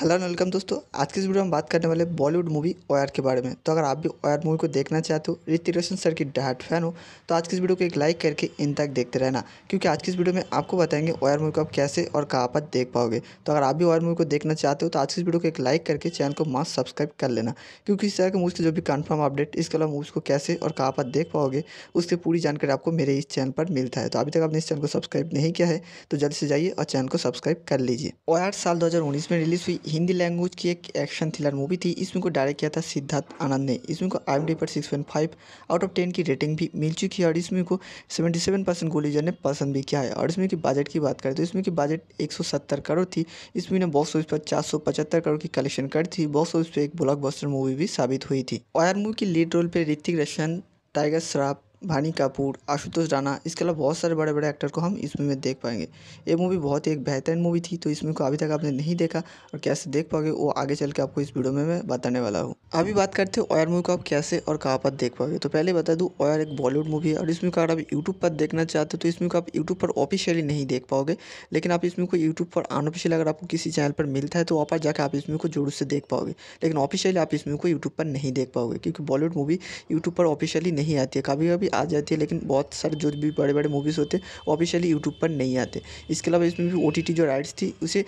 hello and welcome दोस्तों आज की इस वीडियो में बात करने वाले बॉलीवुड मूवी ओयर के बारे में तो अगर आप भी ओयर मूवी को देखना चाहते हो ऋतिक रोशन सर की डाट फैन हो तो आज की इस वीडियो को एक लाइक करके इन तक देखते रहना क्योंकि आज की इस वीडियो में आपको बताएंगे ओयर मूवी को आप कैसे और कहाँ पर देख पाओगे तो अगर आप भी ओयर मूवी को देखना चाहते हो तो आज की इस वीडियो को एक लाइक करके चैनल को मास्क सब्सक्राइब कर लेना क्योंकि इस तरह के मूवी से जो भी कन्फर्म अपडेट इसके अलावा मूवी को कैसे और कहाँ पर देख पाओगे उसकी पूरी जानकारी आपको मेरे इस चैनल पर मिलता है तो अभी तक आपने इस चैनल को सब्सक्राइब नहीं किया है तो जल्द से जाइए और चैनल को सब्सक्राइब कर लीजिए ओयर साल दो में रिलीज़ हुई हिंदी लैंग्वेज की एक एक्शन थ्रिलर मूवी थी इसमें को डायरेक्ट किया था सिद्धार्थ आनंद ने इसमें को आई डी पर six point five out of ten की रेटिंग भी मिल चुकी है और इसमें को सेवेंटी सेवन परसेंट गोलीजर ने पसंद भी किया है और इसमें की बजट की बात करें तो इसमें की बजट एक सौ सत्तर करोड़ थी इसमें ने बॉक्स ऑफिस पर चार सौ पचहत्तर करोड़ की कलेक्शन करी थी बॉक्स ऑफिस पर एक बस्टर मूवी भी साबित हुई थी और मूवी की लीड रोल पर ऋतिक रोशन टाइगर श्राफ भानी कपूर आशुतोष राणा इसके अलावा बहुत सारे बड़े बड़े एक्टर को हम इस मूवी में देख पाएंगे ये मूवी बहुत ही एक बेहतरीन मूवी थी तो इस मूवी को अभी तक आपने नहीं देखा और कैसे देख पाओगे वो आगे चल के आपको इस वीडियो में मैं बताने वाला हूँ अभी बात करते हैं ऑयर मूवी को आप कैसे और कहाँ पर देख पाओगे तो पहले बता दूँ ऑयर एक बॉलीवुड मूवी है और इसमें को अगर आप यूट्यूब पर देखना चाहते हो तो इसमें को आप यूट्यूब पर ऑफिशियली नहीं देख पाओगे लेकिन आप इसमें को यूट्यूब पर अनऑफिशियल अगर आपको किसी चैनल पर मिलता है तो वहाँ पर जाकर आप इस मूवी को जोर से देख पाओगे लेकिन ऑफिशियली आप इसमें को यूट्यूब पर नहीं देख पाओगे क्योंकि बॉलीवुड मूवी यूट्यूब पर ऑफिशियली नहीं आती है कभी कभी आ जाती है लेकिन बहुत सारे जो भी बड़े बड़े मूवीज़ होते हैं ऑफिशियली यूट्यूब पर नहीं आते इसके अलावा इसमें भी ओ टी टी जो राइट्स थी उसे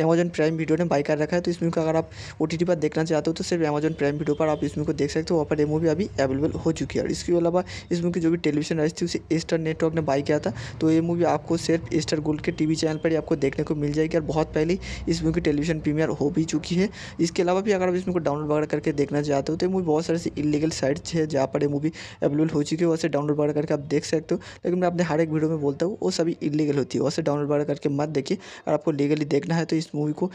अमेजन प्राइम वीडियो ने बाई कर रखा है तो इसमें अगर आप ओ पर देखना चाहते हो तो सिर्फ अमेजन प्राइम वीडियो पर आप इस को देख सकते हो वहाँ पर ये मूवी अभी अवेलेबल हो चुकी है और इसके अलावा इस मूवी की जो भी टेलीविजन आई थी उसे स्टार नेटवर्क ने बाई किया था तो ये मूवी आपको सिर्फ स्टार गोल्ड के टी चैनल पर ही आपको देखने को मिल जाएगी और बहुत पहले इस मूवी की टेलीविजन प्रीमियर हो भी चुकी है इसके अलावा भी अगर आप इस को डाउनलोड वगैरह करके देखना चाहते हो तो ये मूवी बहुत सारे से इलीगल साइट्स है जहाँ पर ये मूवी अवेलेबल हो चुकी है वैसे डाउनलोड वगैरह करके आप देख सकते हो लेकिन मैं अपने हर एक वीडियो में बोलता हूँ वो सभी इलीगल होती है वैसे डाउनलोड वगैरह करके मत देखिए अगर आपको लीगली देखना है तो तो इस मूवी को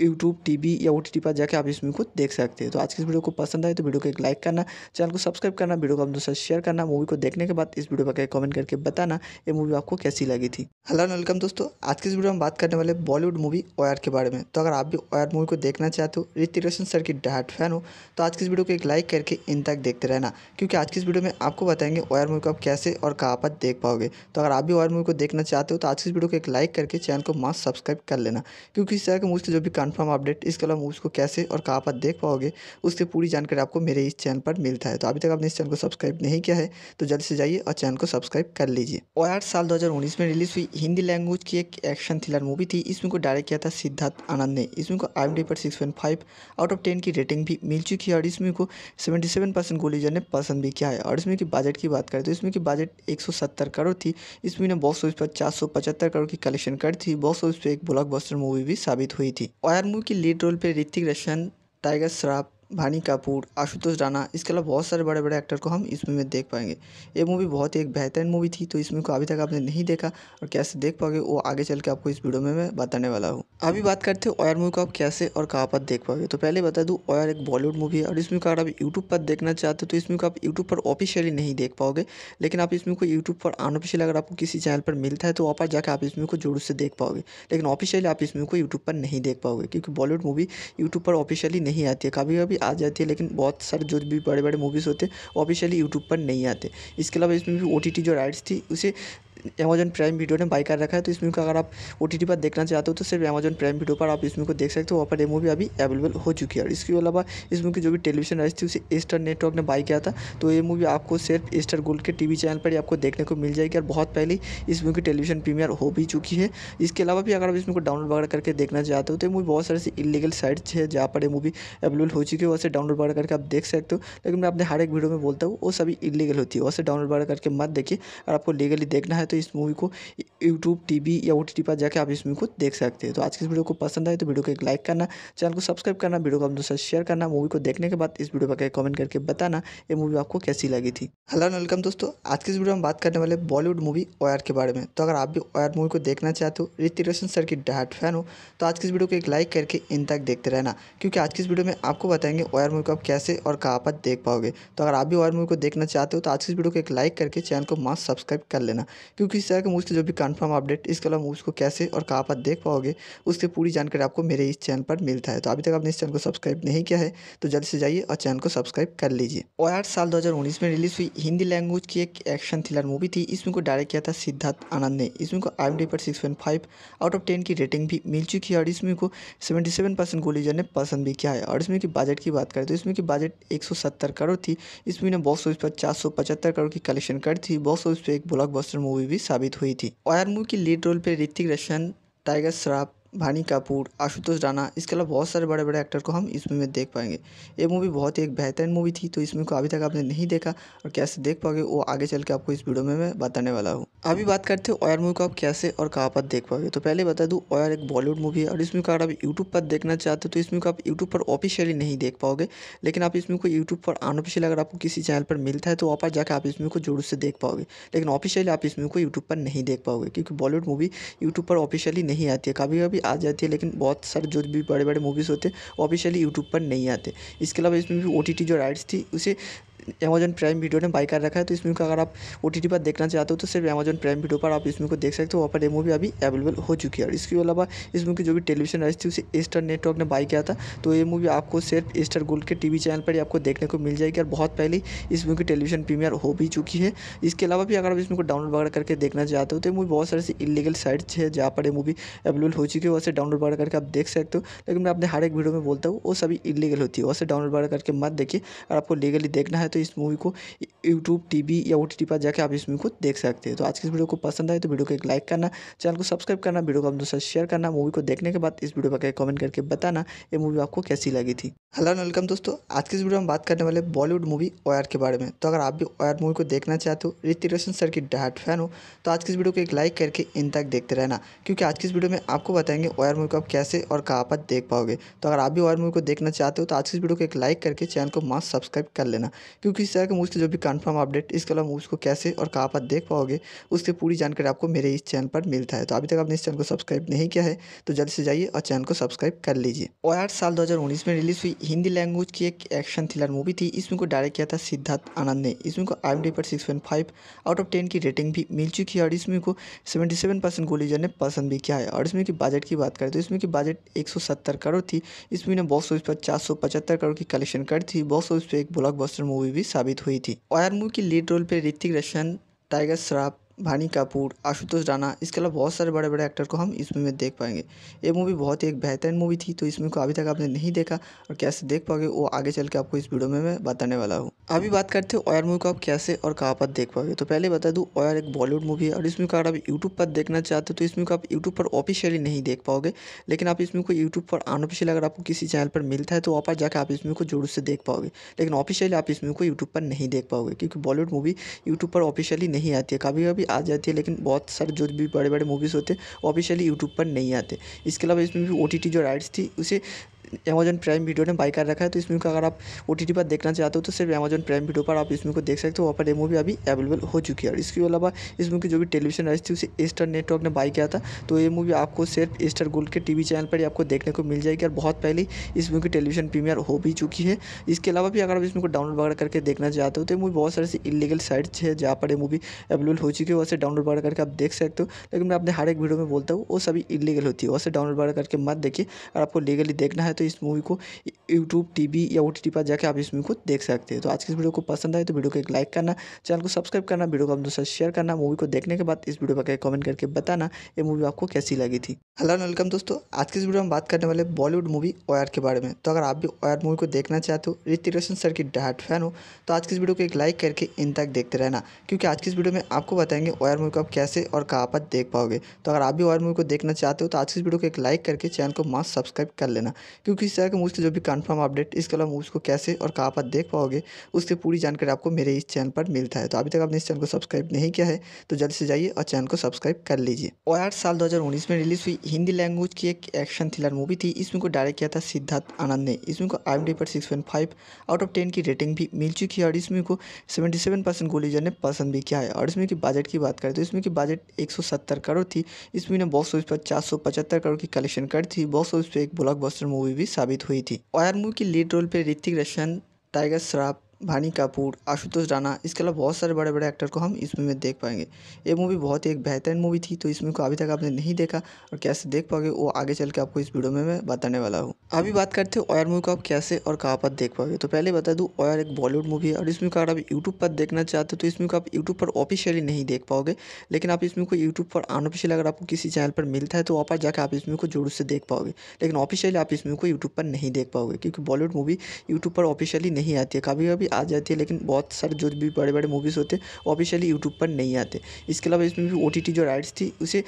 यूट्यूब टीवी या ओ पर जाकर आप इस मूवी को देख सकते हैं तो आज की इस वीडियो को पसंद आए तो वीडियो को एक लाइक करना चैनल को सब्सक्राइब करना वीडियो को आप दोस्तों शेयर करना मूवी को देखने के बाद इस वीडियो पर कमेंट करके बताना ये मूवी आपको कैसी लगी थी हेलो वेलकम दोस्तों आज की इस वीडियो में बात करने वाले बॉलीवुड मूवी ओयर के बारे में तो अगर आप भी ओयर मूवी को देखना चाहते हो ऋतिक रोशन सर की डाट फैन हो तो आज की इस वीडियो को एक लाइक करके इन तक देखते रहना क्योंकि आज की इस वीडियो में आपको बताएंगे ओयर मूवी को आप कैसे और कहाँ पर देख पाओगे तो अगर आप भी ओयर मूवी को देखना चाहते हो तो आज की इस वीडियो को एक लाइक करके चैनल को मास्क सब्सक्राइब कर लेना क्योंकि इस तरह के मूव्स के जो भी कन्फर्म अपडेट इसके अलावा मूव्स को कैसे और कहाँ पर देख पाओगे उसकी पूरी जानकारी आपको मेरे इस चैनल पर मिलता है तो अभी तक आपने इस चैनल को सब्सक्राइब नहीं किया है तो जल्द से जाइए और चैनल को सब्सक्राइब कर लीजिए और आठ साल उन्नीस में रिलीज हुई हिंदी लैंग्वेज की एक एक्शन थ्रिलर मूवी थी इसमें को डायरेक्ट किया था सिद्धार्थ आनंद ने इसमें को आई पर six point five out of ten की रेटिंग भी मिल चुकी है और इसमें को सेवेंटी सेवन परसेंट गोलीजर ने पसंद भी किया है और इसमें की बजट की बात करें तो इसमें की बजट एक सौ सत्तर करोड़ थी इसमें ने बॉक्स ऑफिस पर चार सौ पचहत्तर करोड़ की कलेक्शन कर थी बॉक्स ऑफिस पर एक बस्टर मूवी भी साबित हुई थी और मूवी की लीड रोल पर ऋतिक रोशन टाइगर श्रॉफ भानी कपूर आशुतोष राणा इसके अलावा बहुत सारे बड़े बड़े एक्टर को हम इस मूवी में देख पाएंगे ये मूवी बहुत ही एक बेहतरीन मूवी थी तो इस मूवी को अभी तक आपने नहीं देखा और कैसे देख पाओगे वो आगे चल के आपको इस वीडियो में मैं बताने वाला हूँ अभी बात करते हैं ऑयर मूवी को आप कैसे और कहाँ पर देख पाओगे तो पहले बता दूँ ऑयर एक बॉलीवुड मूवी है और इसमें को अगर आप यूट्यूब पर देखना चाहते हो तो इसमें को आप यूट्यूब पर ऑफिशियली नहीं देख पाओगे लेकिन आप इसमें कोई को यूट्यूब पर अनऑफिशियल अगर आपको किसी चैनल पर मिलता है तो वहाँ पर जाकर आप इसमें को जोर से देख पाओगे लेकिन ऑफिशियली आप इसमें को यूट्यूब पर नहीं देख पाओगे क्योंकि बॉलीवुड मूवी यूट्यूब पर ऑफिशियली नहीं आती है कभी कभी आ जाती है लेकिन बहुत सारे जो भी बड़े बड़े मूवीज़ होते हैं ऑफिशियली यूट्यूब पर नहीं आते इसके अलावा इसमें भी ओ टी टी जो राइट्स थी उसे अमेजन प्राइम वीडियो ने बाई कर रखा है तो इसमें अगर आप ओ टी पर देखना चाहते हो तो सिर्फ अमेजन प्राइम वीडियो पर आप इसमें को देख सकते हो वहाँ पर ये मूवी अभी अवेलेबल हो चुकी है और इसके अलावा इस मूवी की जो भी टेलीविजन राइस थी उसे स्टार नेटवर्क ने बाई किया था तो ये मूवी आपको सिर्फ स्टार गोल्ड के वी चैनल पर ही आपको देखने को मिल जाएगी और बहुत पहले इस मूवी की टेलीविजन प्रीमियर हो भी चुकी है इसके अलावा भी अगर आप इसमें को डाउनलोड वगैरह करके देखना चाहते हो तो ये मूवी बहुत सारे इलीगल साइट्स है जहाँ पर ये मूवी अवेलेबल हो चुकी है वैसे डाउनलोड वगैरह करके आप देख सकते हो लेकिन मैं अपने हर एक वीडियो में बोलता हूँ वो सभी इलीगल होती है वैसे डाउनलोड वगैरह करके मत देखिए अगर आपको लीगली देखना है तो इस मूवी को यूट्यूब टी या ओ पर जाकर आप इस मूवी को देख सकते हैं तो आज की इस वीडियो को पसंद आए तो वीडियो को एक लाइक करना चैनल को सब्सक्राइब करना वीडियो को अपने साथ शेयर करना मूवी को देखने के बाद इस वीडियो पर कमेंट करके बताना ये मूवी आपको कैसी लगी थी हेलो वेलकम दोस्तों आज की इस वीडियो में बात करने वाले बॉलीवुड मूवी ओयर के बारे में तो अगर आप भी ओयर मूवी को देखना चाहते हो ऋतिक रोशन सर की डाट फैन हो तो आज की इस वीडियो को एक लाइक करके इन तक देखते रहना क्योंकि आज की इस वीडियो में आपको बताएंगे ओयर मूवी को आप कैसे और कहाँ पर देख पाओगे तो अगर आप भी ओयर मूवी को देखना चाहते हो तो आज की इस वीडियो को एक लाइक करके चैनल को मास्क सब्सक्राइब कर लेना क्योंकि इस तरह के मूव्स के जो भी कन्फर्म अपडेट इसके अलावा मूव्स को कैसे और कहाँ पर देख पाओगे उसकी पूरी जानकारी आपको मेरे इस चैनल पर मिलता है तो अभी तक आपने इस चैनल को सब्सक्राइब नहीं किया है तो जल्द से जाइए और चैनल को सब्सक्राइब कर लीजिए और आठ साल उन्नीस में रिलीज हुई हिंदी लैंग्वेज की एक एक्शन थ्रिलर मूवी थी इसमें को डायरेक्ट किया था सिद्धार्थ आनंद ने इसमें को आई डी पर सिक्स आउट ऑफ टेन की रेटिंग भी मिल चुकी है और इसमें को सेवेंटी सेवन परसेंट गोलीजर ने पसंद भी किया है और इसमें की बजट की बात करें तो इसमें की बजट एक सौ सत्तर करोड़ थी इसमें ने बॉक्स ऑफिस पर चार सौ पचहत्तर करोड़ की कलेक्शन कर थी बॉक्स ऑफिस पर एक बस्टर मूवी भी साबित हुई थी और मूवी की लीड रोल पे ऋतिक रोशन टाइगर श्रॉफ भानी कपूर आशुतोष राणा इसके अलावा बहुत सारे बड़े बड़े एक्टर को हम इस मूवी में देख पाएंगे ये मूवी बहुत ही एक बेहतरीन मूवी थी तो इस मूवी को अभी तक आपने नहीं देखा और कैसे देख पाओगे वो आगे चल के आपको इस वीडियो में मैं बताने वाला हूँ अभी बात करते हैं ऑयर मूवी को आप कैसे और कहाँ पर देख पाओगे तो पहले बता दूँ ऑयर एक बॉलीवुड मूवी है और इसमें को अगर आप यूट्यूब पर देखना चाहते हो तो इसमें को आप यूट्यूब पर ऑफिशियली नहीं देख पाओगे लेकिन आप इसमें कोई को यूट्यूब पर अनऑफिशियल अगर आपको किसी चैनल पर मिलता है तो वहाँ पर जाकर आप इसमें को जोर से देख पाओगे लेकिन ऑफिशियली आप इसमें को यूट्यूब पर नहीं देख पाओगे क्योंकि बॉलीवुड मूवी यूट्यूब पर ऑफिशियली नहीं आती है कभी कभी आ जाती है लेकिन बहुत सारे जो भी बड़े बड़े मूवीज़ होते हैं ऑफिशियली यूट्यूब पर नहीं आते इसके अलावा इसमें भी ओ टी टी जो राइट्स थी उसे अमेजन प्राइम वीडियो ने बाई कर रखा है तो इस मूवी को अगर आप ओ टी टी पर देखना चाहते हो तो सिर्फ अमेजन प्राइम वीडियो पर आप इस मूवी को देख सकते हो वहाँ पर ये मूवी अभी अवेलेबल हो चुकी है और इसके अलावा इस मूवी की जो भी टेलीविजन राइस थी उसे एस्टर नेटवर्क ने बाई किया था तो ये मूवी आपको सिर्फ एस्टर गोल्ड के टी चैनल पर ही आपको देखने को मिल जाएगी और बहुत पहले इस मूवी की टेलीविजन प्रीमियर हो भी चुकी है इसके अलावा भी अगर आप इस मूवी को डाउनलोड वगैरह करके देखना चाहते हो तो ये मूवी बहुत सारे इलीगल साइट्स है जहाँ पर ये मूवी अवेलेबल हो चुकी है वैसे डाउनलोड वगैरह करके आप देख सकते हो लेकिन मैं अपने हर एक वीडियो में बोलता हूँ वो सभी इलीगल होती है वैसे डाउनलोड वगैरह करके मत देखिए अगर आपको लीगली देखना है तो इस मूवी को यूट्यूब टी या ओ पर जाकर आप इस मूवी को देख सकते हैं तो आज की इस वीडियो को पसंद आए तो वीडियो को एक लाइक करना चैनल को सब्सक्राइब करना वीडियो को अपने दोस्तों शेयर करना मूवी को देखने के बाद इस वीडियो पर कमेंट करके बताना ये मूवी आपको कैसी लगी थी हेलो वेलकम दोस्तों आज की इस वीडियो में बात करने वाले बॉलीवुड मूवी ओयर के बारे में तो अगर आप भी ओयर मूवी को देखना चाहते हो ऋतिक रोशन सर की डाट फैन हो तो आज की इस वीडियो को एक लाइक करके इन तक देखते रहना क्योंकि आज की इस वीडियो में आपको बताएंगे ओयर मूवी को आप कैसे और कहाँ पर देख पाओगे तो अगर आप भी ओयर मूवी को देखना चाहते हो तो आज की इस वीडियो को एक लाइक करके चैनल को मास्क सब्सक्राइब कर लेना क्योंकि इस तरह के मूव्स के जो भी कन्फर्म अपडेट इसके अलावा मूव्स को कैसे और कहाँ पर देख पाओगे उसकी पूरी जानकारी आपको मेरे इस चैनल पर मिलता है तो अभी तक आपने इस चैनल को सब्सक्राइब नहीं किया है तो जल्द से जाइए और चैनल को सब्सक्राइब कर लीजिए और आठ साल दो में रिलीज हुई हिंदी लैंग्वेज की एक एक्शन थ्रिलर मूवी थी इसमें को डायरेक्ट किया था सिद्धार्थ आनंद ने इसमें को आई डी पर six point five out of ten की रेटिंग भी मिल चुकी है और इसमें को सेवेंटी सेवन परसेंट गोलीजर ने पसंद भी किया है और इसमें की बजट की बात करें तो इसमें की बजट एक सौ सत्तर करोड़ थी इसमें ने बॉक्स ऑफिस पर चार सौ पचहत्तर करोड़ की कलेक्शन कर थी बॉक्स ऑफिस पर एक ब्लॉक मूवी मूवी भी साबित हुई थी और मूवी की लीड रोल पर ऋतिक रोशन टाइगर श्राफ भानी कपूर आशुतोष राणा इसके अलावा बहुत सारे बड़े बड़े एक्टर को हम इस मूवी में देख पाएंगे ये मूवी बहुत ही एक बेहतरीन मूवी थी तो इस मूवी को अभी तक आपने नहीं देखा और कैसे देख पाओगे वो आगे चल के आपको इस वीडियो में मैं बताने वाला हूँ अभी बात करते हैं ऑयर मूवी को आप कैसे और कहाँ पर देख पाओगे तो पहले बता दूँ ऑयर एक बॉलीवुड मूवी है और इसमें को अगर आप यूट्यूब पर देखना चाहते हो तो इसमें को आप यूट्यूब पर ऑफिशियली नहीं देख पाओगे लेकिन आप इसमें को यूट्यूब पर अनऑफिशियल अगर आपको किसी चैनल पर मिलता है तो वहाँ पर जाकर आप इसमें को जोर से देख पाओगे लेकिन ऑफिशियली आप इसमें को यूट्यूब पर नहीं देख पाओगे क्योंकि बॉलीवुड मूवी यूट्यूब पर ऑफिशियली नहीं आती है कभी कभी आ जाती है लेकिन बहुत सारे जो भी बड़े बड़े मूवीज़ होते हैं ऑफिशियली यूट्यूब पर नहीं आते इसके अलावा इसमें भी ओ टी टी जो राइट्स थी उसे अमेजन प्राइम वीडियो ने बाई कर रखा है तो इसमें अगर आप ओ टी पर देखना चाहते हो तो सिर्फ अमेजन प्राइम वीडियो पर आप इस को देख सकते हो वहाँ पर ये मूवी अभी अवेलेबल हो चुकी है और इसके अलावा इस मूवी की जो भी टेलीविजन आई थी उसे स्टार नेटवर्क ने बाई किया था तो ये मूवी आपको सिर्फ स्टार गोल्ड के टी चैनल पर ही आपको देखने को मिल जाएगी और बहुत पहले इस मूवी की टेलीविजन प्रीमियर हो भी चुकी है इसके अलावा भी अगर आप इस को डाउनलोड वगैरह करके देखना चाहते हो तो मूवी बहुत सारे से इलीगल साइट्स है जहाँ पर ये मूवी अवेलेबल हो चुकी है वैसे डाउनलोड वगैरह करके आप देख सकते हो लेकिन मैं अपने हर एक वीडियो में बोलता हूँ वो सभी इलीगल होती है वैसे डाउनलोड वगैरह करके मत देखिए अगर आपको लीगली देखना है तो तो इस मूवी को यूट्यूब टीवी या ओ पर जाकर आप इस मूवी को देख सकते हैं तो आज की इस वीडियो को पसंद आए तो वीडियो को एक लाइक करना चैनल को सब्सक्राइब करना वीडियो को आप दोस्तों शेयर करना मूवी को देखने के बाद इस वीडियो पर कमेंट करके बताना ये मूवी आपको कैसी लगी थी हेलो वेलकम दोस्तों आज की इस वीडियो में बात करने वाले बॉलीवुड मूवी ओयर के बारे में तो अगर आप भी ओयर मूवी को देखना चाहते हो ऋतिक रोशन सर की डाट फैन हो तो आज की इस वीडियो को एक लाइक करके इन तक देखते रहना क्योंकि आज की इस वीडियो में आपको बताएंगे ओयर मूवी को आप कैसे और कहाँ पर देख पाओगे तो अगर आप भी ओयर मूवी को देखना चाहते हो तो आज की इस वीडियो को एक लाइक करके चैनल को मास्क सब्सक्राइब कर लेना क्योंकि इस तरह के मूव्स के जो भी कन्फर्म अपडेट इसके अलावा मूव्स को कैसे और कहाँ पर देख पाओगे उसकी पूरी जानकारी आपको मेरे इस चैनल पर मिलता है तो अभी तक आपने इस चैनल को सब्सक्राइब नहीं किया है तो जल्दी से जाइए और चैनल को सब्सक्राइब कर लीजिए और आठ साल उन्नीस में रिलीज हुई हिंदी लैंग्वेज की एक एक्शन थ्रिलर मूवी थी इसमें को डायरेक्ट किया था सिद्धार्थ आनंद ने इसमें को आई पर six point five out of ten की रेटिंग भी मिल चुकी है और इसमें को सेवेंटी सेवन परसेंट गोलीजर ने पसंद भी किया है और इसमें की बजट की बात करें तो इसमें की बजट एक सौ सत्तर करोड़ थी इसमें ने बॉक्स ऑफिस पर चार सौ पचहत्तर करोड़ की कलेक्शन कर थी बॉक्स ऑफिस पर एक बस्टर मूवी भी साबित हुई थी ऑयर मूवी की लीड रोल पर ऋतिक रोशन टाइगर श्रॉफ भानी कपूर आशुतोष राणा इसके अलावा बहुत सारे बड़े बड़े एक्टर को हम इस मूवी में देख पाएंगे ये मूवी बहुत ही एक बेहतरीन मूवी थी तो इस मूवी को अभी तक आपने नहीं देखा और कैसे देख पाओगे वो आगे चल के आपको इस वीडियो में मैं बताने वाला हूँ अभी बात करते हैं ऑयर मूवी को आप कैसे और कहाँ पर देख पाओगे तो पहले बता दूँ ऑयर एक बॉलीवुड मूवी है और इसमें को अगर आप यूट्यूब पर देखना चाहते हो तो इसमें को आप यूट्यूब पर ऑफिशियली नहीं देख पाओगे लेकिन आप इसमें को यूट्यूब पर अनऑफिशियल अगर आपको किसी चैनल पर मिलता है तो वहाँ पर जाकर आप इसमें को जोर से देख पाओगे लेकिन ऑफिशियली आप इसमें को यूट्यूब पर नहीं देख पाओगे क्योंकि बॉलीवुड मूवी यूट्यूब पर ऑफिशियली नहीं आती है कभी कभी आ जाती है लेकिन बहुत सारे जो भी बड़े बड़े मूवीज़ होते हैं ऑफिशियली यूट्यूब पर नहीं आते इसके अलावा इसमें भी ओ टी टी जो राइट्स थी उसे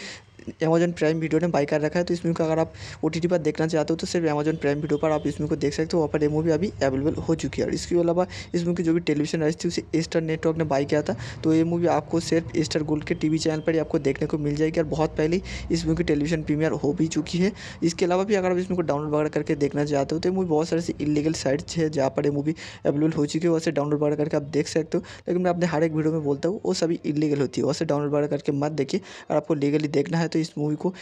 अमेजन प्राइम वीडियो ने बाई कर रखा है तो इसमें अगर आप ओ पर देखना चाहते हो तो सिर्फ अमेजन प्राइम वीडियो पर आप इसमें को देख सकते हो वहाँ पर ये मूवी अभी अवेलेबल हो चुकी है और इसके अलावा इस मूवी की जो भी टेलीविजन आई थी उसे स्टार नेटवर्क ने बाई किया था तो ये मूवी आपको सिर्फ स्टार गोल्ड के टीवी चैनल पर ही आपको देखने को मिल जाएगी और बहुत पहले इस मूवी की टेलीविजन प्रीमियर हो भी चुकी है इसके अलावा भी अगर आप इसमें को डाउनलोड वगैरह करके देखना चाहते हो तो ये मूवी बहुत सारे इलीगल साइट्स है जहाँ पर ये मूवी अवेलेबल हो चुकी है वैसे डाउनलोड वगैरह करके आप देख सकते हो लेकिन मैं अपने हर एक वीडियो में बोलता हूँ वो सभी इलीगल होती है वैसे डाउनलोड वगैरह करके मत देखिए अगर आपको लीगली देखना है तो इस मूवी को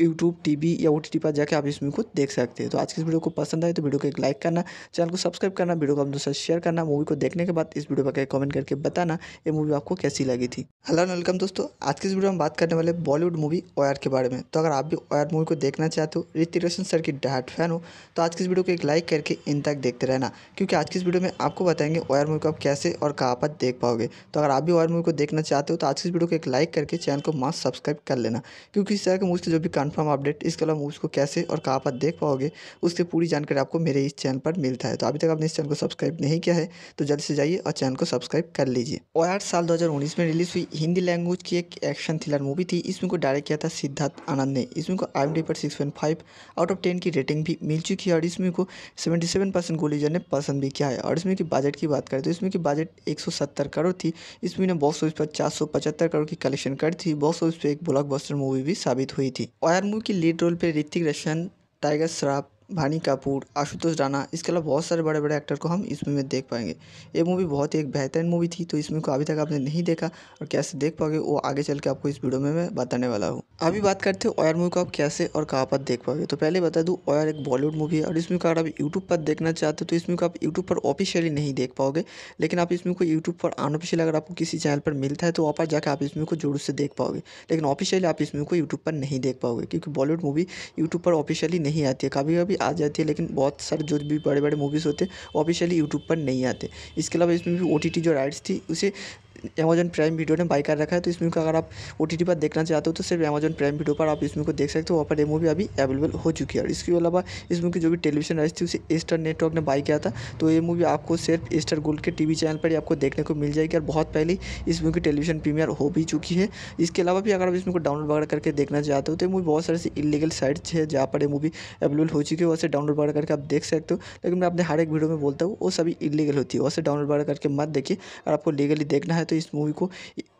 यूट्यूब टी या ओ पर जाकर आप इस मूवी को देख सकते हैं तो आज की इस वीडियो को पसंद आए तो वीडियो को एक लाइक करना चैनल को सब्सक्राइब करना वीडियो को अपने साथ शेयर करना मूवी को देखने के बाद इस वीडियो पर कमेंट करके बताना ये मूवी आपको कैसी लगी थी हेलो एंड वेलकम दोस्तों आज की इस वीडियो में बात करने वाले बॉलीवुड मूवी ओयर के बारे में तो अगर आप भी ओयर मूवी को देखना चाहते हो ऋतिक रोशन सर की डाट फैन हो तो आज की इस वीडियो को एक लाइक करके इन तक देखते रहना क्योंकि आज की इस वीडियो में आपको बताएंगे ओयर मूवी को आप कैसे और कहाँ पर देख पाओगे तो अगर आप भी ओयर मूवी को देखना चाहते हो तो आज की इस वीडियो को एक लाइक करके चैनल को मास्क सब्सक्राइब कर लेना क्योंकि इस तरह के मूव्स के जो भी कन्फर्म अपडेट इसके अलावा मूव्स को कैसे और कहाँ पर देख पाओगे उसकी पूरी जानकारी आपको मेरे इस चैनल पर मिलता है तो अभी तक आपने इस चैनल को सब्सक्राइब नहीं किया है तो जल्द से जाइए और चैनल को सब्सक्राइब कर लीजिए और आठ साल उन्नीस में रिलीज हुई हिंदी लैंग्वेज की एक एक्शन थ्रिलर मूवी थी इसमें को डायरेक्ट किया था सिद्धार्थ आनंद ने इसमें को आई पर six point five out of ten की रेटिंग भी मिल चुकी है और इसमें को सेवेंटी सेवन परसेंट गोलीजर ने पसंद भी किया है और इसमें की बजट की बात करें तो इसमें की बजट एक सौ सत्तर करोड़ थी इसमें ने बॉक्स ऑफिस पर चार सौ पचहत्तर करोड़ की कलेक्शन कर थी बॉक्स ऑफिस पर एक बस्टर मूवी भी साबित हुई थी और की लीड रोल पर ऋतिक रोशन टाइगर श्रॉफ भानी कपूर आशुतोष राणा इसके अलावा बहुत सारे बड़े बड़े एक्टर को हम इस मूवी में देख पाएंगे ये मूवी बहुत ही एक बेहतरीन मूवी थी तो इस मूवी को अभी तक आपने नहीं देखा और कैसे देख पाओगे वो आगे चल के आपको इस वीडियो में मैं बताने वाला हूँ अभी बात करते हैं ऑयर मूवी को आप कैसे और कहाँ पर देख पाओगे तो पहले बता दूँ ऑयर एक बॉलीवुड मूवी है और इसमें को अगर आप यूट्यूब पर देखना चाहते हो तो इसमें को आप यूट्यूब पर ऑफिशियली नहीं देख पाओगे लेकिन आप इसमें कोई को यूट्यूब पर अनऑफिशियल अगर आपको किसी चैनल पर मिलता है तो वहाँ पर जाकर आप इसमें को जोर से देख पाओगे लेकिन ऑफिशियली आप इसमें को यूट्यूब पर नहीं देख पाओगे क्योंकि बॉलीवुड मूवी यूट्यूब पर ऑफिशियली नहीं आती है कभी कभी भी आ जाती है लेकिन बहुत सारे जो भी बड़े बड़े मूवीज़ होते हैं ऑफिशियली यूट्यूब पर नहीं आते इसके अलावा इसमें भी ओ टी टी जो राइट्स थी उसे अमेजन प्राइम वीडियो ने बाई कर रखा है तो इस मूवी को अगर आप ओ टी टी पर देखना चाहते हो तो सिर्फ अमेजन प्राइम वीडियो पर आप इस मूवी को देख सकते हो वहाँ पर ये मूवी अभी अवेलेबल हो चुकी है और इसके अलावा इस मूवी की जो भी टेलीविजन राइस थी उसे एस्टर नेटवर्क ने बाई किया था तो ये मूवी आपको सिर्फ एस्टर गोल्ड के टी चैनल पर ही आपको देखने को मिल जाएगी और बहुत पहले इस मूवी की टेलीविजन प्रीमियर हो भी चुकी है इसके अलावा भी अगर आप इस मूवी को डाउनलोड वगैरह करके देखना चाहते हो तो ये मूवी बहुत सारे इलीगल साइट्स है जहाँ पर ये मूवी अवेलेबल हो चुकी है वैसे डाउनलोड वगैरह करके आप देख सकते हो लेकिन मैं अपने हर एक वीडियो में बोलता हूँ वो सभी इलीगल होती है वैसे डाउनलोड वगैरह करके मत देखिए अगर आपको लीगली देखना है तो इस मूवी को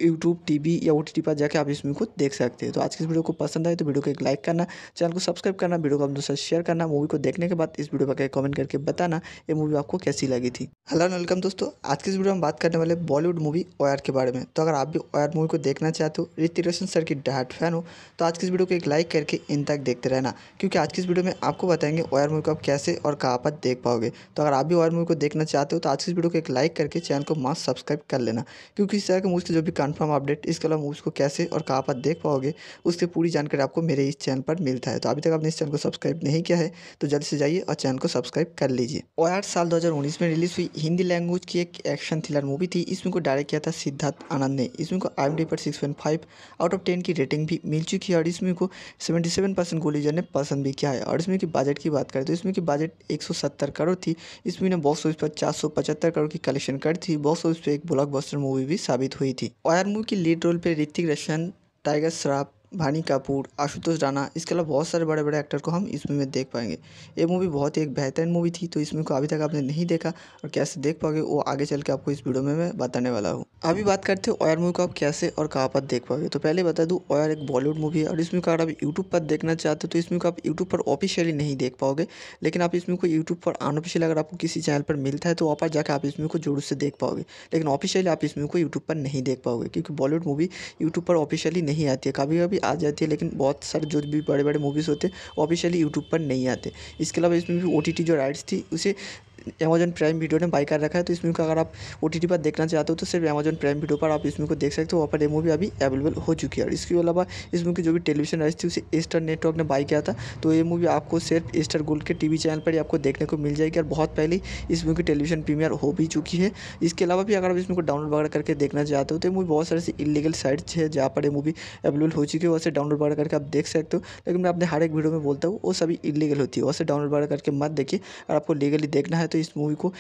यूट्यूब टी या ओ पर जाकर आप इस मूवी को देख सकते हैं तो आज की इस वीडियो को पसंद आए तो वीडियो को एक लाइक करना चैनल को सब्सक्राइब करना वीडियो को अपने दोस्तों शेयर करना मूवी को देखने के बाद इस वीडियो पर कमेंट करके बताना ये मूवी आपको कैसी लगी थी हेलो वेलकम दोस्तों आज की इस वीडियो में बात करने वाले बॉलीवुड मूवी ओयर के बारे में तो अगर आप भी ओयर मूवी को देखना चाहते हो ऋतिक रोशन सर की डाट फैन हो तो आज की इस वीडियो को एक लाइक करके इन तक देखते रहना क्योंकि आज की इस वीडियो में आपको बताएंगे ओयर मूवी को आप कैसे और कहाँ पर देख पाओगे तो अगर आप भी ओयर मूवी को देखना चाहते हो तो आज की इस वीडियो को एक लाइक करके चैनल को मास्क सब्सक्राइब कर लेना क्योंकि इस तरह के मूव्स के जो भी कन्फर्म अपडेट इसके अलावा मूव्स को कैसे और कहाँ पर देख पाओगे उसकी पूरी जानकारी आपको मेरे इस चैनल पर मिलता है तो अभी तक आपने इस चैनल को सब्सक्राइब नहीं किया है तो जल्द से जाइए और चैनल को सब्सक्राइब कर लीजिए और आठ साल दो में रिलीज हुई हिंदी लैंग्वेज की एक एक्शन थ्रिलर मूवी थी इसमें को डायरेक्ट किया था सिद्धार्थ आनंद ने इसमें को आई पर six point five out of ten की रेटिंग भी मिल चुकी है और इसमें को सेवेंटी सेवन परसेंट गोलीजर ने पसंद भी किया है और इसमें की बजट की बात करें तो इसमें की बजट एक सौ सत्तर करोड़ थी इसमें ने बॉक्स ऑफिस पर चार सौ पचहत्तर करोड़ की कलेक्शन कर थी बॉक्स ऑफिस पर एक ब्लॉक मूवी भी साबित हुई थी मूवी की लीड रोल पर ऋतिक रोशन टाइगर श्राफ भानी कपूर आशुतोष राणा इसके अलावा बहुत सारे बड़े बड़े एक्टर को हम इस मूवी में देख पाएंगे ये मूवी बहुत ही एक बेहतरीन मूवी थी तो इस मूवी को अभी तक आपने नहीं देखा और कैसे देख पाओगे वो आगे चल के आपको इस वीडियो में मैं बताने वाला हूँ अभी बात करते हैं ऑयर मूवी को आप कैसे और कहाँ पर देख पाओगे तो पहले बता दूँ ऑयर एक बॉलीवुड मूवी है और इसमें को अगर आप यूट्यूब पर देखना चाहते हो तो इसमें को आप यूट्यूब पर ऑफिशियली नहीं देख पाओगे लेकिन आप इसमें को यूट्यूब पर अनऑफिशियल अगर आपको किसी चैनल पर मिलता है तो वहाँ पर जाकर आप इसमें को जोर से देख पाओगे लेकिन ऑफिशियली आप इसमें को यूट्यूब पर नहीं देख पाओगे क्योंकि बॉलीवुड मूवी यूट्यूब पर ऑफिशियली नहीं आती है कभी कभी भी आ जाती है लेकिन बहुत सारे जो भी बड़े बड़े मूवीज़ होते हैं ऑफिशियली यूट्यूब पर नहीं आते इसके अलावा इसमें भी ओ टी टी जो राइट्स थी उसे अमेजन प्राइम वीडियो ने बाई कर रखा है तो इस मूवी को अगर आप ओ टी पर देखना चाहते हो तो सिर्फ अमेजन प्राइम वीडियो पर आप इस मूवी को देख सकते हो वहाँ पर ये मूवी अभी अवेलेबल हो चुकी है और इसके अलावा इस मूवी की जो भी टेलीविजन राइस थी उसे एस्टर नेटवर्क ने बाई किया था तो ये मूवी आपको सिर्फ एस्टर गोल्ड के टी चैनल पर ही आपको देखने को मिल जाएगी और बहुत पहले इस मूवी की टेलीविजन प्रीमियर हो भी चुकी है इसके अलावा भी अगर आप इस मूवी को डाउनलोड वगैरह करके देखना चाहते हो तो मूवी बहुत सारे इलीगल साइट्स है जहाँ पर ये मूवी अवेलेबल हो चुकी है वैसे डाउनलोड वगैरह करके आप देख सकते हो लेकिन मैं अपने हर एक वीडियो में बोलता हूँ वो सभी इलीगल होती है वैसे डाउनलोड वगैरह करके मत देखिए और आपको लीगली देखना है तो तो इस मूवी को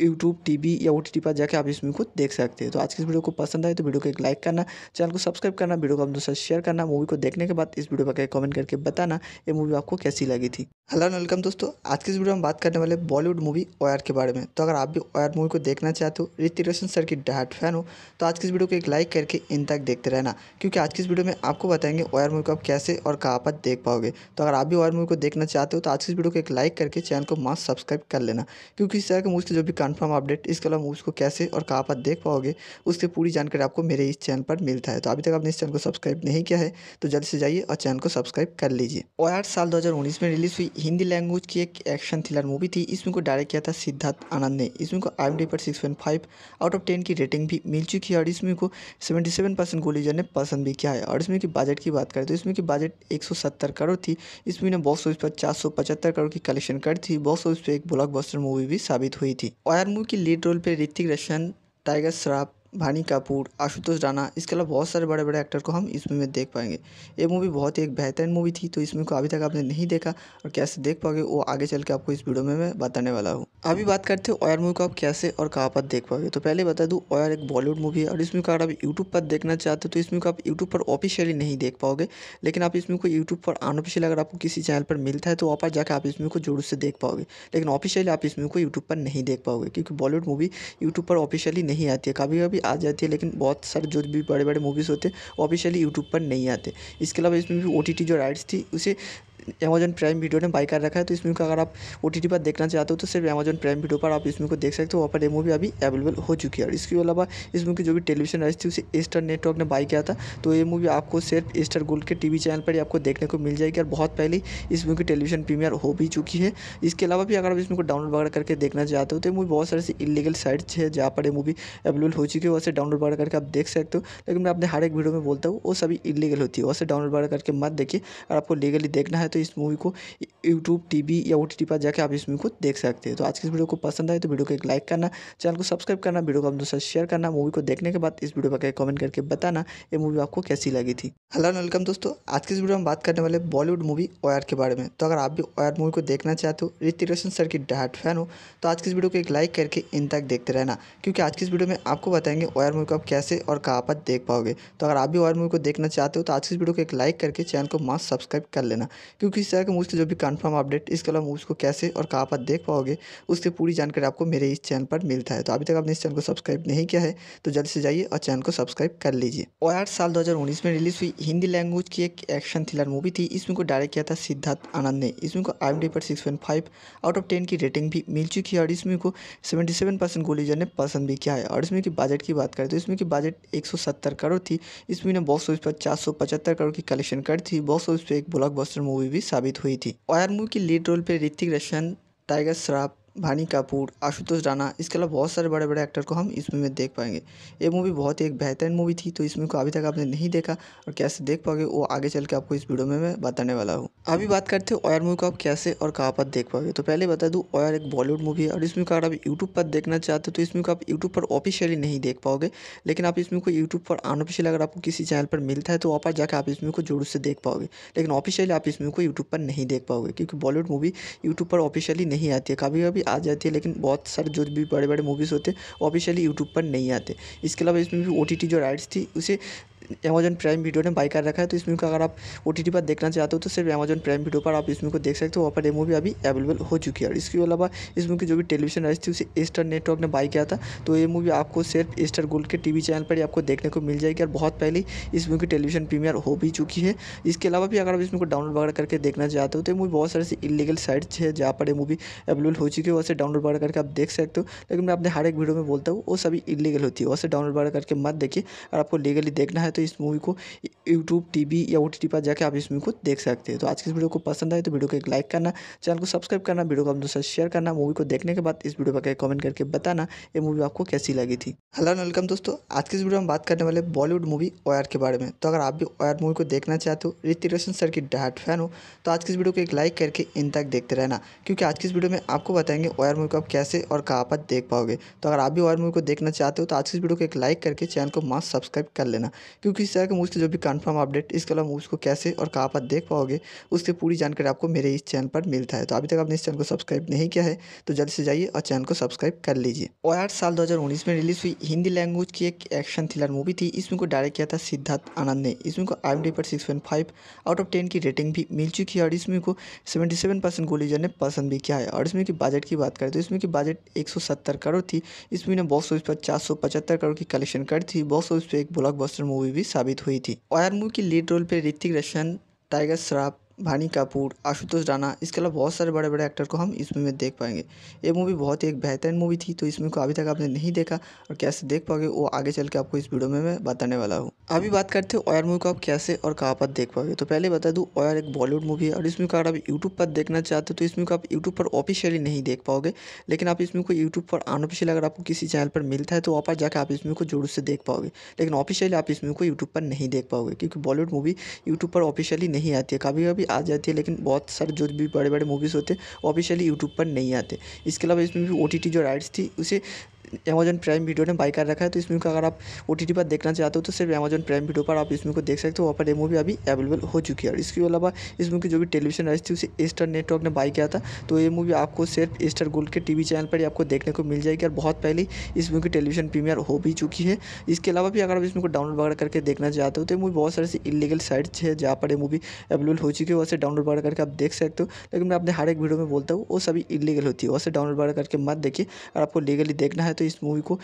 यूट्यूब टीवी या ओ टी पर जाकर आप इस मूवी को देख सकते हैं तो आज की इस वीडियो को पसंद आए तो वीडियो को एक लाइक करना चैनल को सब्सक्राइब करना वीडियो को अपने साथ शेयर करना मूवी को देखने के बाद इस वीडियो पर कमेंट करके बताना ये मूवी आपको कैसी लगी थी हेलो एंड वेलकम दोस्तों आज के इस वीडियो में बात करने वाले बॉलीवुड मूवी ओयर के बारे में तो अगर आप भी ओयर मूवी को देखना चाहते हो ऋतिक रोशन सर की डहाट फैन हो तो आज की इस वीडियो को एक लाइक करके इन तक देखते रहना क्योंकि आज की इस वीडियो में आपको बताएंगे ओयर मूवी को आप कैसे और कहाँ पर देख पाओगे तो अगर आप भी ओयर मूवी को देखना चाहते हो तो आज की इस वीडियो को एक लाइक करके चैनल को मास्क सब्सक्राइब कर लेना क्योंकि इस तरह के मूवी के जो भी कन्फर्म अपडेट इसके अलावा मूवी को कैसे और कहाँ पर देख पाओगे उसकी पूरी जानकारी आपको मेरे इस चैनल पर मिलता है तो अभी तक आपने इस चैनल को सब्सक्राइब नहीं किया है तो जल्द से जाइए और चैनल को सब्सक्राइब कर लीजिए ओयर साल दो में रिलीज़ हुई हिंदी लैंग्वेज की एक एक्शन थ्रिलर मूवी थी इसमें को डायरेक्ट किया था सिद्धार्थ आनंद ने इसमें को आई पर six point five out of ten की रेटिंग भी मिल चुकी है और इसमें को सेवेंटी सेवन परसेंट गोलीजर ने पसंद भी किया है और इसमें की बजट की बात करें तो इसमें की बजट एक सौ सत्तर करोड़ थी इसमें ने बॉक्स ऑफिस पर चार सौ पचहत्तर करोड़ की कलेक्शन कर थी बॉक्स ऑफिस पर एक ब्लॉक मूवी भी साबित हुई थी और मूवी की लीड रोल पर ऋतिक रोशन टाइगर श्राफ भानी कपूर आशुतोष राणा इसके अलावा बहुत सारे बड़े बड़े एक्टर को हम इस मूवी में देख पाएंगे ये मूवी बहुत ही एक बेहतरीन मूवी थी तो इस मूवी को अभी तक आपने नहीं देखा और कैसे देख पाओगे वो आगे चल के आपको इस वीडियो में मैं बताने वाला हूँ अभी बात करते हैं ऑयर मूवी को आप कैसे और कहाँ पर देख पाओगे तो पहले बता दूँ ऑयर एक बॉलीवुड मूवी है और इसमें को अगर आप यूट्यूब पर देखना चाहते हो तो इसमें को आप यूट्यूब पर ऑफिशियली नहीं देख पाओगे लेकिन आप इसमें कोई को यूट्यूब पर अनऑफिशियल अगर आपको किसी चैनल पर मिलता है तो वहाँ पर जाकर आप इसमें को जोर से देख पाओगे लेकिन ऑफिशियली आप इसमें को यूट्यूब पर नहीं देख पाओगे क्योंकि बॉलीवुड मूवी यूट्यूब पर ऑफिशियली नहीं आती है कभी कभी आ जाती है लेकिन बहुत सारे जो भी बड़े बड़े मूवीज़ होते हैं ऑफिशियली यूट्यूब पर नहीं आते इसके अलावा इसमें भी ओ जो राइट्स थी उसे अमेजन प्राइम वीडियो ने बाई कर रखा है तो इस मूवी को अगर आप ओ पर देखना चाहते हो तो सिर्फ अमेजन प्राइम वीडियो पर आप इस मूवी को देख सकते हो वहाँ पर ये मूवी अभी अवेलेबल हो चुकी है और इसके अलावा इस मूवी की जो भी टेलीविजन आई थी उसे स्टार नेटवर्क ने बाई किया था तो ये मूवी आपको सिर्फ स्टार गोल्ड के वी चैनल पर ही आपको देखने को मिल जाएगी और बहुत पहले इस मूवी की टेलीविजन प्रीमियर हो भी चुकी है इसके अलावा भी अगर आप इस मूवी को डाउनलोड वगैरह करके देखना चाहते हो तो ये मूवी बहुत सारे इलीगल साइट्स है जहाँ पर ये मूवी अवेलेबल हो चुकी है वैसे डाउनलोड वगैरह करके आप देख सकते हो लेकिन मैं अपने हर एक वीडियो में बोलता हूँ वो सभी इलीगल होती है वैसे डाउनलोड वगैरह करके मत देखिए अगर आपको लीगली देखना है तो इस मूवी को यूट्यूब टी या ओ पर जाकर आप इस मूवी को देख सकते हैं तो आज की इस वीडियो को पसंद आए तो वीडियो को एक लाइक करना चैनल को सब्सक्राइब करना वीडियो को अपने साथ शेयर करना मूवी को देखने के बाद इस वीडियो पर कमेंट करके बताना ये मूवी आपको कैसी लगी थी हेलो वेलकम दोस्तों आज की इस वीडियो में बात करने वाले बॉलीवुड मूवी ओयर के बारे में तो अगर आप भी ओयर मूवी को देखना चाहते हो ऋतिक रोशन सर की डाट फैन हो तो आज की इस वीडियो को एक लाइक करके इन तक देखते रहना क्योंकि आज की इस वीडियो में आपको बताएंगे ओयर मूवी को आप कैसे और कहाँ पर देख पाओगे तो अगर आप भी ओयर मूवी को देखना चाहते हो तो आज की इस वीडियो को एक लाइक करके चैनल को मास्क सब्सक्राइब कर लेना क्योंकि इस तरह के मूव्स के जो भी कन्फर्म अपडेट इसके अलावा मूव्स को कैसे और कहाँ पर देख पाओगे उसकी पूरी जानकारी आपको मेरे इस चैनल पर मिलता है तो अभी तक आपने इस चैनल को सब्सक्राइब नहीं किया है तो जल्द से जाइए और चैनल को सब्सक्राइब कर लीजिए और आठ साल उन्नीस में रिलीज हुई हिंदी लैंग्वेज की एक एक्शन थ्रिलर मूवी थी इसमें को डायरेक्ट किया था सिद्धार्थ आनंद ने इसमें को आई पर सिक्स आउट ऑफ टेन की रेटिंग भी मिल चुकी है और इसमें को सेवेंटी सेवन परसेंट गोलीजर ने पसंद भी किया है और इसमें की बजट की बात करें तो इसमें की बजट एक सौ सत्तर करोड़ थी इसमें ने बॉक्स ऑफिस पर चार सौ पचहत्तर करोड़ की कलेक्शन कर थी बॉक्स ऑफिस पर एक बस्टर मूवी भी साबित हुई थी और मूवी की लीड रोल पे ऋतिक रोशन टाइगर श्राफ भानी कपूर आशुतोष राणा इसके अलावा बहुत सारे बड़े बड़े एक्टर को हम इस मूवी में देख पाएंगे ये मूवी बहुत ही एक बेहतरीन मूवी थी तो इस मूवी को अभी तक आपने नहीं देखा और कैसे देख पाओगे वो आगे चल के आपको इस वीडियो में मैं बताने वाला हूँ अभी बात करते हैं ऑयर मूवी को आप कैसे और कहाँ पर देख पाओगे तो पहले बता दूँ ऑयर एक बॉलीवुड मूवी है और इसमें अगर आप यूट्यूब पर देखना चाहते हो तो इसमें को आप यूट्यूब पर ऑफिशियली नहीं देख पाओगे लेकिन आप इसमें को यूट्यूब पर अनऑफिशियल अगर आपको किसी चैनल पर मिलता है तो वहाँ पर जाकर आप इसमें को जोर से देख पाओगे लेकिन ऑफिशियली आप इसमें को यूट्यूब पर नहीं देख पाओगे क्योंकि बॉलीवुड मूवी यूट्यूब पर ऑफिशियली नहीं आती है कभी कभी भी आ जाती है लेकिन बहुत सारे जो भी बड़े बड़े मूवीज़ होते हैं ऑफिशियली यूट्यूब पर नहीं आते इसके अलावा इसमें भी ओ टी टी जो राइट्स थी उसे अमेज़न प्राइम वीडियो ने बाई कर रखा है तो इस मूवी का अगर आप ओ पर देखना चाहते हो तो सिर्फ अमेज़न प्राइम वीडियो पर आप इस मूवी को देख सकते हो वहाँ पर ये मूवी अभी अवेलेबल हो चुकी है और इसके अलावा इस मूवी की जो भी टेलीविजन राइस थी उसे एस्टर नेटवर्क ने बाई किया था तो ये मूवी आपको सिर्फ एस्टर गोल्ड के टी चैनल पर ही आपको देखने को मिल जाएगी और बहुत पहले इस मूवी की टेलीविजन प्रीमियर हो भी चुकी है इसके अलावा भी अगर आप इस मूवी को डाउनलोड वगैरह करके देखना चाहते हो तो ये मूवी बहुत सारे इलीगल साइट्स है जहाँ पर ये मूवी अवेलेबल हो चुकी है वैसे डाउनलोड वगैरह करके आप देख सकते हो लेकिन मैं अपने हर एक वीडियो में बोलता हूँ वो सभी इलीगल होती है वैसे डाउनलोड वगैरह करके मत देखिए और आपको लीगली देखना है तो इस मूवी को यूट्यूब टी या ओ पर जाकर आप इस मूवी को देख सकते हैं तो आज की इस वीडियो को पसंद आए तो वीडियो को एक लाइक करना चैनल को सब्सक्राइब करना वीडियो को अपने साथ शेयर करना मूवी को देखने के बाद इस वीडियो पर कमेंट करके बताना ये मूवी आपको कैसी लगी थी हेलो वेलकम दोस्तों आज की इस वीडियो में बात करने वाले बॉलीवुड मूवी ओयर के बारे में तो अगर आप भी ओयर मूवी को देखना चाहते हो ऋतिक रोशन सर की डाट फैन हो तो आज की इस वीडियो को एक लाइक करके इन तक देखते रहना क्योंकि आज की इस वीडियो में आपको बताएंगे ओयर मूवी को आप कैसे और कहाँ पर देख पाओगे तो अगर आप भी ओयर मूवी को देखना चाहते हो तो आज की इस वीडियो को एक लाइक करके चैनल को मास्क सब्सक्राइब कर लेना क्योंकि इस तरह के मुझसे जो भी कन्फर्म अपडेट इसके अलावा को कैसे और कहाँ पर देख पाओगे उसकी पूरी जानकारी आपको मेरे इस चैनल पर मिलता है तो अभी तक आपने इस चैनल को सब्सक्राइब नहीं किया है तो जल्द से जाइए और चैनल को सब्सक्राइब कर लीजिए और आठ साल दो में रिलीज हुई हिंदी लैंग्वेज की एक एक्शन थ्रिलर मूवी थी इसमें को डायरेक्ट किया था सिद्धार्थ आनंद ने इसमें को आई डी पर six point five out of ten की रेटिंग भी मिल चुकी है और इसमें को सेवेंटी सेवन परसेंट गोलीजर ने पसंद भी किया है और इसमें की बजट की बात करें तो इसमें की बजट एक सौ सत्तर करोड़ थी इसमें ने बॉक्स ऑफिस पर चार सौ पचहत्तर करोड़ की कलेक्शन कर थी बॉक्स ऑफिस पर एक ब्लॉक मूवी भी साबित हुई थी और मूवी की लीड रोल पर ऋतिक रोशन टाइगर श्राफ भानी कपूर आशुतोष राणा इसके अलावा बहुत सारे बड़े बड़े एक्टर को हम इस मूवी में देख पाएंगे ये मूवी बहुत ही एक बेहतरीन मूवी थी तो इस मूवी को अभी तक आपने नहीं देखा और कैसे देख पाओगे वो आगे चल के आपको इस वीडियो में मैं बताने वाला हूँ अभी बात करते हो ऑयर मूवी को आप कैसे और कहाँ पर देख पाओगे तो पहले बता दूँ ऑयर एक बॉलीवुड मूवी है और इसमें को अगर आप यूट्यूब पर देखना चाहते हो तो इसमें को आप यूट्यूब पर ऑफिशियली नहीं देख पाओगे लेकिन आप इसमें को यूट्यूब पर अनऑफिशियल अगर आपको किसी चैनल पर मिलता है तो वहाँ पर जाकर आप इसमें को जोर से देख पाओगे लेकिन ऑफिशियली आप इस को यूट्यूब पर नहीं देख पाओगे क्योंकि बॉलीवुड मूवी यूट्यूब पर ऑफिशियली नहीं आती है कभी कभी आ जाती है लेकिन बहुत सारे जो भी बड़े बड़े मूवीज़ होते हैं ऑफिशियली यूट्यूब पर नहीं आते इसके अलावा इसमें भी ओ टी टी जो राइट्स थी उसे अमेजन प्राइम वीडियो ने बाई कर रखा है तो इस को अगर आप ओ टी पर देखना चाहते हो तो सिर्फ अमेजन प्राइम वीडियो पर आप इसमें को देख सकते हो वहाँ पर मूवी अभी अवेलेबल हो चुकी है और इसके अलावा इस की जो भी टेलीविजन आई थी उसे एस्टर नेटवर्क ने बाई किया था तो ये मूवी आपको सिर्फ एस्टर गोल्ड के टी चैनल पर ही आपको देखने को मिल जाएगी और बहुत पहले इस मूवी की टेलीविजन प्रीमियर हो भी चुकी है इसके अलावा भी अगर आप इसमें को डाउनलोड वगैरह करके देखना चाहते हो तो मूवी बहुत सारे इलीगल साइट्स है जहाँ पर ये मूवी अवेलेबल हो चुकी है वैसे डाउनलोड वगैरह करके आप देख सकते हो लेकिन मैं अपने हर एक वीडियो में बोलता हूँ वो सभी इलीगल होती है वैसे डाउनलोड वगैरह करके मत देखिए और आपको लीगली देखना है तो तो इस मूवी को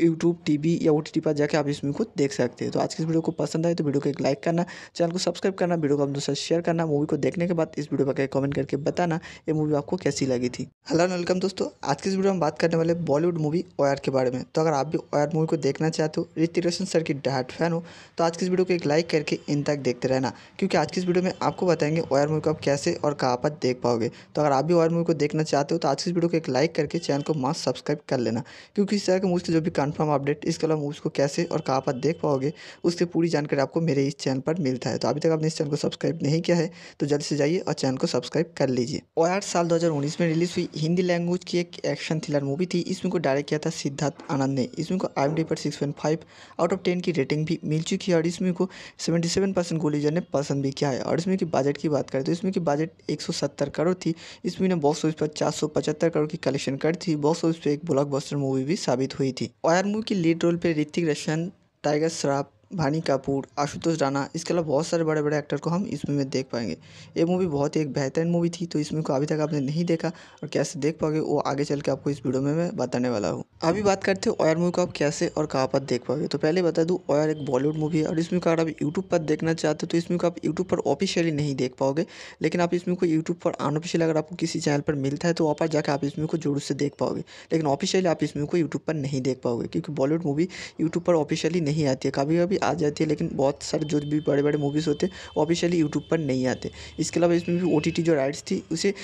यूट्यूब टीवी या ओ पर जाकर आप इस मूवी को देख सकते हैं तो आज की इस वीडियो को पसंद आए तो वीडियो को एक लाइक करना चैनल को सब्सक्राइब करना वीडियो को अपने दोस्तों शेयर करना मूवी को देखने के बाद इस वीडियो पर कमेंट करके बताना ये मूवी आपको कैसी लगी थी हेलो वेलकम दोस्तों आज की इस वीडियो में बात करने वाले बॉलीवुड मूवी ओयर के बारे में तो अगर आप भी ओयर मूवी को देखना चाहते हो ऋतिक रोशन सर की डहाट फैन हो तो आज की इस वीडियो को एक लाइक करके इन तक देखते रहना क्योंकि आज की इस वीडियो में आपको बताएंगे ओयर मूवी को आप कैसे और कहाँ पर देख पाओगे तो अगर आप भी ओयर मूवी को देखना चाहते हो तो आज की इस वीडियो को एक लाइक करके चैनल को मास्क सब्सक्राइब कर लेना क्योंकि क्योंकि इस तरह के मूव्स के जो भी कन्फर्म अपडेट इसके अलावा मूव्स को कैसे और कहाँ पर देख पाओगे उसकी पूरी जानकारी आपको मेरे इस चैनल पर मिलता है तो अभी तक आपने इस चैनल को सब्सक्राइब नहीं किया है तो जल्द से जाइए और चैनल को सब्सक्राइब कर लीजिए और आठ साल उन्नीस में रिलीज हुई हिंदी लैंग्वेज की एक एक्शन थ्रिलर मूवी थी इसमें को डायरेक्ट किया था सिद्धार्थ आनंद ने इसमें को आई पर सिक्स आउट ऑफ टेन की रेटिंग भी मिल चुकी है और इसमें को सेवेंटी सेवन परसेंट गोलीजर ने पसंद भी किया है और इसमें की बजट की बात करें तो इसमें की बजट एक सौ सत्तर करोड़ थी इसमें ने बॉक्स ऑफिस पर चार सौ पचहत्तर करोड़ की कलेक्शन कर थी बॉक्स ऑफिस पर एक ब्लॉक मूवी मूवी भी साबित हुई थी ऑयर मूवी की लीड रोल पर ऋतिक रोशन टाइगर श्रॉफ भानी कपूर आशुतोष राणा इसके अलावा बहुत सारे बड़े बड़े एक्टर को हम इस मूवी में देख पाएंगे ये मूवी बहुत ही एक बेहतरीन मूवी थी तो इस मूवी को अभी तक आपने नहीं देखा और कैसे देख पाओगे वो आगे चल के आपको इस वीडियो में मैं बताने वाला हूँ अभी बात करते हैं ऑयर मूवी को आप कैसे और कहाँ पर देख पाओगे तो पहले बता दूँ ऑयर एक बॉलीवुड मूवी है और इस मूवी को अगर आप यूट्यूब पर देखना चाहते हो तो इस मूवी को आप यूट्यूब पर ऑफिशियली नहीं देख पाओगे लेकिन आप इस मूवी को यूट्यूब पर अनऑफिशियल अगर आपको किसी चैनल पर मिलता है तो वहाँ पर जाकर आप इस मूवी को जोर से देख पाओगे लेकिन ऑफिशियली आप इस मूवी को यूट्यूब पर नहीं देख पाओगे क्योंकि बॉलीवुड मूवी यूट्यूब पर ऑफिशियली नहीं आती है कभी कभी आ जाती है लेकिन बहुत सारे जो भी बड़े बड़े मूवीज़ होते हैं ऑफिशियली यूट्यूब पर नहीं आते इसके अलावा इसमें भी ओ टी टी जो राइट्स थी उसे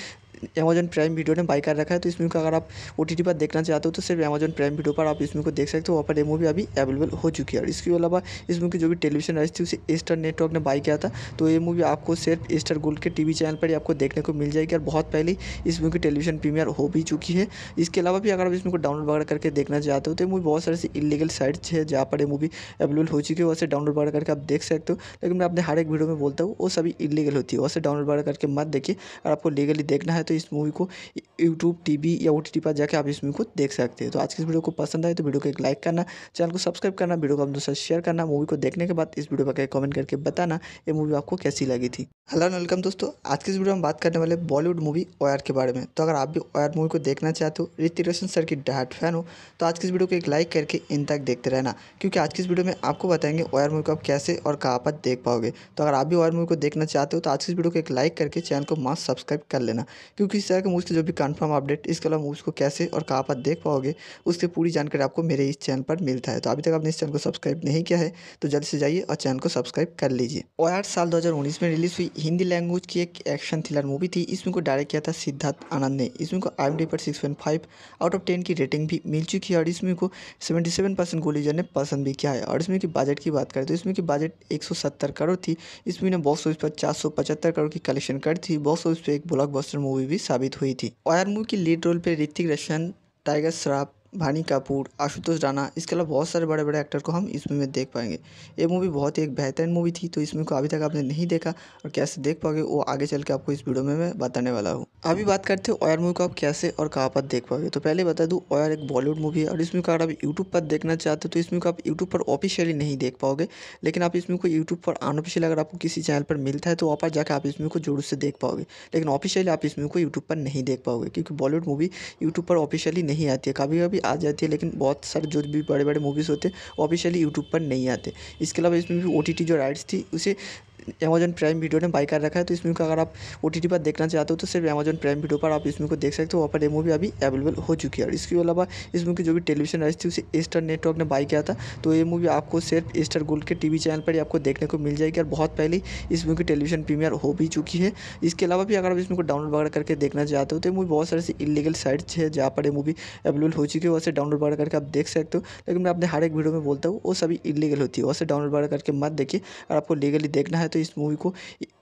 अमेजन प्राइम वीडियो ने बाई कर रखा है तो इस अगर आप ओ टी पर देखना चाहते हो तो सिर्फ अमेजन प्राइम वीडियो पर आप इस को देख सकते हो वहाँ पर ये मूवी अभी अवेलेबल हो चुकी है और इसके अलावा इस मूवी की जो भी टेलीविजन आई थी उसे स्टार नेटवर्क ने बाई किया था तो ये मूवी आपको सिर्फ स्टार गोल्ड के टी चैनल पर ही आपको देखने को मिल जाएगी और बहुत पहले इस मूवी की टेलीविजन प्रीमियर हो भी चुकी है इसके अलावा भी अगर आप इस को डाउनलोड वगैरह करके देखना चाहते हो तो ये मूवी बहुत सारे इलीगल साइट्स है जहाँ पर ये मूवी अवेलेबल हो चुकी है वैसे डाउनलोड वगैरह करके आप देख सकते हो लेकिन मैं अपने हर एक वीडियो में बोलता हूँ वो सभी इलीगल होती है वैसे डाउनलोड वगैरह करके मत देखिए अगर आपको लीगली देखना है तो तो इस मूवी को यूट्यूब टीवी या ओ पर जाकर आप इस मूवी को देख सकते हैं तो आज की इस वीडियो को पसंद आए तो वीडियो को एक लाइक करना चैनल को सब्सक्राइब करना वीडियो को अपने दोस्तों शेयर करना मूवी को देखने के बाद इस वीडियो पर कमेंट करके बताना ये मूवी आपको कैसी लगी थी हेलो वेलकम दोस्तों आज की इस वीडियो में बात करने वाले बॉलीवुड मूवी ओयर के बारे में तो अगर आप भी ओयर मूवी को देखना चाहते हो ऋतिक रोशन सर की डाट फैन हो तो आज की इस वीडियो को एक लाइक करके इन तक देखते रहना क्योंकि आज की इस वीडियो में आपको बताएंगे ओयर मूवी को आप कैसे और कहाँ पर देख पाओगे तो अगर आप भी ओयर मूवी को देखना चाहते हो तो आज की इस वीडियो को एक लाइक करके चैनल को मास्क सब्सक्राइब कर लेना क्योंकि इस तरह के मूव्स के जो भी कंफर्म अपडेट इसके अलावा मूव्स को कैसे और कहाँ पर देख पाओगे उसकी पूरी जानकारी आपको मेरे इस चैनल पर मिलता है तो अभी तक आपने इस चैनल को सब्सक्राइब नहीं किया है तो जल्द से जाइए और चैनल को सब्सक्राइब कर लीजिए और आठ साल उन्नीस में रिलीज हुई हिंदी लैंग्वेज की एक एक्शन थ्रिलर मूवी थी इसमें को डायरेक्ट किया था सिद्धार्थ आनंद ने इसमें को आई पर सिक्स आउट ऑफ टेन की रेटिंग भी मिल चुकी है और इसमें को सेवेंटी सेवन परसेंट गोलीजर ने पसंद भी किया है और इसमें की बजट की बात करें तो इसमें की बजट एक सौ सत्तर करोड़ थी इसमें ने बॉक्स ऑफिस पर चार सौ पचहत्तर करोड़ की कलेक्शन कर थी बॉक्स ऑफिस पर एक बस्टर मूवी भी साबित हुई थी और मूवी की लीड रोल पे ऋतिक रोशन टाइगर श्राफ भानी कपूर आशुतोष राणा इसके अलावा बहुत सारे बड़े बड़े एक्टर को हम इस मूवी में देख पाएंगे ये मूवी बहुत ही एक बेहतरीन मूवी थी तो इस मूवी को अभी तक आपने नहीं देखा और कैसे देख पाओगे वो आगे चल के आपको इस वीडियो में मैं बताने वाला हूँ अभी बात करते हैं ऑयर मूवी को आप कैसे और कहाँ पर देख पाओगे तो पहले बता दूँ ऑयर एक बॉलीवुड मूवी है और इसमें अगर आप यूट्यूब पर देखना चाहते हो तो इसमें को आप यूट्यूब पर ऑफिशियली नहीं देख पाओगे लेकिन आप इसमें को यूट्यूब पर अनऑफिशियल अगर आपको किसी चैनल पर मिलता है तो वहाँ पर जाकर आप इसमें को जोर से देख पाओगे लेकिन ऑफिशियली आप इसमें को यूट्यूब पर नहीं देख पाओगे क्योंकि बॉलीवुड मूवी यूट्यूब पर ऑफिशियली नहीं आती है कभी कभी भी आ जाती है लेकिन बहुत सारे जो भी बड़े बड़े मूवीज़ होते हैं ऑफिशियली यूट्यूब पर नहीं आते इसके अलावा इसमें भी ओ टी टी जो राइट्स थी उसे अमेजन प्राइम वीडियो ने बाई कर रखा है तो इस मूवी को अगर आप ओ पर देखना चाहते हो तो सिर्फ अमेजन प्राइम वीडियो पर आप इस मूवी को देख सकते हो वहाँ पर ये मूवी अभी अवेलेबल हो चुकी है और इसके अलावा इस मूवी की जो भी टेलीविजन राइस थी उसे एस्टर नेटवर्क ने बाई किया था तो ये मूवी आपको सिर्फ स्टार गोल्ड के टी चैनल पर ही आपको देखने को मिल जाएगी और बहुत पहले इस मूवी की टेलीविजन प्रीमियर हो भी चुकी है इसके अलावा भी अगर आप इस मूवी को डाउनलोड वगैरह करके देखना चाहते हो तो ये मूवी बहुत सारे इलीगल साइट्स है जहाँ पर ये मूवी अवेलेबल हो चुकी है वैसे डाउनलोड वगैरह करके आप देख सकते हो लेकिन मैं अपने हर एक वीडियो में बोलता हूँ वो सभी इलीगल होती है वैसे डाउनलोड वगैरह करके मत देखिए और आपको लीगली देखना है तो इस मूवी को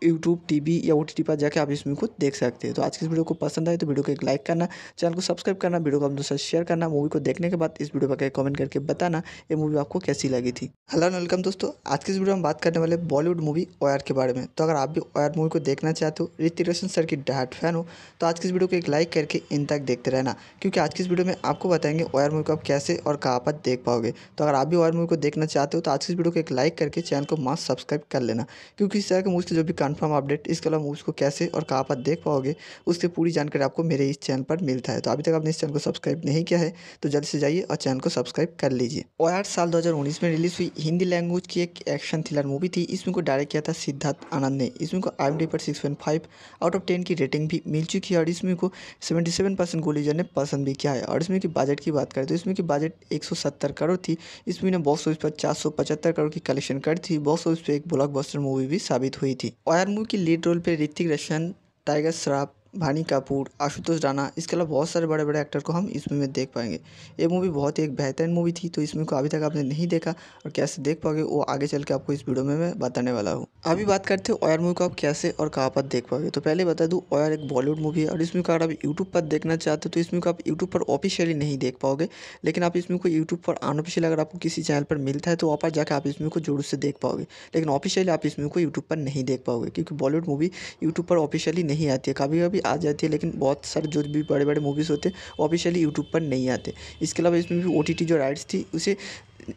यूट्यूब टीवी या ओ पर जाकर आप इस मूवी को देख सकते हैं तो आज की इस वीडियो को पसंद आए तो वीडियो को एक लाइक करना चैनल को सब्सक्राइब करना वीडियो को अपने दोस्तों शेयर करना मूवी को देखने के बाद इस वीडियो पर कमेंट करके बताना ये मूवी आपको कैसी लगी थी हेलो वेलकम दोस्तों आज की इस वीडियो में बात करने वाले बॉलीवुड मूवी ओयर के बारे में तो अगर आप भी ओयर मूवी को देखना चाहते हो ऋतिक रोशन सर की डाट फैन हो तो आज की इस वीडियो को एक लाइक करके इन तक देखते रहना क्योंकि आज की इस वीडियो में आपको बताएंगे ओयर मूवी को आप कैसे और कहाँ पर देख पाओगे तो अगर आप भी ओयर मूवी को देखना चाहते हो तो आज की इस वीडियो को एक लाइक करके चैनल को मास्क सब्सक्राइब कर लेना क्योंकि क्योंकि इस तरह के मूव्स के जो भी कन्फर्म अपडेट इसके अलावा मूव्स को कैसे और कहाँ पर देख पाओगे उसकी पूरी जानकारी आपको मेरे इस चैनल पर मिलता है तो अभी तक आपने इस चैनल को सब्सक्राइब नहीं किया है तो जल्द से जाइए और चैनल को सब्सक्राइब कर लीजिए और आठ साल दो में रिलीज हुई हिंदी लैंग्वेज की एक एक्शन थ्रिलर मूवी थी इसमें को डायरेक्ट किया था सिद्धार्थ आनंद ने इसमें को आई पर six point five out of ten की रेटिंग भी मिल चुकी है और इसमें को सेवेंटी सेवन परसेंट गोलीजर ने पसंद भी किया है और इसमें की बजट की बात करें तो इसमें की बजट एक सौ सत्तर करोड़ थी इसमें ने बॉक्स ऑफिस पर चार सौ पचहत्तर करोड़ की कलेक्शन कर थी बॉक्स ऑफिस पर एक ब्लॉक मूवी भी साबित हुई थी ऑयर मूवी की लीड रोल पर ऋतिक रोशन टाइगर श्राफ भानी कपूर आशुतोष राणा इसके अलावा बहुत सारे बड़े बड़े एक्टर को हम इस मूवी में देख पाएंगे ये मूवी बहुत ही एक बेहतरीन मूवी थी तो इस मूवी को अभी तक आपने नहीं देखा और कैसे देख पाओगे वो आगे चल के आपको इस वीडियो में मैं बताने वाला हूँ अभी बात करते हो ऑयर मूवी को आप कैसे और कहाँ पर देख पाओगे तो पहले बता दूँ ऑयर एक बॉलीवुड मूवी है और इसमें को अगर आप यूट्यूब पर देखना चाहते हो तो इसमें को आप यूट्यूब पर ऑफिशियली नहीं देख पाओगे लेकिन आप इसमें को यूट्यूब पर अनऑफिशियल अगर आपको किसी चैनल पर मिलता है तो वहाँ पर जाकर आप इस मूवी को जोर से देख पाओगे लेकिन ऑफिशियली आप इस को यूट्यूब पर नहीं देख पाओगे क्योंकि बॉलीवुड मूवी यूट्यूब पर ऑफिशियली नहीं आती है कभी कभी आ जाती है लेकिन बहुत सारे जो भी बड़े बड़े मूवीज़ होते हैं ऑफिशियली यूट्यूब पर नहीं आते इसके अलावा इसमें भी ओ टी टी जो राइट्स थी उसे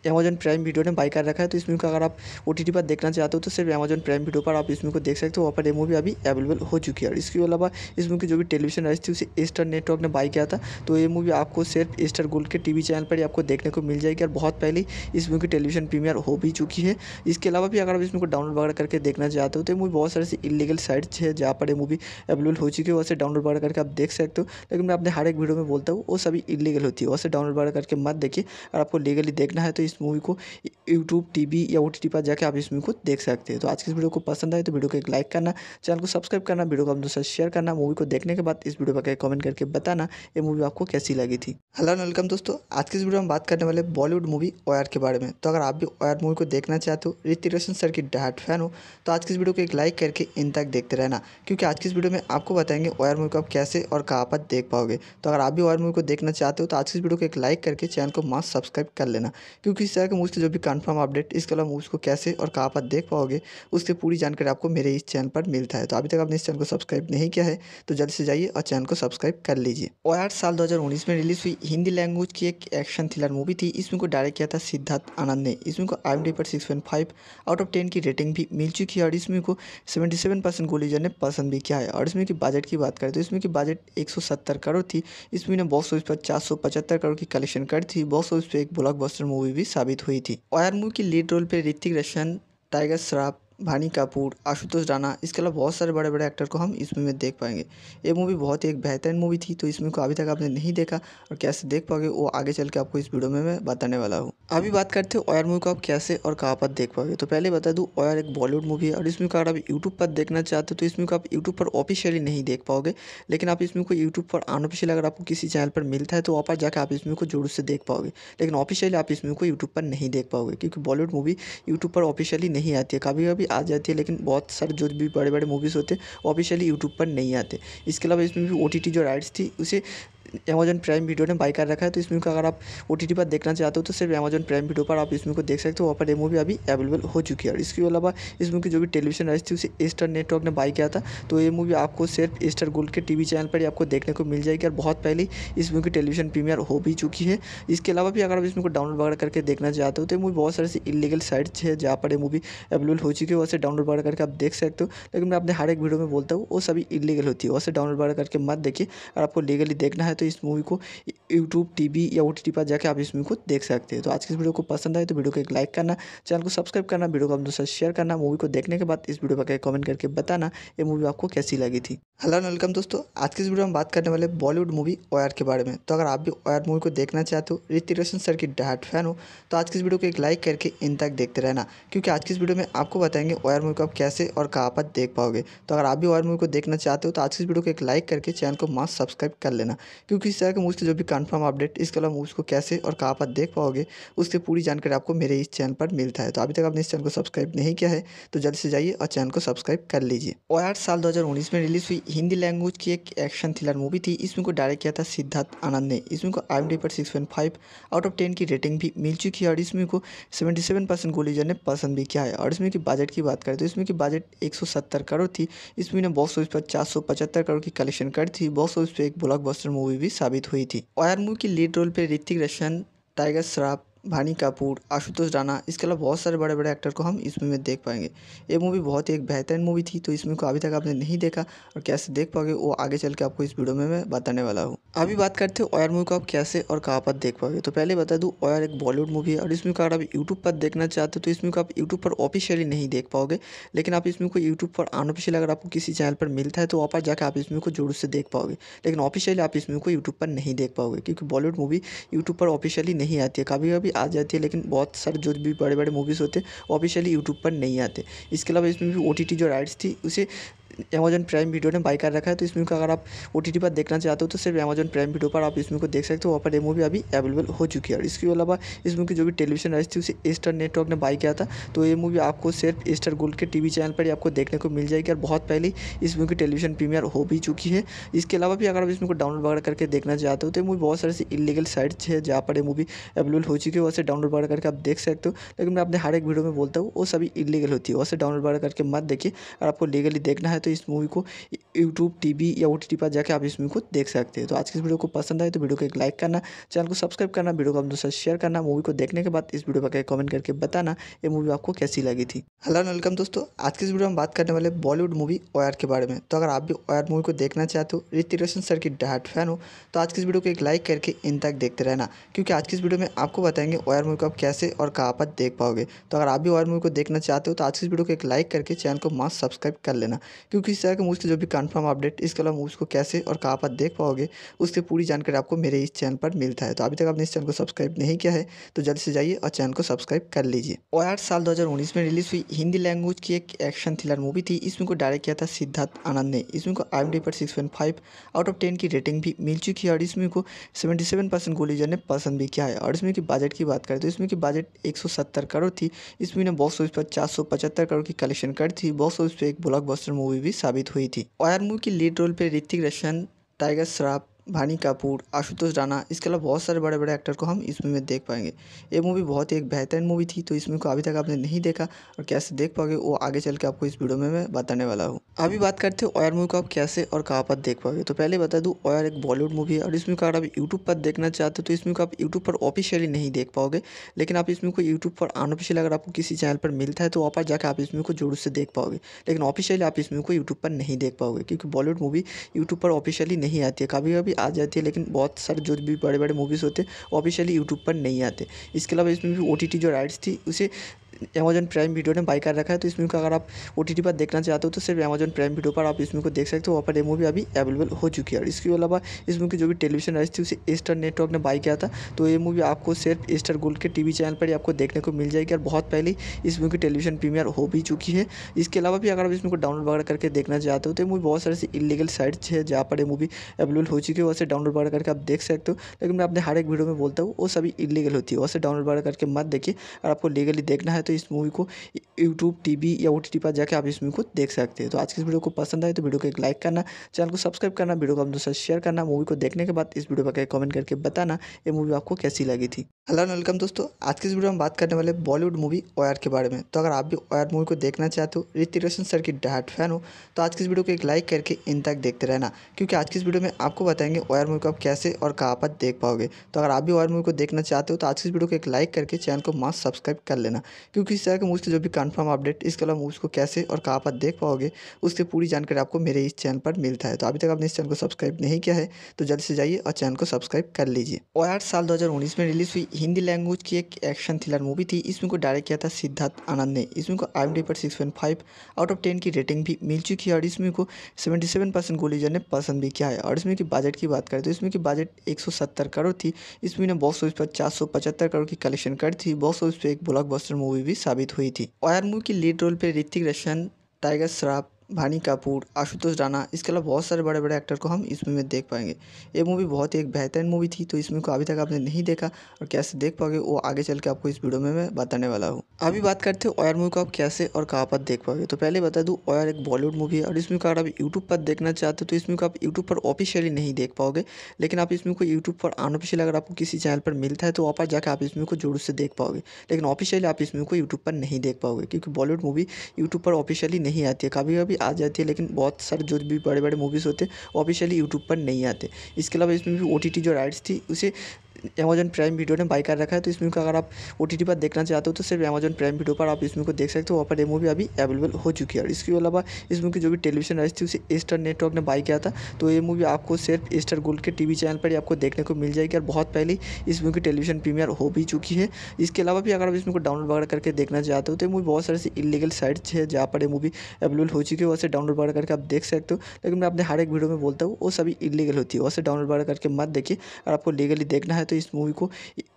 अमेजन प्राइम वीडियो ने बाई कर रखा है तो इस को अगर आप ओ टी पर देखना चाहते हो तो सिर्फ अमेजन प्राइम वीडियो पर आप इसमें को देख सकते हो वहाँ पर मूवी अभी अवेलेबल हो चुकी है और इसके अलावा इस मूवी की जो भी टेलीविजन राइस थी उसे एस्टर नेटवर्क ने बाई किया था तो ये मूवी आपको सिर्फ एस्टर गोल्ड के टी चैनल पर ही आपको देखने को मिल जाएगी और बहुत पहले इस मूवी की टेलीविजन प्रीमियर हो भी चुकी है इसके अलावा भी अगर आप इसमें को डाउनलोड वगैरह करके देखना चाहते हो तो मूवी बहुत सारे इलीगल साइट्स है जहाँ पर ये मूवी अवेलेबल हो चुकी है वैसे डाउनलोड वगैरह करके आप देख सकते हो लेकिन मैं अपने हर एक वीडियो में बोलता हूँ वो सभी इलीगल होती है वैसे डाउनलोड वगैरह करके मत देखिए और आपको लीगली देखना है तो तो इस मूवी को यूट्यूब टीवी या ओ पर जाकर आप इस मूवी को देख सकते हैं तो आज की इस वीडियो को पसंद आए तो वीडियो को एक लाइक करना चैनल को सब्सक्राइब करना वीडियो को अपने दोस्तों शेयर करना मूवी को देखने के बाद इस वीडियो पर कमेंट करके बताना ये मूवी आपको कैसी लगी थी हेलो वेलकम दोस्तों आज की इस वीडियो में बात करने वाले बॉलीवुड मूवी ओयर के बारे में तो अगर आप भी ओयर मूवी को देखना चाहते हो ऋतिक रोशन सर की डहाट फैन हो तो आज की इस वीडियो को एक लाइक करके इन तक देखते रहना क्योंकि आज की इस वीडियो में आपको बताएंगे ओयर मूवी को आप कैसे और कहाँ पर देख पाओगे तो अगर आप भी ओयर मूवी को देखना चाहते हो तो आज की इस वीडियो को एक लाइक करके चैनल को मास्क सब्सक्राइब कर लेना क्योंकि क्योंकि इस तरह के मूव्स के जो भी कन्फर्म अपडेट इसके अलावा मूव्स को कैसे और कहाँ पर देख पाओगे उसकी पूरी जानकारी आपको मेरे इस चैनल पर मिलता है तो अभी तक आपने इस चैनल को सब्सक्राइब नहीं किया है तो जल्द से जाइए और चैनल को सब्सक्राइब कर लीजिए और आठ साल दो में रिलीज हुई हिंदी लैंग्वेज की एक एक्शन थ्रिलर मूवी थी इसमें को डायरेक्ट किया था सिद्धार्थ आनंद ने इसमें को आई पर six point five out of ten की रेटिंग भी मिल चुकी है और इसमें को सेवेंटी सेवन परसेंट गोलीजर ने पसंद भी किया है और इसमें की बजट की बात करें तो इसमें की बजट एक सौ सत्तर करोड़ थी इसमें बॉक्स ऑफिस पर चार सौ पचहत्तर करोड़ की कलेक्शन कर थी बॉक्स ऑफिस पर एक ब्लॉकबस्टर मूवी भी भी साबित हुई थी और मूवी की लीड रोल पर ऋतिक रोशन टाइगर श्रॉफ भानी कपूर आशुतोष राणा इसके अलावा बहुत सारे बड़े बड़े एक्टर को हम इस मूवी में देख पाएंगे ये मूवी बहुत ही एक बेहतरीन मूवी थी तो इस मूवी को अभी तक आपने नहीं देखा और कैसे देख पाओगे वो आगे चल के आपको इस वीडियो में मैं बताने वाला हूँ अभी बात करते हैं ऑयर मूवी को आप कैसे और कहाँ पर देख पाओगे तो पहले बता दूँ ऑयर एक बॉलीवुड मूवी है और इस मूवी को अगर आप यूट्यूब पर देखना चाहते हो तो इस मूवी को आप यूट्यूब पर ऑफिशियली नहीं देख पाओगे लेकिन आप इस मूवी को यूट्यूब पर अनऑफिशियल अगर आपको किसी चैनल पर मिलता है तो वहाँ पर जाकर आप इस मूवी को जोर से देख पाओगे लेकिन ऑफिशियली आप इस मूवी को यूट्यूब पर नहीं देख पाओगे क्योंकि बॉलीवुड मूवी यूट्यूब पर ऑफिशियली नहीं आती है कभी कभी आ जाती है लेकिन बहुत सारे जो भी बड़े बड़े मूवीज़ होते हैं ऑफिशियली यूट्यूब पर नहीं आते इसके अलावा इसमें भी ओ टी टी जो राइट्स थी उसे अमेजन प्राइम वीडियो ने बाई कर रखा है तो इस अगर आप ओ टी पर देखना चाहते हो तो सिर्फ अमेजन प्राइम वीडियो पर आप इसमें को देख सकते हो वहाँ पर ये मूवी अभी अवेलेबल हो चुकी है और इसके अलावा इस की जो भी टेलीविजन आई थी उसे स्टार नेटवर्क ने बाई किया था तो ये मूवी आपको सिर्फ स्टार गोल्ड के टी चैनल पर ही आपको देखने को मिल जाएगी और बहुत पहले इस मूवी की टेलीविजन प्रीमियर हो भी चुकी है इसके अलावा भी अगर आप इस को डाउनलोड वगैरह करके देखना चाहते हो तो ये मूवी बहुत सारे इलीगल साइट्स है जहाँ पर ये मूवी अवेलेबल हो चुकी है वैसे डाउनलोड वगैरह करके आप देख सकते हो लेकिन मैं अपने हर एक वीडियो में बोलता हूँ वो सभी इलीगल होती है वैसे डाउनलोड वगैरह करके मत देखिए अगर आपको लीगली देखना है तो तो इस मूवी को यूट्यूब टीवी या ओ पर जाकर आप इस मूवी को देख सकते हैं तो आज की इस वीडियो को पसंद आए तो वीडियो को एक लाइक करना चैनल को सब्सक्राइब करना वीडियो को आप दूसरा शेयर करना मूवी को देखने के बाद इस वीडियो पर कमेंट करके बताना ये मूवी आपको कैसी लगी थी हेलो एंड वेलकम दोस्तों आज की इस वीडियो में बात करने वाले बॉलीवुड मूवी ओयर के बारे में तो अगर आप भी ओयर मूवी को देखना चाहते हो ऋतिक रोशन सर की डहाट फैन हो तो आज की इस वीडियो को एक लाइक करके इन तक देखते रहना क्योंकि आज की इस वीडियो में आपको बताएंगे ओयर मूवी को आप कैसे और कहाँ पर देख पाओगे तो अगर आप भी ओयर मूवी को देखना चाहते हो तो आज की इस वीडियो को एक लाइक करके चैनल को मास्क सब्सक्राइब कर लेना क्योंकि इस तरह के मूवी जो भी कन्फर्म अपडेट इसके अलावा मूवीज़ को कैसे और कहाँ पर देख पाओगे उसकी पूरी जानकारी आपको मेरे इस चैनल पर मिलता है तो अभी तक आपने इस चैनल को सब्सक्राइब नहीं किया है तो जल्द से जाइए और चैनल को सब्सक्राइब कर लीजिए ओयर साल दो में रिलीज़ हुई हिंदी लैंग्वेज की एक एक्शन थ्रिलर मूवी थी इसमें को डायरेक्ट किया था सिद्धार्थ आनंद ने इसमें को आई पर six point five out of ten की रेटिंग भी मिल चुकी है और इसमें को सेवेंटी सेवन परसेंट गोलीजर ने पसंद भी किया है और इसमें की बजट की बात करें तो इसमें की बजट एक सौ सत्तर करोड़ थी इस मूवी ने बॉक्स ऑफिस पर चार सौ पचहत्तर करोड़ की कलेक्शन कर थी बॉक्स ऑफिस पर एक बस्टर मूवी भी साबित हुई थी और मूवी की लीड रोल पर ऋतिक रशन टाइगर श्राफ भानी कपूर आशुतोष राणा इसके अलावा बहुत सारे बड़े बड़े एक्टर को हम इस मूवी में देख पाएंगे ये मूवी बहुत ही एक बेहतरीन मूवी थी तो इस मूवी को अभी तक आपने नहीं देखा और कैसे देख पाओगे वो आगे चल के आपको इस वीडियो में मैं बताने वाला हूँ अभी बात करते हैं ऑयर मूवी को आप कैसे और कहाँ पर देख पाओगे तो पहले बता दूँ ऑयर एक बॉलीवुड मूवी है और इसमें अगर आप यूट्यूब पर देखना चाहते हो तो इसमें को आप यूट्यूब पर ऑफिशियली नहीं देख पाओगे लेकिन आप इसमें को यूट्यूब पर अनऑफिशियल अगर आपको किसी चैनल पर मिलता है तो वहाँ पर जाकर आप इस मूवी को जोर से देख पाओगे लेकिन ऑफिशियली आप इस को यूट्यूब पर नहीं देख पाओगे क्योंकि बॉलीवुड मूवी यूट्यूब पर ऑफिशियली नहीं आती है कभी कभी भी आ जाती है लेकिन बहुत सारे जो भी बड़े बड़े मूवीज़ होते हैं ऑफिशियली यूट्यूब पर नहीं आते इसके अलावा इसमें भी ओ टी टी जो राइट्स थी उसे अमेजन प्राइम वीडियो ने बाई कर रखा है तो इसमें अगर आप ओ पर देखना चाहते हो तो सिर्फ अमेजन प्राइम वीडियो पर आप इसमें को देख सकते हो वहाँ पर ये मूवी अभी अवेलेबल हो चुकी है और इसके अलावा इस मूवी की जो भी टेलीविजन राइस थी उसे एस्टर नेटवर्क ने बाई किया था तो ये मूवी आपको सिर्फ स्टार गोल्ड के टी चैनल पर ही आपको देखने को मिल जाएगी और बहुत पहले इस मूवी की टेलीविजन प्रीमियर हो भी चुकी है इसके अलावा भी अगर आप इसमें को डाउनलोड वगैरह करके देखना चाहते हो तो ये मूवी बहुत सारे इलीगल साइट्स है जहाँ पर ये मूवी अवेलेबल हो चुकी है वैसे डाउनलोड वगैरह करके आप देख सकते हो लेकिन मैं अपने हर एक वीडियो में बोलता हूँ वो सभी इलीगल होती है वैसे डाउनलोड वगैरह करके मत देखिए और आपको लीगली देखना है तो से इस मूवी को यूट्यूब टीवी या ओ पर जाकर आप इस मूवी को देख सकते हैं तो आज की इस वीडियो को पसंद आए तो वीडियो को एक लाइक करना चैनल को सब्सक्राइब करना वीडियो को अपने दोस्तों शेयर करना मूवी को देखने के बाद इस वीडियो पर कमेंट करके बताना ये मूवी आपको कैसी लगी थी हेलो वेलकम दोस्तों आज की इस वीडियो में बात करने वाले बॉलीवुड मूवी ओयर के बारे में तो अगर आप भी ओयर मूवी को देखना चाहते हो ऋतिक रोशन सर की डाट फैन हो तो आज की इस वीडियो को एक लाइक करके इन तक देखते रहना क्योंकि आज की इस वीडियो में आपको बताएंगे ओयर मूवी को आप कैसे और कहाँ पर देख पाओगे तो अगर आप भी ओयर मूवी को देखना चाहते हो तो आज की इस वीडियो को एक लाइक करके चैनल को मास्क सब्सक्राइब कर लेना क्योंकि इस तरह के का मुझसे जो भी कन्फर्म अपडेट इसके अलावा को कैसे और कहाँ पर देख पाओगे उसकी पूरी जानकारी आपको मेरे इस चैनल पर मिलता है तो अभी तक आपने इस चैनल को सब्सक्राइब नहीं किया है तो जल्द से जाइए और चैनल को सब्सक्राइब कर लीजिए और साल दो में रिलीज हुई हिंदी लैंग्वेज की एक एक्शन थ्रिलर मूवी थी इसमें को डायरेक्ट किया था सिद्धार्थ आनंद ने इसमें को आई पर six point five out of ten की रेटिंग भी मिल चुकी है और इसमें को सेवेंटी सेवन परसेंट गोलीजर ने पसंद भी किया है और इसमें की बजट की बात करें तो इसमें की बजट एक सौ सत्तर करोड़ थी इसमें ने बॉक्स ऑफिस पर चार सौ पचहत्तर करोड़ की कलेक्शन कर थी बॉक्स ऑफिस पर एक ब्लॉकबस्टर मूवी भी साबित हुई थी और मूवी की लीड रोल पर ऋतिक रोशन टाइगर श्राफ भानी कपूर आशुतोष राणा इसके अलावा बहुत सारे बड़े बड़े एक्टर को हम इस मूवी में देख पाएंगे ये मूवी बहुत ही एक बेहतरीन मूवी थी तो इस मूवी को अभी तक आपने नहीं देखा और कैसे देख पाओगे वो आगे चल के आपको इस वीडियो में मैं बताने वाला हूँ अभी बात करते हो ऑयर मूवी को आप कैसे और कहाँ पर देख पाओगे तो पहले बता दूँ ऑयर एक बॉलीवुड मूवी है और इसमें को अगर आप यूट्यूब पर देखना चाहते हो तो इसमें को आप यूट्यूब पर ऑफिशियली नहीं देख पाओगे लेकिन आप इसमें को यूट्यूब पर अनऑफिशियल अगर आपको किसी चैनल पर मिलता है तो वहाँ पर जाकर आप इस मूवी को जोर से देख पाओगे लेकिन ऑफिशियली आप इस को यूट्यूब पर नहीं देख पाओगे क्योंकि बॉलीवुड मूवी यूट्यूब पर ऑफिशियली नहीं आती है कभी कभी आ जाती है लेकिन बहुत सारे जो भी बड़े बड़े मूवीज़ होते हैं ऑफिशियली यूट्यूब पर नहीं आते इसके अलावा इसमें भी ओ टी टी जो राइट्स थी उसे अमेजन प्राइम वीडियो ने बाई कर रखा है तो इस को अगर आप ओ पर देखना चाहते हो तो सिर्फ अमेजन प्राइम वीडियो पर आप इस को देख सकते हो वहाँ पर मूवी अभी अवेलेबल हो चुकी है और इसके अलावा इस की जो भी टेलीविजन राइस थी उसे स्टार नेटवर्क ने बाई किया था तो ये मूवी आपको सिर्फ एस्टर गोल्ड के टी चैनल पर ही आपको देखने को मिल जाएगी और बहुत पहले इस मूवी की टेलीविजन प्रीमियर हो भी चुकी है इसके अलावा भी अगर आप इसमें को डाउनलोड वगैरह करके देखना चाहते हो तो मूवी बहुत सारे इलीगल साइट्स है जहाँ पर ये मूवी अवेलेबल हो चुकी है वैसे डाउनलोड वगैरह करके आप देख सकते हो लेकिन मैं अपने हर एक वीडियो में बोलता हूँ वो सभी इलीगल होती है वैसे डाउनलोड वगैरह करके मत देखिए अगर आपको लीगली देखना है तो तो इस मूवी को यूट्यूब टीवी या ओ पर जाकर आप इस मूवी को देख सकते हैं तो आज की इस वीडियो को पसंद आए तो वीडियो को एक लाइक करना चैनल को सब्सक्राइब करना वीडियो को अपने दोस्तों शेयर करना मूवी को देखने के बाद इस वीडियो पर कमेंट करके बताना ये मूवी आपको कैसी लगी थी हेलो वेलकम दोस्तों आज की इस वीडियो में बात करने वाले बॉलीवुड मूवी ओयर के बारे में तो अगर आप भी ओयर मूवी को देखना चाहते हो ऋतिक रोशन सर की डाट फैन हो तो आज की इस वीडियो को एक लाइक करके इन तक देखते रहना क्योंकि आज की इस वीडियो में आपको बताएंगे ओयर मूवी को आप कैसे और कहाँ पर देख पाओगे तो अगर आप भी ओयर मूवी को देखना चाहते हो तो आज की इस वीडियो को एक लाइक करके चैनल को मास्क सब्सक्राइब कर लेना क्योंकि इस तरह के मूव्स के जो भी कन्फर्म अपडेट इसके अलावा मूव्स को कैसे और कहाँ पर देख पाओगे उसकी पूरी जानकारी आपको मेरे इस चैनल पर मिलता है तो अभी तक आपने इस चैनल को सब्सक्राइब नहीं किया है तो जल्द से जाइए और चैनल को सब्सक्राइब कर लीजिए और आठ साल दो में रिलीज हुई हिंदी लैंग्वेज की एक एक्शन थ्रिलर मूवी थी इसमें को डायरेक्ट किया था सिद्धार्थ आनंद ने इसमें को आई पर सिक्स आउट ऑफ टेन की रेटिंग भी मिल चुकी है और इसमें को सेवेंटी सेवन परसेंट गोलीजर ने पसंद भी किया है और इसमें की बजट की बात करें तो इसमें की बजट एक सौ सत्तर करोड़ थी इसमें ने बॉक्स ऑफिस पर चार सौ पचहत्तर करोड़ की कलेक्शन कर थी बॉक्स ऑफिस पर एक ब्लॉकबस्टर मूवी भी भी साबित हुई थी और मूवी की लीड रोल पर ऋतिक रोशन टाइगर श्रॉफ भानी कपूर आशुतोष राणा इसके अलावा बहुत सारे बड़े बड़े एक्टर को हम इस मूवी में देख पाएंगे ये मूवी बहुत ही एक बेहतरीन मूवी थी तो इस मूवी को अभी तक आपने नहीं देखा और कैसे देख पाओगे वो आगे चल के आपको इस वीडियो में मैं बताने वाला हूँ अभी बात करते हैं ऑयर मूवी को आप कैसे और कहाँ पर देख पाओगे तो पहले बता दूँ ऑयर एक बॉलीवुड मूवी है और इसमें को अगर आप यूट्यूब पर देखना चाहते हो तो इसमें को आप यूट्यूब पर ऑफिशियली नहीं देख पाओगे लेकिन आप इसमें को यूट्यूब पर अनऑफिशियल अगर आपको किसी चैनल पर मिलता है तो वहाँ पर जाकर आप इसमें को जोर से देख पाओगे लेकिन ऑफिशियली आप इसमें को यूट्यूब पर नहीं देख पाओगे क्योंकि बॉलीवुड मूवी यूट्यूब पर ऑफिशियली नहीं आती है कभी कभी आ जाती है लेकिन बहुत सारे जो भी बड़े बड़े मूवीज़ होते हैं ऑफिशियली यूट्यूब पर नहीं आते इसके अलावा इसमें भी ओ टी टी जो राइट्स थी उसे अमेजन प्राइम वीडियो ने बाई कर रखा है तो इस को अगर आप ओ टी पर देखना चाहते हो तो सिर्फ अमेजन प्राइम वीडियो पर आप इसमें को देख सकते हो वहाँ पर ये मूवी अभी अवेलेबल हो चुकी है और इसके अलावा इस मूवी की जो भी टेलीविजन आई थी उसे स्टार नेटवर्क ने बाई किया था तो ये मूवी आपको सिर्फ स्टार गोल्ड के टी चैनल पर ही आपको देखने को मिल जाएगी और बहुत पहले इस मूवी की टेलीविजन प्रीमियर हो भी चुकी है इसके अलावा भी अगर आप इस को डाउनलोड वगैरह करके देखना चाहते हो तो ये मूवी बहुत सारे इलीगल साइट्स है जहाँ पर ये मूवी अवेलेबल हो चुकी है वैसे डाउनलोड वगैरह करके आप देख सकते हो लेकिन मैं अपने हर एक वीडियो में बोलता हूँ वो सभी इलीगल होती है वैसे डाउनलोड वगैरह करके मत देखिए अगर आपको लीगली देखना है तो इस मूवी को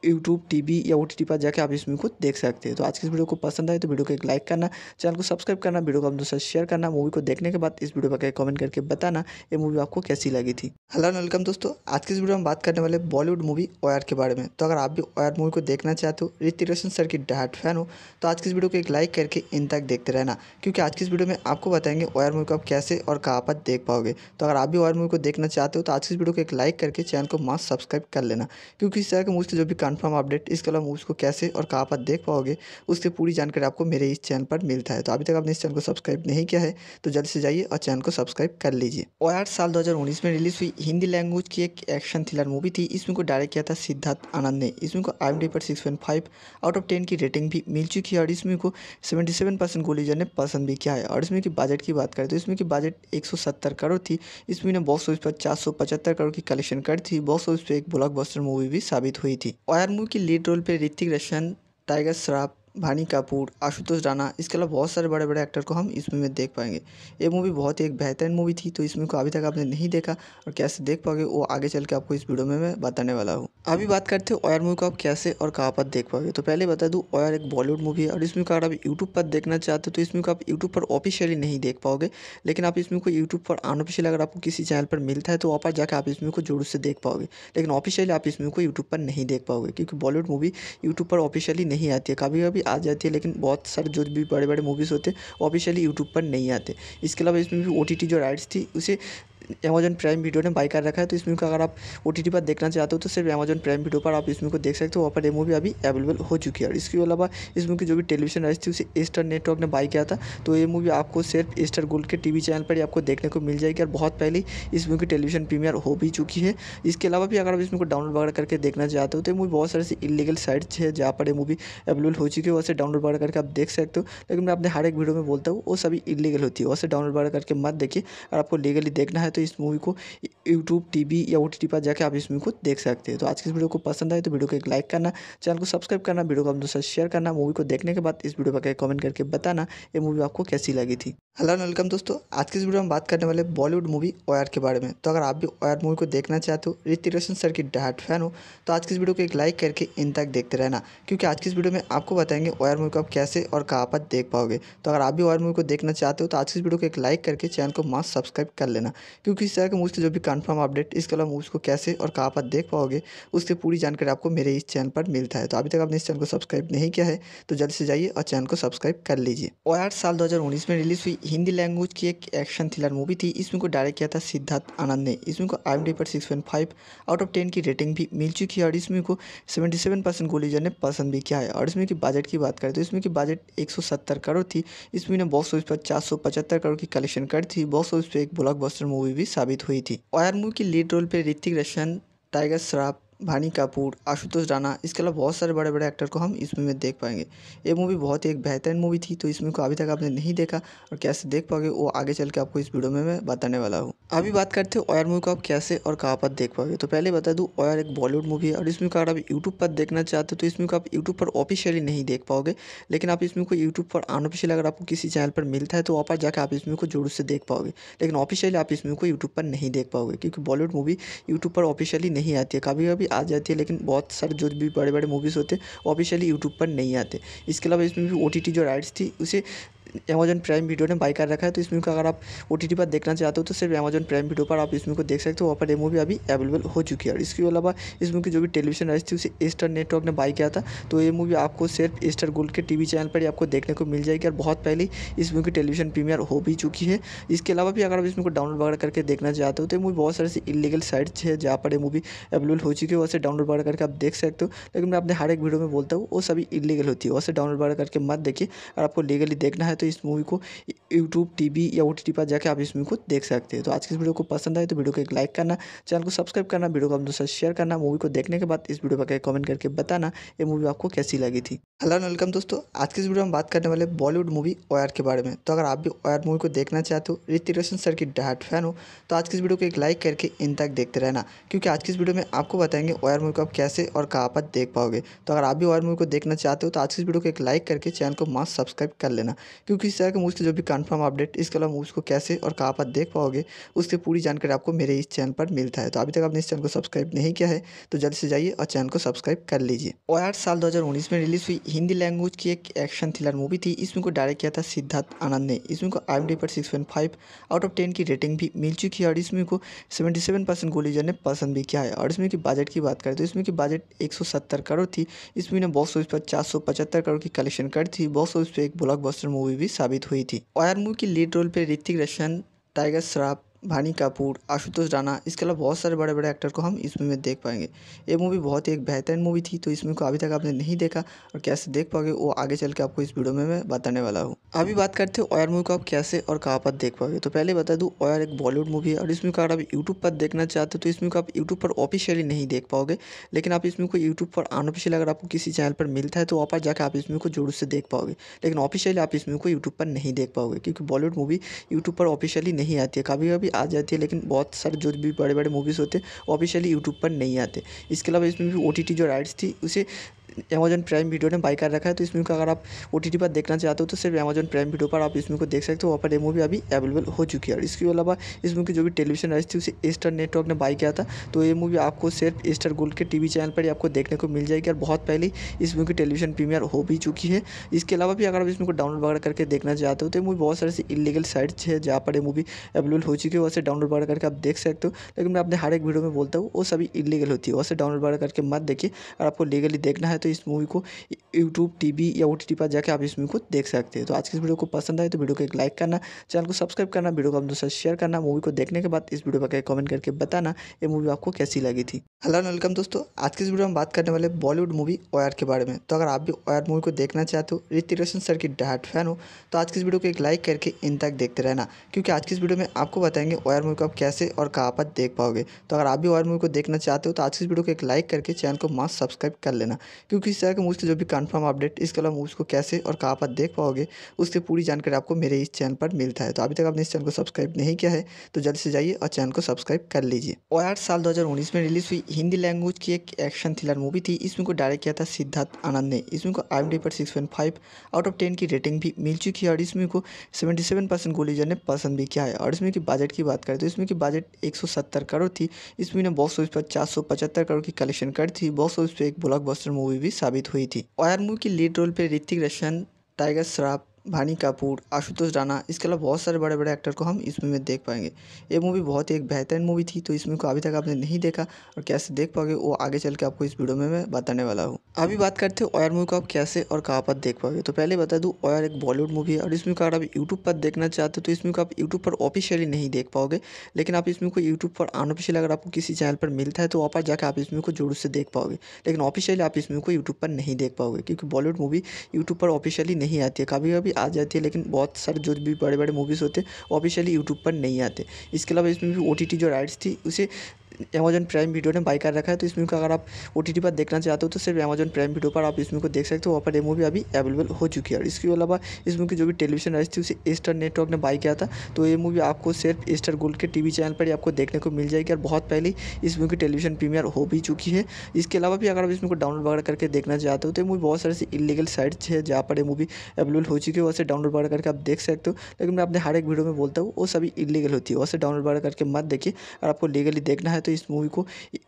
यूट्यूब टीवी या ओ पर जाकर आप इस मूवी को देख सकते हैं तो आज की इस वीडियो को पसंद आए तो वीडियो को एक लाइक करना चैनल को सब्सक्राइब करना वीडियो को आप दूसरा शेयर करना मूवी को देखने के बाद इस वीडियो पर कमेंट करके बताना ये मूवी आपको कैसी लगी थी हेलो वेलकम दोस्तों आज की इस वीडियो में बात करने वाले बॉलीवुड मूवी ओयर के बारे में तो अगर आप भी ओयर मूवी को देखना चाहते हो ऋतिक रोशन सर की डाट फैन हो तो आज की इस वीडियो को एक लाइक करके इन तक देखते रहना क्योंकि आज की इस वीडियो में आपको बताएंगे ओयर मूवी को आप कैसे और कहाँ पर देख पाओगे तो अगर आप भी ओयर मूवी को देखना चाहते हो तो आज की इस वीडियो को एक लाइक करके चैनल को मास्क सब्सक्राइब कर लेना क्योंकि इस तरह के मूव्स के जो भी कन्फर्म अपडेट इसके अलावा मूव्स को कैसे और कहाँ पर देख पाओगे उसकी पूरी जानकारी आपको मेरे इस चैनल पर मिलता है तो अभी तक आपने इस चैनल को सब्सक्राइब नहीं किया है तो जल्द से जाइए और चैनल को सब्सक्राइब कर लीजिए और साल उन्नीस में रिलीज हुई हिंदी लैंग्वेज की एक एक्शन थ्रिलर मूवी थी इसमें को डायरेक्ट किया था सिद्धार्थ आनंद ने इसमें को आई पर six point five out of ten की रेटिंग भी मिल चुकी है और इसमें को सेवेंटी सेवन परसेंट गोलीजर ने पसंद भी किया है और इसमें की बजट की बात करें तो इसमें की बजट एक सौ सत्तर करोड़ थी इसमें ने बॉक्स ऑफिस पर चार सौ पचहत्तर करोड़ की कलेक्शन कर थी बॉक्स ऑफिस पर एक बस्टर मूवी भी साबित हुई थी और मूवी की लीड रोल पर ऋतिक रोशन टाइगर श्रॉफ भानी कपूर आशुतोष राणा इसके अलावा बहुत सारे बड़े बड़े एक्टर को हम इस मूवी में देख पाएंगे ये मूवी बहुत ही एक बेहतरीन मूवी थी तो इस मूवी को अभी तक आपने नहीं देखा और कैसे देख पाओगे वो आगे चल के आपको इस वीडियो में मैं बताने वाला हूँ अभी बात करते हो ऑयर मूवी को आप कैसे और कहाँ पर देख पाओगे तो पहले बता दूँ ऑयर एक बॉलीवुड मूवी है और इसमें को अगर आप यूट्यूब पर देखना चाहते हो तो इसमें को आप यूट्यूब पर ऑफिशियली नहीं देख पाओगे लेकिन आप इसमें कोई को यूट्यूब पर अनऑफिशियल अगर आपको किसी चैनल पर मिलता है तो वहाँ पर जाकर आप इसमें को जोर से देख पाओगे लेकिन ऑफिशियली आप इसमें को यूट्यूब पर नहीं देख पाओगे क्योंकि बॉलीवुड मूवी यूट्यूब पर ऑफिशियली नहीं आती है कभी कभी आ जाती है लेकिन बहुत सारे जो भी बड़े बड़े मूवीज़ होते हैं ऑफिशियली यूट्यूब पर नहीं आते इसके अलावा इसमें भी ओ टी टी जो राइट्स थी उसे अमेजन प्राइम वीडियो ने बाई कर रखा है तो इस मूवी को अगर आप ओ पर देखना चाहते हो तो सिर्फ अमेजन प्राइम वीडियो पर आप इस मूवी को देख सकते हो वहाँ पर ये मूवी अभी अवेलेबल हो चुकी है और इसके अलावा इस मूवी की जो भी टेलीविजन राइस थी उसे एस्टर नेटवर्क ने बाई किया था तो ये मूवी आपको सिर्फ एस्टर गोल्ड के वी चैनल पर ही आपको देखने को मिल जाएगी और बहुत पहले इस मूवी की टेलीविजन प्रीमियर हो भी चुकी है इसके अलावा भी अगर आप इस मूवी को डाउनलोड वगैरह करके देखना चाहते हो तो ये मूवी बहुत सारे इलीगल साइट्स है जहाँ पर ये मूवी अवेलेबल हो चुकी है वैसे डाउनलोड वगैरह करके आप देख सकते हो लेकिन मैं अपने हर एक वीडियो में बोलता हूँ वो सभी इलीगल होती है वैसे डाउनलोड वगैरह करके मत देखिए अगर आपको लीगली देखना है तो इस मूवी को यूट्यूब टी या ओ पर जाकर आप इस मूवी को देख सकते हैं तो आज की इस वीडियो को पसंद आए तो वीडियो को एक लाइक करना चैनल को सब्सक्राइब करना वीडियो को अपने साथ शेयर करना मूवी को देखने के बाद इस वीडियो पर कमेंट करके बताना ये मूवी आपको कैसी लगी थी हेलो वेलकम दोस्तों आज की इस वीडियो में बात करने वाले बॉलीवुड मूवी ओयर के बारे में तो अगर आप भी ओयर मूवी को देखना चाहते हो ऋतिक रोशन सर की डायट फैन हो तो आज की इस वीडियो को एक लाइक करके इन तक देखते रहना क्योंकि आज की इस वीडियो में आपको बताएंगे ओयर मूवी को आप कैसे और कहाँ पर देख पाओगे तो अगर आप भी ओयर मूवी को देखना चाहते हो तो आज की इस वीडियो को एक लाइक करके चैनल को मास्क सब्सक्राइब कर लेना क्योंकि इस तरह के का मुझसे जो भी कन्फर्म अपडेट इसके अलावा को कैसे और कहाँ पर देख पाओगे उसकी पूरी जानकारी आपको मेरे इस चैनल पर मिलता है तो अभी तक आपने इस चैनल को सब्सक्राइब नहीं किया है तो जल्द से जाइए और चैनल को सब्सक्राइब कर लीजिए और आठ साल दो में रिलीज हुई हिंदी लैंग्वेज की एक एक्शन थ्रिलर मूवी थी इसमें को डायरेक्ट किया था सिद्धार्थ आनंद ने इसमें को आई डी पर सिक्स आउट ऑफ टेन की रेटिंग भी मिल चुकी है और इसमें को सेवेंटी सेवन परसेंट गोलीजर ने पसंद भी किया है और इसमें की बजट की बात करें तो इसमें की बजट एक सौ सत्तर करोड़ थी इसमें ने बॉक्स ऑफिस पर चार सौ पचहत्तर करोड़ की कलेक्शन कर थी बॉक्स ऑफिस पर एक ब्लॉकबस्टर मूवी मूवी भी साबित हुई थी और मूवी की लीड रोल पर ऋतिक रोशन टाइगर श्राफ भानी कपूर आशुतोष राणा इसके अलावा बहुत सारे बड़े बड़े एक्टर को हम इस मूवी में देख पाएंगे ये मूवी बहुत ही एक बेहतरीन मूवी थी तो इस मूवी को अभी तक आपने नहीं देखा और कैसे देख पाओगे वो आगे चल के आपको इस वीडियो में मैं बताने वाला हूँ अभी बात करते हो ऑयर मूवी को आप कैसे और कहाँ पर देख पाओगे तो पहले बता दूँ ऑयर एक बॉलीवुड मूवी है और इसमें को अगर आप यूट्यूब पर देखना चाहते हो तो इसमें को आप यूट्यूब पर ऑफिशियली नहीं देख पाओगे लेकिन आप इसमें को यूट्यूब पर अनऑफिशियल अगर आपको किसी चैनल पर मिलता है तो वहाँ पर जाकर आप इस मूवी को जोर से देख पाओगे लेकिन ऑफिशियली आप इस को यूट्यूब पर नहीं देख पाओगे क्योंकि बॉलीवुड मूवी यूट्यूब पर ऑफिशियली नहीं आती है कभी कभी आ जाती है लेकिन बहुत सारे जो भी बड़े बड़े मूवीज़ होते हैं ऑफिशियली यूट्यूब पर नहीं आते इसके अलावा इसमें भी ओ टी टी जो राइट्स थी उसे अमेजन प्राइम वीडियो ने बाई कर रखा है तो इस अगर आप ओ टी टी पर देखना चाहते हो तो सिर्फ अमेजन प्राइम वीडियो पर आप इस को देख सकते हो वहाँ पर मूवी अभी अवेलेबल हो चुकी है और इसके अलावा इस की जो भी टेलीविजन आई थी उसे स्टार नेटवर्क ने बाई किया था तो ये मूवी आपको सिर्फ स्टार गोल्ड के टी चैनल पर ही आपको देखने को मिल जाएगी और बहुत पहले इस मूवी की टेलीविजन प्रीमियर हो भी चुकी है इसके अलावा भी अगर आप इस को डाउनलोड वगैरह करके देखना चाहते हो तो मूवी बहुत सारे से इलीगल साइट्स है जहाँ पर ये मूवी अवेलेबल हो चुकी है वैसे डाउनलोड वगैरह करके आप देख सकते हो लेकिन मैं अपने हर एक वीडियो में बोलता हूँ वो सभी इलीगल होती है वैसे डाउनलोड वगैरह करके मत देखिए और आपको लीगली देखना है है तो इस मूवी को यूट्यूब टीवी या ओ पर जाकर आप इस मूवी को देख सकते हैं तो आज की इस वीडियो को पसंद आए तो वीडियो को एक लाइक करना चैनल को सब्सक्राइब करना वीडियो को अपने दोस्तों शेयर करना मूवी को देखने के बाद इस वीडियो पर कमेंट करके बताना ये मूवी आपको कैसी लगी थी हेलो वेलकम दोस्तों आज की इस वीडियो में बात करने वाले बॉलीवुड मूवी ओयर के बारे में तो अगर आप भी ओयर मूवी को देखना चाहते हो ऋतिक रोशन सर की डाट फैन हो तो आज की इस वीडियो को एक लाइक करके इन तक देखते रहना क्योंकि आज की इस वीडियो में आपको बताएंगे ओयर मूवी को आप कैसे और कहाँ पर देख पाओगे तो अगर आप भी ओयर मूवी को देखना चाहते हो तो आज की इस वीडियो को एक लाइक करके चैनल को मास्क सब्सक्राइब कर लेना क्योंकि इस तरह के मूव्स का जो भी कन्फर्म अपडेट इसके अलावा मूव्स को कैसे और कहाँ पर देख पाओगे उसकी पूरी जानकारी आपको मेरे इस चैनल पर मिलता है तो अभी तक आपने इस चैनल को सब्सक्राइब नहीं किया है तो जल्द से जाइए और चैनल को सब्सक्राइब कर लीजिए और आठ साल उन्नीस में रिलीज हुई हिंदी लैंग्वेज की एक एक्शन थ्रिलर मूवी थी इसमें को डायरेक्ट किया था सिद्धार्थ आनंद ने इसमें को आई पर सिक्स आउट ऑफ टेन की रेटिंग भी मिल चुकी है और इसमें को सेवेंटी सेवन परसेंट गोलीजर ने पसंद भी किया है और इसमें की बजट की बात करें तो इसमें की बजट एक सौ सत्तर करोड़ थी इसमें ने बॉक्स ऑफिस पर चार सौ पचहत्तर करोड़ की कलेक्शन कर थी बॉक्स ऑफिस पर एक ब्लॉक मूवी मूवी भी साबित हुई थी और मूवी की लीड रोल पर ऋतिक रोशन टाइगर श्रॉफ भानी कपूर आशुतोष राणा इसके अलावा बहुत सारे बड़े बड़े एक्टर को हम इस मूवी में देख पाएंगे ये मूवी बहुत ही एक बेहतरीन मूवी थी तो इस मूवी को अभी तक आपने नहीं देखा और कैसे देख पाओगे वो आगे चल के आपको इस वीडियो में मैं बताने वाला हूँ अभी बात करते हैं ऑयर मूवी को आप कैसे और कहाँ पर देख पाओगे तो पहले बता दूँ ऑयर एक बॉलीवुड मूवी है और इसमें को अगर आप यूट्यूब पर देखना चाहते हो तो इसमें को आप यूट्यूब पर ऑफिशियली नहीं देख पाओगे लेकिन आप इसमें को यूट्यूब पर अनऑफिशियल अगर आपको किसी चैनल पर मिलता है तो वहाँ पर जाकर आप इसमें को जोर से देख पाओगे लेकिन ऑफिशियली आप इसमें को यूट्यूब पर नहीं देख पाओगे क्योंकि बॉलीवुड मूवी यूट्यूब पर ऑफिशियली नहीं आती है कभी कभी आ जाती है लेकिन बहुत सारे जो भी बड़े बड़े मूवीज़ होते हैं ऑफिशियली यूट्यूब पर नहीं आते इसके अलावा इसमें भी ओ टी टी जो राइट्स थी उसे अमेजन प्राइम वीडियो ने बाई कर रखा है तो इस को अगर आप ओ टी पर देखना चाहते हो तो सिर्फ अमेजन प्राइम वीडियो पर आप इसमें को देख सकते हो वहाँ पर ये मूवी अभी अवेलेबल हो चुकी है और इसके अलावा इस मूवी की जो भी टेलीविजन आई थी उसे स्टार नेटवर्क ने बाई किया था तो ये मूवी आपको सिर्फ स्टार गोल्ड के टी चैनल पर ही आपको देखने को मिल जाएगी और बहुत पहले इस मूवी की टेलीविजन प्रीमियर हो भी चुकी है इसके अलावा भी अगर आप इस को डाउनलोड वगैरह करके देखना चाहते हो तो ये मूवी बहुत सारे इलीगल साइट्स है जहाँ पर ये मूवी अवेलेबल हो चुकी है वैसे डाउनलोड वगैरह करके आप देख सकते हो लेकिन मैं अपने हर एक वीडियो में बोलता हूँ वो सभी इलीगल होती है वैसे डाउनलोड वगैरह करके मत देखिए और आपको लीगली देखना है तो इस मूवी को यूट्यूब टी या ओ पर जाकर आप इस मूवी को देख सकते हैं तो आज की इस वीडियो को पसंद आए तो वीडियो को एक लाइक करना चैनल को सब्सक्राइब करना वीडियो को आप दोस्तों शेयर करना मूवी को देखने के बाद इस वीडियो पर कमेंट करके बताना ये मूवी आपको कैसी लगी थी हेलो वेलकम दोस्तों आज की इस वीडियो में बात करने वाले बॉलीवुड मूवी ओयर के बारे में तो अगर आप भी ओयर मूवी को देखना चाहते हो ऋतिक रोशन सर की डाट फैन हो तो आज की इस वीडियो को एक लाइक करके इन तक देखते रहना क्योंकि आज की इस वीडियो में आपको बताएंगे ओयर मूवी को आप कैसे और कहाँ पर देख पाओगे तो अगर आप भी ओयर मूवी को देखना चाहते हो तो आज की इस वीडियो को एक लाइक करके चैनल को मास्क सब्सक्राइब कर लेना क्योंकि इस तरह के मूव्स के जो भी कन्फर्म अपडेट इसके अलावा मूव्स को कैसे और कहाँ पर देख पाओगे उसकी पूरी जानकारी आपको मेरे इस चैनल पर मिलता है तो अभी तक आपने इस चैनल को सब्सक्राइब नहीं किया है तो जल्द से जाइए और चैनल को सब्सक्राइब कर लीजिए और आठ साल उन्नीस में रिलीज हुई हिंदी लैंग्वेज की एक एक्शन थ्रिलर मूवी थी इसमें को डायरेक्ट किया था सिद्धार्थ आनंद ने इसमें को आई पर six point five out of ten की रेटिंग भी मिल चुकी है और इसमें को सेवेंटी सेवन परसेंट गोलीजर ने पसंद भी किया है और इसमें की बजट की बात करें तो इसमें की बजट एक सौ सत्तर करोड़ थी इसमें ने बॉक्स ऑफिस पर चार सौ पचहत्तर करोड़ की कलेक्शन कर थी बॉक्स ऑफिस पर एक ब्लॉक मूवी मूवी भी साबित हुई थी और मूवी की लीड रोल पर ऋतिक रोशन टाइगर श्राफ भानी कपूर आशुतोष राणा इसके अलावा बहुत सारे बड़े बड़े एक्टर को हम इस मूवी में देख पाएंगे ये मूवी बहुत ही एक बेहतरीन मूवी थी तो इस मूवी को अभी तक आपने नहीं देखा और कैसे देख पाओगे वो आगे चल के आपको इस वीडियो में मैं बताने वाला हूँ अभी बात करते हैं ऑयर मूवी को आप कैसे और कहाँ पर देख पाओगे तो पहले बता दूँ ऑयर एक बॉलीवुड मूवी है और इसमें को अगर आप यूट्यूब पर देखना चाहते हो तो इसमें को आप यूट्यूब पर ऑफिशियली नहीं देख पाओगे लेकिन आप इसमें को यूट्यूब पर अनऑफिशियल अगर आपको किसी चैनल पर मिलता है तो वहाँ पर जाकर आप इसमें को जोर से देख पाओगे लेकिन ऑफिशियली आप इसमें को यूट्यूब पर नहीं देख पाओगे क्योंकि बॉलीवुड मूवी यूट्यूब पर ऑफिशियली नहीं आती है कभी कभी आ जाती है लेकिन बहुत सारे जो भी बड़े बड़े मूवीज़ होते हैं ऑफिशियली यूट्यूब पर नहीं आते इसके अलावा इसमें भी ओ टी टी जो राइट्स थी उसे अमेजन प्राइम वीडियो ने बाई कर रखा है तो इस मूवी अगर आप ओ पर देखना चाहते हो तो सिर्फ अमेजन प्राइम वीडियो पर आप इस मूवी को देख सकते हो वहाँ पर ये मूवी अभी अवेलेबल हो चुकी है और इसके अलावा इस मूवी की जो भी टेलीविजन राइस थी उसे स्टार नेटवर्क ने बाई किया था तो ये मूवी आपको सिर्फ स्टार गोल्ड के वी चैनल पर ही आपको देखने को मिल जाएगी और बहुत पहले इस मूवी की टेलीविजन प्रीमियर हो भी चुकी है इसके अलावा भी अगर आप इस मूवी को डाउनलोड वगैरह करके देखना चाहते हो तो ये मूवी बहुत सारे इलीगल साइट्स है जहाँ पर ये मूवी अवेलेबल हो चुकी है वैसे डाउनलोड वगैरह करके आप देख सकते हो लेकिन मैं अपने हर एक वीडियो में बोलता हूँ वो सभी इलीगल होती है वैसे डाउनलोड वगैरह करके मत देखिए अगर आपको लीगली देखना है तो इस मूवी को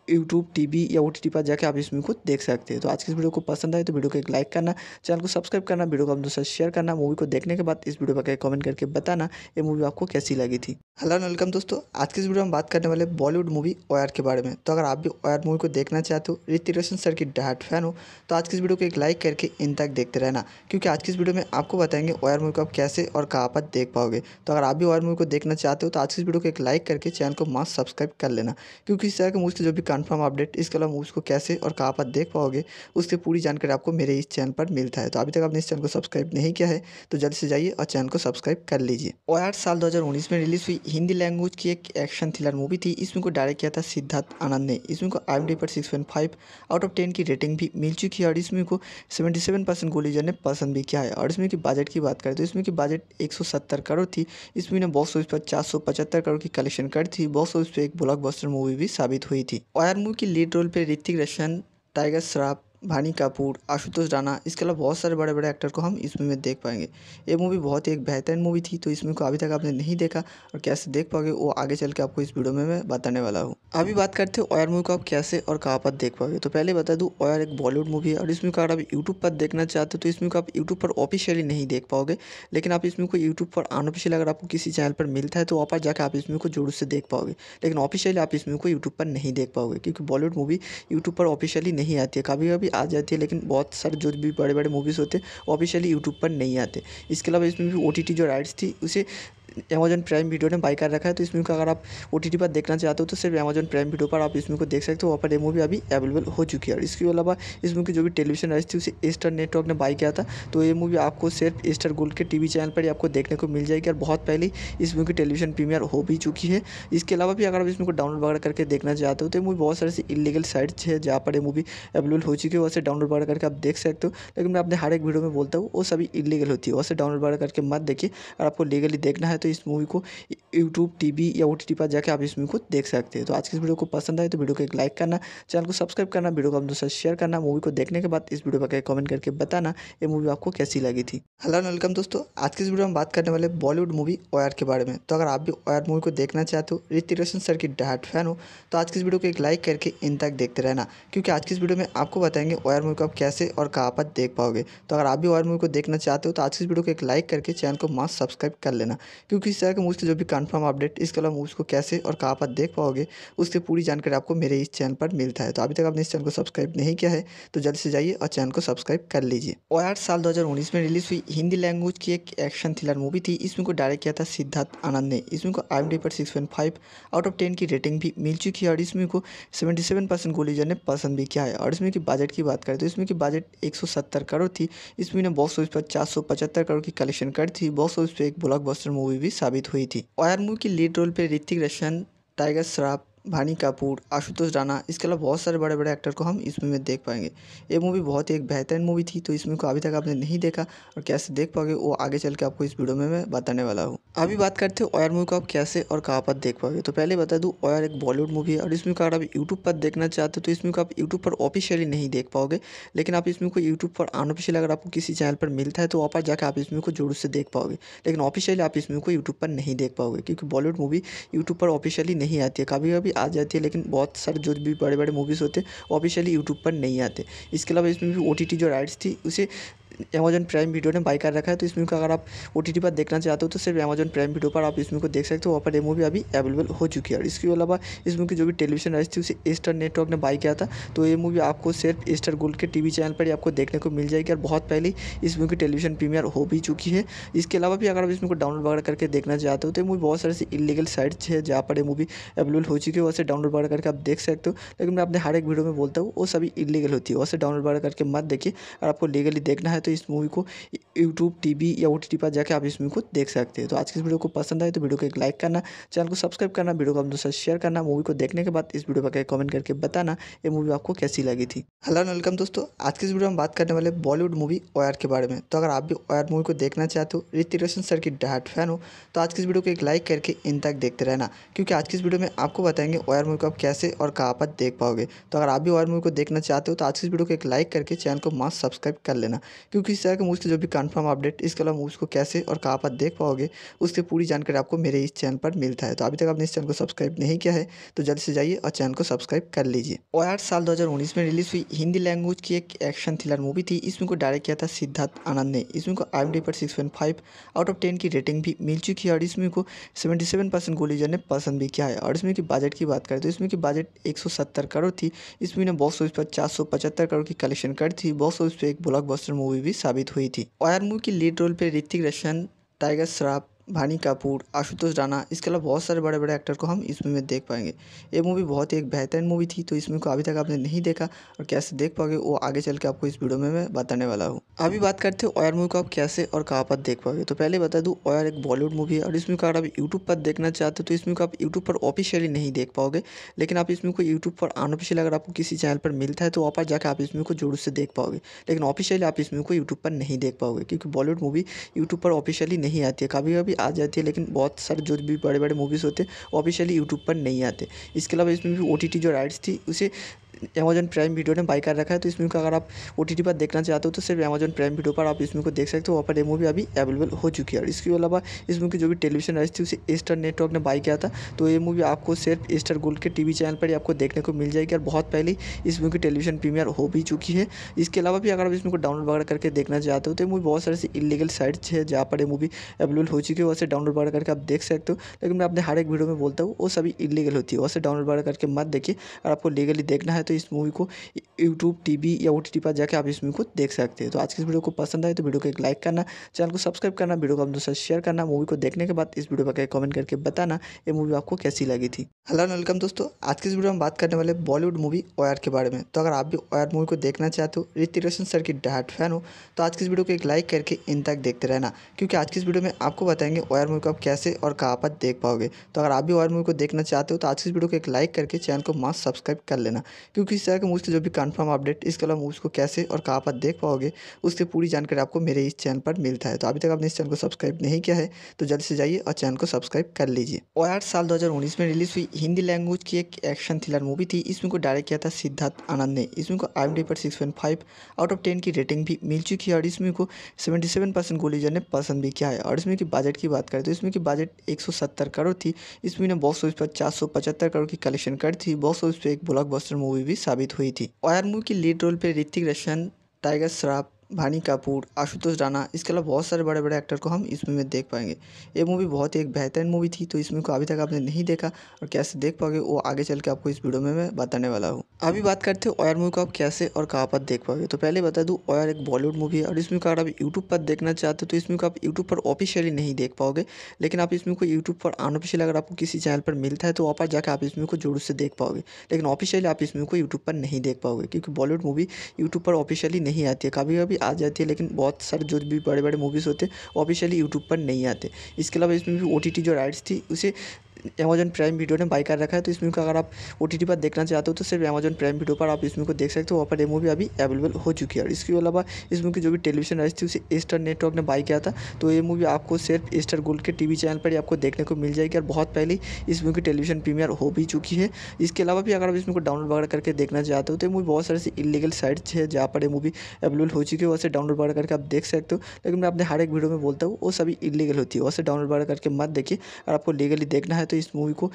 यूट्यूब टीवी या ओ पर जाकर आप इस मूवी को देख सकते हैं तो आज की इस वीडियो को पसंद आए तो वीडियो को एक लाइक करना चैनल को सब्सक्राइब करना वीडियो को अपने साथ शेयर करना मूवी को देखने के बाद इस वीडियो पर कमेंट करके बताना ये मूवी आपको कैसी लगी थी हेलो वेलकम दोस्तों आज की इस वीडियो में बात करने वाले बॉलीवुड मूवी ओयर के बारे में तो अगर आप भी ओयर मूवी को देखना चाहते हो ऋतिक रोशन सर की डहाट फैन हो तो आज की इस वीडियो को एक लाइक करके इन तक देखते रहना क्योंकि आज की इस वीडियो में आपको बताएंगे ओयर मूवी को आप कैसे और कहाँ पर देख पाओगे तो अगर आप भी ओयर मूवी को देखना चाहते हो तो आज की इस वीडियो को एक लाइक करके चैनल को मास्क सब्सक्राइब कर लेना क्योंकि इस तरह का मुझसे जो भी कन्फर्म अपडेट इसके अलावा उसको कैसे और कहाँ पर देख पाओगे उसकी पूरी जानकारी आपको मेरे इस चैनल पर मिलता है तो अभी तक आपने इस चैनल को सब्सक्राइब नहीं किया है तो जल्द से जाइए और चैनल को सब्सक्राइब कर लीजिए और आठ साल दो में रिलीज हुई हिंदी लैंग्वेज की एक एक्शन थ्रिलर मूवी थी इसमें को डायरेक्ट किया था सिद्धार्थ आनंद ने इसमें को आई डी पर सिक्स आउट ऑफ टेन की रेटिंग भी मिल चुकी है और इसमें को सेवेंटी सेवन परसेंट गोलीजर ने पसंद भी किया है और इसमें की बजट की बात करें तो इसमें की बजट एक सौ सत्तर करोड़ थी इसमें ने बॉक्स ऑफिस पर चार सौ पचहत्तर करोड़ की कलेक्शन कर थी बॉक्स ऑफिस पर एक ब्लॉकबस्टर मूवी मूवी भी साबित हुई थी और मूवी की लीड रोल पर ऋतिक रोशन टाइगर श्राफ भानी कपूर आशुतोष राणा इसके अलावा बहुत सारे बड़े बड़े एक्टर को हम इस मूवी में देख पाएंगे ये मूवी बहुत ही एक बेहतरीन मूवी थी तो इस मूवी को अभी तक आपने नहीं देखा और कैसे देख पाओगे वो आगे चल के आपको इस वीडियो में मैं बताने वाला हूँ अभी बात करते हैं ऑयर मूवी को आप कैसे और कहाँ पर देख पाओगे तो पहले बता दूँ ऑयर एक बॉलीवुड मूवी है और इसमें को अगर आप यूट्यूब पर देखना चाहते हो तो इसमें को आप यूट्यूब पर ऑफिशियली नहीं देख पाओगे लेकिन आप इसमें को यूट्यूब पर अनऑफिशियल अगर आपको किसी चैनल पर मिलता है तो वहाँ पर जाकर आप इसमें को जोर से देख पाओगे लेकिन ऑफिशियली आप इसमें को यूट्यूब पर नहीं देख पाओगे क्योंकि बॉलीवुड मूवी यूट्यूब पर ऑफिशियली नहीं आती है कभी कभी भी आ जाती है लेकिन बहुत सारे जो भी बड़े बड़े मूवीज़ होते हैं ऑफिशियली यूट्यूब पर नहीं आते इसके अलावा इसमें भी ओ टी टी जो राइट्स थी उसे अमेजन प्राइम वीडियो ने बाई कर रखा है तो इस अगर आप ओ पर देखना चाहते हो तो सिर्फ अमेजन प्राइम वीडियो पर आप इस मूवी को देख सकते हो वहाँ पर ये मूवी अभी अवेलेबल हो चुकी है और इसके अलावा इस की जो भी टेलीविजन आई थी उसे एस्टर नेटवर्क ने बाई किया था तो ये मूवी आपको सिर्फ एस्टर गोल्ड के टी चैनल पर ही आपको देखने को मिल जाएगी और बहुत पहले इस मूवी की टेलीविजन प्रीमियर हो भी चुकी है इसके अलावा भी अगर आप इसमें को डाउनलोड वगैरह करके देखना चाहते हो तो ये मूवी बहुत सारे से इलीगल साइट्स है जहाँ पर ये मूवी अवेलेबल हो चुकी है वैसे डाउनलोड वगैरह करके आप देख सकते हो लेकिन मैं अपने हर एक वीडियो में बोलता हूँ वो सभी इलीगल होती है वैसे डाउनलोड वगैरह करके मत देखिए अगर आपको लीगली देखना है तो तो इस मूवी को यूट्यूब टीवी या ओ पर जाकर आप इस मूवी को देख सकते हैं तो आज की इस वीडियो को पसंद आए तो वीडियो को एक लाइक करना चैनल को सब्सक्राइब करना वीडियो को अपने दोस्तों शेयर करना मूवी को देखने के बाद इस वीडियो पर कमेंट करके बताना ये मूवी आपको कैसी लगी थी हेलो वेलकम दोस्तों आज की इस वीडियो में बात करने वाले बॉलीवुड मूवी ओयर के बारे में तो अगर आप भी ओयर मूवी को देखना चाहते हो ऋतिक रोशन सर की डाट फैन हो तो आज की इस वीडियो को एक लाइक करके इन तक देखते रहना क्योंकि आज की इस वीडियो में आपको बताएंगे ओयर मूवी को आप कैसे और कहाँ पर देख पाओगे तो अगर आप भी ओयर मूवी को देखना चाहते हो तो आज की इस वीडियो को एक लाइक करके चैनल को मास्क सब्सक्राइब कर लेना क्योंकि इस तरह के मूव्स के जो भी कन्फर्म अपडेट इसके अलावा मूव्स को कैसे और कहाँ पर देख पाओगे उसकी पूरी जानकारी आपको मेरे इस चैनल पर मिलता है तो अभी तक आपने इस चैनल को सब्सक्राइब नहीं किया है तो जल्द से जाइए और चैनल को सब्सक्राइब कर लीजिए और आठ साल उन्नीस में रिलीज हुई हिंदी लैंग्वेज की एक एक्शन थ्रिलर मूवी थी इसमें को डायरेक्ट किया था सिद्धार्थ आनंद ने इसमें को आई डी पर six point five out of ten की रेटिंग भी मिल चुकी है और इसमें को सेवेंटी सेवन परसेंट गोलीजर ने पसंद भी किया है और इसमें की बजट की बात करें तो इसमें की बजट एक सौ सत्तर करोड़ थी इसमें ने बॉक्स ऑफिस पर चार सौ पचहत्तर करोड़ की कलेक्शन कर थी बॉक्स ऑफिस पर एक ब्लॉकबस्टर मूवी भी साबित हुई थी और मूवी की लीड रोल पर ऋतिक रोशन टाइगर श्राफ भानी कपूर आशुतोष राणा इसके अलावा बहुत सारे बड़े बड़े एक्टर को हम इस मूवी में देख पाएंगे ये मूवी बहुत ही एक बेहतरीन मूवी थी तो इस मूवी को अभी तक आपने नहीं देखा और कैसे देख पाओगे वो आगे चल के आपको इस वीडियो में मैं बताने वाला हूँ अभी बात करते हो ऑयर मूवी को आप कैसे और कहाँ पर देख पाओगे तो पहले बता दूँ ऑयर एक बॉलीवुड मूवी है और इसमें को अगर आप यूट्यूब पर देखना चाहते हो तो इसमें को आप यूट्यूब पर ऑफिशियली नहीं देख पाओगे लेकिन आप इसमें को यूट्यूब पर अनऑफिशियल अगर आपको किसी चैनल पर मिलता है तो वहाँ पर जाकर आप इसमें को जोर से देख पाओगे लेकिन ऑफिशियली आप इसमें को यूट्यूब पर नहीं देख पाओगे क्योंकि बॉलीवुड मूवी यूट्यूब पर ऑफिशियली नहीं आती है कभी कभी आ जाती है लेकिन बहुत सारे जो भी बड़े बड़े मूवीज़ होते हैं ऑफिशियली यूट्यूब पर नहीं आते इसके अलावा इसमें भी ओ टी टी जो राइट्स थी उसे अमेजन प्राइम वीडियो ने बाई कर रखा है तो इस मूवी अगर आप ओ टी पर देखना चाहते हो तो सिर्फ अमेजन प्राइम वीडियो पर आप इस मूवी को देख सकते हो वहाँ पर ये मूवी अभी अवेलेबल हो चुकी है और इसके अलावा इस मूवी की जो भी टेलीविजन आई थी उसे स्टार नेटवर्क ने बाई किया था तो ये मूवी आपको सिर्फ स्टार गोल्ड के वी चैनल पर ही आपको देखने को मिल जाएगी और बहुत पहले इस मूवी की टेलीविजन प्रीमियर हो भी चुकी है इसके अलावा भी अगर आप इस मूवी को डाउनलोड वगैरह करके देखना चाहते हो तो ये मूवी बहुत सारे से इलीगल साइट्स है जहाँ पर ये मूवी अवेलेबल हो चुकी है वैसे डाउनलोड वगैरह करके आप देख सकते हो लेकिन मैं अपने हर एक वीडियो में बोलता हूँ वो सभी इलीगल होती है वैसे डाउनलोड वगैरह करके मत देखिए अगर आपको लीगली देखना है तो इस मूवी को यूट्यूब टी या ओ पर जाकर आप इस मूवी को देख सकते हैं तो आज की इस वीडियो को पसंद आए तो वीडियो को एक लाइक करना चैनल को सब्सक्राइब करना वीडियो को अपने दोस्तों शेयर करना मूवी को देखने के बाद इस वीडियो पर कमेंट करके बताना ये मूवी आपको कैसी लगी थी हेलो वेलकम दोस्तों आज की इस वीडियो में बात करने वाले बॉलीवुड मूवी ओयर के बारे में तो अगर आप भी ओयर मूवी को देखना चाहते हो ऋतिक रोशन सर की डाट फैन हो तो आज की इस वीडियो को एक लाइक करके इन तक देखते रहना क्योंकि आज की इस वीडियो में आपको बताएंगे ओयर मूवी को आप कैसे और कहाँ पर देख पाओगे तो अगर आप भी ओयर मूवी को देखना चाहते हो तो आज की इस वीडियो को एक लाइक करके चैनल को मास्क सब्सक्राइब कर लेना क्योंकि इस तरह के मूव्स के जो भी कन्फर्म अपडेट इसके अलावा मूव्स को कैसे और कहाँ पर देख पाओगे उसकी पूरी जानकारी आपको मेरे इस चैनल पर मिलता है तो अभी तक आपने इस चैनल को सब्सक्राइब नहीं किया है तो जल्द से जाइए और चैनल को सब्सक्राइब कर लीजिए और आठ साल उन्नीस में रिलीज हुई हिंदी लैंग्वेज की एक एक्शन थ्रिलर मूवी थी इसमें को डायरेक्ट किया था सिद्धार्थ आनंद ने इसमें को आई पर six point five out of ten की रेटिंग भी मिल चुकी है और इसमें को सेवेंटी सेवन परसेंट गोलीजर ने पसंद भी किया है और इसमें की बजट की बात करें तो इसमें की बजट एक सौ सत्तर करोड़ थी इसमें ने बॉक्स ऑफिस पर चार सौ पचहत्तर करोड़ की कलेक्शन कर थी बॉक्स ऑफिस पर एक ब्लॉक मूवी मूवी भी साबित हुई थी वायर मूवी की लीड रोल पे ऋतिक रोशन टाइगर श्राफ भानी कपूर आशुतोष राणा इसके अलावा बहुत सारे बड़े बड़े एक्टर को हम इस मूवी में देख पाएंगे ये मूवी बहुत ही एक बेहतरीन मूवी थी तो इस मूवी को अभी तक आपने नहीं देखा और कैसे देख पाओगे वो आगे चल के आपको इस वीडियो में मैं बताने वाला हूँ अभी बात करते हैं ऑयर मूवी को आप कैसे और कहाँ पर देख पाओगे तो पहले बता दूँ ऑयर एक बॉलीवुड मूवी है और इसमें को अगर आप यूट्यूब पर देखना चाहते हो तो इसमें को आप यूट्यूब पर ऑफिशियली नहीं देख पाओगे लेकिन आप इसमें को यूट्यूब पर अनऑफिशियल अगर आपको किसी चैनल पर मिलता है तो वहाँ पर जाकर आप इसमें को जोर से देख पाओगे लेकिन ऑफिशियली आप इसमें को यूट्यूब पर नहीं देख पाओगे क्योंकि बॉलीवुड मूवी यूट्यूब पर ऑफिशियली नहीं आती है कभी कभी आ जाती है लेकिन बहुत सारे जो भी बड़े बड़े मूवीज़ होते हैं ऑफिशियली यूट्यूब पर नहीं आते इसके अलावा इसमें भी ओ टी टी जो राइट्स थी उसे अमेजन प्राइम वीडियो ने बाई कर रखा है तो इस मूवी अगर आप ओ पर देखना चाहते हो तो सिर्फ अमेजन प्राइम वीडियो पर आप इस मूवी को देख सकते हो वहाँ पर ये मूवी अभी अवेलेबल हो चुकी है और इसके अलावा इस मूवी की जो भी टेलीविजन आई थी उसे एस्टर नेटवर्क ने बाई किया था तो ये मूवी आपको सिर्फ एस्टर गोल्ड के टीवी चैनल पर ही आपको देखने को मिल जाएगी और बहुत पहले इस मूवी की टेलीविजन प्रीमियर हो भी चुकी है इसके अलावा भी अगर आप इस मूवी को डाउनलोड वगैरह करके देखना चाहते हो तो ये मूवी बहुत सारे इलीगल साइट्स है जहाँ पर ये मूवी अवेलेबल हो चुकी है वैसे डाउनलोड वगैरह करके आप देख सकते हो लेकिन मैं अपने हर एक वीडियो में बोलता हूँ वो सभी इलीगल होती है वैसे डाउनलोड वगैरह करके मत देखिए अगर आपको लीगली देखना है तो इस मूवी को यूट्यूब टी या ओ पर जाकर आप इस मूवी को देख सकते हैं तो आज की इस वीडियो को पसंद आए तो वीडियो को एक लाइक करना चैनल को सब्सक्राइब करना वीडियो को अपने साथ शेयर करना मूवी को देखने के बाद इस वीडियो पर कमेंट करके बताना ये मूवी आपको कैसी लगी थी हेलो वेलकम दोस्तों आज की इस वीडियो में बात करने वाले बॉलीवुड मूवी ओयर के बारे में तो अगर आप भी ओयर मूवी को देखना चाहते हो ऋतिक रोशन सर की डाट फैन हो तो आज की इस वीडियो को एक लाइक करके इन तक देखते रहना क्योंकि आज की इस वीडियो में आपको बताएंगे ओयर मूवी को आप कैसे और कहाँ पर देख पाओगे तो अगर आप भी ओयर मूवी को देखना चाहते हो तो आज की इस वीडियो को एक लाइक करके चैनल को मास्क सब्सक्राइब कर लेना क्योंकि इस तरह के मूव्स के जो भी कन्फर्म अपडेट इसके अलावा मूव्स को कैसे और कहाँ पर देख पाओगे उससे पूरी जानकारी आपको मेरे इस चैनल पर मिलता है तो अभी तक आपने इस चैनल को सब्सक्राइब नहीं किया है तो जल्द से जाइए और चैनल को सब्सक्राइब कर लीजिए और आठ साल दो में रिलीज हुई हिंदी लैंग्वेज की एक एक्शन थ्रिलर मूवी थी इसमें को डायरेक्ट किया था सिद्धार्थ आनंद ने इसमें को आई पर six point five out of ten की रेटिंग भी मिल चुकी है और इसमें को सेवेंटी सेवन परसेंट गोलीजर ने पसंद भी किया है और इसमें की बजट की बात करें तो इसमें की बजट एक सौ सत्तर करोड़ थी इसमें ने बॉक्स ऑफिस पर चार सौ पचहत्तर करोड़ की कलेक्शन कर थी बॉक्स ऑफिस पर एक ब्लॉक मूवी भी साबित हुई थी और मूवी की लीड रोल पर ऋतिक रोशन टाइगर श्राफ भानी कपूर आशुतोष राणा इसके अलावा बहुत सारे बड़े बड़े एक्टर को हम इस मूवी में देख पाएंगे ये मूवी बहुत ही एक बेहतरीन मूवी थी तो इस मूवी को अभी तक आपने नहीं देखा और कैसे देख पाओगे वो आगे चल के आपको इस वीडियो में मैं बताने वाला हूँ अभी बात करते हैं ऑयर मूवी को आप कैसे और कहाँ पर देख पाओगे तो पहले बता दूँ ऑयर एक बॉलीवुड मूवी है और इसमें अगर आप यूट्यूब पर देखना चाहते हो तो इसमें को आप यूट्यूब पर ऑफिशियली नहीं देख पाओगे लेकिन आप इसमें को यूट्यूब पर अनऑफिशियल अगर आपको किसी चैनल पर मिलता है तो वहाँ पर जाकर आप इस मूवी को जोर से देख पाओगे लेकिन ऑफिशियली आप इस को यूट्यूब पर नहीं देख पाओगे क्योंकि बॉलीवुड मूवी यूट्यूब पर ऑफिशियली नहीं आती है कभी कभी भी आ जाती है लेकिन बहुत सारे जो भी बड़े बड़े मूवीज़ होते हैं ऑफिशियली यूट्यूब पर नहीं आते इसके अलावा इसमें भी ओ टी टी जो राइट्स थी उसे अमेजन प्राइम वीडियो ने बाई कर रखा है तो इस मूवी को अगर आप ओ पर देखना चाहते हो तो सिर्फ अमेजन प्राइम वीडियो पर आप इस मूवी को देख सकते हो वहाँ पर ये मूवी अभी अवेलेबल हो चुकी है और इसके अलावा इस मूवी की जो भी टेलीविजन राइस थी उसे एस्टर नेटवर्क ने बाई किया था तो ये मूवी आपको सिर्फ स्टार गोल्ड के टी चैनल पर ही आपको देखने को मिल जाएगी और बहुत पहले इस मूवी की टेलीविजन प्रीमियर हो भी चुकी है इसके अलावा भी अगर आप इस मूवी को डाउनलोड वगैरह करके देखना चाहते हो तो ये मूवी बहुत सारे इलीगल साइट्स है जहाँ पर ये मूवी अवेलेबल हो चुकी है वैसे डाउनलोड वगैरह करके आप देख सकते हो लेकिन मैं अपने हर एक वीडियो में बोलता हूँ वो सभी इलीगल होती है वैसे डाउनलोड वगैरह करके मत देखिए अगर आपको लीगली देखना है तो तो इस मूवी को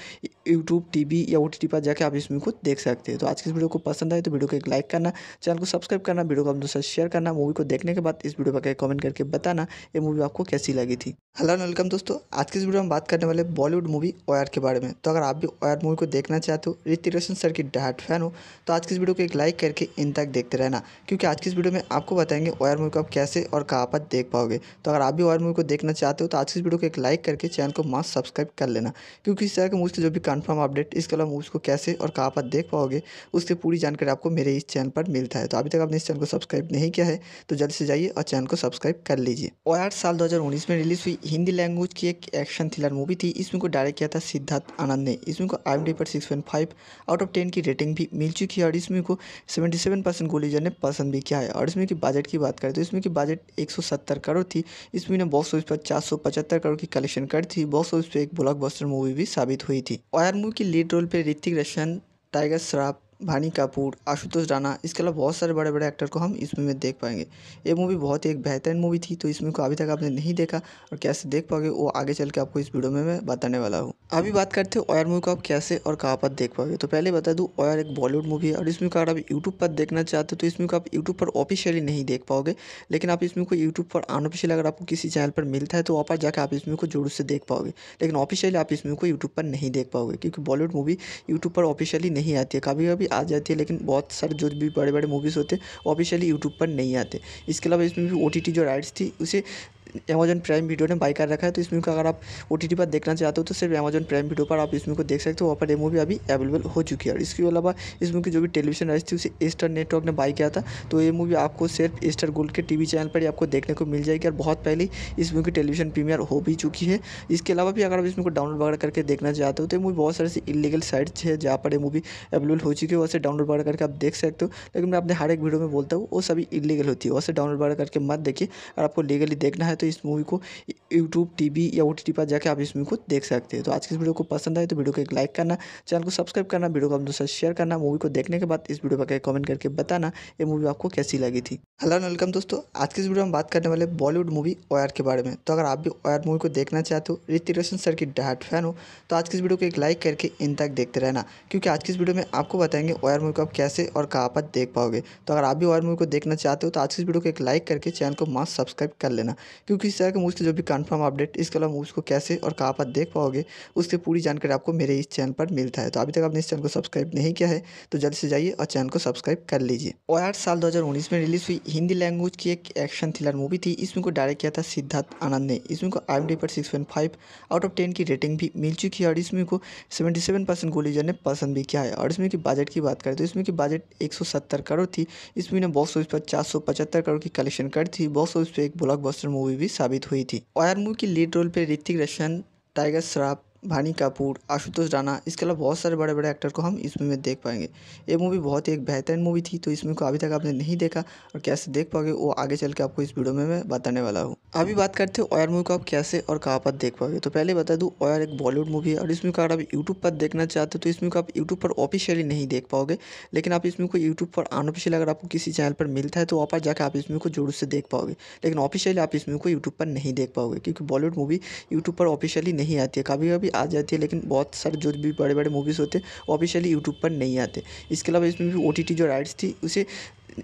यूट्यूब टीवी या ओ पर जाकर आप इस मूवी को देख सकते हैं तो आज की इस वीडियो को पसंद आए तो वीडियो को एक लाइक करना चैनल को सब्सक्राइब करना वीडियो को अपने दोस्तों शेयर करना मूवी को देखने के बाद इस वीडियो पर कमेंट करके बताना ये मूवी आपको कैसी लगी थी हेलो वेलकम दोस्तों आज की इस वीडियो में बात करने वाले बॉलीवुड मूवी ओयर के बारे में तो अगर आप भी ओयर मूवी को देखना चाहते हो ऋतिक रोशन सर की डहाट फैन हो तो आज की इस वीडियो को एक लाइक करके इन तक देखते रहना क्योंकि आज की इस वीडियो में आपको बताएंगे ओयर मूवी को आप कैसे और कहाँ पर देख पाओगे तो अगर आप भी ओयर मूवी को देखना चाहते हो तो आज की इस वीडियो को एक लाइक करके चैनल को मास्क सब्सक्राइब कर लेना क्योंकि क्योंकि इस तरह के मूव्स के जो भी कन्फर्म अपडेट इसके अलावा मूव्स को कैसे और कहाँ पर देख पाओगे उसकी पूरी जानकारी आपको मेरे इस चैनल पर मिलता है तो अभी तक आपने इस चैनल को सब्सक्राइब नहीं किया है तो जल्द से जाइए और चैनल को सब्सक्राइब कर लीजिए और आठ साल उन्नीस में रिलीज हुई हिंदी लैंग्वेज की एक एक्शन थ्रिलर मूवी थी इसमें को डायरेक्ट किया था सिद्धार्थ आनंद ने इसमें को आई पर six point five out of ten की रेटिंग भी मिल चुकी है और इसमें को सेवेंटी सेवन परसेंट गोलीजर ने पसंद भी किया है और इसमें की बजट की बात करें तो इसमें की बजट एक सौ सत्तर करोड़ थी इसमें ने बॉक्स ऑफिस पर चार सौ पचहत्तर करोड़ की कलेक्शन कर थी बॉक्स ऑफिस पर एक बस्टर मूवी भी साबित हुई थी और मूवी की लीड रोल पर ऋतिक रोशन टाइगर श्राफ भानी कपूर आशुतोष राणा इसके अलावा बहुत सारे बड़े बड़े एक्टर को हम इस मूवी में देख पाएंगे ये मूवी बहुत ही एक बेहतरीन मूवी थी तो इस मूवी को अभी तक आपने नहीं देखा और कैसे देख पाओगे वो आगे चल के आपको इस वीडियो में मैं बताने वाला हूँ अभी बात करते हैं ऑयर मूवी को आप कैसे और कहाँ पर देख पाओगे तो पहले बता दूँ ऑयर एक बॉलीवुड मूवी है और इसमें अगर आप यूट्यूब पर देखना चाहते हो तो इसमें को आप यूट्यूब पर ऑफिशियली नहीं देख पाओगे लेकिन आप इसमें को यूट्यूब पर अनऑफिशियल अगर आपको किसी चैनल पर मिलता है तो वहाँ पर जाकर आप इसमें को जोर से देख पाओगे लेकिन ऑफिशियली आप इसमें को यूट्यूब पर नहीं देख पाओगे क्योंकि बॉलीवुड मूवी यूट्यूब पर ऑफिशियली नहीं आती है कभी कभी आ जाती है लेकिन बहुत सारे जो भी बड़े बड़े मूवीज़ होते हैं ऑफिशियली यूट्यूब पर नहीं आते इसके अलावा इसमें भी ओ टी टी जो राइट्स थी उसे अमेजन प्राइम वीडियो ने बाई कर रखा है तो इसमें अगर आप ओ टी पर देखना चाहते हो तो सिर्फ अमेजन प्राइम वीडियो पर आप इसमें को देख सकते हो वहाँ पर ये मूवी अभी अवेलेबल हो चुकी है और इसके अलावा इस मूवी की जो भी टेलीविजन आई थी उसे स्टार नेटवर्क ने बाई किया था तो ये मूवी आपको सिर्फ स्टार गोल्ड के वी चैनल पर ही आपको देखने को मिल जाएगी और बहुत पहले इस मूवी की टेलीविजन प्रीमियर हो भी चुकी है इसके अलावा भी अगर आप इस को डाउनलोड वगैरह करके देखना चाहते हो तो ये मूवी बहुत सारे इलीगल साइट्स है जहाँ पर ये मूवी अवेलेबल हो चुकी है वैसे डाउनलोड वगैरह करके आप देख सकते हो लेकिन मैं अपने हर एक वीडियो में बोलता हूँ वो सभी इलीगल होती है वैसे डाउनलोड वगैरह करके मत देखिए अगर आपको लीगली देखना है तो इस मूवी को यूट्यूब टी या ओ पर जाकर आप इस मूवी को देख सकते हैं तो आज की इस वीडियो को पसंद आए तो वीडियो को एक लाइक करना चैनल को सब्सक्राइब करना वीडियो को आप दोस्तों शेयर करना मूवी को देखने के बाद इस वीडियो पर कमेंट करके बताना ये मूवी आपको कैसी लगी थी हेलो वेलकम दोस्तों आज की इस वीडियो में बात करने वाले बॉलीवुड मूवी ओयर के बारे में तो अगर आप भी ओयर मूवी को देखना चाहते हो ऋतिक रोशन सर की डाट फैन हो तो आज की इस वीडियो को एक लाइक करके इन तक देखते रहना क्योंकि आज की इस वीडियो में आपको बताएंगे ओयर मूवी को आप कैसे और कहाँ पर देख पाओगे तो अगर आप भी ओयर मूवी को देखना चाहते हो तो आज की इस वीडियो को एक लाइक करके चैनल को मास्क सब्सक्राइब कर लेना क्योंकि इस तरह के मूव्स के जो भी कन्फर्म अपडेट इसके अलावा मूव्स को कैसे और कहाँ पर देख पाओगे उसकी पूरी जानकारी आपको मेरे इस चैनल पर मिलता है तो अभी तक आपने इस चैनल को सब्सक्राइब नहीं किया है तो जल्द से जाइए और चैनल को सब्सक्राइब कर लीजिए और साल उन्नीस में रिलीज हुई हिंदी लैंग्वेज की एक एक्शन थ्रिलर मूवी थी इसमें को डायरेक्ट किया था सिद्धार्थ आनंद ने इसमें को आई डी पर सिक्स आउट ऑफ टेन की रेटिंग भी मिल चुकी है और इसमें को सेवेंटी सेवन परसेंट गोलीजर ने पसंद भी किया है और इसमें की बजट की बात करें तो इसमें की बजट एक सौ सत्तर करोड़ थी इसमें ने बॉक्स ऑफिस पर चार सौ पचहत्तर करोड़ की कलेक्शन कर थी बॉक्स ऑफिस पर एक बस्टर मूवी भी साबित हुई थी और मूवी की लीड रोल पे ऋतिक रोशन टाइगर श्रॉफ भानी कपूर आशुतोष राणा इसके अलावा बहुत सारे बड़े बड़े एक्टर को हम इस मूवी में देख पाएंगे ये मूवी बहुत ही एक बेहतरीन मूवी थी तो इस मूवी को अभी तक आपने नहीं देखा और कैसे देख पाओगे वो आगे चल के आपको इस वीडियो में मैं बताने वाला हूँ अभी बात करते हैं ऑयर मूवी को आप कैसे और कहाँ पर देख पाओगे तो पहले बता दूँ ऑयर एक बॉलीवुड मूवी है और इसमें अगर आप यूट्यूब पर देखना चाहते हो तो इसमें को आप यूट्यूब पर ऑफिशियली नहीं देख पाओगे लेकिन आप इसमें कोई को यूट्यूब पर अनऑफिशियल अगर आपको किसी चैनल पर मिलता है तो वहाँ पर जाकर आप इसमें को जोर से देख पाओगे लेकिन ऑफिशियली आप इसमें को यूट्यूब पर नहीं देख पाओगे क्योंकि बॉलीवुड मूवी यूट्यूब पर ऑफिशियली नहीं आती है कभी कभी आ जाती है लेकिन बहुत सारे जो भी बड़े बड़े मूवीज़ होते हैं ऑफिशियली यूट्यूब पर नहीं आते इसके अलावा इसमें भी ओ टी टी जो राइट्स थी उसे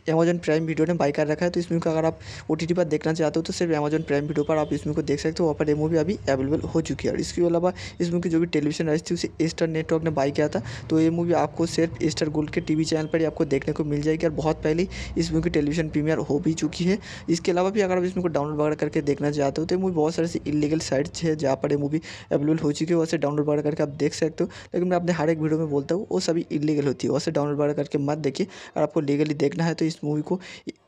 अमेजन प्राइम वीडियो ने बाई कर रखा है तो इस मूवी को अगर आप ओ पर देखना चाहते हो तो सिर्फ अमेजन प्राइम वीडियो पर आप इस मूवी को देख सकते हो वहाँ पर ये मूवी अभी अवेलेबल हो चुकी है और इसके अलावा इस मूवी की जो भी टेलीविजन आई थी उसे एस्टर नेटवर्क ने बाई किया था तो ये मूवी आपको सिर्फ स्टार गोल्ड के टीवी चैनल पर ही आपको देखने को मिल जाएगी और बहुत पहले इस मूवी की टेलीविजन प्रीमियर हो भी चुकी है इसके अलावा भी अगर आप इस मूवी को डाउनलोड वगैरह करके देखना चाहते हो तो ये मूवी बहुत सारे इलीगल साइट्स है जहाँ पर ये मूवी अवेलेबल हो चुकी है वैसे डाउनलोड वगैरह करके आप देख सकते हो लेकिन मैं अपने हर एक वीडियो में बोलता हूँ वो सभी इलीगल होती है वैसे डाउनलोड वगैरह करके मत देखिए अगर आपको लीगली देखना है तो इस मूवी को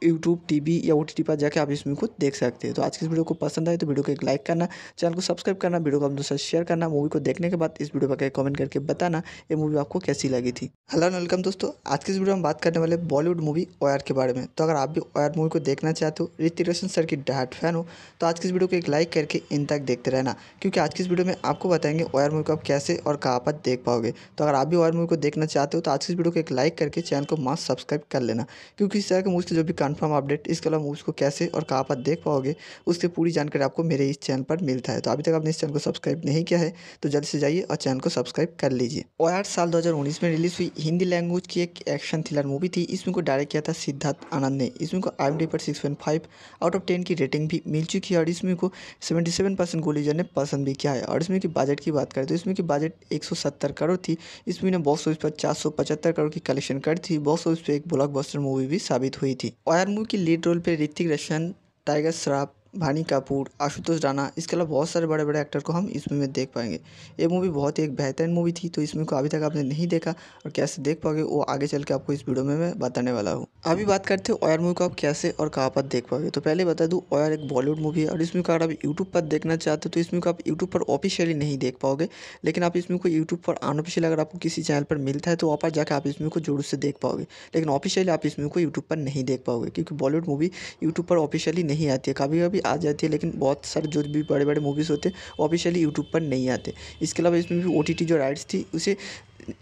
यूट्यूब टी या ओ पर जाकर आप इस मूवी को देख सकते हैं तो आज की इस वीडियो को पसंद आए तो वीडियो को एक लाइक करना चैनल को सब्सक्राइब करना वीडियो को अपने दोस्तों शेयर करना मूवी को देखने के बाद इस वीडियो पर कमेंट करके बताना ये मूवी आपको कैसी लगी थी हेलो वेलकम दोस्तों आज की इस वीडियो में बात करने वाले बॉलीवुड मूवी ओयर के बारे में तो अगर आप भी ओयर मूवी को देखना चाहते हो ऋतिक रोशन सर की डाट फैन हो तो आज की इस वीडियो को एक लाइक करके इन तक देखते रहना क्योंकि आज की इस वीडियो में आपको बताएंगे ओयर मूवी को आप कैसे और कहाँ पर देख पाओगे तो अगर आप भी ओयर मूवी को देखना चाहते हो तो आज की इस वीडियो को एक लाइक करके चैनल को मास्क सब्सक्राइब कर लेना क्योंकि इस तरह के मूव्स के जो भी कन्फर्म अपडेट इसके अलावा मूव्स को कैसे और कहाँ पर देख पाओगे उसकी पूरी जानकारी आपको मेरे इस चैनल पर मिलता है तो अभी तक आपने इस चैनल को सब्सक्राइब नहीं किया है तो जल्द से जाइए और चैनल को सब्सक्राइब कर लीजिए और आठ साल दो में रिलीज हुई हिंदी लैंग्वेज की एक एक्शन थ्रिलर मूवी थी इसमें को डायरेक्ट किया था सिद्धार्थ आनंद ने इसमें को आई पर six point five out of ten की रेटिंग भी मिल चुकी है और इसमें को सेवेंटी सेवन परसेंट गोलीजर ने पसंद भी किया है और इसमें की बजट की बात करें तो इसमें की बजट एक सौ सत्तर करोड़ थी इसमें ने बॉक्स ऑफिस पर चार सौ पचहत्तर करोड़ की कलेक्शन कर थी बॉक्स ऑफिस पर एक ब्लॉक मूवी भी साबित हुई थी और मूवी की लीड रोल पर ऋतिक रोशन टाइगर श्राफ भानी कपूर आशुतोष राणा इसके अलावा बहुत सारे बड़े बड़े एक्टर को हम इस मूवी में देख पाएंगे ये मूवी बहुत ही एक बेहतरीन मूवी थी तो इस मूवी को अभी तक आपने नहीं देखा और कैसे देख पाओगे वो आगे चल के आपको इस वीडियो में मैं बताने वाला हूँ अभी बात करते हैं ऑयर मूवी को आप कैसे और कहाँ पर देख पाओगे तो पहले बता दूँ ऑयर एक बॉलीवुड मूवी है और इसमें को अगर आप यूट्यूब पर देखना चाहते हो तो इसमें को आप यूट्यूब पर ऑफिशियली नहीं देख पाओगे लेकिन आप इसमें को यूट्यूब पर अनऑफिशियल अगर आपको किसी चैनल पर मिलता है तो वहाँ पर जाकर आप इसमें को जोर से देख पाओगे लेकिन ऑफिशियली आप इस को यूट्यूब पर नहीं देख पाओगे क्योंकि बॉलीवुड मूवी यूट्यूब पर ऑफिशियली नहीं आती है कभी कभी भी आ जाती है लेकिन बहुत सारे जो भी बड़े बड़े मूवीज़ होते हैं ऑफिशियली यूट्यूब पर नहीं आते इसके अलावा इसमें भी ओ टी टी जो राइट्स थी उसे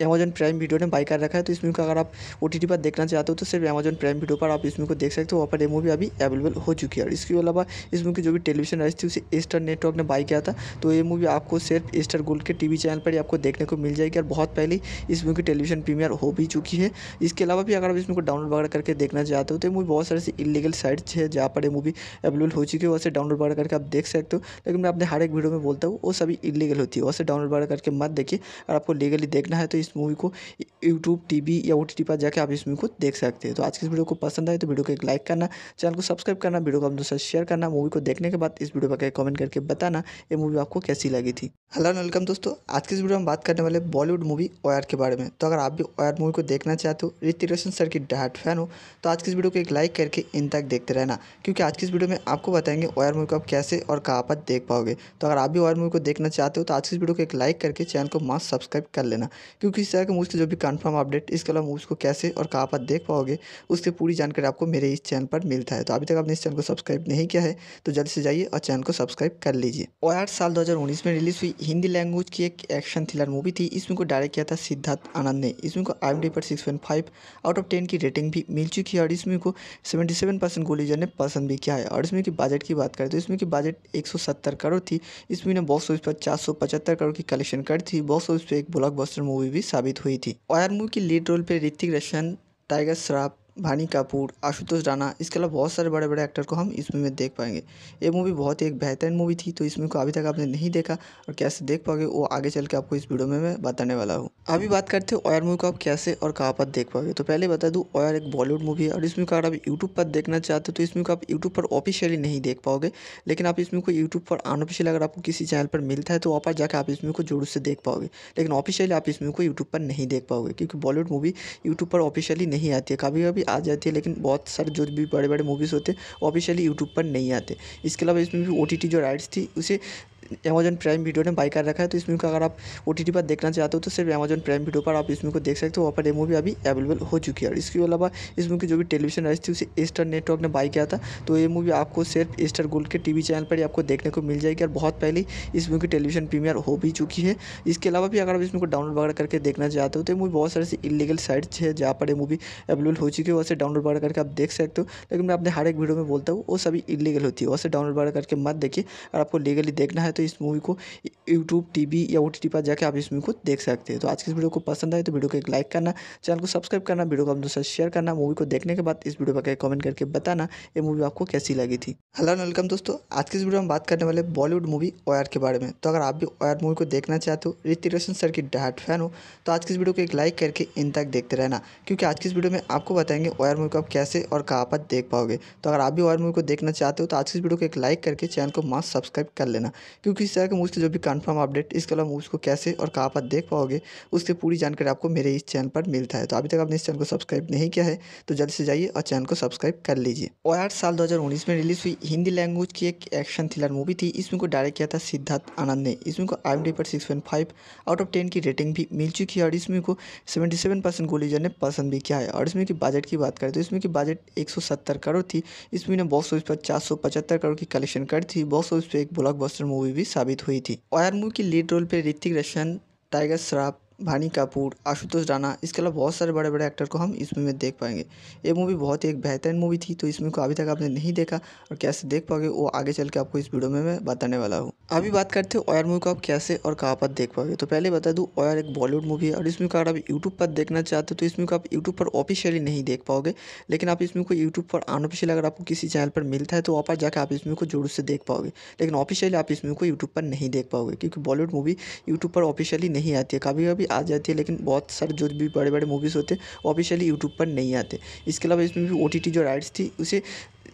अमेजन प्राइम वीडियो ने बाई कर रखा है तो इस को अगर आप ओ टी टी पर देखना चाहते हो तो सिर्फ अमेजन प्राइम वीडियो पर आप इस मूवी को देख सकते हो वहाँ पर मूवी अभी अवेलेबल हो चुकी है और इसके अलावा इस की जो भी टेलीविजन आई थी उसे स्टार नेटवर्क ने बाई किया था तो ये मूवी आपको सिर्फ स्टार गोल्ड के टी चैनल पर ही आपको देखने को मिल जाएगी और बहुत पहले इस मूवी की टेलीविजन प्रीमियर हो भी चुकी है इसके अलावा भी अगर आप इस को डाउनलोड वगैरह करके देखना चाहते हो तो ये मूवी बहुत सारे इलीगल साइट्स है जहाँ पर ये मूवी अवेलेबल हो चुकी है वैसे डाउनलोड वगैरह करके आप देख सकते हो लेकिन मैं अपने हर एक वीडियो में बोलता हूँ वो सभी इलीगल होती है वैसे डाउनलोड वगैरह करके मत देखिए और आपको लीगली देखना है है तो इस मूवी को यूट्यूब टीवी या ओ टी पर जाकर आप इस मूवी को देख सकते हैं तो आज की इस वीडियो को पसंद आए तो वीडियो को एक लाइक करना चैनल को सब्सक्राइब करना वीडियो को अपने दोस्तों शेयर करना मूवी को देखने के बाद इस वीडियो पर कमेंट करके बताना ये मूवी आपको कैसी लगी थी हेलो वेलकम दोस्तों आज की इस वीडियो में बात करने वाले बॉलीवुड मूवी ओयर के बारे में तो अगर आप भी ओयर मूवी को देखना चाहते हो ऋतिक रोशन सर की डाट फैन हो तो आज की इस वीडियो को एक लाइक करके इन तक देखते रहना क्योंकि आज की इस वीडियो में आपको बताएंगे ओयर मूवी को आप कैसे और कहाँ पर देख पाओगे तो अगर आप भी ओयर मूवी को देखना चाहते हो तो आज की इस वीडियो को एक लाइक करके चैनल को मास्क सब्सक्राइब कर लेना क्योंकि इस तरह के मूव्स के जो भी कन्फर्म अपडेट इसके अलावा मूव्स को कैसे और कहाँ पर देख पाओगे उसकी पूरी जानकारी आपको मेरे इस चैनल पर मिलता है तो अभी तक आपने इस चैनल को सब्सक्राइब नहीं किया है तो जल्दी से जाइए और चैनल को सब्सक्राइब कर लीजिए और आठ साल उन्नीस में रिलीज हुई हिंदी लैंग्वेज की एक एक्शन थ्रिलर मूवी थी इसमें को डायरेक्ट किया था सिद्धार्थ आनंद ने इसमें को आई डी पर six point five out of ten की रेटिंग भी मिल चुकी है और इसमें को सेवेंटी सेवन परसेंट गोलीजर ने पसंद भी किया है और इसमें की बजट की बात करें तो इसमें की बजट एक सौ सत्तर करोड़ थी इसमें ने बॉक्स ऑफिस पर चार सौ पचहत्तर करोड़ की कलेक्शन कर थी बॉक्स ऑफिस पर एक ब्लॉक मूवी मूवी भी साबित हुई थी और मूवी की लीड रोल पे ऋतिक रोशन टाइगर श्रॉफ भानी कपूर आशुतोष राणा इसके अलावा बहुत सारे बड़े बड़े एक्टर को हम इस मूवी में देख पाएंगे ये मूवी बहुत ही एक बेहतरीन मूवी थी तो इस मूवी को अभी तक आपने नहीं देखा और कैसे देख पाओगे वो आगे चल के आपको इस वीडियो में मैं बताने वाला हूँ अभी बात करते हैं ऑयर मूवी को आप कैसे और कहाँ पर देख पाओगे तो पहले बता दूँ ऑयर एक बॉलीवुड मूवी है और इसमें को अगर आप यूट्यूब पर देखना चाहते हो तो इसमें को आप यूट्यूब पर ऑफिशियली नहीं देख पाओगे लेकिन आप इसमें को यूट्यूब पर अनऑफिशियल अगर आपको किसी चैनल पर मिलता है तो वहाँ पर जाकर आप इसमें को जोर से देख पाओगे लेकिन ऑफिशियली आप इसमें को यूट्यूब पर नहीं देख पाओगे क्योंकि बॉलीवुड मूवी यूट्यूब पर ऑफिशियली नहीं आती है कभी कभी आ जाती है लेकिन बहुत सारे जो भी बड़े बड़े मूवीज़ होते हैं ऑफिशियली यूट्यूब पर नहीं आते इसके अलावा इसमें भी ओ टी टी जो राइट्स थी उसे अमेजन प्राइम वीडियो ने बाई कर रखा है तो इसमें अगर आप ओ टी पर देखना चाहते हो तो सिर्फ अमेजन प्राइम वीडियो पर आप इसमें को देख सकते हो वहाँ पर ये मूवी अभी अवेलेबल हो चुकी है और इसके अलावा इस मूवी की जो भी टेलीविजन राइस थी उसे स्टार नेटवर्क ने बाई किया था तो ये मूवी आपको सिर्फ स्टार गोल्ड के टीवी चैनल पर ही आपको देखने को मिल जाएगी और बहुत पहले इस मूवी की टेलीविजन प्रीमियर हो भी चुकी है इसके अलावा भी अगर आप इसमें को डाउनलोड वगैरह करके देखना चाहते हो तो ये मूवी बहुत सारे इलीगल साइट्स है जहाँ पर ये मूवी अवेलेबल हो चुकी है वैसे डाउनलोड वगैरह करके आप देख सकते हो लेकिन मैं अपने हर एक वीडियो में बोलता हूँ वो सभी इलीगल होती है वैसे डाउनलोड वगैरह करके मत देखिए अगर आपको लीगली देखना है तो इस मूवी को यूट्यूब टी या ओ पर जाकर आप इस मूवी को देख सकते हैं तो आज की इस वीडियो को पसंद आए तो वीडियो को एक लाइक करना चैनल को सब्सक्राइब करना वीडियो को अपने साथ शेयर करना मूवी को देखने के बाद इस वीडियो पर कमेंट करके बताना ये मूवी आपको कैसी लगी थी हेलो वेलकम दोस्तों आज की इस वीडियो में बात करने वाले बॉलीवुड मूवी ओयर के बारे में तो अगर आप भी ओयर मूवी को देखना चाहते हो ऋतिक रोशन सर की डाट फैन हो तो आज की इस वीडियो को एक लाइक करके इन तक देखते रहना क्योंकि आज की इस वीडियो में आपको बताएंगे ओयर मूवी को आप कैसे और कहाँ पर देख पाओगे तो अगर आप भी ओयर मूवी को देखना चाहते हो तो आज की इस वीडियो को एक लाइक करके चैनल को मास्क सब्सक्राइब कर लेना क्योंकि इस तरह के मूव्स के जो भी कन्फर्म अपडेट इसके अलावा मूव्स को कैसे और कहाँ पर देख पाओगे उसकी पूरी जानकारी आपको मेरे इस चैनल पर मिलता है तो अभी तक आपने इस चैनल को सब्सक्राइब नहीं किया है तो जल्द से जाइए और चैनल को सब्सक्राइब कर लीजिए और आठ साल उन्नीस में रिलीज हुई हिंदी लैंग्वेज की एक एक्शन थ्रिलर मूवी थी इसमें को डायरेक्ट किया था सिद्धार्थ आनंद ने इसमें को आई पर six point five out of ten की रेटिंग भी मिल चुकी है और इसमें को सेवेंटी सेवन परसेंट गोलीजर ने पसंद भी किया है और इसमें की बजट की बात करें तो इसमें की बजट एक सौ सत्तर करोड़ थी इसमें ने बॉक्स ऑफिस पर चार सौ पचहत्तर करोड़ की कलेक्शन कर थी बॉक्स ऑफिस पर एक बस्टर मूवी भी साबित हुई थी और मूवी की लीड रोल पर ऋतिक रोशन टाइगर श्रॉफ भानी कपूर आशुतोष राणा इसके अलावा बहुत सारे बड़े बड़े एक्टर को हम इस मूवी में देख पाएंगे ये मूवी बहुत ही एक बेहतरीन मूवी थी तो इस मूवी को अभी तक आपने नहीं देखा और कैसे देख पाओगे वो आगे चल के आपको इस वीडियो में मैं बताने वाला हूँ अभी बात करते हैं ऑयर मूवी को आप कैसे और कहाँ पर देख पाओगे तो पहले बता दूँ ऑयर एक बॉलीवुड मूवी है और इसमें को अगर आप यूट्यूब पर देखना चाहते हो तो इसमें को आप यूट्यूब पर ऑफिशियली नहीं देख पाओगे लेकिन आप इसमें कोई को यूट्यूब पर अनऑफिशियल अगर आपको किसी चैनल पर मिलता है तो वहाँ पर जाकर आप इसमें को जोर से देख पाओगे लेकिन ऑफिशियली आप इसमें को यूट्यूब पर नहीं देख पाओगे क्योंकि बॉलीवुड मूवी यूट्यूब पर ऑफिशियली नहीं आती है कभी कभी आ जाती है लेकिन बहुत सारे जो भी बड़े बड़े मूवीज़ होते हैं ऑफिशियली यूट्यूब पर नहीं आते इसके अलावा इसमें भी ओ टी टी जो राइट्स थी उसे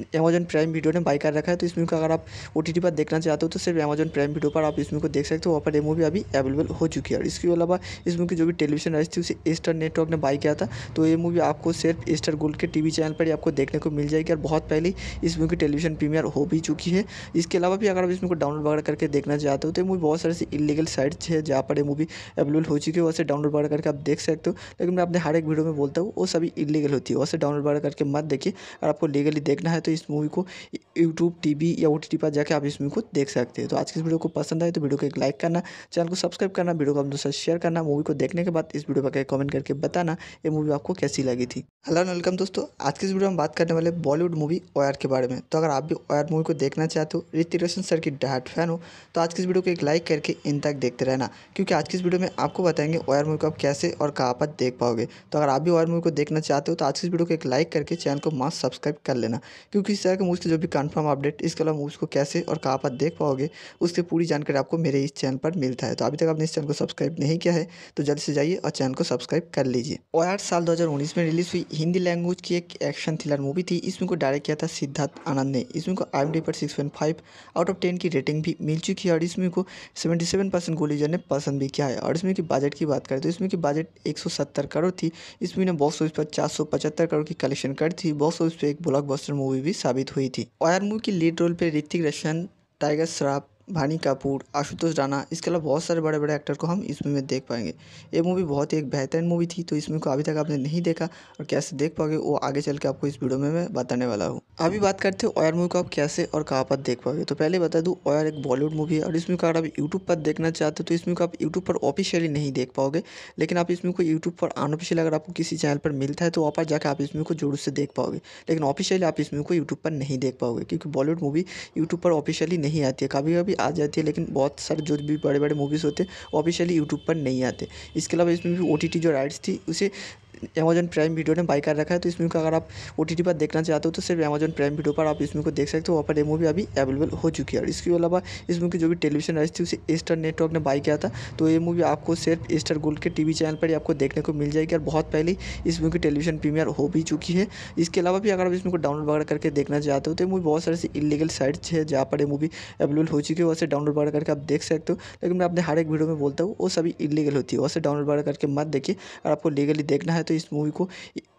अमेजन प्राइम वीडियो ने बाई कर रखा है तो इस मूवी को अगर आप ओ टी टी पर देखना चाहते हो तो सिर्फ अमेजन प्राइम वीडियो पर आप इस मूवी को देख सकते हो वहाँ पर ये मूवी अभी अवेलेबल हो चुकी है और इसके अलावा इस मूवी की जो भी टेलीविजन राइस थी उसे एस्टर नेटवर्क ने बाई किया था तो ये मूवी आपको सिर्फ एस्टर गोल्ड के टी चैनल पर ही आपको देखने को मिल जाएगी और बहुत पहले इस मूवी की टेलीविजन प्रीमियर हो भी चुकी है इसके अलावा भी अगर आप इस मूवी को डाउनलोड वगैरह करके देखना चाहते हो तो ये मूवी बहुत सारे इलीगल साइट्स है जहाँ पर ये मूवी अवेलेबल हो चुकी है वैसे डाउनलोड वगैरह करके आप देख सकते हो लेकिन मैं अपने हर एक वीडियो में बोलता हूँ वो सभी इलीगल होती है वैसे डाउनलोड वगैरह करके मत देखिए अगर आपको लीगली देखना है तो इस मूवी को यूट्यूब टी या ओ पर जाकर आप इस मूवी को देख सकते हैं तो आज की इस वीडियो को पसंद आए तो वीडियो को एक लाइक करना चैनल को सब्सक्राइब करना वीडियो को अपने साथ शेयर करना मूवी को देखने के बाद इस वीडियो पर कमेंट करके बताना ये मूवी आपको कैसी लगी थी हेलो वेलकम दोस्तों आज की इस वीडियो में बात करने वाले बॉलीवुड मूवी ओयर के बारे में तो अगर आप भी ओयर मूवी को देखना चाहते हो ऋतिक रोशन सर की डाट फैन हो तो आज की इस वीडियो को एक लाइक करके इन तक देखते रहना क्योंकि आज की इस वीडियो में आपको बताएंगे ओयर मूवी को आप कैसे और कहाँ पर देख पाओगे तो अगर आप भी ओयर मूवी को देखना चाहते हो तो आज की इस वीडियो को एक लाइक करके चैनल को मास्क सब्सक्राइब कर लेना क्योंकि इस तरह के मूव्स के जो भी कन्फर्म अपडेट इसके अलावा मूव्स को कैसे और कहाँ पर देख पाओगे उसकी पूरी जानकारी आपको मेरे इस चैनल पर मिलता है तो अभी तक आपने इस चैनल को सब्सक्राइब नहीं किया है तो जल्द से जाइए और चैनल को सब्सक्राइब कर लीजिए और आठ साल दो में रिलीज हुई हिंदी लैंग्वेज की एक एक्शन थ्रिलर मूवी थी इसमें को डायरेक्ट किया था सिद्धार्थ आनंद ने इसमें को आई पर six point five out of ten की रेटिंग भी मिल चुकी है और इसमें को सेवेंटी सेवन परसेंट गोलीजर ने पसंद भी किया है और इसमें की बजट की बात करें तो इसमें की बजट एक सौ सत्तर करोड़ थी इसमें ने बॉक्स ऑफिस पर चार सौ पचहत्तर करोड़ की कलेक्शन कर थी बॉक्स ऑफिस पर एक ब्लॉक मूवी भी साबित हुई थी और मूवी की लीड रोल पर ऋतिक रोशन टाइगर श्राफ भानी कपूर आशुतोष राणा इसके अलावा बहुत सारे बड़े बड़े एक्टर को हम इस मूवी में देख पाएंगे ये मूवी बहुत ही एक बेहतरीन मूवी थी तो इस मूवी को अभी तक आपने नहीं देखा और कैसे देख पाओगे वो आगे चल के आपको इस वीडियो में मैं बताने वाला हूँ अभी बात करते हैं ओयर मूवी को आप कैसे और कहाँ पर देख पाओगे तो पहले बता दूँ ऑयर एक बॉलीवुड मूवी है और इसमें को अगर आप यूट्यूब पर देखना चाहते हो तो इसमें को आप यूट्यूब पर ऑफिशियली नहीं देख पाओगे लेकिन आप इसमें को यूट्यूब पर अनऑफिशियल अगर आपको किसी चैनल पर मिलता है तो वहाँ पर जाकर आप इसमें को जोर से देख पाओगे लेकिन ऑफिशियली आप इसमें को यूट्यूब पर नहीं देख पाओगे क्योंकि बॉलीवुड मूवी यूट्यूब पर ऑफिशियली नहीं आती है कभी कभी भी आ जाती है लेकिन बहुत सारे जो भी बड़े बड़े मूवीज़ होते हैं ऑफिशियली यूट्यूब पर नहीं आते इसके अलावा इसमें भी ओ टी टी जो राइट्स थी उसे अमेजन प्राइम वीडियो ने बाई कर रखा है तो इस को अगर आप ओ टी टी पर देखना चाहते हो तो सिर्फ अमेजन प्राइम वीडियो पर आप इस मूवी को देख सकते हो वहाँ पर मूवी अभी अवेलेबल हो चुकी है और इसके अलावा इस की जो भी टेलीविजन आई थी उसे स्टार नेटवर्क ने बाई किया था तो ये मूवी आपको सिर्फ एस्टर गोल्ड के टी चैनल पर ही आपको देखने को मिल जाएगी और बहुत पहले इस मूवी की टेलीविजन प्रीमियर हो भी चुकी है इसके अलावा भी अगर आप इस को डाउनलोड वगैरह करके देखना चाहते हो तो मूवी बहुत सारे इलीगल साइट्स है जहाँ पर ये मूवी अवेलेबल हो चुकी है वैसे डाउनलोड वगैरह करके आप देख सकते हो लेकिन मैं अपने हर एक वीडियो में बोलता हूँ वो सभी इलीगल होती है वैसे डाउनलोड वगैरह करके मत देखिए और आपको लीगली देखना है है तो इस मूवी को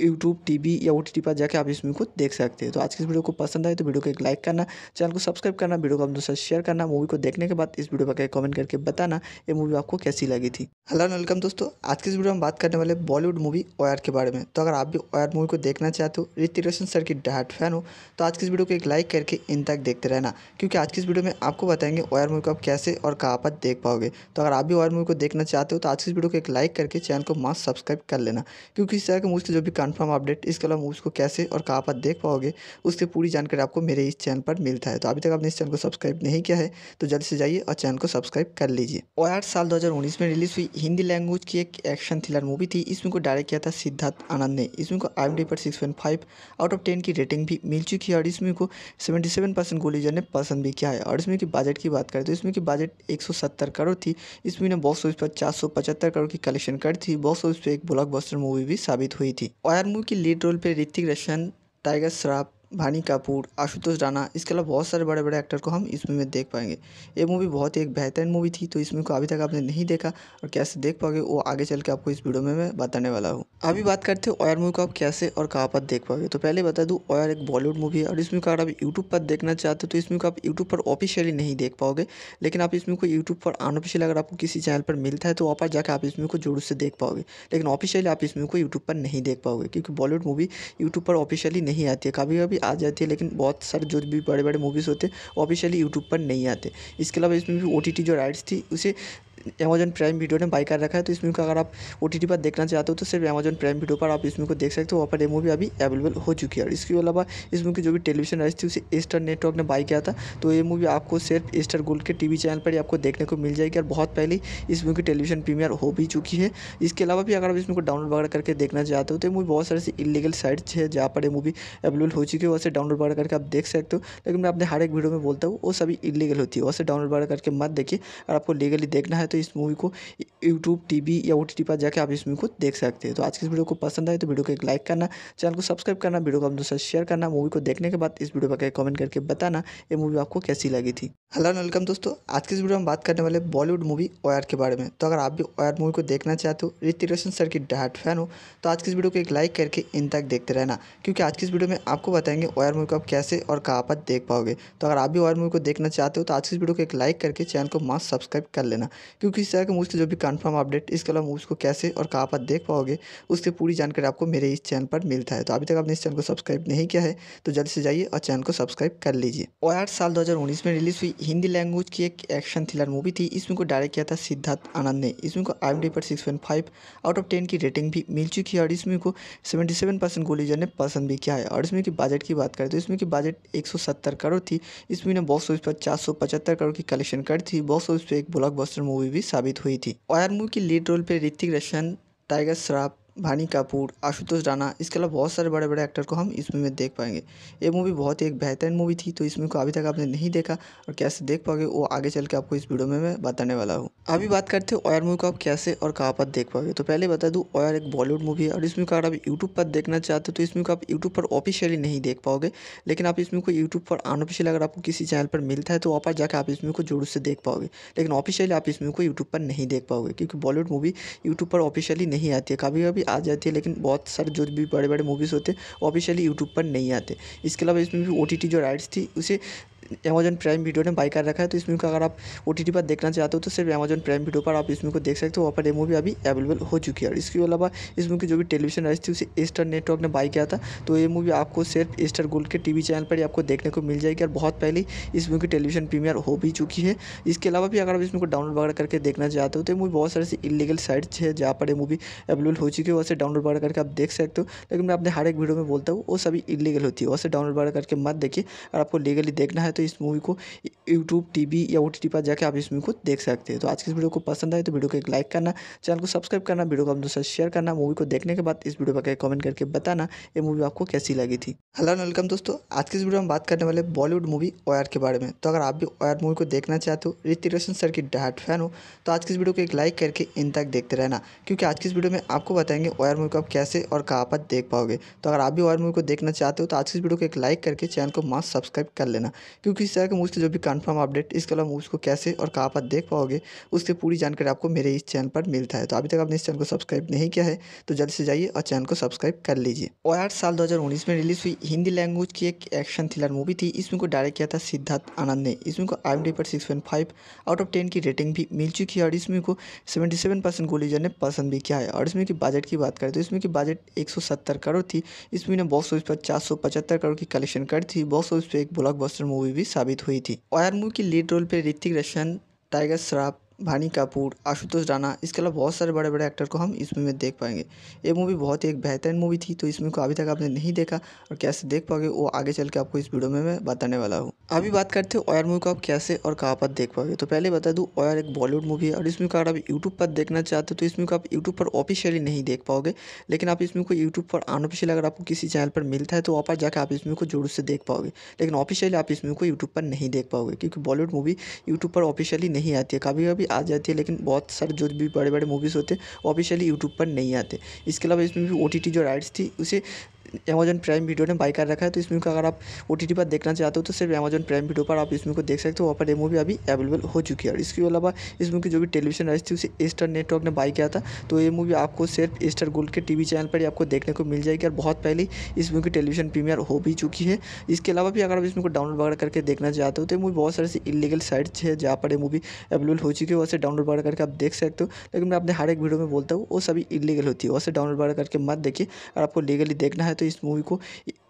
यूट्यूब टीवी या ओ टी पर जाकर आप इस मूवी को देख सकते हैं तो आज की इस वीडियो को पसंद आए तो वीडियो को एक लाइक करना चैनल को सब्सक्राइब करना वीडियो को अपने दोस्तों शेयर करना मूवी को देखने के बाद इस वीडियो पर कमेंट करके बताना ये मूवी आपको कैसी लगी थी हेलो वेलकम दोस्तों आज की इस वीडियो में बात करने वाले बॉलीवुड मूवी ओयर के बारे में तो अगर आप भी ओयर मूवी को देखना चाहते हो ऋतिक रोशन सर की डहाट फैन हो तो आज की इस वीडियो को एक लाइक करके इन तक देखते रहना क्योंकि आज की इस वीडियो में आपको बताएंगे ओयर मूवी को आप कैसे और कहाँ पर देख पाओगे तो अगर आप भी ओयर मूवी को देखना चाहते हो तो आज की इस वीडियो को एक लाइक करके चैनल को मास्क सब्सक्राइब कर लेना क्योंकि इस तरह के मूव्स के जो भी कन्फर्म अपडेट इसके अलावा मूव्स को कैसे और कहाँ पर देख पाओगे उसकी पूरी जानकारी आपको मेरे इस चैनल पर मिलता है तो अभी तक आपने इस चैनल को सब्सक्राइब नहीं किया है तो जल्द से जाइए और चैनल को सब्सक्राइब कर लीजिए और आठ साल दो में रिलीज हुई हिंदी लैंग्वेज की एक एक्शन थ्रिलर मूवी थी इसमें को डायरेक्ट किया था सिद्धार्थ आनंद ने इसमें को आई एम डी पर six point five out of ten की रेटिंग भी मिल चुकी है और इसमें को सेवेंटी सेवन परसेंट गोलीजर ने पसंद भी किया है और इसमें की बजट की बात करें तो इसमें की बजट एक सौ सत्तर करोड़ थी इसमें बॉक्स ऑफिस पर चार सौ पचहत्तर करोड़ की कलेक्शन कर थी बॉक्स ऑफिस पर एक ब्लॉक मूवी मूवी भी साबित हुई थी और मूवी की लीड रोल पर ऋतिक रोशन टाइगर श्राफ भानी कपूर आशुतोष राणा इसके अलावा बहुत सारे बड़े बड़े एक्टर को हम इस मूवी में देख पाएंगे ये मूवी बहुत ही एक बेहतरीन मूवी थी तो इस मूवी को अभी तक आपने नहीं देखा और कैसे देख पाओगे वो आगे चल के आपको इस वीडियो में मैं बताने वाला हूँ अभी बात करते हैं ऑयर मूवी को आप कैसे और कहाँ पर देख पाओगे तो पहले बता दूँ ऑयर एक बॉलीवुड मूवी है और इस मूवी को अगर आप यूट्यूब पर देखना चाहते हो तो इस मूवी को आप यूट्यूब पर ऑफिशियली नहीं देख पाओगे लेकिन आप इस मूवी को यूट्यूब पर अनऑफिशियल अगर आपको किसी चैनल पर मिलता है तो वहाँ पर जाकर आप इस मूवी को जोर से देख पाओगे लेकिन ऑफिशियली आप इस मूवी को यूट्यूब पर नहीं देख पाओगे क्योंकि बॉलीवुड मूवी यूट्यूब पर ऑफिशियली नहीं आती है कभी कभी आ जाती है लेकिन बहुत सारे जो भी बड़े बड़े मूवीज़ होते हैं ऑफिशियली यूट्यूब पर नहीं आते इसके अलावा इसमें भी ओ टी टी जो राइट्स थी उसे अमेजन प्राइम वीडियो ने बाई कर रखा है तो इस अगर आप ओ टी पर देखना चाहते हो तो सिर्फ अमेजन प्राइम वीडियो पर आप इस मूवी को देख सकते हो वहाँ पर ये मूवी अभी अवेलेबल हो चुकी है और इसके अलावा इस मूवी की जो भी टेलीविजन राइट थी उसे स्टार नेटवर्क ने बाई किया था तो ये मूवी आपको सिर्फ स्टार गोल्ड के टी चैनल पर ही आपको देखने को मिल जाएगी और बहुत पहले इस मूवी की टेलीविजन प्रीमियर हो भी चुकी है इसके अलावा भी अगर आप इस को डाउनलोड वगैरह करके देखना चाहते हो तो ये मूवी बहुत सारे इलीगल साइट्स है जहाँ पर ये मूवी अवेलेबल हो चुकी है वैसे डाउनलोड वगैरह करके आप देख सकते हो लेकिन मैं अपने हर एक वीडियो में बोलता हूँ वो सभी इलीगल होती है वैसे डाउनलोड वगैरह करके मत देखिए और आपको लीगली देखना है तो तो इस मूवी को यूट्यूब टीवी या ओ पर जाकर आप इस मूवी को देख सकते हैं तो आज की इस वीडियो को पसंद आए तो वीडियो को एक लाइक करना चैनल को सब्सक्राइब करना वीडियो को आप दूसरा शेयर करना मूवी को देखने के बाद इस वीडियो पर कमेंट करके बताना ये मूवी आपको कैसी लगी थी हेलो एंड वेलकम दोस्तों आज की इस वीडियो में बात करने वाले बॉलीवुड मूवी ओयर के बारे में तो अगर आप भी ओयर मूवी को देखना चाहते हो ऋतिक रोशन सर की डाट फैन हो तो आज की इस वीडियो को एक लाइक करके इन तक देखते रहना क्योंकि आज की इस वीडियो में आपको बताएंगे ओयर मूवी को आप कैसे और कहाँ पर देख पाओगे तो अगर आप भी ओयर मूवी को देखना चाहते हो तो आज की इस वीडियो को एक लाइक करके चैनल को मास्क सब्सक्राइब कर लेना क्योंकि इस तरह के मूव्स के जो भी कन्फर्म अपडेट इसके अलावा मूव्स को कैसे और कहाँ पर देख पाओगे उसकी पूरी जानकारी आपको मेरे इस चैनल पर मिलता है तो अभी तक आपने इस चैनल को सब्सक्राइब नहीं किया है तो जल्द से जाइए और चैनल को सब्सक्राइब कर लीजिए और आठ साल उन्नीस में रिलीज हुई हिंदी लैंग्वेज की एक एक्शन थ्रिलर मूवी थी इसमें को डायरेक्ट किया था सिद्धार्थ आनंद ने इसमें को आई डी पर six point five out of ten की रेटिंग भी मिल चुकी है और इसमें को सेवेंटी सेवन परसेंट गोलीजर ने पसंद भी किया है और इसमें की बजट की बात करें तो इसमें की बजट एक सौ सत्तर करोड़ थी इसमें ने बॉक्स ऑफिस पर चार सौ पचहत्तर करोड़ की कलेक्शन कर थी बॉक्स ऑफिस पर एक बस्टर मूवी भी साबित हुई थी और मूवी की लीड रोल पर ऋतिक रोशन टाइगर श्रॉफ भानी कपूर आशुतोष राणा इसके अलावा बहुत सारे बड़े बड़े एक्टर को हम इस मूवी में देख पाएंगे ये मूवी बहुत ही एक बेहतरीन मूवी थी तो इस मूवी को अभी तक आपने नहीं देखा और कैसे देख पाओगे वो आगे चल के आपको इस वीडियो में मैं बताने वाला हूँ अभी बात करते हैं ऑयर मूवी को आप कैसे और कहाँ पर देख पाओगे तो पहले बता दूँ ऑयर एक बॉलीवुड मूवी है और इसमें को अगर आप यूट्यूब पर देखना चाहते हो तो इसमें को आप यूट्यूब पर ऑफिशियली नहीं देख पाओगे लेकिन आप इसमें कोई को यूट्यूब पर अनऑफिशियल अगर आपको किसी चैनल पर मिलता है तो वहाँ पर जाकर आप इसमें को जोर से देख पाओगे लेकिन ऑफिशियली आप इसमें को यूट्यूब पर नहीं देख पाओगे क्योंकि बॉलीवुड मूवी यूट्यूब पर ऑफिशियली नहीं आती है कभी कभी भी आ जाती है लेकिन बहुत सारे जो भी बड़े बड़े मूवीज़ होते हैं ऑफिशियली यूट्यूब पर नहीं आते इसके अलावा इसमें भी ओ टी टी जो राइट्स थी उसे अमेजन प्राइम वीडियो ने बाई कर रखा है तो इस मूवी को अगर आप ओ टी टी पर देखना चाहते हो तो सिर्फ अमेजन प्राइम वीडियो पर आप इस मूवी को देख सकते हो वहाँ पर ये मूवी अभी अवेलेबल हो चुकी है और इसके अलावा इस मूवी की जो भी टेलीविजन राइस थी उसे एस्टर नेटवर्क ने बाई किया था तो ये मूवी आपको सिर्फ एस्टर गोल्ड के टी चैनल पर ही आपको देखने को मिल जाएगी और बहुत पहले इस मूवी की टेलीविजन प्रीमियर हो भी चुकी है इसके अलावा भी अगर आप इस मूवी को डाउनलोड वगैरह करके देखना चाहते हो तो ये मूवी बहुत सारे इलीगल साइट्स है जहाँ पर ये मूवी अवेलेबल हो चुकी है वैसे डाउनलोड वगैरह करके आप देख सकते हो लेकिन मैं अपने हर एक वीडियो में बोलता हूँ वो सभी इलीगल होती है वैसे डाउनलोड वगैरह करके मत देखिए और आपको लीगली देखना है तो इस मूवी को यूट्यूब टी या ओ पर जाकर आप इस मूवी को देख सकते हैं तो आज की इस वीडियो को पसंद आए तो वीडियो को एक लाइक करना चैनल को सब्सक्राइब करना वीडियो को अपने दोस्तों शेयर करना मूवी को देखने के बाद इस वीडियो पर कमेंट करके बताना ये मूवी आपको कैसी लगी थी हेलो वेलकम दोस्तों आज की इस वीडियो में बात करने वाले बॉलीवुड मूवी ओयर के बारे में तो अगर आप भी ओयर मूवी को देखना चाहते हो ऋतिक रोशन सर की डाट फैन हो तो आज की इस वीडियो को एक लाइक करके इन तक देखते रहना क्योंकि आज की इस वीडियो में आपको बताएंगे ओयर मूवी को आप कैसे और कहाँ पर देख पाओगे तो अगर आप भी ओयर मूवी को देखना चाहते हो तो आज की इस वीडियो को एक लाइक करके चैनल को मास्क सब्सक्राइब कर लेना क्योंकि इस तरह के मूव्स के जो भी कन्फर्म अपडेट इसके अलावा मूव्स को कैसे और कहाँ पर देख पाओगे उसकी पूरी जानकारी आपको मेरे इस चैनल पर मिलता है तो अभी तक आपने इस चैनल को सब्सक्राइब नहीं किया है तो जल्द से जाइए और चैनल को सब्सक्राइब कर लीजिए और आठ साल दो में रिलीज हुई हिंदी लैंग्वेज की एक एक्शन थ्रिलर मूवी थी इसमें को डायरेक्ट किया था सिद्धार्थ आनंद ने इसमें को आई पर six point five out of ten की रेटिंग भी मिल चुकी है और इसमें को सेवेंटी सेवन परसेंट गोलीजर ने पसंद भी किया है और इसमें की बजट की बात करें तो इसमें की बजट एक सौ सत्तर करोड़ थी इसमें ने बॉक्स ऑफिस पर चार सौ पचहत्तर करोड़ की कलेक्शन कर थी बॉक्स ऑफिस पर एक ब्लॉक मूवी भी साबित हुई थी और मूवी की लीड रोल पर ऋतिक रोशन टाइगर श्राफ भानी कपूर आशुतोष राणा इसके अलावा बहुत सारे बड़े बड़े एक्टर को हम इस मूवी में देख पाएंगे ये मूवी बहुत ही एक बेहतरीन मूवी थी तो इस मूवी को अभी तक आपने नहीं देखा और कैसे देख पाओगे वो आगे चल के आपको इस वीडियो में मैं बताने वाला हूँ अभी बात करते हैं ऑयर मूवी को आप कैसे और कहाँ पर देख पाओगे तो पहले बता दूँ ऑयर एक बॉलीवुड मूवी है और इसमें को अगर आप यूट्यूब पर देखना चाहते हो तो इसमें को आप यूट्यूब पर ऑफिशियली नहीं देख पाओगे लेकिन आप इसमें को यूट्यूब पर अनऑफिशियल अगर आपको किसी चैनल पर मिलता है तो वहाँ पर जाकर आप इसमें को जोर से देख पाओगे लेकिन ऑफिशियली आप इस को यूट्यूब पर नहीं देख पाओगे क्योंकि बॉलीवुड मूवी यूट्यूब पर ऑफिशियली नहीं आती है कभी कभी आ जाती है लेकिन बहुत सारे जो भी बड़े बड़े मूवीज़ होते हैं ऑफिशियली यूट्यूब पर नहीं आते इसके अलावा इसमें भी ओ टी टी जो राइट्स थी उसे अमेजन प्राइम वीडियो ने बाई कर रखा है तो इस मूवी को अगर आप ओ टी पर देखना चाहते हो तो सिर्फ अमेजन प्राइम वीडियो पर आप इस मूवी को देख सकते हो वहाँ पर ये मूवी अभी अवेलेबल हो चुकी है और इसके अलावा इस मूवी की जो भी टेलीविजन राइस थी उसे एस्टर नेटवर्क ने बाई किया था तो ये मूवी आपको सिर्फ एस्टर गोल्ड के टी चैनल पर ही आपको देखने को मिल जाएगी और बहुत पहले इस मूवी की टेलीविजन प्रीमियर हो भी चुकी है इसके अलावा भी अगर आप इस मूवी को डाउनलोड वगैरह करके देखना चाहते हो तो मूवी बहुत सारे इलीगल साइट्स है जहाँ पर ये मूवी अवेलेबल हो चुकी है वैसे डाउनलोड वगैरह करके आप देख सकते हो लेकिन मैं अपने हर एक वीडियो में बोलता हूँ वो सभी इलीगल होती है वैसे डाउनलोड वगैरह करके मत देखिए अगर आपको लीगली देखना है तो तो इस मूवी को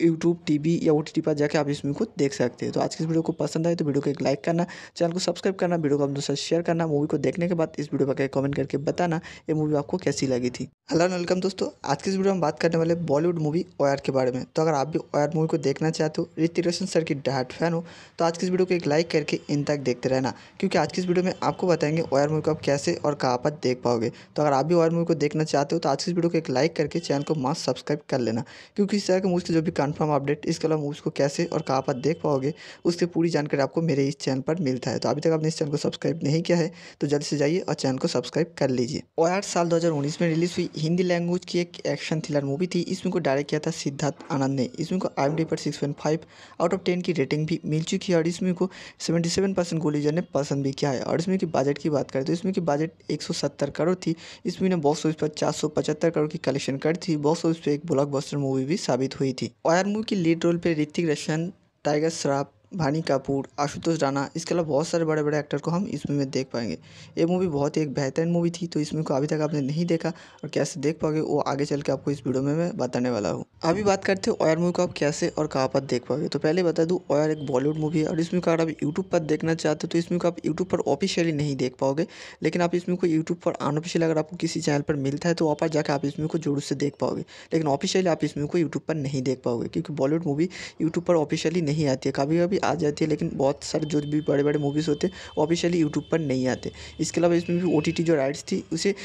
यूट्यूब टीवी या ओ पर जाकर आप इस मूवी को देख सकते हैं तो आज की इस वीडियो को पसंद आए तो वीडियो को एक लाइक करना चैनल को सब्सक्राइब करना वीडियो को आप दोस्तों शेयर करना मूवी को देखने के बाद इस वीडियो पर कमेंट करके बताना ये मूवी आपको कैसी लगी थी हेलो वेलकम दोस्तों आज की इस वीडियो में बात करने वाले बॉलीवुड मूवी ओयर के बारे में तो अगर आप भी ओयर मूवी को देखना चाहते हो ऋतिक रोशन सर की डाट फैन हो तो आज की इस वीडियो को एक लाइक करके इन तक देखते रहना क्योंकि आज की इस वीडियो में आपको बताएंगे ओयर मूवी को आप कैसे और कहाँ पर देख पाओगे तो अगर आप भी ओयर मूवी को देखना चाहते हो तो आज की इस वीडियो को एक लाइक करके चैनल को मास्क सब्सक्राइब कर लेना क्योंकि क्योंकि इस तरह के मूव्स के जो भी कन्फर्म अपडेट इसके अलावा मूव्स को कैसे और कहाँ पर देख पाओगे उसकी पूरी जानकारी आपको मेरे इस चैनल पर मिलता है तो अभी तक आपने इस चैनल को सब्सक्राइब नहीं किया है तो जल्द से जाइए और चैनल को सब्सक्राइब कर लीजिए और आठ साल दो में रिलीज हुई हिंदी लैंग्वेज की एक एक्शन थ्रिलर मूवी थी इसमें को डायरेक्ट किया था सिद्धार्थ आनंद ने इसमें को आई डी पर सिक्स आउट ऑफ टेन की रेटिंग भी मिल चुकी है और इसमें को सेवेंटी सेवन परसेंट गोलीजर ने पसंद भी किया है और इसमें की बजट की बात करें तो इसमें की बजट एक सौ सत्तर करोड़ थी इसमें बॉक्स ऑफिस पर चार सौ पचहत्तर करोड़ की कलेक्शन कर थी बॉक्स ऑफिस पर एक ब्लॉक मूवी मूवी भी साबित हुई थी ऑयर मूवी की लीड रोल पर ऋतिक रोशन टाइगर श्राफ भानी कपूर आशुतोष राणा इसके अलावा बहुत सारे बड़े बड़े एक्टर को हम इस मूवी में देख पाएंगे ये मूवी बहुत ही एक बेहतरीन मूवी थी तो इस मूवी को अभी तक आपने नहीं देखा और कैसे देख पाओगे वो आगे चल के आपको इस वीडियो में मैं बताने वाला हूँ अभी बात करते हैं ऑयर मूवी को आप कैसे और कहाँ पर देख पाओगे तो पहले बता दूँ ऑयर एक बॉलीवुड मूवी है और इस मूवी को अगर आप यूट्यूब पर देखना चाहते हो तो इस मूवी को आप यूट्यूब पर ऑफिशियली नहीं देख पाओगे लेकिन आप इस मूवी को यूट्यूब पर अनऑफिशियल अगर आपको किसी चैनल पर मिलता है तो वहाँ पर जाकर आप इस मूवी को जोर से देख पाओगे लेकिन ऑफिशियली आप इस मूवी को यूट्यूब पर नहीं देख पाओगे क्योंकि बॉलीवुड मूवी यूट्यूब पर ऑफिशियली नहीं आती है कभी कभी आ जाती है लेकिन बहुत सारे जो भी बड़े बड़े मूवीज़ होते हैं ऑफिशियली यूट्यूब पर नहीं आते इसके अलावा इसमें भी ओ टी टी जो राइट्स थी उसे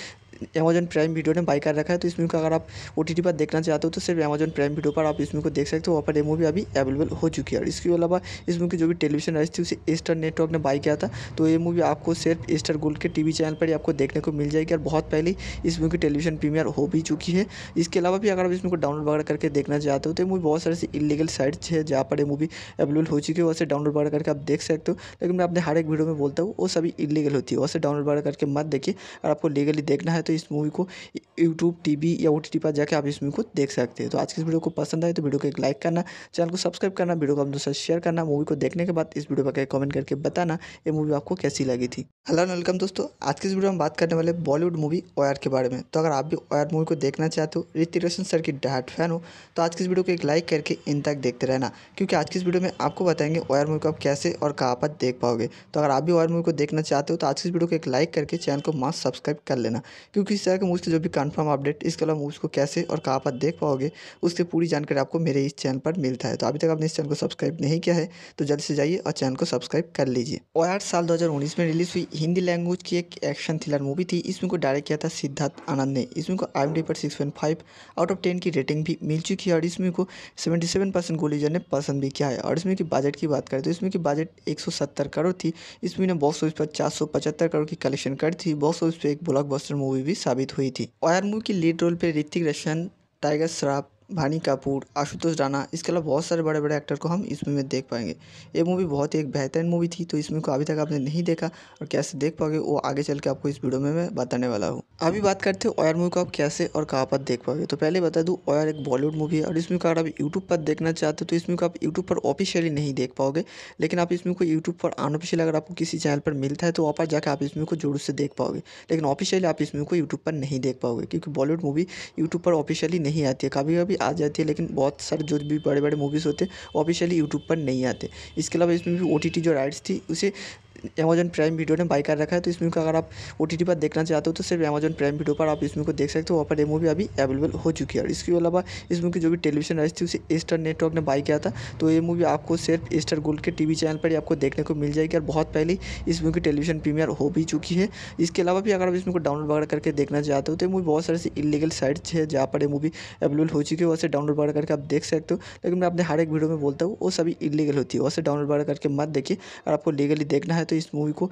अमेजन प्राइम वीडियो ने बाई कर रखा है तो इस अगर आप ओ टी पर देखना चाहते हो तो सिर्फ अमेजन प्राइम वीडियो पर आप इस को देख सकते हो वहाँ पर ये मूवी अभी अवेलेबल हो चुकी है और इसके अलावा इस मूवी की जो भी टेलीविजन आई थी उसे स्टार नेटवर्क ने बाई किया था तो ये मूवी आपको सिर्फ स्टार गोल्ड के टी चैनल पर ही आपको देखने को मिल जाएगी और बहुत पहले इस मूवी की टेलीविजन प्रीमियर हो भी चुकी है इसके अलावा भी अगर आप इस को डाउनलोड वगैरह करके देखना चाहते हो तो ये मूवी बहुत सारे इलीगल साइट्स है जहाँ पर ये मूवी अवेलेबल हो चुकी है वैसे डाउनलोड वगैरह करके आप देख सकते हो लेकिन मैं अपने हर एक वीडियो में बोलता हूँ वो सभी इलीगल होती है वैसे डाउनलोड वगैरह करके मत देखिए और आपको लीगली देखना है तो तो इस मूवी को यूट्यूब टीवी या ओ पर जाकर आप इस मूवी को देख सकते हो तो आज की इस वीडियो को पसंद आए तो वीडियो को एक लाइक करना चैनल को सब्सक्राइब करना वीडियो को आप दोस्तों शेयर करना मूवी को देखने के बाद इस वीडियो पर कमेंट करके बताना ये मूवी आपको कैसी लगी थी हेलो वेलकम दोस्तों आज की इस वीडियो में बात करने वाले बॉलीवुड मूवी ओयर के बारे में तो अगर आप भी ओयर मूवी को देखना चाहते हो ऋतिक रोशन सर की डाट फैन हो तो आज की इस वीडियो को एक लाइक करके इन तक देखते रहना क्योंकि आज की इस वीडियो में आपको बताएंगे ओयर मूवी को आप कैसे और कहाँ पर देख पाओगे तो अगर आप भी ओयर मूवी को देखना चाहते हो तो आज की इस वीडियो को एक लाइक करके चैनल को मास्क सब्सक्राइब कर लेना क्योंकि इस तरह के मूव्स के जो भी कन्फर्म अपडेट इसके अलावा मूव्स को कैसे और कहाँ पर देख पाओगे उसकी पूरी जानकारी आपको मेरे इस चैनल पर मिलता है तो अभी तक आपने इस चैनल को सब्सक्राइब नहीं किया है तो जल्द से जाइए और चैनल को सब्सक्राइब कर लीजिए और साल उन्नीस में रिलीज हुई हिंदी लैंग्वेज की एक एक्शन थ्रिलर मूवी थी इसमें को डायरेक्ट किया था सिद्धार्थ आनंद ने इसमें को आई पर six point five out of ten की रेटिंग भी मिल चुकी है और इसमें को सेवेंटी सेवन परसेंट गोलीजर ने पसंद भी किया है और इसमें की बजट की बात करें तो इसमें की बजट एक सौ सत्तर करोड़ थी इसमें ने बॉक्स ऑफिस पर चार सौ पचहत्तर करोड़ की कलेक्शन कर थी बॉक्स ऑफिस पर एक बस्टर मूवी भी साबित हुई थी और की लीड रोल पर ऋतिक रोशन टाइगर श्राफ भानी कपूर आशुतोष राणा इसके अलावा बहुत सारे बड़े बड़े एक्टर को हम इस मूवी में देख पाएंगे ये मूवी बहुत ही एक बेहतरीन मूवी थी तो इस मूवी को अभी तक आपने नहीं देखा और कैसे देख पाओगे वो आगे चल के आपको इस वीडियो में मैं बताने वाला हूँ अभी बात करते हैं ऑयर मूवी को आप कैसे और कहाँ पर देख पाओगे तो पहले बता दूँ ऑयर एक बॉलीवुड मूवी है और इसमें को अगर आप यूट्यूब पर देखना चाहते हो तो इसमें को आप यूट्यूब पर ऑफिशियली नहीं देख पाओगे लेकिन आप इसमें कोई को यूट्यूब पर अनऑफिशियल अगर आपको किसी चैनल पर मिलता है तो वहाँ पर जाकर आप इसमें को जोर से देख पाओगे लेकिन ऑफिशियली आप इसमें को यूट्यूब पर नहीं देख पाओगे क्योंकि बॉलीवुड मूवी यूट्यूब पर ऑफिशियली नहीं आती है कभी कभी आ जाती है लेकिन बहुत सारे जो भी बड़े बड़े मूवीज़ होते हैं ऑफिशियली यूट्यूब पर नहीं आते इसके अलावा इसमें भी ओ टी टी जो राइट्स थी उसे अमेजन प्राइम वीडियो ने बाई कर रखा है तो इस मूवी को अगर आप ओ पर देखना चाहते हो तो सिर्फ अमेजन प्राइम वीडियो पर आप इस मूवी को देख सकते हो वहाँ पर ये मूवी अभी अवेलेबल हो चुकी है और इसके अलावा इस मूवी की जो भी टेलीविजन आई थी उसे स्टार नेटवर्क ने बाई किया था तो ये मूवी आपको सिर्फ स्टार गोल्ड के वी चैनल पर ही आपको देखने को मिल जाएगी और बहुत पहले इस मूवी की टेलीविजन प्रीमियर हो भी चुकी है इसके अलावा भी अगर आप इस मूवी को डाउनलोड वगैरह करके देखना चाहते हो तो ये मूवी बहुत सारे इलीगल साइट्स है जहाँ पर ये मूवी अवेलेबल हो चुकी है वैसे डाउनलोड वगैरह करके आप देख सकते हो लेकिन मैं अपने हर एक वीडियो में बोलता हूँ वो सभी इलीगल होती है वैसे डाउनलोड वगैरह करके मत देखिए अगर आपको लीगली देखना है तो इस मूवी को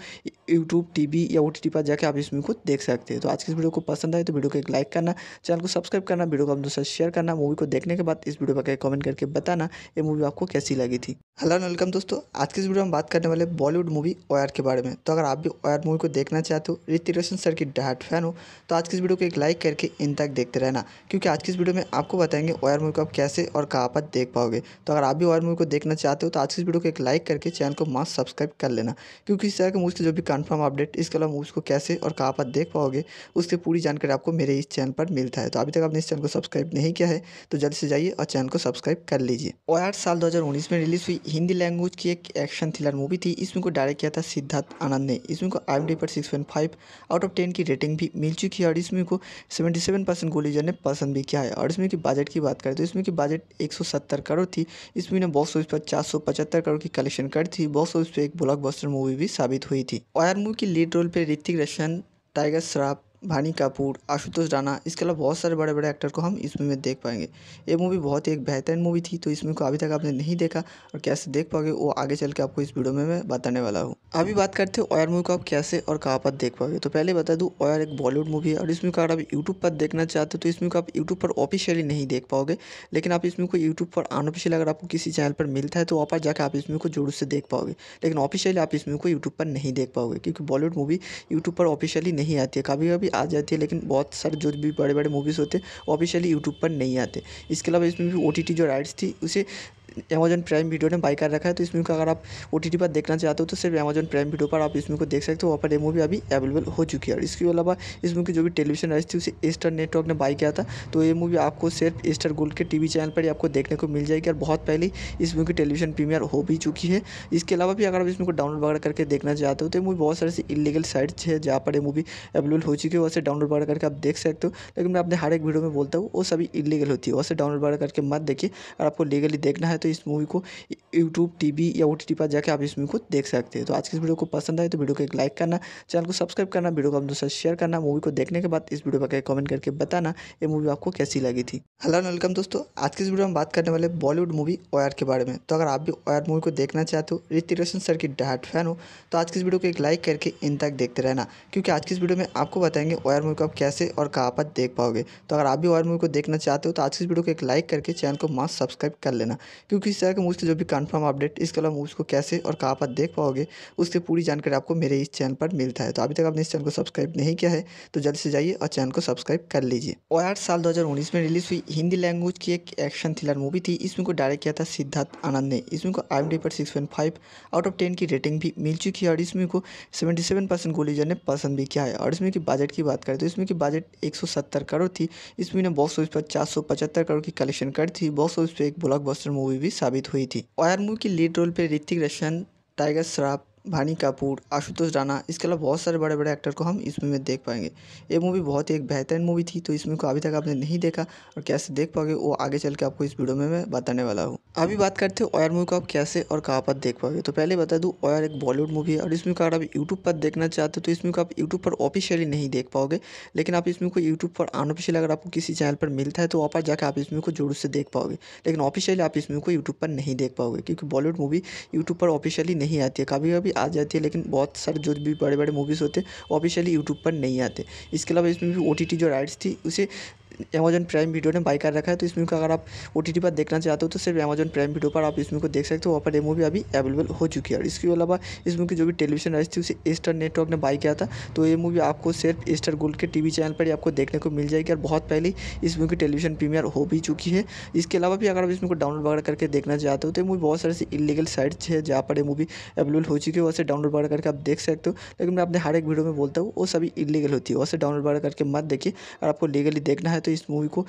यूट्यूब टी या ओ पर जाकर आप इस मूवी को देख सकते हैं तो आज की इस वीडियो को पसंद आए तो वीडियो को एक लाइक करना चैनल को सब्सक्राइब करना वीडियो को अपने साथ शेयर करना मूवी को देखने के बाद इस वीडियो पर कमेंट करके बताना ये मूवी आपको कैसी लगी थी हेलो वेलकम दोस्तों आज की इस वीडियो में बात करने वाले बॉलीवुड मूवी ओयर के बारे में तो अगर आप भी ओयर मूवी को देखना चाहते हो ऋतिक रोशन सर की डहाट फैन हो तो आज की इस वीडियो को एक लाइक करके इन तक देखते रहना क्योंकि आज की इस वीडियो में आपको बताएंगे ओयर मूवी को आप कैसे और कहाँ पर देख पाओगे तो अगर आप भी ओयर मूवी को देखना चाहते हो तो आज की इस वीडियो को एक लाइक करके चैनल को मास्क सब्सक्राइब कर लेना क्योंकि इस तरह के मूव्स के जो भी कन्फर्म अपडेट इसके अलावा मूव्स को कैसे और कहाँ पर देख पाओगे उसकी पूरी जानकारी आपको मेरे इस चैनल पर मिलता है तो अभी तक आपने इस चैनल को सब्सक्राइब नहीं किया है तो जल्द से जाइए और चैनल को सब्सक्राइब कर लीजिए और आठ साल दो में रिलीज हुई हिंदी लैंग्वेज की एक एक्शन थ्रिलर मूवी थी इसमें को डायरेक्ट किया था सिद्धार्थ आनंद ने इसमें को आई डी पर six point five out of ten की रेटिंग भी मिल चुकी है और इसमें को सेवेंटी सेवन परसेंट गोलीजर ने पसंद भी किया है और इसमें की बजट की बात करें तो इसमें की बजट एक सौ सत्तर करोड़ थी इसमें ने बॉक्स ऑफिस पर चार सौ पचहत्तर करोड़ की कलेक्शन कर थी बॉक्स ऑफिस पर एक ब्लॉक मूवी भी साबित हुई थी ऑयर मूवी की लीड रोल पर ऋतिक रोशन टाइगर श्राफ भानी कपूर आशुतोष राणा इसके अलावा बहुत सारे बड़े बड़े एक्टर को हम इस मूवी में देख पाएंगे ये मूवी बहुत ही एक बेहतरीन मूवी थी तो इस मूवी को अभी तक आपने नहीं देखा और कैसे देख पाओगे वो आगे चल के आपको इस वीडियो में मैं बताने वाला हूँ अभी बात करते हो ऑयर मूवी को आप कैसे और कहाँ पर देख पाओगे तो पहले बता दूँ ऑयर एक बॉलीवुड मूवी है और इसमें को अगर आप यूट्यूब पर देखना चाहते हो तो इसमें को आप यूट्यूब पर ऑफिशियली नहीं देख पाओगे लेकिन आप इसमें को यूट्यूब पर अनऑफिशियल अगर आपको किसी चैनल पर मिलता है तो वहाँ पर जाकर आप इसमें को जोर से देख पाओगे लेकिन ऑफिशियली आप इस को यूट्यूब पर नहीं देख पाओगे क्योंकि बॉलीवुड मूवी यूट्यूब पर ऑफिशियली नहीं आती है कभी कभी आ जाती है लेकिन बहुत सारे जो भी बड़े बड़े मूवीज़ होते हैं ऑफिशियली यूट्यूब पर नहीं आते इसके अलावा इसमें भी ओ टी टी जो राइट्स थी उसे अमेजन प्राइम वीडियो ने बाई कर रखा है तो इस को अगर आप ओ टी पर देखना चाहते हो तो सिर्फ अमेजन प्राइम वीडियो पर आप इसमें को देख सकते हो वहाँ पर मूवी अभी अवेलेबल हो चुकी है और इसके अलावा इस की जो भी टेलीविजन आई थी उसे एस्टर नेटवर्क ने बाई किया था तो ये मूवी आपको सिर्फ एस्टर गोल्ड के टी चैनल पर ही आपको देखने को मिल जाएगी और बहुत पहले इस मूवी की टेलीविजन प्रीमियर हो भी चुकी है इसके अलावा भी अगर आप इसमें को डाउनलोड वगैरह करके देखना चाहते हो तो मूवी बहुत सारे इलीगल साइट्स है जहाँ पर ये मूवी अवेलेबल हो चुकी है वैसे डाउनलोड वगैरह करके आप देख सकते हो लेकिन मैं अपने हर एक वीडियो में बोलता हूँ वो सभी इलीगल होती है वैसे डाउनलोड वगैरह करके मत देखिए और आपको लीगली देखना है तो तो इस मूवी को यूट्यूब टीवी या ओ पर जाकर आप इस मूवी को देख सकते हैं तो आज की इस वीडियो को पसंद आए तो वीडियो को एक लाइक करना चैनल को सब्सक्राइब करना वीडियो को अपने दोस्तों शेयर करना मूवी को देखने के बाद इस वीडियो पर कमेंट करके बताना ये मूवी आपको कैसी लगी थी हेलो वेलकम दोस्तों आज की इस वीडियो में बात करने वाले बॉलीवुड मूवी ओयर के बारे में तो अगर आप भी ओयर मूवी को देखना चाहते हो ऋतिक रोशन सर की डाट फैन हो तो आज की इस वीडियो को एक लाइक करके इन तक देखते रहना क्योंकि आज की इस वीडियो में आपको बताएंगे ओयर मूवी को आप कैसे और कहाँ पर देख पाओगे तो अगर आप भी ओयर मूवी को देखना चाहते हो तो आज की इस वीडियो को एक लाइक करके चैनल को मास्क सब्सक्राइब कर लेना क्योंकि क्योंकि इस तरह के मूव्स के जो भी कन्फर्म अपडेट इसके अलावा मूव्स को कैसे और कहाँ पर देख पाओगे उसकी पूरी जानकारी आपको मेरे इस चैनल पर मिलता है तो अभी तक आपने इस चैनल को सब्सक्राइब नहीं किया है तो जल्द से जाइए और चैनल को सब्सक्राइब कर लीजिए और आठ साल उन्नीस में रिलीज हुई हिंदी लैंग्वेज की एक एक्शन थ्रिलर मूवी थी इसमें को डायरेक्ट किया था सिद्धार्थ आनंद ने इसमें को आई पर सिक्स आउट ऑफ टेन की रेटिंग भी मिल चुकी है और इसमें को सेवेंटी सेवन परसेंट गोलीजर ने पसंद भी किया है और इसमें की बजट की बात करें तो इसमें की बजट एक सौ सत्तर करोड़ थी इसमें बॉक्स ऑफिस पर चार सौ पचहत्तर करोड़ की कलेक्शन कर थी बॉक्स ऑफिस पर एक ब्लॉक मूवी मूवी भी साबित हुई थी ऑयर मूवी की लीड रोल पर ऋतिक रोशन टाइगर श्रॉफ भानी कपूर आशुतोष राणा इसके अलावा बहुत सारे बड़े बड़े एक्टर को हम इस मूवी में देख पाएंगे ये मूवी बहुत ही एक बेहतरीन मूवी थी तो इस मूवी को अभी तक आपने नहीं देखा और कैसे देख पाओगे वो आगे चल के आपको इस वीडियो में मैं बताने वाला हूँ अभी बात करते हैं ऑयर मूवी को आप कैसे और कहाँ पर देख पाओगे तो पहले बता दूँ ऑयर एक बॉलीवुड मूवी है और इस मूवी को अगर आप यूट्यूब पर देखना चाहते हो तो इस मूवी को आप यूट्यूब पर ऑफिशियली नहीं देख पाओगे लेकिन आप इसमें को यूट्यूब पर अनऑफिशियल अगर आपको किसी चैनल पर मिलता है तो वहाँ पर जाकर आप इसमें को जोर से देख पाओगे लेकिन ऑफिशियली आप इसमें को यूट्यूब पर नहीं देख पाओगे क्योंकि बॉलीवुड मूवी यूट्यूब पर ऑफिशियली नहीं आती है कभी कभी आ जाती है लेकिन बहुत सारे जो भी बड़े बड़े मूवीज़ होते हैं ऑफिशियली यूट्यूब पर नहीं आते इसके अलावा इसमें भी ओ टी टी जो राइट्स थी उसे अमेजन प्राइम वीडियो ने बाई कर रखा है तो इस अगर आप ओ टी पर देखना चाहते हो तो सिर्फ अमेजन प्राइम वीडियो पर आप इस को देख सकते हो वहाँ पर ये मूवी अभी अवेलेबल हो चुकी है और इसके अलावा इस मूवी की जो भी टेलीविजन आई थी उसे स्टार नेटवर्क ने बाई किया था तो ये मूवी आपको सिर्फ स्टार गोल्ड के टी चैनल पर ही आपको देखने को मिल जाएगी और बहुत पहले इस मूवी की टेलीविजन प्रीमियर हो भी चुकी है इसके अलावा भी अगर आप इस को डाउनलोड वगैरह करके देखना चाहते हो तो ये मूवी बहुत सारे इलीगल साइट्स है जहाँ पर ये मूवी अवेलेबल हो चुकी है वैसे डाउनलोड वगैरह करके आप देख सकते हो लेकिन मैं अपने हर एक वीडियो में बोलता हूँ वो सभी इलीगल होती है वैसे डाउनलोड वगैरह करके मत देखिए अगर आपको लीगली देखना है तो तो इस मूवी को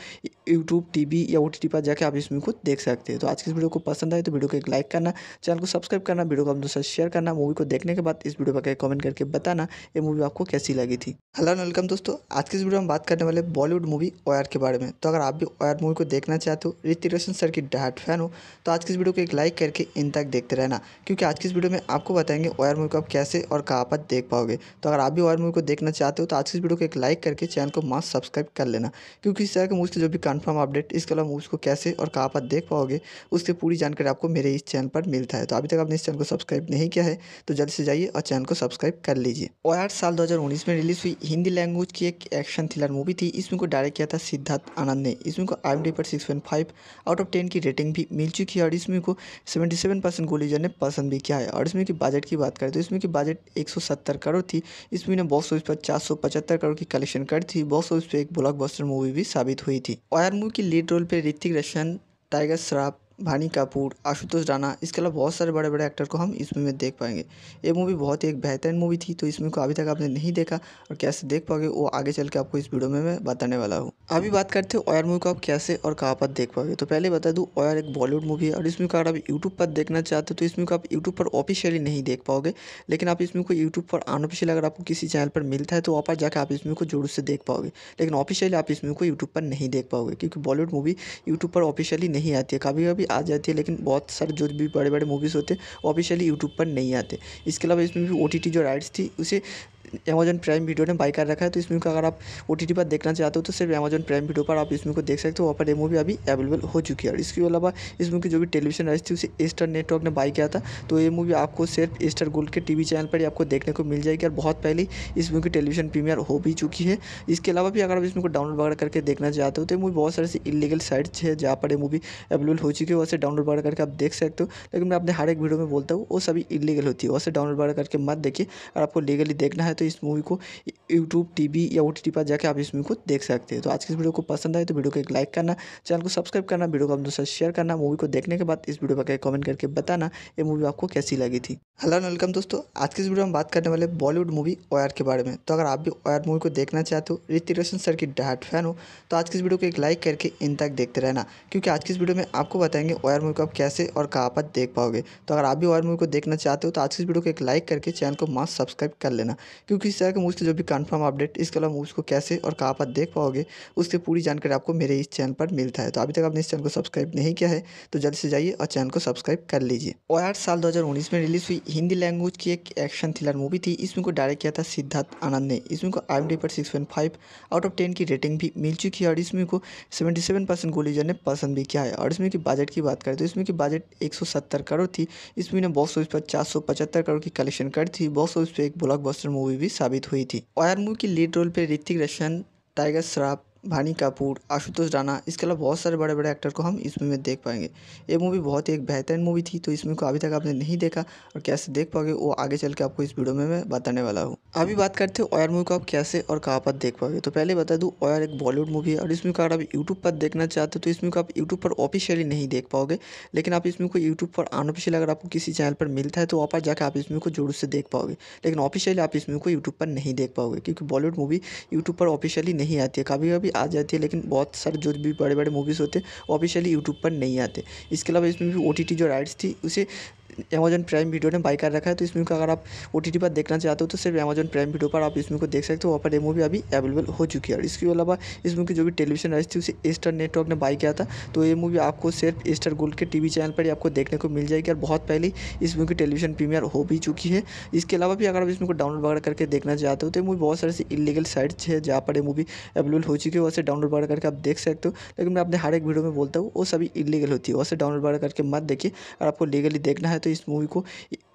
यूट्यूब टीवी या ओ पर जाकर आप इस मूवी को देख सकते हैं तो आज की इस वीडियो को पसंद आए तो वीडियो को एक लाइक करना चैनल को सब्सक्राइब करना वीडियो को अपने दोस्तों शेयर करना मूवी को देखने के बाद इस वीडियो पर कमेंट करके बताना ये मूवी आपको कैसी लगी थी हेलो वेलकम दोस्तों आज की इस वीडियो में बात करने वाले बॉलीवुड मूवी ओयर के बारे में तो अगर आप भी ओयर मूवी को देखना चाहते हो ऋतिक रोशन सर की डाट फैन हो तो आज की इस वीडियो को एक लाइक करके इन तक देखते रहना क्योंकि आज की इस वीडियो में आपको बताएंगे ओयर मूवी को आप कैसे और कहाँ पर देख पाओगे तो अगर आप भी ओयर मूवी को देखना चाहते हो तो आज की इस वीडियो को एक लाइक करके चैनल को मास्क सब्सक्राइब कर लेना क्योंकि इस तरह के मूव्स के जो भी कन्फर्म अपडेट इसके अलावा मूव्स को कैसे और कहाँ पर देख पाओगे उसकी पूरी जानकारी आपको मेरे इस चैनल पर मिलता है तो अभी तक आपने इस चैनल को सब्सक्राइब नहीं किया है तो जल्द से जाइए और चैनल को सब्सक्राइब कर लीजिए और आठ साल उन्नीस में रिलीज हुई हिंदी लैंग्वेज की एक एक्शन थ्रिलर मूवी थी इसमें को डायरेक्ट किया था सिद्धार्थ आनंद ने इसमें को आई पर six point five out of ten की रेटिंग भी मिल चुकी है और इसमें को सेवेंटी सेवन परसेंट गोलीजर ने पसंद भी किया है और इसमें की बजट की बात करें तो इसमें की बजट एक सौ सत्तर करोड़ थी इसमें ने बॉक्स ऑफिस पर चार सौ पचहत्तर करोड़ की कलेक्शन कर थी बॉक्स ऑफिस पर एक बस्टर मूवी भी साबित हुई थी ऑयर मूवी की लीड रोल पर ऋतिक रोशन टाइगर श्रॉफ भानी कपूर आशुतोष राणा इसके अलावा बहुत सारे बड़े बड़े एक्टर को हम इस मूवी में देख पाएंगे ये मूवी बहुत ही एक बेहतरीन मूवी थी तो इस मूवी को अभी तक आपने नहीं देखा और कैसे देख पाओगे वो आगे चल के आपको इस वीडियो में मैं बताने वाला हूँ अभी बात करते हैं ऑयर मूवी को आप कैसे और कहाँ पर देख पाओगे तो पहले बता दूँ ऑयर एक बॉलीवुड मूवी है और इसमें को अगर आप यूट्यूब पर देखना चाहते हो तो इसमें को आप यूट्यूब पर ऑफिशियली नहीं देख पाओगे लेकिन आप इसमें कोई को यूट्यूब पर अनऑफिशियल अगर आपको किसी चैनल पर मिलता है तो वहाँ पर जाकर आप इसमें को जोर से देख पाओगे लेकिन ऑफिशियली आप इसमें को यूट्यूब पर नहीं देख पाओगे क्योंकि बॉलीवुड मूवी यूट्यूब पर ऑफिशियली नहीं आती है कभी कभी आ जाती है लेकिन बहुत सारे जो भी बड़े बड़े मूवीज़ होते हैं ऑफिशियली यूट्यूब पर नहीं आते इसके अलावा इसमें भी ओ टी टी जो राइट्स थी उसे अमेजन प्राइम वीडियो ने बाई कर रखा है तो इस मूवी को अगर आप ओ पर देखना चाहते हो तो सिर्फ अमेजन प्राइम वीडियो पर आप इस मूवी को देख सकते हो वहाँ पर ये मूवी अभी अवेलेबल हो चुकी है और इसके अलावा इस मूवी की जो भी टेलीविजन आई थी उसे एस्टर नेटवर्क ने बाई किया था तो ये मूवी आपको सिर्फ स्टार गोल्ड के वी चैनल पर ही आपको देखने को मिल जाएगी और बहुत पहले इस मूवी की टेलीविजन प्रीमियर हो भी चुकी है इसके अलावा भी अगर आप इस मूवी को डाउनलोड वगैरह करके देखना चाहते हो तो ये मूवी बहुत सारे इलीगल साइट्स है जहाँ पर ये मूवी अवेलेबल हो चुकी है वैसे डाउनलोड वगैरह करके आप देख सकते हो लेकिन मैं अपने हर एक वीडियो में बोलता हूँ वो सभी इलीगल होती है वैसे डाउनलोड वगैरह करके मत देखिए अगर आपको लीगली देखना है तो इस मूवी को यूट्यूब टी या ओ पर जाकर आप इस मूवी को देख सकते हैं तो आज की इस वीडियो को पसंद आए तो वीडियो को एक लाइक करना चैनल को सब्सक्राइब करना वीडियो को अपने साथ शेयर करना मूवी को देखने के बाद इस वीडियो पर कमेंट करके बताना ये मूवी आपको कैसी लगी थी हेलो वेलकम दोस्तों आज की इस वीडियो में बात करने वाले बॉलीवुड मूवी ओयर के बारे में तो अगर आप भी ओयर मूवी को देखना चाहते हो ऋतिक रोशन सर की डहाट फैन हो तो आज की इस वीडियो को एक लाइक करके इन तक देखते रहना क्योंकि आज की इस वीडियो में आपको बताएंगे ओयर मूवी को आप कैसे और कहाँ पर देख पाओगे तो अगर आप भी ओयर मूवी को देखना चाहते हो तो आज की इस वीडियो को एक लाइक करके चैनल को मास्क सब्सक्राइब कर लेना क्योंकि इस तरह के का मुझसे जो भी कन्फर्म अपडेट इसके अलावा को कैसे और कहाँ पर देख पाओगे उसकी पूरी जानकारी आपको मेरे इस चैनल पर मिलता है तो अभी तक आपने इस चैनल को सब्सक्राइब नहीं किया है तो जल्द से जाइए और चैनल को सब्सक्राइब कर लीजिए और आठ साल दो में रिलीज हुई हिंदी लैंग्वेज की एक एक्शन थ्रिलर मूवी थी इसमें को डायरेक्ट किया था सिद्धार्थ आनंद ने इसमें को आई डी पर six point five out of ten की रेटिंग भी मिल चुकी है और इसमें को सेवेंटी सेवन परसेंट गोलीजर ने पसंद भी किया है और इसमें की बजट की बात करें तो इसमें की बजट एक सौ सत्तर करोड़ थी इसमें ने बॉक्स ऑफिस पर चार सौ पचहत्तर करोड़ की कलेक्शन कर थी बॉक्स ऑफिस पर एक ब्लॉक मूवी भी साबित हुई थी ऑयर मूवी की लीड रोल पर ऋतिक रोशन टाइगर श्राफ भानी कपूर आशुतोष राणा इसके अलावा बहुत सारे बड़े बड़े एक्टर को हम इस मूवी में देख पाएंगे ये मूवी बहुत ही एक बेहतरीन मूवी थी तो इस मूवी को अभी तक आपने नहीं देखा और कैसे देख पाओगे वो आगे चल के आपको इस वीडियो में मैं बताने वाला हूँ अभी बात करते हो ऑयर मूवी को आप कैसे और कहाँ पर देख पाओगे तो पहले बता दूँ ऑयर एक बॉलीवुड मूवी है और इसमें को अगर आप यूट्यूब पर देखना चाहते हो तो इसमें को आप यूट्यूब पर ऑफिशियली नहीं देख पाओगे लेकिन आप इसमें को यूट्यूब पर अनऑफिशियल अगर आपको किसी चैनल पर मिलता है तो वहाँ पर जाकर आप इस मूवी को जोर से देख पाओगे लेकिन ऑफिशियली आप इस को यूट्यूब पर नहीं देख पाओगे क्योंकि बॉलीवुड मूवी यूट्यूब पर ऑफिशियली नहीं आती है कभी कभी आ जाती है लेकिन बहुत सारे जो भी बड़े बड़े मूवीज़ होते हैं ऑफिशियली यूट्यूब पर नहीं आते इसके अलावा इसमें भी ओ टी टी जो राइट्स थी उसे अमेजन प्राइम वीडियो ने बाई कर रखा है तो इस को अगर आप ओ पर देखना चाहते हो तो सिर्फ अमेजन प्राइम वीडियो पर आप इसमें को देख सकते हो वहाँ पर मूवी अभी अवेलेबल हो चुकी है और इसके अलावा इस मूवी की जो भी टेलीविजन राइस थी उसे एस्टर नेटवर्क ने बाई किया था तो ये मूवी आपको सिर्फ एस्टर गोल्ड के टी चैनल पर ही आपको देखने को मिल जाएगी और बहुत पहले इस मूवी की टेलीविजन प्रीमियर हो भी चुकी है इसके अलावा भी अगर आप इसमें को डाउनलोड वगैरह करके देखना चाहते हो तो मूवी बहुत सारे इलीगल साइट्स है जहाँ पर ये मूवी अवेलेबल हो चुकी है वैसे डाउनलोड वगैरह करके आप देख सकते हो लेकिन मैं अपने हर एक वीडियो में बोलता हूँ वो सभी इलीगल होती है वैसे डाउनलोड वगैरह करके मत देखिए और आपको लीगली देखना है तो तो इस मूवी को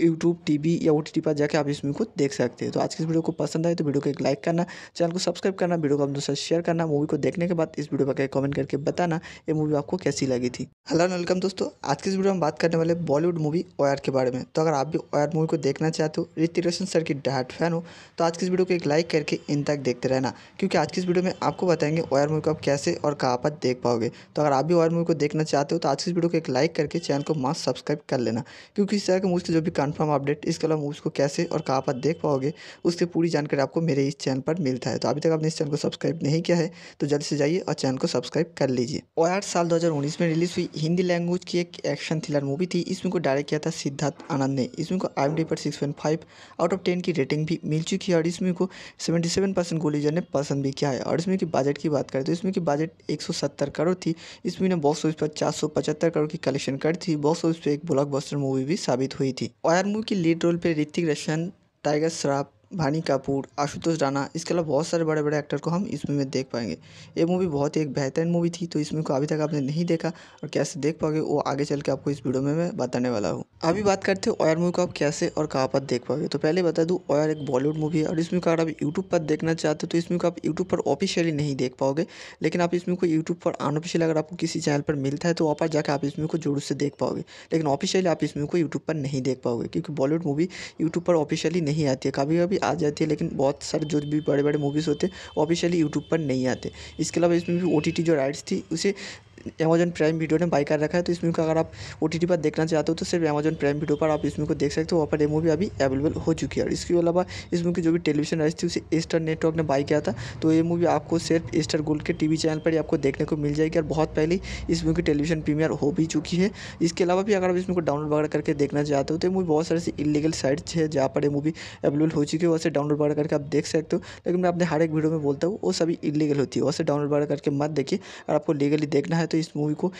यूट्यूब टीवी या ओ पर जाकर आप इस मूवी को देख सकते हैं तो आज की इस वीडियो को पसंद आए तो वीडियो को एक लाइक करना चैनल को सब्सक्राइब करना वीडियो को अपने दोस्तों शेयर करना मूवी को देखने के बाद इस वीडियो पर कमेंट करके बताना ये मूवी आपको कैसी लगी थी हेलो वेलकम दोस्तों आज की इस वीडियो में बात करने वाले बॉलीवुड मूवी ओयर के बारे में तो अगर आप भी ओयर मूवी को देखना चाहते हो ऋतिक रोशन सर की डाट फैन हो तो आज की इस वीडियो को एक लाइक करके इन तक देखते रहना क्योंकि आज की इस वीडियो में आपको बताएंगे ओयर मूवी को आप कैसे और कहाँ पर देख पाओगे तो अगर आप भी ओयर मूवी को देखना चाहते हो तो आज की इस वीडियो को एक लाइक करके चैनल को मास्क सब्सक्राइब कर लेना क्योंकि क्योंकि इस तरह के मूव्स के जो भी कन्फर्म अपडेट इसके अलावा मूव्स को कैसे और कहाँ पर देख पाओगे उसकी पूरी जानकारी आपको मेरे इस चैनल पर मिलता है तो अभी तक आपने इस चैनल को सब्सक्राइब नहीं किया है तो जल्द से जाइए और चैनल को सब्सक्राइब कर लीजिए और आठ साल दो में रिलीज हुई हिंदी लैंग्वेज की एक एक्शन थ्रिलर मूवी थी इसमें को डायरेक्ट किया था सिद्धार्थ आनंद ने इसमें को आई पर six point five out of ten की रेटिंग भी मिल चुकी है और इसमें को सेवेंटी सेवन परसेंट गोलीजर ने पसंद भी किया है और इसमें की बजट की बात करें तो इसमें की बजट एक सौ सत्तर करोड़ थी इसमें ने बॉक्स ऑफिस पर चार सौ पचहत्तर करोड़ की कलेक्शन कर थी बॉक्स ऑफिस पर एक ब्लॉकबस्टर मूवी भी भी साबित हुई थी और मूवी की लीड रोल पर ऋतिक रोशन टाइगर श्रॉफ भानी कपूर आशुतोष राणा इसके अलावा बहुत सारे बड़े बड़े एक्टर को हम इस मूवी में देख पाएंगे ये मूवी बहुत ही एक बेहतरीन मूवी थी तो इस मूवी को अभी तक आपने नहीं देखा और कैसे देख पाओगे वो आगे चल के आपको इस वीडियो में मैं बताने वाला हूँ अभी बात करते हैं ऑयर मूवी को आप कैसे और कहाँ पर देख पाओगे तो पहले बता दूँ ऑयर एक बॉलीवुड मूवी है और इसमें को अगर आप यूट्यूब पर देखना चाहते हो तो इसमें को आप यूट्यूब पर ऑफिशियली नहीं देख पाओगे लेकिन आप इसमें को यूट्यूब पर अनऑफिशियल अगर आपको किसी चैनल पर मिलता है तो वहाँ पर जाकर आप इसमें को जोर से देख पाओगे लेकिन ऑफिशियली आप इसमें को यूट्यूब पर नहीं देख पाओगे क्योंकि बॉलीवुड मूवी यूट्यूब पर ऑफिशियली नहीं आती है कभी कभी आ जाती है लेकिन बहुत सारे जो भी बड़े बड़े मूवीज़ होते हैं ऑफिशियली यूट्यूब पर नहीं आते इसके अलावा इसमें भी ओ टी टी जो राइट्स थी उसे अमेजन प्राइम वीडियो ने बाई कर रखा है तो इस अगर आप ओ टी पर देखना चाहते हो तो सिर्फ अमेजन प्राइम वीडियो पर आप इसमें को देख सकते हो वहाँ पर ये मूवी अभी अवेलेबल हो चुकी है और इसके अलावा इस मूवी की जो भी टेलीविजन राइट थी उसे स्टार नेटवर्क ने बाई किया था तो ये मूवी आपको सिर्फ स्टार गोल्ड के टी चैनल पर ही आपको देखने को मिल जाएगी और बहुत पहले इस मूवी की टेलीविजन प्रीमियर हो भी चुकी है इसके अलावा भी अगर आप इस को डाउनलोड वगैरह करके देखना चाहते हो तो ये मूवी बहुत सारे इलीगल साइट्स है जहाँ पर ये मूवी अवेलेबल हो चुकी है वैसे डाउनलोड वगैरह करके आप देख सकते हो लेकिन मैं अपने हर एक वीडियो में बोलता हूँ वो सभी इलीगल होती है वैसे डाउनलोड वगैरह करके मत देखिए अगर आपको लीगली देखना है तो इस मूवी को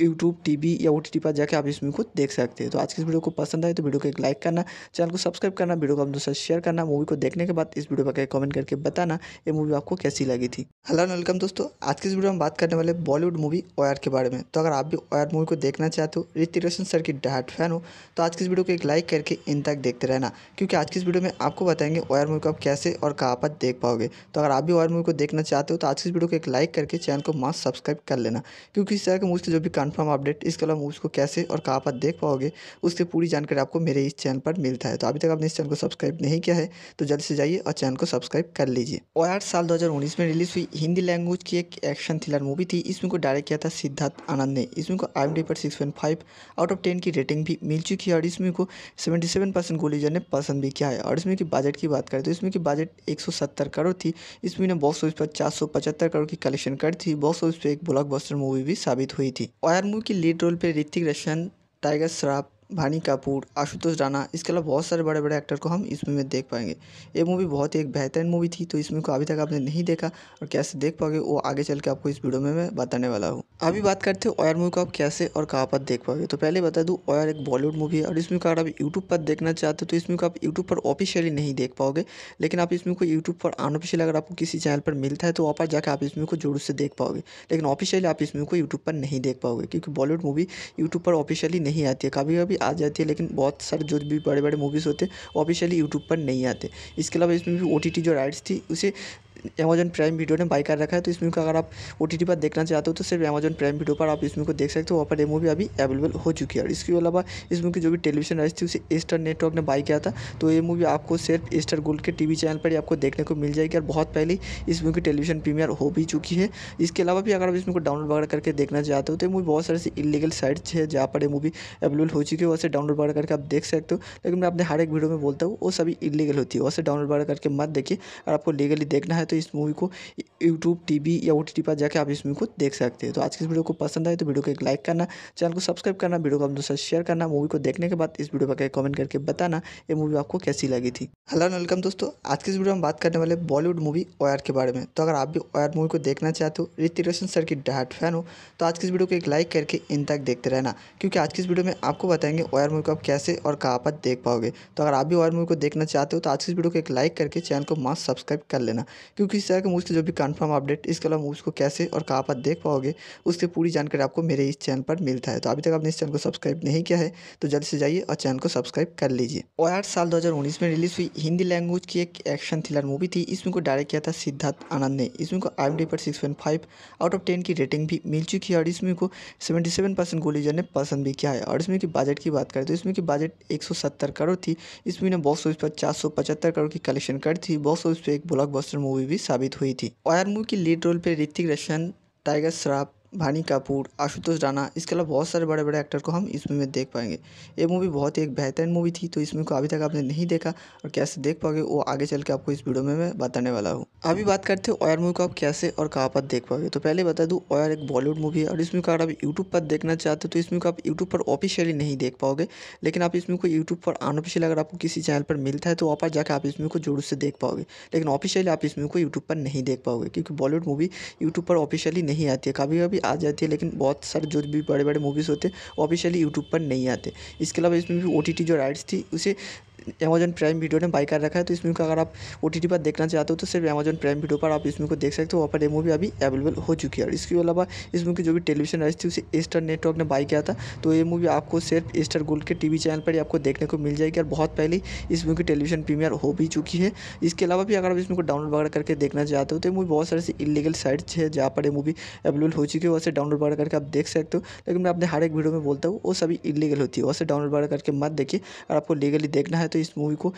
यूट्यूब टीवी या ओ पर जाकर आप इस मूवी को देख सकते हैं तो आज की इस वीडियो को पसंद आए तो वीडियो को एक लाइक करना चैनल को सब्सक्राइब करना वीडियो को आप दूसरा शेयर करना मूवी को देखने के बाद इस वीडियो पर कमेंट करके बताना ये मूवी आपको कैसी लगी थी हेलो वेलकम दोस्तों आज की इस वीडियो में बात करने वाले बॉलीवुड मूवी ओयर के बारे में तो अगर आप भी ओयर मूवी को देखना चाहते हो ऋतिक रोशन सर की डाट फैन हो तो आज की इस वीडियो को एक लाइक करके इन तक देखते रहना क्योंकि आज की इस वीडियो में आपको बताएंगे ओयर मूवी को आप कैसे और कहाँ पर देख पाओगे तो अगर आप भी ओयर मूवी को देखना चाहते हो तो आज की इस वीडियो को एक लाइक करके चैनल को मास्क सब्सक्राइब कर लेना क्योंकि इस तरह के मूव्स के जो भी कन्फर्म अपडेट इसके अलावा मूव्स को कैसे और कहाँ पर देख पाओगे उसकी पूरी जानकारी आपको मेरे इस चैनल पर मिलता है तो अभी तक आपने इस चैनल को सब्सक्राइब नहीं किया है तो जल्द से जाइए और चैनल को सब्सक्राइब कर लीजिए और आठ साल उन्नीस में रिलीज हुई हिंदी लैंग्वेज की एक एक्शन थ्रिलर मूवी थी इसमें को डायरेक्ट किया था सिद्धार्थ आनंद ने इसमें को आई पर six point five out of ten की रेटिंग भी मिल चुकी है और इसमें को सेवेंटी सेवन परसेंट गोलीजर ने पसंद भी किया है और इसमें की बजट की बात करें तो इसमें की बजट एक सौ सत्तर करोड़ थी इसमें ने बॉक्स ऑफिस पर चार सौ पचहत्तर करोड़ की कलेक्शन कर थी बॉक्स ऑफिस पर एक बस्टर मूवी भी साबित हुई थी ऑयर मूवी की लीड रोल पर ऋतिक रोशन टाइगर श्रॉफ भानी कपूर आशुतोष राणा इसके अलावा बहुत सारे बड़े बड़े एक्टर को हम इस मूवी में देख पाएंगे ये मूवी बहुत ही एक बेहतरीन मूवी थी तो इस मूवी को अभी तक आपने नहीं देखा और कैसे देख पाओगे वो आगे चल के आपको इस वीडियो में मैं बताने वाला हूँ अभी बात करते हो ऑयर मूवी को आप कैसे और कहाँ पर देख पाओगे तो पहले बता दूँ ऑयर एक बॉलीवुड मूवी है और इसमें को अगर आप यूट्यूब पर देखना चाहते हो तो इसमें को आप यूट्यूब पर ऑफिशियली नहीं देख पाओगे लेकिन आप इसमें कोई को यूट्यूब पर अनऑफिशियल अगर आपको किसी चैनल पर मिलता है तो वहाँ पर जाकर आप इसमें को जोर से देख पाओगे लेकिन ऑफिशियली आप इसमें को यूट्यूब पर नहीं देख पाओगे क्योंकि बॉलीवुड मूवी यूट्यूब पर ऑफिशियली नहीं आती है कभी कभी आ जाती है लेकिन बहुत सारे जो भी बड़े बड़े मूवीज़ होते हैं ऑफिशियली यूट्यूब पर नहीं आते इसके अलावा इसमें भी ओ टी टी जो राइट्स थी उसे अमेजन प्राइम वीडियो ने बाई कर रखा है तो इस मूवी को अगर आप ओ पर देखना चाहते हो तो सिर्फ अमेजन प्राइम वीडियो पर आप इस मूवी को देख सकते हो वहाँ पर ये मूवी अभी अवेलेबल हो चुकी है और इसके अलावा इस मूवी की जो भी टेलीविजन आई थी उसे एस्टर नेटवर्क ने बाई किया था तो ये मूवी आपको सिर्फ स्टार गोल्ड के वी चैनल पर ही आपको देखने को मिल जाएगी और बहुत पहले इस मूवी की टेलीविजन प्रीमियर हो भी चुकी है इसके अलावा भी अगर आप इस मूवी को डाउनलोड वगैरह करके देखना चाहते हो तो ये मूवी बहुत सारे इलीगल साइट्स है जहाँ पर ये मूवी अवेलेबल हो चुकी है वैसे डाउनलोड वगैरह करके आप देख सकते हो लेकिन मैं अपने हर एक वीडियो में बोलता हूँ वो सभी इलीगल होती है वैसे डाउनलोड वगैरह करके मत देखिए अगर आपको लीगली देखना है तो इस मूवी को यूट्यूब टी या ओ पर जाकर आप इस मूवी को देख सकते हैं तो आज की इस वीडियो को पसंद आए तो वीडियो को एक लाइक करना चैनल को सब्सक्राइब करना वीडियो को अपने साथ शेयर करना मूवी को देखने के बाद इस वीडियो पर कमेंट करके बताना ये मूवी आपको कैसी लगी थी हेलो वेलकम दोस्तों आज की इस वीडियो में बात करने वाले बॉलीवुड मूवी ओयर के बारे में तो अगर आप भी ओयर मूवी को देखना चाहते हो ऋतिक रोशन सर की डाट फैन हो तो आज की इस वीडियो को एक लाइक करके इन तक देखते रहना क्योंकि आज की इस वीडियो में आपको बताएंगे ओयर मूवी को आप कैसे और कहाँ पर देख पाओगे तो अगर आप भी ओयर मूवी को देखना चाहते हो तो आज की इस वीडियो को एक लाइक करके चैनल को मास्क सब्सक्राइब कर लेना क्योंकि इस तरह के मूव्स के जो भी कन्फर्म अपडेट इसके अलावा मूव्स को कैसे और कहाँ पर देख पाओगे उसकी पूरी जानकारी आपको मेरे इस चैनल पर मिलता है तो अभी तक आपने इस चैनल को सब्सक्राइब नहीं किया है तो जल्दी से जाइए और चैनल को सब्सक्राइब कर लीजिए और आठ साल दो में रिलीज हुई हिंदी लैंग्वेज की एक एक्शन थ्रिलर मूवी थी इसमें को डायरेक्ट किया था सिद्धार्थ आनंद ने इसमें को आई पर six point five out of ten की रेटिंग भी मिल चुकी है और इसमें को सेवेंटी सेवन परसेंट गोलीजर ने पसंद भी किया है और इसमें की बजट की बात करें तो इसमें की बजट एक सौ सत्तर करोड़ थी इसमें ने बॉक्स ऑफिस पर चार सौ पचहत्तर करोड़ की कलेक्शन कर थी बॉक्स ऑफिस पर एक ब्लॉक मूवी भी साबित हुई थी और मूवी की लीड रोल पर ऋतिक रोशन टाइगर श्राफ भानी कपूर आशुतोष राणा इसके अलावा बहुत सारे बड़े बड़े एक्टर को हम इस मूवी में देख पाएंगे ये मूवी बहुत ही एक बेहतरीन मूवी थी तो इस मूवी को अभी तक आपने नहीं देखा और कैसे देख पाओगे वो आगे चल के आपको इस वीडियो में मैं बताने वाला हूँ अभी बात करते हैं ऑयर मूवी को आप कैसे और कहाँ पर देख पाओगे तो पहले बता दूँ ऑयर एक बॉलीवुड मूवी है और इसमें अगर आप यूट्यूब पर देखना चाहते हो तो इसमें को आप यूट्यूब पर ऑफिशियली नहीं देख पाओगे लेकिन आप इसमें को यूट्यूब पर अनऑफिशियल अगर आपको किसी चैनल पर मिलता है तो वहाँ पर जाकर आप इस मूवी को जोर से देख पाओगे लेकिन ऑफिशियली आप इस को यूट्यूब पर नहीं देख पाओगे क्योंकि बॉलीवुड मूवी यूट्यूब पर ऑफिशियली नहीं आती है कभी कभी भी आ जाती है लेकिन बहुत सारे जो भी बड़े बड़े मूवीज़ होते हैं ऑफिशियली यूट्यूब पर नहीं आते इसके अलावा इसमें भी ओ टी टी जो राइट्स थी उसे अमेजन प्राइम वीडियो ने बाई कर रखा है तो इस मूवी को अगर आप ओ पर देखना चाहते हो तो सिर्फ अमेजन प्राइम वीडियो पर आप इस मूवी को देख सकते हो वहाँ पर ये मूवी अभी अवेलेबल हो चुकी है और इसके अलावा इस मूवी की जो भी टेलीविजन राइस थी उसे एस्टर नेटवर्क ने बाई किया था तो ये मूवी आपको सिर्फ एस्टर गोल्ड के टी चैनल पर ही आपको देखने को मिल जाएगी और बहुत पहले इस मूवी की टेलीविजन प्रीमियर हो भी चुकी है इसके अलावा भी अगर आप इसमें को डाउनलोड वगैरह करके देखना चाहते हो तो ये मूवी बहुत सारे इलीगल साइट्स है जहाँ पर ये मूवी अवेलेबल हो चुकी है वैसे डाउनलोड वगैरह करके आप देख सकते हो लेकिन मैं अपने हर एक वीडियो में बोलता हूँ वो सभी इलीगल होती है वैसे डाउनलोड वगैरह करके मत देखिए और आपको लीगली देखना है तो सकते हैं इस मूवी को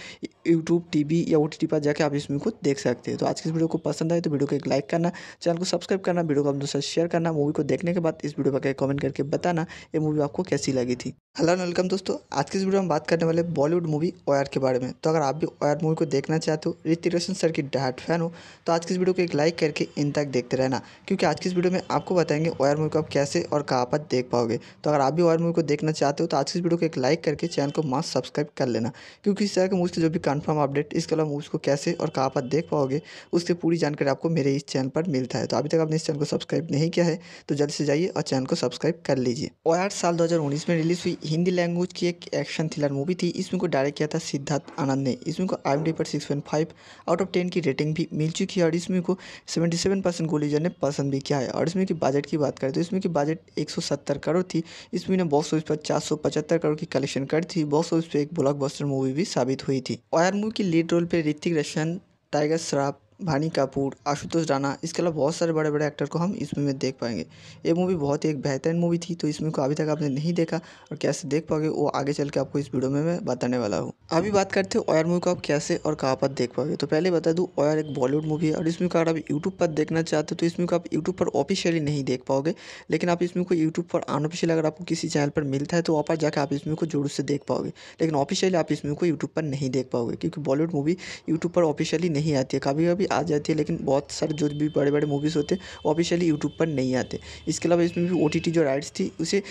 यूट्यूब टीवी या ओ पर जाकर आप इस मूवी को देख सकते हैं तो आज की इस वीडियो को पसंद आए तो वीडियो को एक लाइक करना चैनल को सब्सक्राइब करना वीडियो को अपने साथ शेयर करना मूवी को देखने के बाद इस वीडियो पर कमेंट करके बताना ये मूवी आपको कैसी लगी थी हेलो एंड वेलकम दोस्तों आज की इस वीडियो में बात करने वाले बॉलीवुड मूवी ओयर के बारे में तो अगर आप भी ओयर मूवी को देखना चाहते हो ऋतिक रोशन सर की डहाट फैन हो तो आज की इस वीडियो को एक लाइक करके इन तक देखते रहना क्योंकि आज की इस वीडियो में आपको बताएंगे ओयर मूवी को आप कैसे और कहाँ पर देख पाओगे तो अगर आप भी ओयर मूवी को देखना चाहते हो तो आज की इस वीडियो को एक लाइक करके चैनल को मास्क सब्सक्राइब कर लेना क्योंकि इस तरह के मूवी के जो भी कन्फर्म अपडेट इसके अलावा मूवी को कैसे और कहाँ पर देख पाओगे उसकी पूरी जानकारी आपको मेरे इस चैनल पर मिलता है तो अभी तक आपने इस चैनल को सब्सक्राइब नहीं किया है तो जल्द से जाइए और चैनल को सब्सक्राइब कर लीजिए ओयर साल दो में रिलीज़ हुई हिंदी लैंग्वेज की एक एक्शन थ्रिलर मूवी थी इसमें को डायरेक्ट किया था सिद्धार्थ आनंद ने इसमें को आई पर six point five out of ten की रेटिंग भी मिल चुकी है और इसमें को सेवेंटी सेवन परसेंट गोलीजर ने पसंद भी किया है और इसमें की बजट की बात करें तो इसमें की बजट एक सौ सत्तर करोड़ थी इसमें ने बॉक्स ऑफिस पर चार सौ पचहत्तर करोड़ की कलेक्शन कर थी बॉक्स ऑफिस पर एक ब्लॉक मूवी भी साबित हुई थी और मूवी की लीड रोल पर ऋतिक रोशन टाइगर श्राफ भानी कपूर आशुतोष राणा इसके अलावा बहुत सारे बड़े बड़े एक्टर को हम इस मूवी में देख पाएंगे ये मूवी बहुत ही एक बेहतरीन मूवी थी तो इस मूवी को अभी तक आपने नहीं देखा और कैसे देख पाओगे वो आगे चल के आपको इस वीडियो में मैं बताने वाला हूँ अभी बात करते हैं ऑयर मूवी को आप कैसे और कहाँ पर देख पाओगे तो पहले बता दूँ ऑयर एक बॉलीवुड मूवी है और इसमें को अगर आप यूट्यूब पर देखना चाहते हो तो इसमें को आप यूट्यूब पर ऑफिशियली नहीं देख पाओगे लेकिन आप इसमें को यूट्यूब पर अनऑफिशियल अगर आपको किसी चैनल पर मिलता है तो वहाँ पर जाकर आप इसमें को जोर से देख पाओगे लेकिन ऑफिशियली आप इसमें को यूट्यूब पर नहीं देख पाओगे क्योंकि बॉलीवुड मूवी यूट्यूब पर ऑफिशियली नहीं आती है कभी कभी आ जाती है लेकिन बहुत सारे जो भी बड़े बड़े मूवीज़ होते हैं ऑफिशियली यूट्यूब पर नहीं आते इसके अलावा इसमें भी ओ टी टी जो राइट्स थी उसे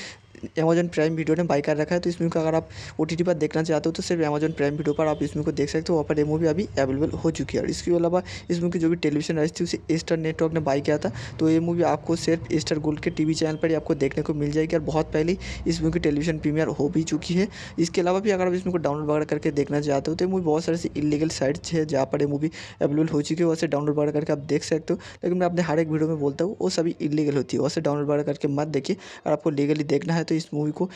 अमेजन प्राइम वीडियो ने बाई कर रखा है तो इस को अगर आप ओ टी पर देखना चाहते हो तो सिर्फ अमेजन प्राइम वीडियो पर आप इसमें को देख सकते हो वहाँ पर ये मूवी अभी अवेलेबल हो चुकी है और इसके अलावा इस मूवी की जो भी टेलीविजन आई थी उसे स्टार नेटवर्क ने बाई किया था तो ये मूवी आपको सिर्फ स्टार गोल्ड के टी चैनल पर ही आपको देखने को मिल जाएगी और बहुत पहले इस मूवी की टेलीविजन प्रीमियर हो भी चुकी है इसके अलावा भी अगर आप इस को डाउनलोड वगैरह करके देखना चाहते हो तो ये मूवी बहुत सारे इलीगल साइट्स है जहाँ पर ये मूवी अवेलेबल हो चुकी है वैसे डाउनलोड वगैरह करके आप देख सकते हो लेकिन मैं अपने हर एक वीडियो में बोलता हूँ वो सभी इलीगल होती है वैसे डाउनलोड वगैरह करके मत देखिए और आपको लीगली देखना है तो इस मूवी को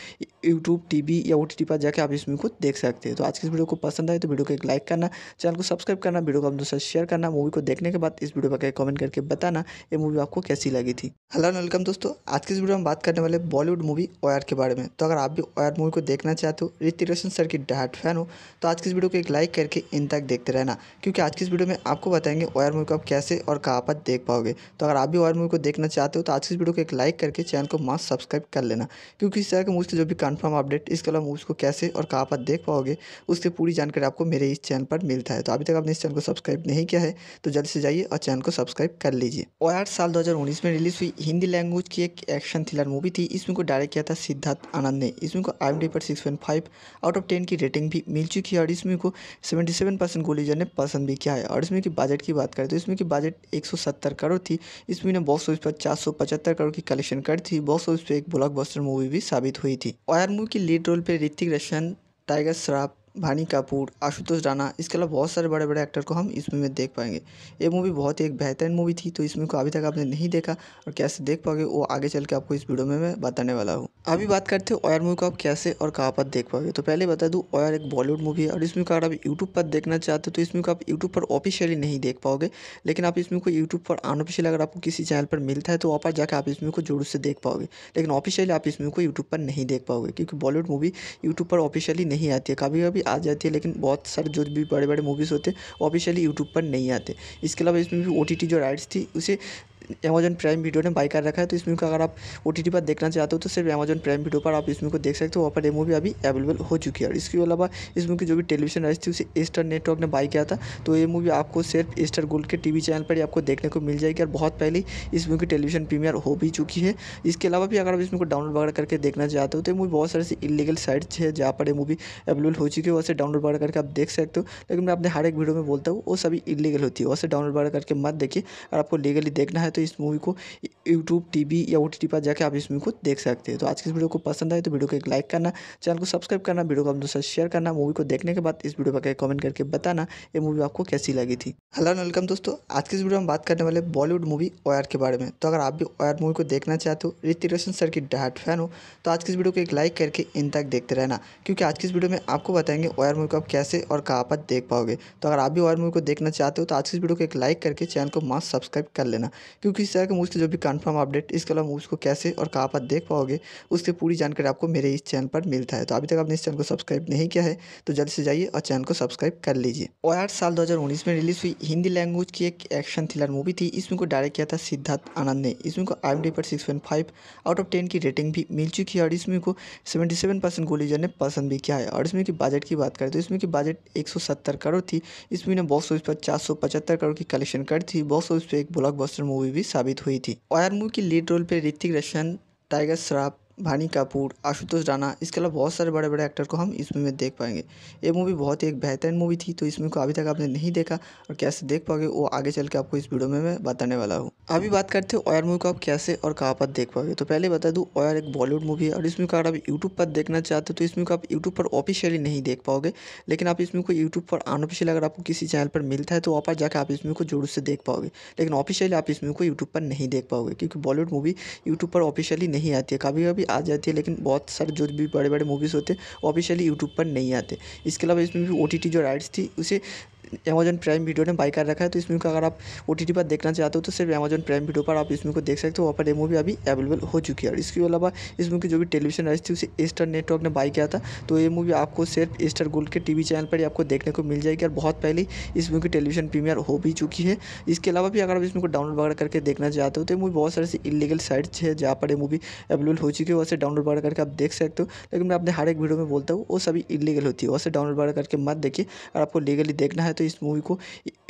यूट्यूब टी या ओ पर जाकर आप इस मूवी को देख सकते हैं तो आज की इस वीडियो को पसंद आए तो वीडियो को एक लाइक करना चैनल को सब्सक्राइब करना वीडियो को अपने साथ शेयर करना मूवी को देखने के बाद इस वीडियो पर कमेंट करके बताना ये मूवी आपको कैसी लगी थी हेलो वेलकम दोस्तों आज की इस वीडियो में बात करने वाले बॉलीवुड मूवी ओयर के बारे में तो अगर आप भी ओयर मूवी को देखना चाहते हो ऋतिक रोशन सर की डाट फैन हो तो आज की इस वीडियो को एक लाइक करके इन तक देखते रहना क्योंकि आज की इस वीडियो में आपको बताएंगे ओयर मूवी को आप कैसे और कहाँ पर देख पाओगे तो अगर आप भी ओयर मूवी को देखना चाहते हो तो आज की इस वीडियो को एक लाइक करके चैनल को मास्क सब्सक्राइब कर लेना क्योंकि इस तरह के मूव्स के जो भी कन्फर्म अपडेट इसके अलावा मूव्स को कैसे और कहाँ पर देख पाओगे उसकी पूरी जानकारी आपको मेरे इस चैनल पर मिलता है तो अभी तक आपने इस चैनल को सब्सक्राइब नहीं किया है तो जल्द से जाइए और चैनल को सब्सक्राइब कर लीजिए और साल उन्नीस में रिलीज हुई हिंदी लैंग्वेज की एक एक्शन थ्रिलर मूवी थी इसमें को डायरेक्ट किया था सिद्धार्थ आनंद ने इसमें को आई पर six point five out of ten की रेटिंग भी मिल चुकी है और इसमें को सेवेंटी सेवन परसेंट गोलीजर ने पसंद भी किया है और इसमें की बजट की बात करें तो इसमें की बजट एक सौ सत्तर करोड़ थी इसमें ने बॉक्स ऑफिस पर चार सौ पचहत्तर करोड़ की कलेक्शन कर थी बॉक्स ऑफिस पर एक बस्टर मूवी भी साबित हुई थी और मुँह की लीड रोल पर ऋतिक रोशन टाइगर श्रॉफ भानी कपूर आशुतोष राणा इसके अलावा बहुत सारे बड़े बड़े एक्टर को हम इस मूवी में देख पाएंगे ये मूवी बहुत ही एक बेहतरीन मूवी थी तो इस मूवी को अभी तक आपने नहीं देखा और कैसे देख पाओगे वो आगे चल के आपको इस वीडियो में मैं बताने वाला हूँ अभी बात करते हो ऑयर मूवी को आप कैसे और कहाँ पर देख पाओगे तो पहले बता दूँ ऑयर एक बॉलीवुड मूवी है और इसमें को अगर आप यूट्यूब पर देखना चाहते हो तो इसमें को आप यूट्यूब पर ऑफिशियली नहीं देख पाओगे लेकिन आप इसमें कोई को यूट्यूब पर अनऑफिशियल अगर आपको किसी चैनल पर मिलता है तो वहाँ पर जाकर आप इसमें को जोर से देख पाओगे लेकिन ऑफिशियली आप इसमें को यूट्यूब पर नहीं देख पाओगे क्योंकि बॉलीवुड मूवी यूट्यूब पर ऑफिशियली नहीं आती है कभी कभी आ जाती है लेकिन बहुत सारे जो भी बड़े बड़े मूवीज़ होते हैं ऑफिशियली यूट्यूब पर नहीं आते इसके अलावा इसमें भी ओ टी टी जो राइट्स थी उसे अमेजन प्राइम वीडियो ने बाई कर रखा है तो इस मूवी को अगर आप ओ पर देखना चाहते हो तो सिर्फ अमेजन प्राइम वीडियो पर आप इस मूवी को देख सकते हो वहाँ पर ये मूवी अभी अवेलेबल हो चुकी है और इसके अलावा इस मूवी की जो भी टेलीविजन राइस थी उसे स्टार नेटवर्क ने बाई किया था तो ये मूवी आपको सिर्फ स्टार गोल्ड के टी चैनल पर ही आपको देखने को मिल जाएगी और बहुत पहले इस मूवी की टेलीविजन प्रीमियर हो भी चुकी है इसके अलावा भी अगर आप इस मूवी को डाउनलोड वगैरह करके देखना चाहते हो तो ये मूवी बहुत सारे इलीगल साइट्स है जहाँ पर ये मूवी अवेलेबल हो चुकी है वैसे डाउनलोड वगैरह करके आप देख सकते हो लेकिन मैं अपने हर एक वीडियो में बोलता हूँ वो सभी इलीगल होती है वैसे डाउनलोड वगैरह करके मत देखिए अगर आपको लीगली देखना है तो इस मूवी को यूट्यूब टीवी या ओ पर जाकर आप इस मूवी को देख सकते हैं तो आज की इस वीडियो को पसंद आए तो वीडियो को एक लाइक करना चैनल को सब्सक्राइब करना वीडियो को अपने साथ शेयर करना मूवी को देखने के बाद इस वीडियो पर कमेंट करके बताना ये मूवी आपको कैसी लगी थी हेलो वेलकम दोस्तों आज की इस वीडियो में बात करने वाले बॉलीवुड मूवी ओयर के बारे में तो अगर आप भी ओयर मूवी को देखना चाहते हो ऋतिक रोशन सर की डाट फैन हो तो आज की इस वीडियो को एक लाइक करके इन तक देखते रहना क्योंकि आज की इस वीडियो में आपको बताएंगे ओयर मूवी को आप कैसे और कहाँ पर देख पाओगे तो अगर आप भी ओयर मूवी को देखना चाहते हो तो आज की इस वीडियो को एक लाइक करके चैनल को मास्क सब्सक्राइब कर लेना क्योंकि इस तरह के मूव्स के जो भी कन्फर्म अपडेट इसके अलावा मूव्स को कैसे और कहाँ पर देख पाओगे उसकी पूरी जानकारी आपको मेरे इस चैनल पर मिलता है तो अभी तक आपने इस चैनल को सब्सक्राइब नहीं किया है तो जल्दी से जाइए और चैनल को सब्सक्राइब कर लीजिए और आठ साल दो में रिलीज हुई हिंदी लैंग्वेज की एक एक्शन थ्रिलर मूवी थी इसमें को डायरेक्ट किया था सिद्धार्थ आनंद ने इसमें को आई पर six point five out of ten की रेटिंग भी मिल चुकी है और इसमें को सेवेंटी सेवन परसेंट गोलीजर ने पसंद भी किया है और इसमें की बजट की बात करें तो इसमें की बजट एक सौ सत्तर करोड़ थी इसमें ने बॉक्स ऑफिस पर चार सौ पचहत्तर करोड़ की कलेक्शन कर थी बॉक्स ऑफिस पर एक ब्लॉक मूवी भी साबित हुई थी और मूवी की लीड रोल पर ऋतिक रोशन टाइगर श्राफ भानी कपूर आशुतोष राणा इसके अलावा बहुत सारे बड़े बड़े एक्टर को हम इस मूवी में देख पाएंगे ये मूवी बहुत ही एक बेहतरीन मूवी थी तो इस मूवी को अभी तक आपने नहीं देखा और कैसे देख पाओगे वो आगे चल के आपको इस वीडियो में मैं बताने वाला हूँ अभी बात करते हैं ऑयर मूवी को आप कैसे और कहाँ पर देख पाओगे तो पहले बता दूँ ऑयर एक बॉलीवुड मूवी है और इसमें अगर आप यूट्यूब पर देखना चाहते हो तो इसमें को आप यूट्यूब पर ऑफिशियली नहीं देख पाओगे लेकिन आप इसमें को यूट्यूब पर अनऑफिशियल अगर आपको किसी चैनल पर मिलता है तो वहाँ पर जाकर आप इस मूवी को जोर से देख पाओगे लेकिन ऑफिशियली आप इस को यूट्यूब पर नहीं देख पाओगे क्योंकि बॉलीवुड मूवी यूट्यूब पर ऑफिशियली नहीं आती है कभी कभी भी आ जाती है लेकिन बहुत सारे जो भी बड़े बड़े मूवीज़ होते हैं ऑफिशियली यूट्यूब पर नहीं आते इसके अलावा इसमें भी ओ टी टी जो राइट्स थी उसे अमेजन प्राइम वीडियो ने बाई कर रखा है तो इस मूवी को अगर आप ओ टी टी पर देखना चाहते हो तो सिर्फ अमेजन प्राइम वीडियो पर आप इस मूवी को देख सकते हो वहाँ पर ये मूवी अभी अवेलेबल हो चुकी है और इसके अलावा इस मूवी की जो भी टेलीविजन राइज थी उसे स्टार नेटवर्क ने बाई किया था तो ये मूवी आपको सिर्फ एस्टर गोल्ड के टी वी चैनल पर ही आपको देखने को मिल जाएगी और बहुत पहले इस मूवी की टेलीविजन प्रीमियर हो भी चुकी है इसके अलावा भी अगर आप इस मूवी को डाउनलोड वगैरह करके देखना चाहते हो तो ये मूवी बहुत सारे इलीगल साइट्स है जहाँ पर ये मूवी अवेलेबल हो चुकी है वैसे डाउनलोड वगैरह करके आप देख सकते हो लेकिन मैं अपने हर एक वीडियो में बोलता हूँ वो सभी इलीगल होती है वैसे डाउनलोड वगैरह करके मत देखिए और आपको लीगली देखना है तो सकते हैं इस मूवी को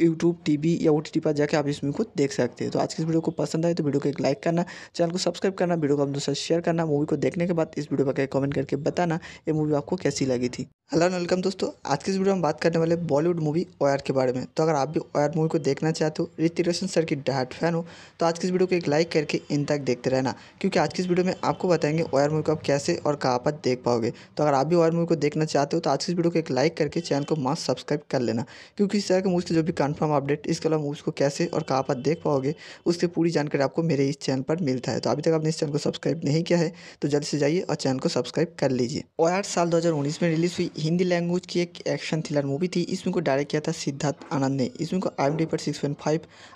यूट्यूब टीवी या ओ पर जाकर आप इस मूवी को देख सकते हैं तो आज की इस वीडियो को पसंद आए तो वीडियो को एक लाइक करना चैनल को सब्सक्राइब करना वीडियो को अपने साथ शेयर करना मूवी को देखने के बाद इस वीडियो पर कमेंट करके बताना ये मूवी आपको कैसी लगी थी हेलो वेलकम दोस्तों आज की इस वीडियो में बात करने वाले बॉलीवुड मूवी ओयर के बारे में तो अगर आप भी ओयर मूवी को देखना चाहते हो ऋतिक रोशन सर की डहाट फैन हो तो आज की इस वीडियो को एक लाइक करके इन तक देखते रहना क्योंकि आज की इस वीडियो में आपको बताएंगे ओयर मूवी को आप कैसे और कहाँ पर देख पाओगे तो अगर आप भी ओयर मूवी को देखना चाहते हो तो आज की इस वीडियो को एक लाइक करके चैनल को मास्क सब्सक्राइब कर लेना क्योंकि इस तरह के मूव्स के जो भी कन्फर्म अपडेट इसके अलावा मूव्स को कैसे और कहाँ पर देख पाओगे उसकी पूरी जानकारी आपको मेरे इस चैनल पर मिलता है तो अभी तक आपने इस चैनल को सब्सक्राइब नहीं किया है तो जल्द से जाइए और चैनल को सब्सक्राइब कर लीजिए और आठ साल उन्नीस में रिलीज हुई हिंदी लैंग्वेज की एक एक्शन थ्रिलर मूवी थी इसमें को डायरेक्ट किया था सिद्धार्थ आनंद ने इसमें को आई पर सिक्स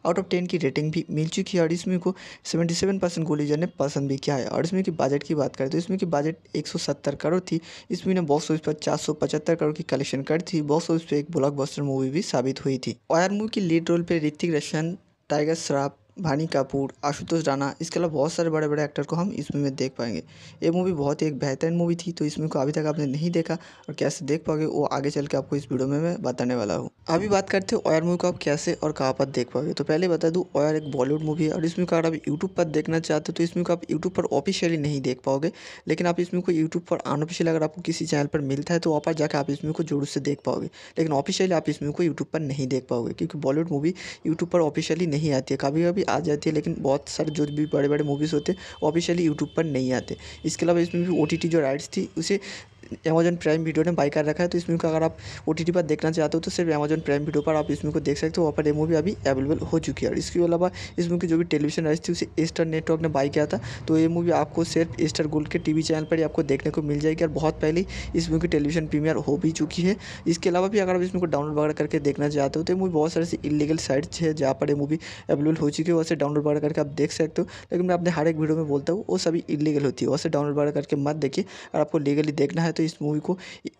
आउट ऑफ टेन की रेटिंग भी मिल चुकी है और इसमें को सेवेंटी सेवन परसेंट गोलीजर ने पसंद भी किया है और इसमें की बजट की बात करें तो इसमें की बजट एक सौ सत्तर करोड़ थी इसमें ने बॉक्स ऑफिस पर चार सौ पचहत्तर करोड़ की कलेक्शन कर थी बॉक्स ऑफिस पर एक ब्लॉक मूवी मूवी भी साबित हुई थी और मूवी की लीड रोल पर ऋतिक रोशन टाइगर श्राफ भानी कपूर आशुतोष राणा इसके अलावा बहुत सारे बड़े बड़े एक्टर को हम इस मूवी में देख पाएंगे ये मूवी बहुत ही एक बेहतरीन मूवी थी तो इस मूवी को अभी तक आपने नहीं देखा और कैसे देख पाओगे वो आगे चल के आपको इस वीडियो में मैं बताने वाला हूँ अभी बात करते हैं ऑयर मूवी को आप कैसे और कहाँ पर देख पाओगे तो पहले बता दूँ ऑयर एक बॉलीवुड मूवी है और इसमें को अगर आप यूट्यूब पर देखना चाहते हो तो इसमें को आप यूट्यूब पर ऑफिशियली नहीं देख पाओगे लेकिन आप इसमें को यूट्यूब पर अनऑफिशियल अगर आपको किसी चैनल पर मिलता है तो वहाँ पर जाकर आप इसमें को जोर से देख पाओगे लेकिन ऑफिशियली आप इसमें को यूट्यूब पर नहीं देख पाओगे क्योंकि बॉलीवुड मूवी यूट्यूब पर ऑफिशियली नहीं आती है कभी कभी आ जाती है लेकिन बहुत सारे जो भी बड़े बड़े मूवीज़ होते हैं ऑफिशियली यूट्यूब पर नहीं आते इसके अलावा इसमें भी ओ टी टी जो राइट्स थी उसे अमेजन प्राइम वीडियो ने बाई कर रखा है तो इस अगर आप ओ टी पर देखना चाहते हो तो सिर्फ अमेजन प्राइम वीडियो पर आप इसमें को देख सकते हो वहाँ पर ये मूवी अभी अवेलेबल हो चुकी है और इसके अलावा इस मूवी की जो भी टेलीविजन आई थी उसे स्टार नेटवर्क ने बाई किया था तो ये मूवी आपको सिर्फ स्टार गोल्ड के वी चैनल पर ही आपको देखने को मिल जाएगी और बहुत पहले इस मूवी की टेलीविजन प्रीमियर हो भी चुकी है इसके अलावा भी अगर आप इस को डाउनलोड वगैरह करके देखना चाहते हो तो ये मूवी बहुत सारे इलीगल साइट्स है जहाँ पर ये मूवी अवेलेबल हो चुकी है वैसे डाउनलोड वगैरह करके आप देख सकते हो लेकिन मैं अपने हर एक वीडियो में बोलता हूँ वो सभी इलीगल होती है वैसे डाउनलोड वगैरह करके मत देखिए अगर आपको लीगली देखना है तो इस मूवी को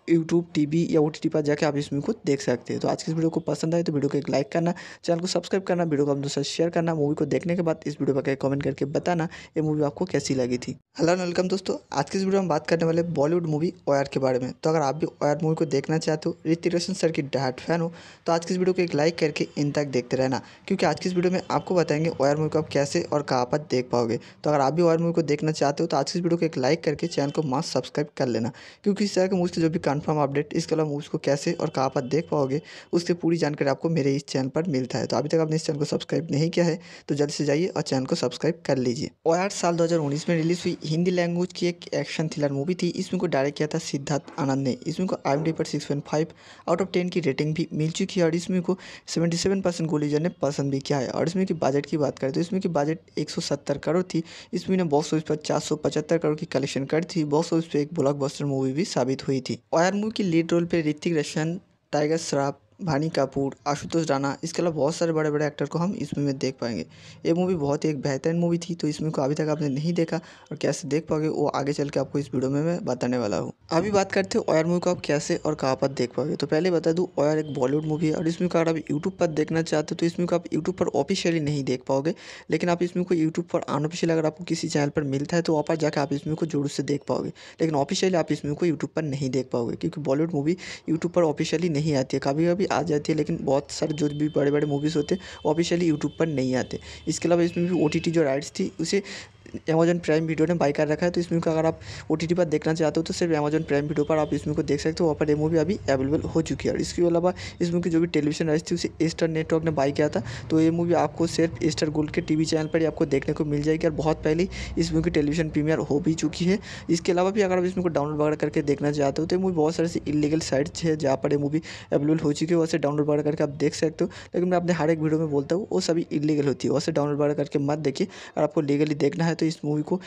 यूट्यूब टी या ओ पर जाकर आप इस मूवी को देख सकते हैं तो आज की इस वीडियो को पसंद आए तो वीडियो को एक लाइक करना चैनल को सब्सक्राइब करना वीडियो को आप दोस्तों शेयर करना मूवी को देखने के बाद इस वीडियो पर कमेंट करके बताना ये मूवी आपको कैसी लगी थी हेलो एंड वेलकम दोस्तों आज की इस वीडियो में बात करने वाले बॉलीवुड मूवी ओयर के बारे में तो अगर आप भी ओयर मूवी को देखना चाहते हो ऋतिक रोशन सर की डाट फैन हो तो आज की इस वीडियो को एक लाइक करके इन तक देखते रहना क्योंकि आज की इस वीडियो में आपको बताएंगे ओयर मूवी को आप कैसे और कहाँ पर देख पाओगे तो अगर आप भी ओयर मूवी को देखना चाहते हो तो आज की इस वीडियो को एक लाइक करके चैनल को मास्क सब्सक्राइब कर लेना क्योंकि इस तरह के मूव्स के जो भी कन्फर्म अपडेट इसके अलावा मूव्स को कैसे और कहाँ पर देख पाओगे उसकी पूरी जानकारी आपको मेरे इस चैनल पर मिलता है तो अभी तक आपने इस चैनल को सब्सक्राइब नहीं किया है तो जल्द से जाइए और चैनल को सब्सक्राइब कर लीजिए और साल उन्नीस में रिलीज हुई हिंदी लैंग्वेज की एक एक्शन थ्रिलर मूवी थी इसमें को डायरेक्ट किया था सिद्धार्थ आनंद ने इसमें को आई पर six point five out of ten की रेटिंग भी मिल चुकी है और इसमें को सेवेंटी सेवन परसेंट गोलीजर ने पसंद भी किया है और इसमें की बजट की बात करें तो इसमें की बजट एक सौ सत्तर करोड़ थी इसमें ने बॉक्स ऑफिस पर चार सौ पचहत्तर करोड़ की कलेक्शन कर थी बॉक्स ऑफिस पर एक बस्टर मूवी भी साबित हुई थी और मुँह की लीड रोल पर ऋतिक रोशन टाइगर श्राफ भानी कपूर आशुतोष राणा इसके अलावा बहुत सारे बड़े बड़े एक्टर को हम इस मूवी में देख पाएंगे ये मूवी बहुत ही एक बेहतरीन मूवी थी तो इस मूवी को अभी तक आपने नहीं देखा और कैसे देख पाओगे वो आगे चल के आपको इस वीडियो में मैं बताने वाला हूँ अभी बात करते हैं ऑयर मूवी को आप कैसे और कहाँ पर देख पाओगे तो पहले बता दूँ ऑयर एक बॉलीवुड मूवी है और इसमें को अगर आप यूट्यूब पर देखना चाहते हो तो इसमें को आप यूट्यूब पर ऑफिशियली नहीं देख पाओगे लेकिन आप इसमें को यूट्यूब पर अनऑफिशियल अगर आपको किसी चैनल पर मिलता है तो वहाँ पर जाकर आप इसमें को जोर से देख पाओगे लेकिन ऑफिशियली आप इसमें को यूट्यूब पर नहीं देख पाओगे क्योंकि बॉलीवुड मूवी यूट्यूब पर ऑफिशियली नहीं आती है कभी कभी आ जाती है लेकिन बहुत सारे जो भी बड़े बड़े मूवीज़ होते हैं ऑफिशियली यूट्यूब पर नहीं आते इसके अलावा इसमें भी ओ टी टी जो राइट्स थी उसे अमेजन प्राइम वीडियो ने बाई कर रखा है तो इस मूवी को अगर आप ओ पर देखना चाहते हो तो सिर्फ अमेजन प्राइम वीडियो पर आप इस मूवी को देख सकते हो वहाँ पर ये मूवी अभी अवेलेबल हो चुकी है और इसके अलावा इस मूवी की जो भी टेलीविजन राइस थी उसे एस्टर नेटवर्क ने बाई किया था तो ये मूवी आपको सिर्फ एस्टर गोल्ड के वी चैनल पर ही आपको देखने को मिल जाएगी और बहुत पहले इस मूवी की टेलीविजन प्रीमियर हो भी चुकी है इसके अलावा भी अगर आप इस मूवी को डाउनलोड वगैरह करके देखना चाहते हो तो ये मूवी बहुत सारे इलीगल साइट्स है जहाँ पर ये मूवी अवेलेबल हो चुकी है वैसे डाउनलोड वगैरह करके आप देख सकते हो लेकिन मैं अपने हर एक वीडियो में बोलता हूँ वो सभी इलीगल होती है वैसे डाउनलोड वगैरह करके मत देखिए अगर आपको लीगली देखना है तो इस मूवी को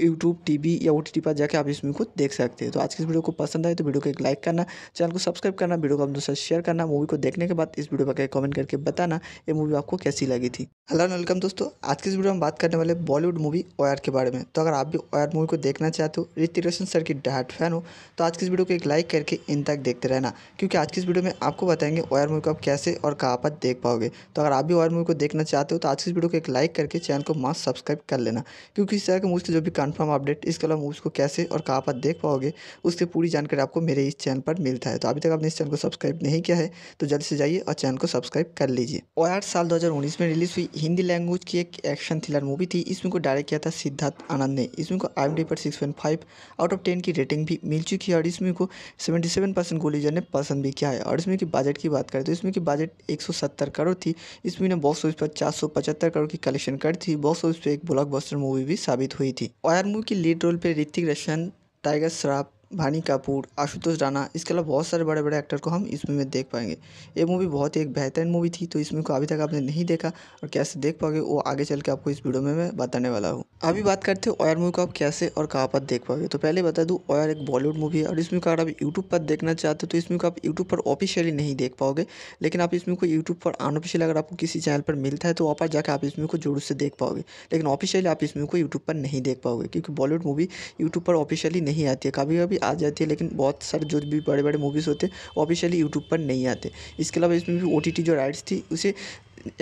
यूट्यूब टी या ओ पर जाकर आप इस मूवी को देख सकते हैं तो आज की इस वीडियो को पसंद आए तो वीडियो को एक लाइक करना चैनल को सब्सक्राइब करना वीडियो को अपने साथ शेयर करना मूवी को देखने के बाद इस वीडियो पर कमेंट करके बताना ये मूवी आपको कैसी लगी थी हेलो वेलकम दोस्तों आज की इस वीडियो में बात करने वाले बॉलीवुड मूवी ओयर के बारे में तो अगर आप भी ओयर मूवी को देखना चाहते हो ऋतिक रोशन सर की डाट फैन हो तो आज की इस वीडियो को एक लाइक करके इन तक देखते रहना क्योंकि आज की इस वीडियो में आपको बताएंगे ओयर मूवी को आप कैसे और कहाँ पर देख पाओगे तो अगर आप भी ओयर मूवी को देखना चाहते हो तो आज की इस वीडियो को एक लाइक करके चैनल को मास्क सब्सक्राइब कर लेना क्योंकि इस तरह के मूव्स के जो भी कन्फर्म अपडेट इसके अलावा मूव्स को कैसे और कहाँ पर देख पाओगे उससे पूरी जानकारी आपको मेरे इस चैनल पर मिलता है तो अभी तक आपने इस चैनल को सब्सक्राइब नहीं किया है तो जल्द से जाइए और चैनल को सब्सक्राइब कर लीजिए और आठ साल दो में रिलीज हुई हिंदी लैंग्वेज की एक एक्शन थ्रिलर मूवी थी इसमें को डायरेक्ट किया था सिद्धार्थ आनंद ने इसमें को आई पर six point five out of ten की रेटिंग भी मिल चुकी है और इसमें को सेवेंटी सेवन परसेंट गोलीजर ने पसंद भी किया है और इसमें की बजट की बात करें तो इसमें की बजट एक सौ सत्तर करोड़ थी इसमें ने बॉक्स ऑफिस पर चार सौ पचहत्तर करोड़ की कलेक्शन कर थी बॉक्स ऑफिस पर एक ब्लॉक मूवी भी साबित हुई थी और मूवी की लीड रोल पर ऋतिक रोशन टाइगर श्राफ भानी कपूर आशुतोष राणा इसके अलावा बहुत सारे बड़े बड़े एक्टर को हम इस मूवी में देख पाएंगे ये मूवी बहुत ही एक बेहतरीन मूवी थी तो इस मूवी को अभी तक आपने नहीं देखा और कैसे देख पाओगे वो आगे चल के आपको इस वीडियो में मैं बताने वाला हूँ अभी बात करते हैं ऑयर मूवी को आप कैसे और कहाँ पर देख पाओगे तो पहले बता दूँ ऑयर एक बॉलीवुड मूवी है और इसमें अगर आप यूट्यूब पर देखना चाहते हो तो इसमें को आप यूट्यूब पर ऑफिशियली नहीं देख पाओगे लेकिन आप इसमें को यूट्यूब पर अनऑफिशियल अगर आपको किसी चैनल पर मिलता है तो वहाँ पर जाकर आप इस मूवी को जोर से देख पाओगे लेकिन ऑफिशियली आप इस को यूट्यूब पर नहीं देख पाओगे क्योंकि बॉलीवुड मूवी यूट्यूब पर ऑफिशियली नहीं आती है कभी कभी भी आ जाती है लेकिन बहुत सारे जो भी बड़े बड़े मूवीज़ होते हैं ऑफिशियली यूट्यूब पर नहीं आते इसके अलावा इसमें भी ओ टी टी जो राइट्स थी उसे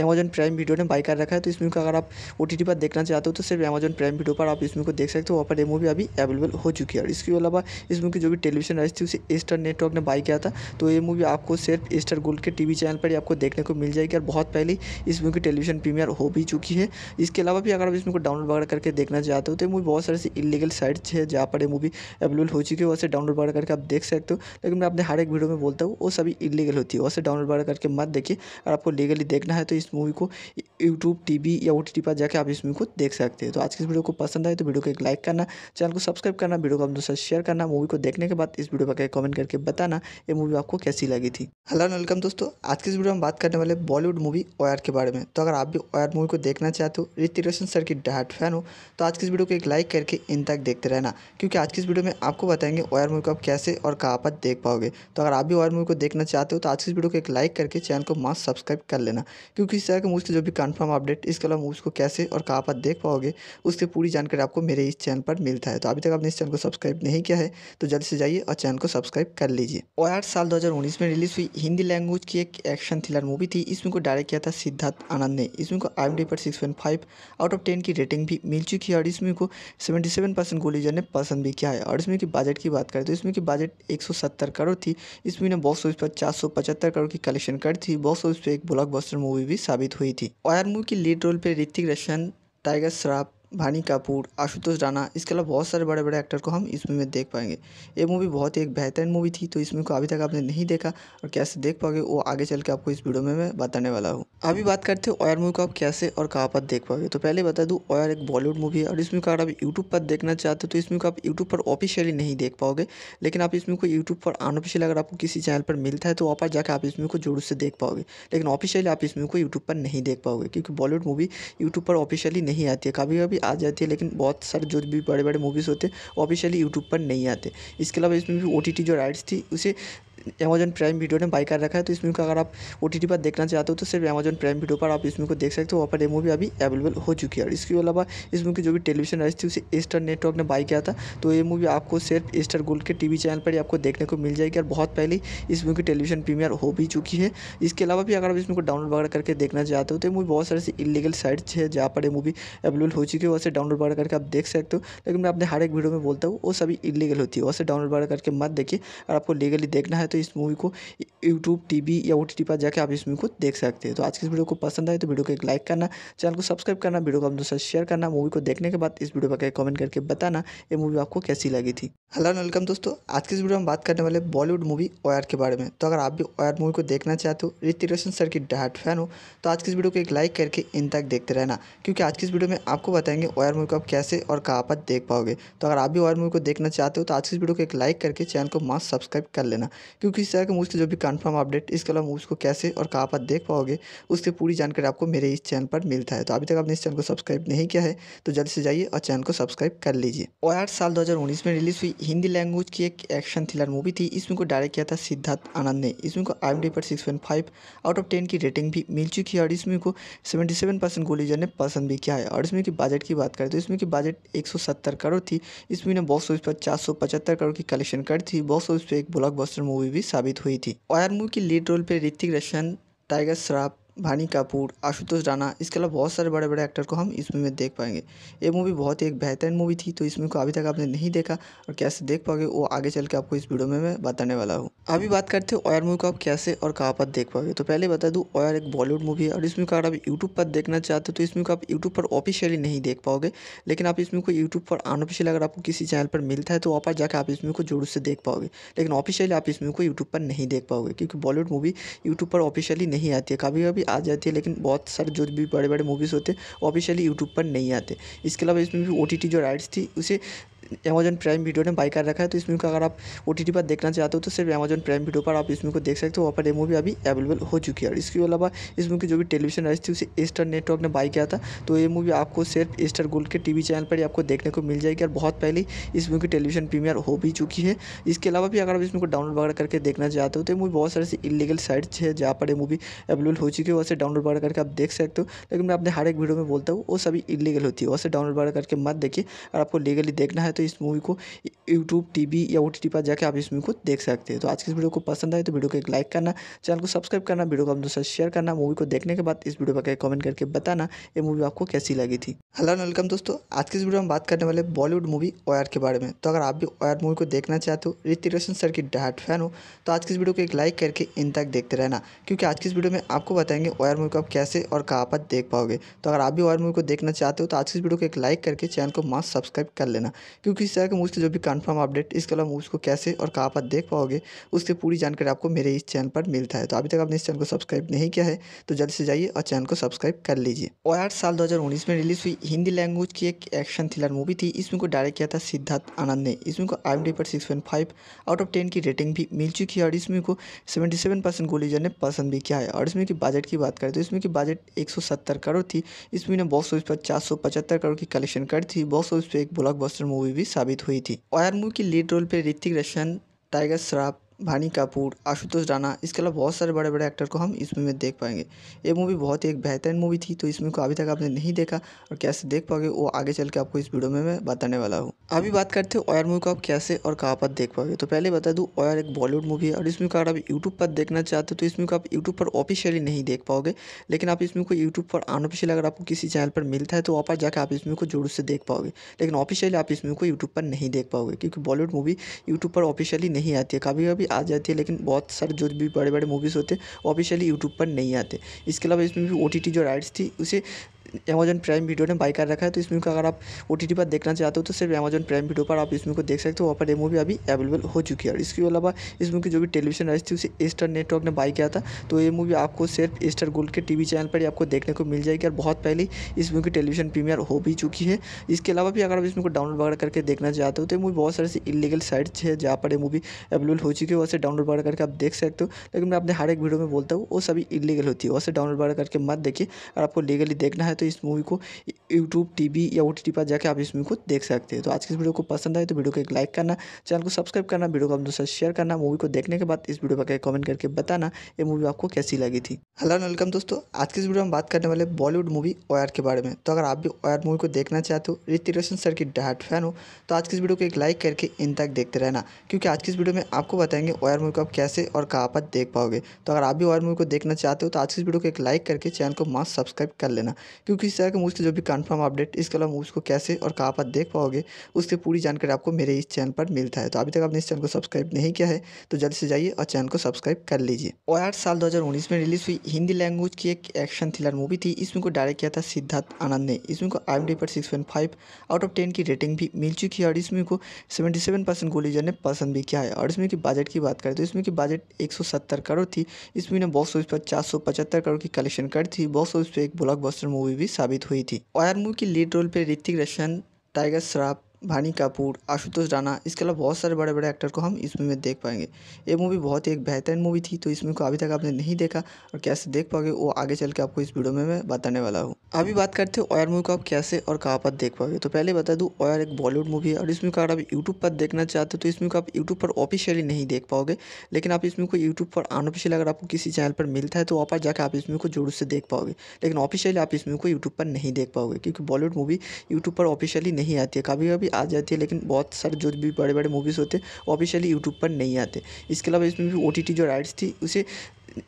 अमेजन प्राइम वीडियो ने बाई कर रखा है तो इस मूवी को अगर आप ओ पर देखना चाहते हो तो सिर्फ अमेजन प्राइम वीडियो पर आप इस मूवी को देख सकते हो वहाँ पर ये मूवी अभी अवेलेबल हो चुकी है और इसके अलावा इस मूवी की जो भी टेलीविजन राइस थी उसे एस्टर नेटवर्क ने बाई किया था तो ये मूवी आपको सिर्फ स्टार गोल्ड के टी चैनल पर ही आपको देखने को मिल जाएगी और बहुत पहले इस मूवी की टेलीविजन प्रीमियर हो भी चुकी है इसके अलावा भी अगर आप इस मूवी को डाउनलोड वगैरह करके देखना चाहते हो तो ये मूवी बहुत सारे इलीगल साइट्स है जहाँ पर ये मूवी अवेलेबल हो चुकी है वैसे डाउनलोड वगैरह करके आप देख सकते हो लेकिन मैं अपने हर एक वीडियो में बोलता हूँ वो सभी इलीगल होती है वैसे डाउनलोड वगैरह करके मत देखिए अगर आपको लीगली देखना है तो तो इस मूवी को यूट्यूब टीवी या ओ पर जाकर आप इस मूवी को देख सकते हैं तो आज की इस वीडियो को पसंद आए तो वीडियो को एक लाइक करना चैनल को सब्सक्राइब करना वीडियो को अपने दोस्तों शेयर करना मूवी को देखने के बाद इस वीडियो पर कमेंट करके बताना ये मूवी आपको कैसी लगी थी हेलो वेलकम दोस्तों आज की इस वीडियो में बात करने वाले बॉलीवुड मूवी ओयर के बारे में तो अगर आप भी ओयर मूवी को देखना चाहते हो ऋतिक रोशन सर की डहाट फैन हो तो आज की इस वीडियो को एक लाइक करके इन तक देखते रहना क्योंकि आज की इस वीडियो में आपको बताएंगे ओयर मूवी को आप कैसे और कहाँ पर देख पाओगे तो अगर आप भी ओयर मूवी को देखना चाहते हो तो आज की इस वीडियो को एक लाइक करके चैनल को मास्क सब्सक्राइब कर लेना क्योंकि क्योंकि इस तरह के मूव्स के जो भी कन्फर्म अपडेट इसके अलावा मूव्स को कैसे और कहाँ पर देख पाओगे उसकी पूरी जानकारी आपको मेरे इस चैनल पर मिलता है तो अभी तक आपने इस चैनल को सब्सक्राइब नहीं किया है तो जल्द से जाइए और चैनल को सब्सक्राइब कर लीजिए और आठ साल दो में रिलीज हुई हिंदी लैंग्वेज की एक एक्शन थ्रिलर मूवी थी इसमें को डायरेक्ट किया था सिद्धार्थ आनंद ने इसमें को आई पर सिक्स आउट ऑफ टेन की रेटिंग भी मिल चुकी है और इसमें को सेवेंटी सेवन परसेंट गोलीजर ने पसंद भी किया है और इसमें की बजट की बात करें तो इसमें की बजट एक सौ सत्तर करोड़ थी इसमें बॉक्स ऑफिस पर चार सौ पचहत्तर करोड़ की कलेक्शन कर थी बॉक्स ऑफिस पर एक ब्लॉकबस्टर मूवी भी मूवी साबित हुई थी और मूवी की लीड रोल पर ऋतिक रोशन टाइगर श्राफ भानी कपूर आशुतोष राणा इसके अलावा बहुत सारे बड़े बड़े एक्टर को हम इस मूवी में देख पाएंगे ये मूवी बहुत ही एक बेहतरीन मूवी थी तो इस मूवी को अभी तक आपने नहीं देखा और कैसे देख पाओगे वो आगे चल के आपको इस वीडियो में मैं बताने वाला हूँ अभी बात करते हैं ऑयर मूवी को आप कैसे और कहाँ पर देख पाओगे तो पहले बता दूँ ऑयर एक बॉलीवुड मूवी है और इसमें को अगर आप यूट्यूब पर देखना चाहते हो तो इसमें को आप यूट्यूब पर ऑफिशियली नहीं देख पाओगे लेकिन आप इसमें को यूट्यूब पर अनऑफिशियल अगर आपको किसी चैनल पर मिलता है तो वहाँ पर जाकर आप इस मूवी को जोर से देख पाओगे लेकिन ऑफिशियली आप इसमें को यूट्यूब पर नहीं देख पाओगे क्योंकि बॉलीवुड मूवी यूट्यूब पर ऑफिशियली नहीं आती है कभी कभी आ जाती है लेकिन बहुत सारे जो भी बड़े बड़े मूवीज़ होते हैं ऑफिशियली यूट्यूब पर नहीं आते इसके अलावा इसमें भी ओ टी टी जो राइट्स थी उसे अमेजन प्राइम वीडियो ने बाई कर रखा है तो इसमें अगर आप ओ पर देखना चाहते हो तो सिर्फ अमेजन प्राइम वीडियो पर आप इस को देख सकते हो वहाँ पर ये मूवी अभी अवेलेबल हो चुकी है और इसके अलावा इस मूवी की जो भी टेलीविजन आई थी उसे स्टार नेटवर्क ने बाई किया था तो ये मूवी आपको सिर्फ स्टार गोल्ड के टी चैनल पर ही आपको देखने को मिल जाएगी और बहुत पहले इस मूवी की टेलीविजन प्रीमियर हो भी चुकी है इसके अलावा भी अगर आप इस को डाउनलोड वगैरह करके देखना चाहते हो तो ये मूवी बहुत सारे से इलीगल साइट्स है जहाँ पर ये मूवी अवेलेबल हो चुकी है वैसे डाउनलोड वगैरह करके आप देख सकते हो लेकिन मैं अपने हर एक वीडियो में बोलता हूँ वो सभी इलीगल होती है वैसे डाउनलोड वगैरह करके मत देखिए अगर आपको लीगली देखना है तो तो इस मूवी को यूट्यूब टीवी या ओ पर जाकर आप इस मूवी को देख सकते हैं तो आज की इस वीडियो को पसंद आए तो वीडियो को एक लाइक करना चैनल को सब्सक्राइब करना वीडियो को अपने दोस्तों शेयर करना मूवी को देखने के बाद इस वीडियो पर कमेंट करके बताना ये मूवी आपको कैसी लगी थी हेलो वेलकम दोस्तों आज की इस वीडियो में बात करने वाले बॉलीवुड मूवी ओयर के बारे में तो अगर आप भी ओयर मूवी को देखना चाहते हो ऋतिक रोशन सर की डाट फैन हो तो आज की इस वीडियो को एक लाइक करके इन तक देखते रहना क्योंकि आज की इस वीडियो में आपको बताएंगे ओयर मूवी को आप कैसे और कहाँ पर देख पाओगे तो अगर आप भी ओयर मूवी को देखना चाहते हो तो आज की इस वीडियो को एक लाइक करके चैनल को मास्क सब्सक्राइब कर लेना क्योंकि इस तरह के मूव्स के जो भी कन्फर्म अपडेट इसके अलावा मूव्स को कैसे और कहाँ पर देख पाओगे उसकी पूरी जानकारी आपको मेरे इस चैनल पर मिलता है तो अभी तक आपने इस चैनल को सब्सक्राइब नहीं किया है तो जल्द से जाइए और चैनल को सब्सक्राइब कर लीजिए और आठ साल उन्नीस में रिलीज हुई हिंदी लैंग्वेज की एक एक्शन थ्रिलर मूवी थी इसमें को डायरेक्ट किया था सिद्धार्थ आनंद ने इसमें को आई पर six point five out of ten की रेटिंग भी मिल चुकी है और इसमें को सेवेंटी सेवन परसेंट गोलीजर ने पसंद भी किया है और इसमें की बजट की बात करें तो इसमें की बजट एक सौ सत्तर करोड़ थी इसमें ने बॉक्स ऑफिस पर चार सौ पचहत्तर करोड़ की कलेक्शन कर थी बॉक्स ऑफिस पर एक बस्टर मूवी भी साबित हुई थी और मूवी की लीड रोल पे ऋतिक रोशन टाइगर श्रॉफ भानी कपूर आशुतोष राणा इसके अलावा बहुत सारे बड़े बड़े एक्टर को हम इस मूवी में देख पाएंगे ये मूवी बहुत ही एक बेहतरीन मूवी थी तो इस मूवी को अभी तक आपने नहीं देखा और कैसे देख पाओगे वो आगे चल के आपको इस वीडियो में मैं बताने वाला हूँ अभी बात करते हैं ऑयर मूवी को आप कैसे और कहाँ पर देख पाओगे तो पहले बता दूँ ऑयर एक बॉलीवुड मूवी है और इसमें को अगर आप यूट्यूब पर देखना चाहते हो तो इसमें को आप यूट्यूब पर ऑफिशियली नहीं देख पाओगे लेकिन आप इसमें को यूट्यूब पर अनऑफिशियल अगर आपको किसी चैनल पर मिलता है तो वहाँ पर जाकर आप इसमें को जोर से देख पाओगे लेकिन ऑफिशियली आप इसमें को यूट्यूब पर नहीं देख पाओगे क्योंकि बॉलीवुड मूवी यूट्यूब पर ऑफिशियली नहीं आती है कभी कभी आ जाती है लेकिन बहुत सारे जो भी बड़े बड़े मूवीज़ होते हैं ऑफिशियली यूट्यूब पर नहीं आते इसके अलावा इसमें भी ओ टी टी जो राइट्स थी उसे अमेजन प्राइम वीडियो ने बाई कर रखा है तो इस मूवी अगर आप ओ पर देखना चाहते हो तो सिर्फ अमेजन प्राइम वीडियो पर आप इस मूवी को देख सकते हो वहाँ पर ये मूवी अभी अवेलेबल हो चुकी है और इसके अलावा इस मूवी की जो भी टेलीविजन आई थी उसे एस्टर नेटवर्क ने बाई किया था तो ये मूवी आपको सिर्फ एस्टर गोल्ड के टीवी चैनल पर ही आपको देखने को मिल जाएगी और बहुत पहले इस मूवी की टेलीविजन प्रीमियर हो भी चुकी है इसके अलावा भी अगर आप इस मूवी को डाउनलोड वगैरह करके देखना चाहते हो तो ये मूवी बहुत सारे इलीगल साइट्स है जहाँ पर ये मूवी अवेलेबल हो चुकी है वैसे डाउनलोड वगैरह करके आप देख सकते हो लेकिन मैं अपने हर एक वीडियो में बोलता हूँ वो सभी इलीगल होती है वैसे डाउनलोड वगैरह करके मत देखिए अगर आपको लीगली देखना है तो इस मूवी को यूट्यूब टी या ओ पर जाकर आप इस मूवी को देख सकते हैं तो आज की इस वीडियो को पसंद आए तो वीडियो को एक लाइक करना चैनल को सब्सक्राइब करना वीडियो को अपने साथ शेयर करना मूवी को देखने के बाद इस वीडियो पर कमेंट करके बताना ये मूवी आपको कैसी लगी थी हेलो वेलकम दोस्तों आज की इस वीडियो में बात करने वाले बॉलीवुड मूवी ओयर के बारे में तो अगर आप भी ओयर मूवी को देखना चाहते हो ऋतिक रोशन सर की डाट फैन हो तो आज की इस वीडियो को एक लाइक करके इन तक देखते रहना क्योंकि आज की इस वीडियो में आपको बताएंगे ओयर मूवी को आप कैसे और कहाँ पर देख पाओगे तो अगर आप भी ओयर मूवी को देखना चाहते हो तो आज की इस वीडियो को एक लाइक करके चैनल को मास्क सब्सक्राइब कर लेना क्योंकि इस तरह के मूव्स के जो भी कन्फर्म अपडेट इसके अलावा मूव्स को कैसे और कहाँ पर देख पाओगे उसकी पूरी जानकारी आपको मेरे इस चैनल पर मिलता है तो अभी तक आपने इस चैनल को सब्सक्राइब नहीं किया है तो जल्द से जाइए और चैनल को सब्सक्राइब कर लीजिए और आठ साल दो में रिलीज हुई हिंदी लैंग्वेज की एक एक्शन थ्रिलर मूवी थी इसमें को डायरेक्ट किया था सिद्धार्थ आनंद ने इसमें को आई पर six point five out of ten की रेटिंग भी मिल चुकी है और इसमें को सेवेंटी सेवन परसेंट गोलीजर ने पसंद भी किया है और इसमें की बजट की बात करें तो इसमें की बजट एक सौ सत्तर करोड़ थी इसमें ने बॉक्स ऑफिस पर चार सौ पचहत्तर करोड़ की कलेक्शन कर थी बॉक्स ऑफिस पर एक ब्लॉक मूवी भी साबित हुई थी और मूवी की लीड रोल पर ऋतिक रोशन टाइगर श्राफ भानी कपूर आशुतोष राणा इसके अलावा बहुत सारे बड़े बड़े एक्टर को हम इस मूवी में देख पाएंगे ये मूवी बहुत ही एक बेहतरीन मूवी थी तो इस मूवी को अभी तक आपने नहीं देखा और कैसे देख पाओगे वो आगे चल के आपको इस वीडियो में मैं बताने वाला हूँ अभी बात करते हैं ऑयर मूवी को आप कैसे और कहाँ पर देख पाओगे तो पहले बता दूँ ऑयर एक बॉलीवुड मूवी है और इसमें अगर आप यूट्यूब पर देखना चाहते हो तो इसमें को आप यूट्यूब पर ऑफिशियली नहीं देख पाओगे लेकिन आप इसमें को यूट्यूब पर अनऑफिशियल अगर आपको किसी चैनल पर मिलता है तो वहाँ पर जाकर आप इसमें को जोर से देख पाओगे लेकिन ऑफिशियली आप इसमें को यूट्यूब पर नहीं देख पाओगे क्योंकि बॉलीवुड मूवी यूट्यूब पर ऑफिशियली नहीं आती है कभी कभी भी आ जाती है लेकिन बहुत सारे जो भी बड़े बड़े मूवीज़ होते हैं ऑफिशियली यूट्यूब पर नहीं आते इसके अलावा इसमें भी ओ टी टी जो राइट्स थी उसे अमेजन प्राइम वीडियो ने बाई कर रखा है तो इस अगर आप ओ टी टी पर देखना चाहते हो तो सिर्फ अमेजन प्राइम वीडियो पर आप इस मूवी को देख सकते हो वहाँ पर मूवी अभी अवेलेबल हो चुकी है और इसके अलावा इस की जो भी टेलीविजन राइज थी उसे स्टार नेटवर्क ने बाई किया था तो ये मूवी आपको सिर्फ एस्टर गोल्ड के टी चैनल पर ही आपको देखने को मिल जाएगी और बहुत पहले इस मूवी की टेलीविजन प्रीमियर हो भी चुकी है इसके अलावा भी अगर आप इसमें को डाउनलोड वगैरह करके देखना चाहते हो तो ये मूवी बहुत सारे इलीगल साइट्स है जहाँ पर ये मूवी अवेलेबल हो चुकी है वैसे डाउनलोड वगैरह करके आप देख सकते हो लेकिन मैं अपने हर एक वीडियो में बोलता हूँ वो सभी इलीगल होती है वैसे डाउनलोड वगैरह करके मत देखिए और आपको लीगली देखना है है तो इस मूवी को यूट्यूब टीवी या ओ टी पर जाकर आप इस मूवी को देख सकते हैं तो आज की इस वीडियो को पसंद आए तो वीडियो को एक लाइक करना चैनल को सब्सक्राइब करना वीडियो को अपने दोस्तों शेयर करना मूवी को देखने के बाद इस वीडियो पर कमेंट करके बताना ये मूवी आपको कैसी लगी थी हेलो वेलकम दोस्तों आज की इस वीडियो में बात करने वाले बॉलीवुड मूवी ओयर के बारे में तो अगर आप भी ओयर मूवी को देखना चाहते हो ऋतिक रोशन सर की डाट फैन हो तो आज की इस वीडियो को एक लाइक करके इन तक देखते रहना क्योंकि आज की इस वीडियो में आपको बताएंगे ओयर मूवी को आप कैसे और कहाँ पर देख पाओगे तो अगर आप भी ओयर मूवी को देखना चाहते हो तो आज की इस वीडियो को एक लाइक करके चैनल को मास्क सब्सक्राइब कर लेना क्योंकि इस तरह के मूव्स के जो भी कन्फर्म अपडेट इसके अलावा मूव्स को कैसे और कहाँ पर देख पाओगे उसकी पूरी जानकारी आपको मेरे इस चैनल पर मिलता है तो अभी तक आपने इस चैनल को सब्सक्राइब नहीं किया है तो जल्द से जाइए और चैनल को सब्सक्राइब कर लीजिए और आठ साल दो में रिलीज हुई हिंदी लैंग्वेज की एक एक्शन थ्रिलर मूवी थी इसमें को डायरेक्ट किया था सिद्धार्थ आनंद ने इसमें को आई डी पर six point five out of ten की रेटिंग भी मिल चुकी है और इसमें को सेवेंटी सेवन परसेंट गोलीजर ने पसंद भी किया है और इसमें की बजट की बात करें तो इसमें की बजट एक सौ सत्तर करोड़ थी इसमें ने बॉक्स ऑफिस पर चार सौ पचहत्तर करोड़ की कलेक्शन कर थी बॉक्स ऑफिस पर एक ब्लॉक मूवी मूवी भी साबित हुई थी और मूवी की लीड रोल पर ऋतिक रोशन टाइगर श्राफ भानी कपूर आशुतोष राणा इसके अलावा बहुत सारे बड़े बड़े एक्टर को हम इस मूवी में देख पाएंगे ये मूवी बहुत ही एक बेहतरीन मूवी थी तो इस मूवी को अभी तक आपने नहीं देखा और कैसे देख पाओगे वो आगे चल के आपको इस वीडियो में मैं बताने वाला हूँ अभी बात करते हैं ऑयर मूवी को आप कैसे और कहाँ पर देख पाओगे तो पहले बता दूँ ऑयर एक बॉलीवुड मूवी है और इसमें को अगर आप यूट्यूब पर देखना चाहते हो तो इसमें को आप यूट्यूब पर ऑफिशियली नहीं देख पाओगे लेकिन आप इसमें को यूट्यूब पर अनऑफिशियल अगर आपको किसी चैनल पर मिलता है तो वहाँ पर जाकर आप इसमें को जोर से देख पाओगे लेकिन ऑफिशियली आप इसमें को यूट्यूब पर नहीं देख पाओगे क्योंकि बॉलीवुड मूवी यूट्यूब पर ऑफिशियली नहीं आती है कभी कभी आ जाती है लेकिन बहुत सारे जो भी बड़े बड़े मूवीज़ होते हैं ऑफिशियली यूट्यूब पर नहीं आते इसके अलावा इसमें भी ओ टी टी जो राइट्स थी उसे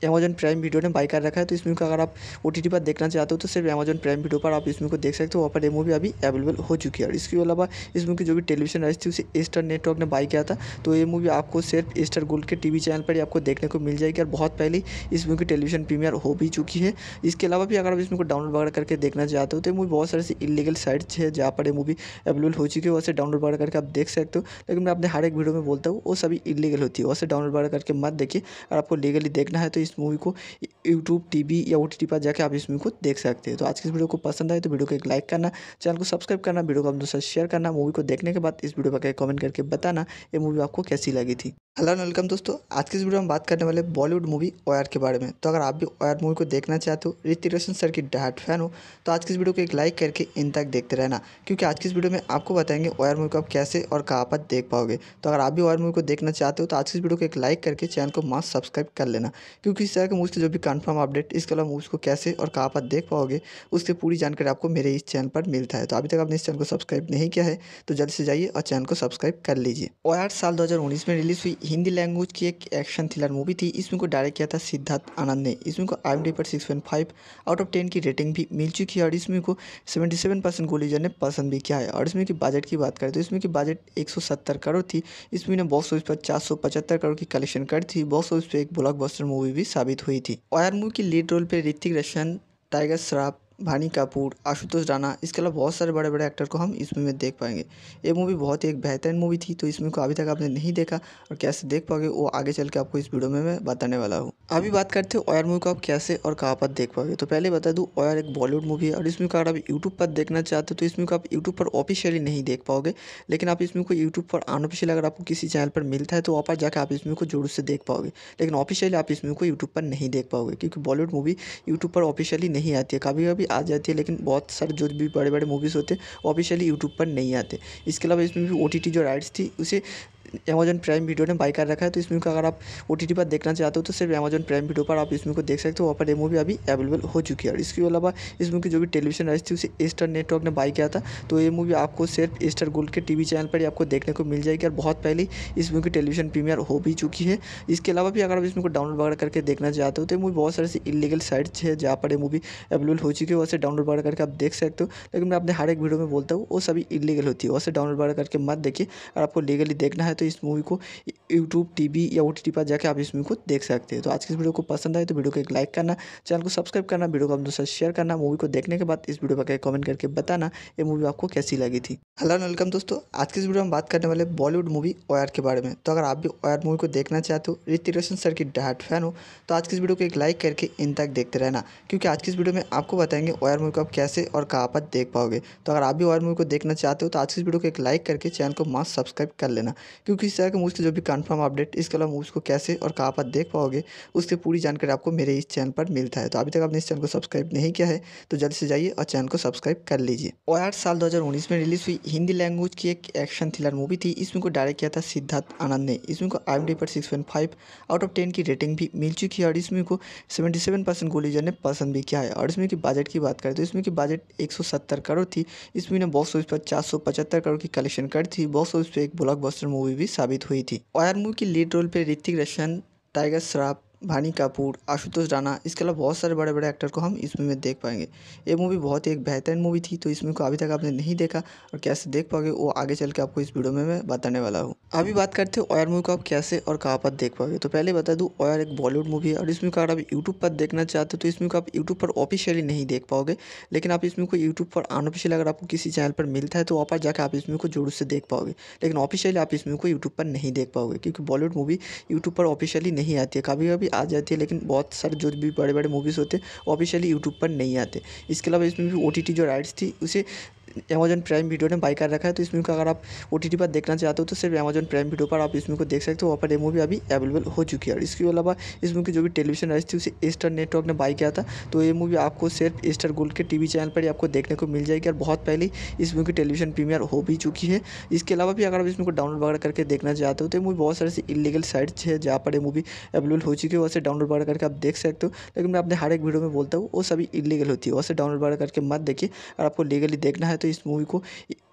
अमेजन प्राइम वीडियो ने बाई कर रखा है तो इसमें अगर आप ओ टी पर देखना चाहते हो तो सिर्फ अमेजन प्राइम वीडियो पर आप इस मूवी को देख सकते हो वहाँ पर ये मूवी अभी अवेलेबल हो चुकी है और इसके अलावा इस मूवी की जो भी टेलीविजन आई थी उसे स्टार नेटवर्क ने बाई किया था तो ये मूवी आपको सिर्फ स्टार गोल्ड के वी चैनल पर ही आपको देखने को मिल जाएगी और बहुत पहले इस मूवी की टेलीविजन प्रीमियर हो भी चुकी है इसके अलावा भी अगर आप इस को डाउनलोड वगैरह करके देखना चाहते हो तो ये मूवी बहुत सारे इलीगल साइट्स है जहाँ पर ये मूवी अवेलेबल हो चुकी है वैसे डाउनलोड वगैरह करके आप देख सकते हो लेकिन मैं अपने हर एक वीडियो में बोलता हूँ वो सभी इलीगल होती है वैसे डाउनलोड वगैरह करके मत देखिए अगर आपको लीगली देखना है तो तो इस मूवी को यूट्यूब टीवी या ओ पर जाकर आप इस मूवी को देख सकते हैं तो आज की इस वीडियो को पसंद आए तो वीडियो को एक लाइक करना चैनल को सब्सक्राइब करना वीडियो को आप दूसरा शेयर करना मूवी को देखने के बाद इस वीडियो पर कमेंट करके बताना ये मूवी आपको कैसी लगी थी हेलो एंड वेलकम दोस्तों आज की इस वीडियो में बात करने वाले बॉलीवुड मूवी ओयर के बारे में तो अगर आप भी ओयर मूवी को देखना चाहते हो ऋतिक रोशन सर की डहाट फैन हो तो आज की इस वीडियो को एक लाइक करके इन तक देखते रहना क्योंकि आज की इस वीडियो में आपको बताएंगे ओयर मूवी को आप कैसे और कहाँ पर देख पाओगे तो अगर आप भी ओयर मूवी को देखना चाहते हो तो आज की इस वीडियो को एक लाइक करके चैनल को मास्क सब्सक्राइब कर लेना क्योंकि इस तरह के मूवी से जो भी कन्फर्म अपडेट इसके अलावा मूवीज़ को कैसे और कहाँ पर देख पाओगे उसकी पूरी जानकारी आपको मेरे इस चैनल पर मिलता है तो अभी तक आपने इस चैनल को सब्सक्राइब नहीं किया है तो जल्द से जाइए और चैनल को सब्सक्राइब कर लीजिए ओयर साल दो में रिलीज़ हुई हिंदी लैंग्वेज की एक एक्शन थ्रिलर मूवी थी इसमें को डायरेक्ट किया था सिद्धार्थ आनंद ने इसमें को आई एम डी पर six point five out of ten की रेटिंग भी मिल चुकी है और इसमें को सेवेंटी सेवन परसेंट गोलीजर ने पसंद भी किया है और इसमें की बजट की बात करें तो इसमें की बजट एक सौ सत्तर करोड़ थी इस मूवी ने बॉक्स ऑफिस पर चार सौ पचहत्तर करोड़ की कलेक्शन कर थी बॉक्स ऑफिस पर एक बस्टर मूवी भी साबित हुई थी और मूवी की लीड रोल पर ऋतिक रोशन टाइगर श्राफ भानी कपूर आशुतोष राणा इसके अलावा बहुत सारे बड़े बड़े एक्टर को हम इस मूवी में देख पाएंगे ये मूवी बहुत ही एक बेहतरीन मूवी थी तो इस मूवी को अभी तक आपने नहीं देखा और कैसे देख पाओगे वो आगे चल के आपको इस वीडियो में मैं बताने वाला हूँ अभी बात करते हैं ऑयर मूवी को आप कैसे और कहाँ पर देख पाओगे तो पहले बता दूँ ऑयर एक बॉलीवुड मूवी है और इसमें को अगर आप यूट्यूब पर देखना चाहते हो तो इसमें को आप यूट्यूब पर ऑफिशियली नहीं देख पाओगे लेकिन आप इसमें कोई को यूट्यूब पर अनऑफिशियल अगर आपको किसी चैनल पर मिलता है तो वहाँ पर जाकर आप इसमें को जरूर से देख पाओगे लेकिन ऑफिशियली आप इसमें को यूट्यूब पर नहीं देख पाओगे क्योंकि बॉलीवुड मूवी यूट्यूब पर ऑफिशियली नहीं आती है कभी कभी आ जाती है लेकिन बहुत सारे जो भी बड़े बड़े मूवीज़ होते हैं ऑफिशियली यूट्यूब पर नहीं आते इसके अलावा इसमें भी ओ टी टी जो राइट्स थी उसे अमेजन प्राइम वीडियो ने बाई कर रखा है तो इस मूवी को अगर आप ओ टी टी पर देखना चाहते हो तो सिर्फ अमेजन प्राइम वीडियो पर आप इस मूवी को देख सकते हो वहाँ पर ये मूवी अभी अवेलेबल हो चुकी है और इसके अलावा इस मूवी की जो भी टेलीविजन राइस थी उसे एस्टर नेटवर्क ने बाई किया था तो ये मूवी आपको सिर्फ स्टार गोल्ड के टी चैनल पर ही आपको देखने को मिल जाएगी और बहुत पहले इस मूवी की टेलीविजन प्रीमियर हो भी चुकी है इसके अलावा भी अगर आप इस मूवी को डाउनलोड वगैरह करके देखना चाहते हो तो ये मूवी बहुत सारे इलीगल साइट्स है जहाँ पर ये मूवी अवेलेबल हो चुकी है वैसे डाउनलोड वगैरह करके आप देख सकते हो लेकिन मैं अपने हर एक वीडियो में बोलता हूँ वो सभी इलीगल होती है वैसे डाउनलोड वगैरह करके मत देखिए अगर आपको लीगली देखना है तो इस मूवी को यूट्यूब टी या ओ पर जाकर आप इस मूवी को देख सकते हैं तो आज की इस वीडियो को पसंद आए तो वीडियो को एक लाइक करना चैनल को सब्सक्राइब करना वीडियो को अपने साथ शेयर करना मूवी को देखने के बाद इस वीडियो पर कमेंट करके बताना ये मूवी आपको कैसी लगी थी हेलो वेलकम दोस्तों आज की इस वीडियो में बात करने वाले बॉलीवुड मूवी ओयर के बारे में तो अगर आप भी ओयर मूवी को देखना चाहते हो ऋतिक रोशन सर की डाट फैन हो तो आज की इस वीडियो को एक लाइक करके इन तक देखते रहना क्योंकि आज की इस वीडियो में आपको बताएंगे ओयर मूवी को आप कैसे और कहाँ पर देख पाओगे तो अगर आप भी ओयर मूवी को देखना चाहते हो तो आज की इस वीडियो को एक लाइक करके चैनल को मास्क सब्सक्राइब कर लेना क्योंकि इस तरह के मूव्स के जो भी कन्फर्म अपडेट इसके अलावा मूव्स को कैसे और कहाँ पर देख पाओगे उसकी पूरी जानकारी आपको मेरे इस चैनल पर मिलता है तो अभी तक आपने इस चैनल को सब्सक्राइब नहीं किया है तो जल्द से जाइए और चैनल को सब्सक्राइब कर लीजिए और आठ साल दो में रिलीज हुई हिंदी लैंग्वेज की एक एक्शन थ्रिलर मूवी थी इसमें को डायरेक्ट किया था सिद्धार्थ आनंद ने इसमें को आई पर six point five out of ten की रेटिंग भी मिल चुकी है और इसमें को सेवेंटी सेवन परसेंट ने पसंद भी किया है और इसमें की बजट की बात करें तो इसमें की बजट एक सौ सत्तर करोड़ थी इसमें ने बॉक्स ऑफिस पर चार सौ पचहत्तर करोड़ की कलेक्शन कर थी बॉक्स ऑफिस पर एक ब्लॉकबस्टर मूवी भी साबित हुई थी और मूवी की लीड रोल पे ऋतिक रोशन टाइगर श्राफ भानी कपूर आशुतोष राणा इसके अलावा बहुत सारे बड़े बड़े एक्टर को हम इस मूवी में देख पाएंगे ये मूवी बहुत ही एक बेहतरीन मूवी थी तो इस मूवी को अभी तक आपने नहीं देखा और कैसे देख पाओगे वो आगे चल के आपको इस वीडियो में मैं बताने वाला हूँ अभी बात करते हैं ऑयर मूवी को आप कैसे और कहाँ पर देख पाओगे तो पहले बता दूँ ऑयर एक बॉलीवुड मूवी है और इसमें को अगर आप यूट्यूब पर देखना चाहते हो तो इसमें को आप यूट्यूब पर ऑफिशियली नहीं देख पाओगे लेकिन आप इसमें को यूट्यूब पर अनऑफिशियल अगर आपको किसी चैनल पर मिलता है तो वहाँ पर जाकर आप इसमें को जोर से देख पाओगे लेकिन ऑफिशियली आप इसमें को यूट्यूब पर नहीं देख पाओगे क्योंकि बॉलीवुड मूवी यूट्यूब पर ऑफिशियली नहीं आती है कभी कभी भी आ जाती है लेकिन बहुत सारे जो भी बड़े बड़े मूवीज़ होते हैं ऑफिशियली यूट्यूब पर नहीं आते इसके अलावा इसमें भी ओ टी टी जो राइट्स थी उसे अमेजन प्राइम वीडियो ने बाई कर रखा है तो इस को अगर आप ओ टी पर देखना चाहते हो तो सिर्फ अमेजन प्राइम वीडियो पर आप इस मूवी को देख सकते हो वहाँ पर ये मूवी अभी अवेलेबल हो चुकी है और इसके अलावा इस मूवी की जो भी टेलीविजन आई थी उसे एस्टर नेटवर्क ने बाई किया था तो ये मूवी आपको सिर्फ एस्टर गोल्ड के टी चैनल पर ही आपको देखने को मिल जाएगी और बहुत पहले इस मूवी की टेलीविजन प्रीमियर हो भी चुकी है इसके अलावा भी अगर आप इस को डाउनलोड वगैरह करके देखना चाहते हो तो ये मूवी बहुत सारे इलीगल साइट्स है जहाँ पर ये मूवी अवेलेबल हो चुकी है वैसे डाउनलोड वगैरह करके आप देख सकते हो लेकिन मैं अपने हर एक वीडियो में बोलता हूँ वो सभी इलीगल होती है वैसे डाउनलोड वगैरह करके मत देखिए और आपको लीगली देखना है है तो इस मूवी को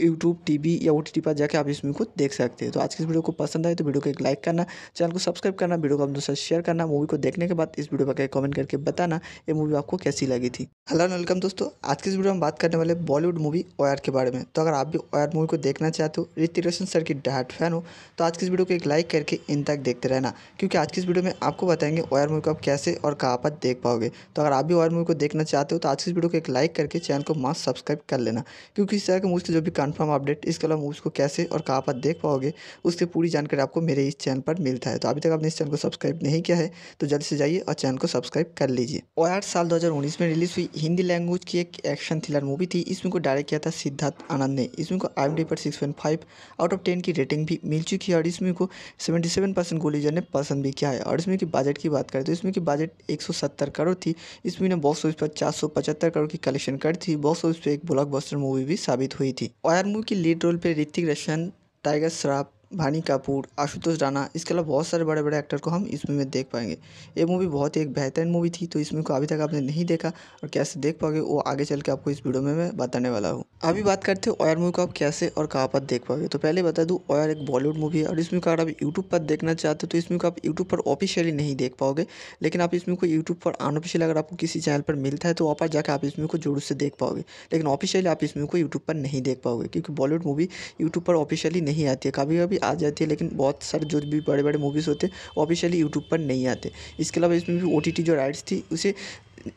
यूट्यूब टीवी या ओ टी पर जाकर आप इस मूवी को देख सकते हैं तो आज की इस वीडियो को पसंद आए तो वीडियो को एक लाइक करना चैनल को सब्सक्राइब करना वीडियो को अपने दोस्तों शेयर करना मूवी को देखने के बाद इस वीडियो पर कमेंट करके बताना ये मूवी आपको कैसी लगी थी हेलो वेलकम दोस्तों आज की इस वीडियो में बात करने वाले बॉलीवुड मूवी ओयर के बारे में तो अगर आप भी ओयर मूवी को देखना चाहते हो ऋतिक रोशन सर की डहाट फैन हो तो आज की इस वीडियो को एक लाइक करके इन तक देखते रहना क्योंकि आज की इस वीडियो में आपको बताएंगे ओयर मूवी को आप कैसे और कहाँ पर देख पाओगे तो अगर आप भी ओयर मूवी को देखना चाहते हो तो आज की इस वीडियो को एक लाइक करके चैनल को मास्क सब्सक्राइब कर लेना क्योंकि इस तरह के मूव्स के जो भी कन्फर्म अपडेट इसके अलावा मूव्स को कैसे और कहाँ पर देख पाओगे उसकी पूरी जानकारी आपको मेरे इस चैनल पर मिलता है तो अभी तक आपने इस चैनल को सब्सक्राइब नहीं किया है तो जल्द से जाइए और चैनल को सब्सक्राइब कर लीजिए और आठ साल उन्नीस में रिलीज हुई हिंदी लैंग्वेज की एक एक्शन थ्रिलर मूवी थी इसमें को डायरेक्ट किया था सिद्धार्थ आनंद ने इसमें को आई डी पर सिक्स आउट ऑफ टेन की रेटिंग भी मिल चुकी है और इसमें को सेवेंटी सेवन परसेंट गोलीजर ने पसंद भी किया है और इसमें की बजट की बात करें तो इसमें की बजट एक सौ सत्तर करोड़ थी इसमें बॉक्स ऑफिस पर चार सौ पचहत्तर करोड़ की कलेक्शन कर थी बॉक्स ऑफिस पर एक बस्टर मूवी मूवी भी साबित हुई थी और मूवी की लीड रोल पर ऋतिक रोशन टाइगर श्राफ भानी कपूर आशुतोष राणा इसके अलावा बहुत सारे बड़े बड़े एक्टर को हम इस मूवी में देख पाएंगे ये मूवी बहुत ही एक बेहतरीन मूवी थी तो इस मूवी को अभी तक आपने नहीं देखा और कैसे देख पाओगे वो आगे चल के आपको इस वीडियो में मैं बताने वाला हूँ अभी बात करते हैं ऑयर मूवी को आप कैसे और कहाँ पर देख पाओगे तो पहले बता दूँ ऑयर एक बॉलीवुड मूवी है और इसमें को अगर आप यूट्यूब पर देखना चाहते हो तो इसमें को आप यूट्यूब पर ऑफिशियली नहीं देख पाओगे लेकिन आप इसमें को यूट्यूब पर अनऑफिशियल अगर आपको किसी चैनल पर मिलता है तो वहाँ पर जाकर आप इसमें को जोर से देख पाओगे लेकिन ऑफिशियली आप इसमें को यूट्यूब पर नहीं देख पाओगे क्योंकि बॉलीवुड मूवी यूट्यूब पर ऑफिशियली नहीं आती है कभी कभी आ जाती है लेकिन बहुत सारे जो भी बड़े बड़े मूवीज़ होते हैं ऑफिशियली यूट्यूब पर नहीं आते इसके अलावा इसमें भी ओ टी टी जो राइट्स थी उसे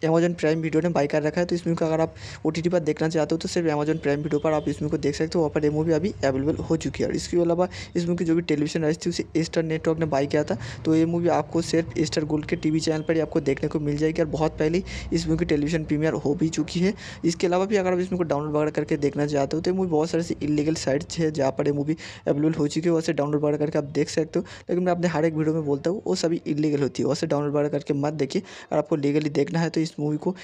अमेजन प्राइम वीडियो ने बाई कर रखा है तो इसमें अगर आप ओ टी पर देखना चाहते हो तो सिर्फ अमेजन प्राइम वीडियो पर आप इसमें को देख सकते हो वहाँ पर ये मूवी अभी अवेलेबल हो चुकी है और इसके अलावा इस मूवी की जो भी टेलीविजन राइट थी उसे एस्टर नेटवर्क ने बाई किया था तो ये मूवी आपको सिर्फ एस्टर गोल्ड के टी वी चैनल पर ही आपको देखने को मिल जाएगी और बहुत पहले इस मूवी की टेलीविजन प्रीमियर हो भी चुकी है इसके अलावा भी अगर आप इसमें को डाउनलोड वगैरह करके देखना चाहते हो तो ये मूवी बहुत सारे से इलीगल साइट्स है जहाँ पर ये मूवी अवेलेबल हो चुकी है वैसे डाउनलोड वगैरह करके आप देख सकते हो लेकिन मैं अपने हर एक वीडियो में बोलता हूँ वो सभी इलीगल होती है वैसे डाउनलोड वगैरह करके मत देखिए और आपको लीगली देखना है है तो इस मूवी को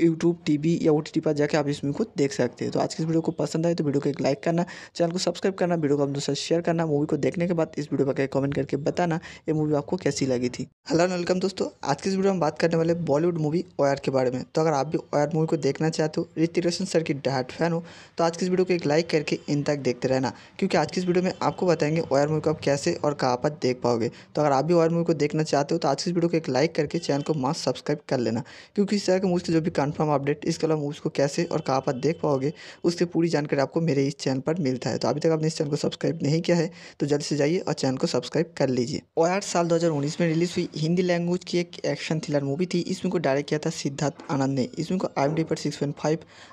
यूट्यूब टीवी या ओ पर जाकर आप इस मूवी को देख सकते हैं तो आज की इस वीडियो को पसंद आए तो वीडियो को एक लाइक करना चैनल को सब्सक्राइब करना वीडियो को आप दूसरा शेयर करना मूवी को देखने के बाद इस वीडियो पर कमेंट करके बताना ये मूवी आपको कैसी लगी थी हेलो वेलकम दोस्तों आज की इस वीडियो में बात करने वाले बॉलीवुड मूवी ओयर के बारे में तो अगर आप भी ओयर मूवी को देखना चाहते हो ऋतिक रोशन सर की डाट फैन हो तो आज की इस वीडियो को एक लाइक करके इन तक देखते रहना क्योंकि आज की इस वीडियो में आपको बताएंगे ओयर मूवी को आप कैसे और कहाँ पर देख पाओगे तो अगर आप भी ओयर मूवी को देखना चाहते हो तो आज की इस वीडियो को एक लाइक करके चैनल को मास्क सब्सक्राइब कर लेना क्योंकि इस तरह के मूव्स के जो भी कन्फर्म अपडेट इसके अलावा मूव्स को कैसे और कहाँ पर देख पाओगे उसकी पूरी जानकारी आपको मेरे इस चैनल पर मिलता है तो अभी तक आपने इस चैनल को सब्सक्राइब नहीं किया है तो जल्द से जाइए और चैनल को सब्सक्राइब कर लीजिए और साल उन्नीस में रिलीज हुई हिंदी लैंग्वेज की एक एक्शन थ्रिलर मूवी थी इसमें को डायरेक्ट किया था सिद्धार्थ आनंद ने इसमें को आई पर सिक्स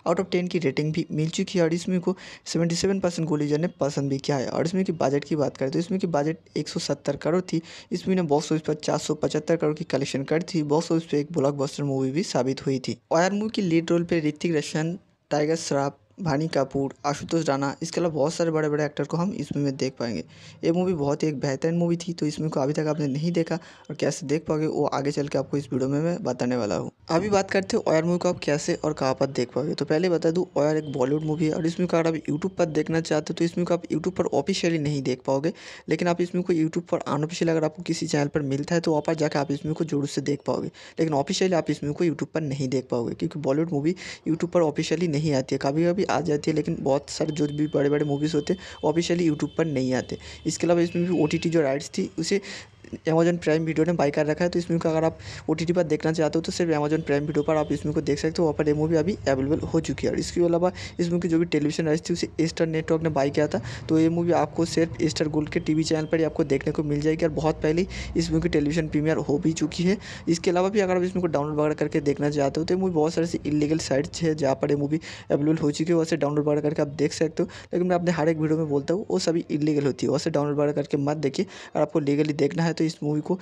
आउट ऑफ टेन की रेटिंग भी मिल चुकी है और इसमें को सेवेंटी सेवन परसेंट गोलीजर ने पसंद भी किया है और इसमें की बजट की बात करें तो इसमें की बजट एक सौ सत्तर करोड़ थी इसमें ने बॉक्स ऑफिस पर चार सौ पचहत्तर करोड़ की कलेक्शन कर थी बॉक्स ऑफिस पर एक ब्लॉक मूवी मूवी भी साबित हुई थी और मूवी की लीड रोल पे ऋतिक रोशन टाइगर श्रॉफ भानी कपूर आशुतोष राणा इसके अलावा बहुत सारे बड़े बड़े एक्टर को हम इस मूवी में देख पाएंगे ये मूवी बहुत ही एक बेहतरीन मूवी थी तो इस मूवी को अभी तक आपने नहीं देखा और कैसे देख पाओगे वो आगे चल के आपको इस वीडियो में मैं बताने वाला हूँ अभी बात करते हैं ऑयर मूवी को आप कैसे और कहाँ पर देख पाओगे तो पहले बता दूँ ऑयर एक बॉलीवुड मूवी है और इसमें को अगर आप यूट्यूब पर देखना चाहते हो तो इसमें को आप यूट्यूब पर ऑफिशियली नहीं देख पाओगे लेकिन आप इसमें कोई को यूट्यूब पर अनऑफिशियल अगर आपको किसी चैनल पर मिलता है तो वहाँ पर जाकर आप इसमें को जोर से देख पाओगे लेकिन ऑफिशियली आप इसमें को यूट्यूब पर नहीं देख पाओगे क्योंकि बॉलीवुड मूवी यूट्यूब पर ऑफिशियली नहीं आती है कभी कभी आ जाती है लेकिन बहुत सारे जो भी बड़े बड़े मूवीज़ होते हैं ऑफिशियली यूट्यूब पर नहीं आते इसके अलावा इसमें भी ओ टी टी जो राइट्स थी उसे अमेजन प्राइम वीडियो ने बाई कर रखा है तो इस मूवी को अगर आप ओ पर देखना चाहते हो तो सिर्फ अमेजन प्राइम वीडियो पर आप इस मूवी को देख सकते हो वहाँ पर ये मूवी अभी अवेलेबल हो चुकी है और इसके अलावा इस मूवी की जो भी टेलीविजन आई थी उसे स्टार नेटवर्क ने बाई किया था तो ये मूवी आपको सिर्फ स्टार गोल्ड के वी चैनल पर ही आपको देखने को मिल जाएगी और बहुत पहले इस मूवी की टेलीविजन प्रीमियर हो भी चुकी है इसके अलावा भी अगर आप इस मूवी को डाउनलोड वगैरह करके देखना चाहते हो तो ये मूवी बहुत सारे इलीगल साइट्स है जहाँ पर ये मूवी अवेलेबल हो चुकी है वैसे डाउनलोड वगैरह करके आप देख सकते हो लेकिन मैं अपने हर एक वीडियो में बोलता हूँ वो सभी इलीगल होती है वैसे डाउनलोड वगैरह करके मत देखिए अगर आपको लीगली देखना है तो इस मूवी को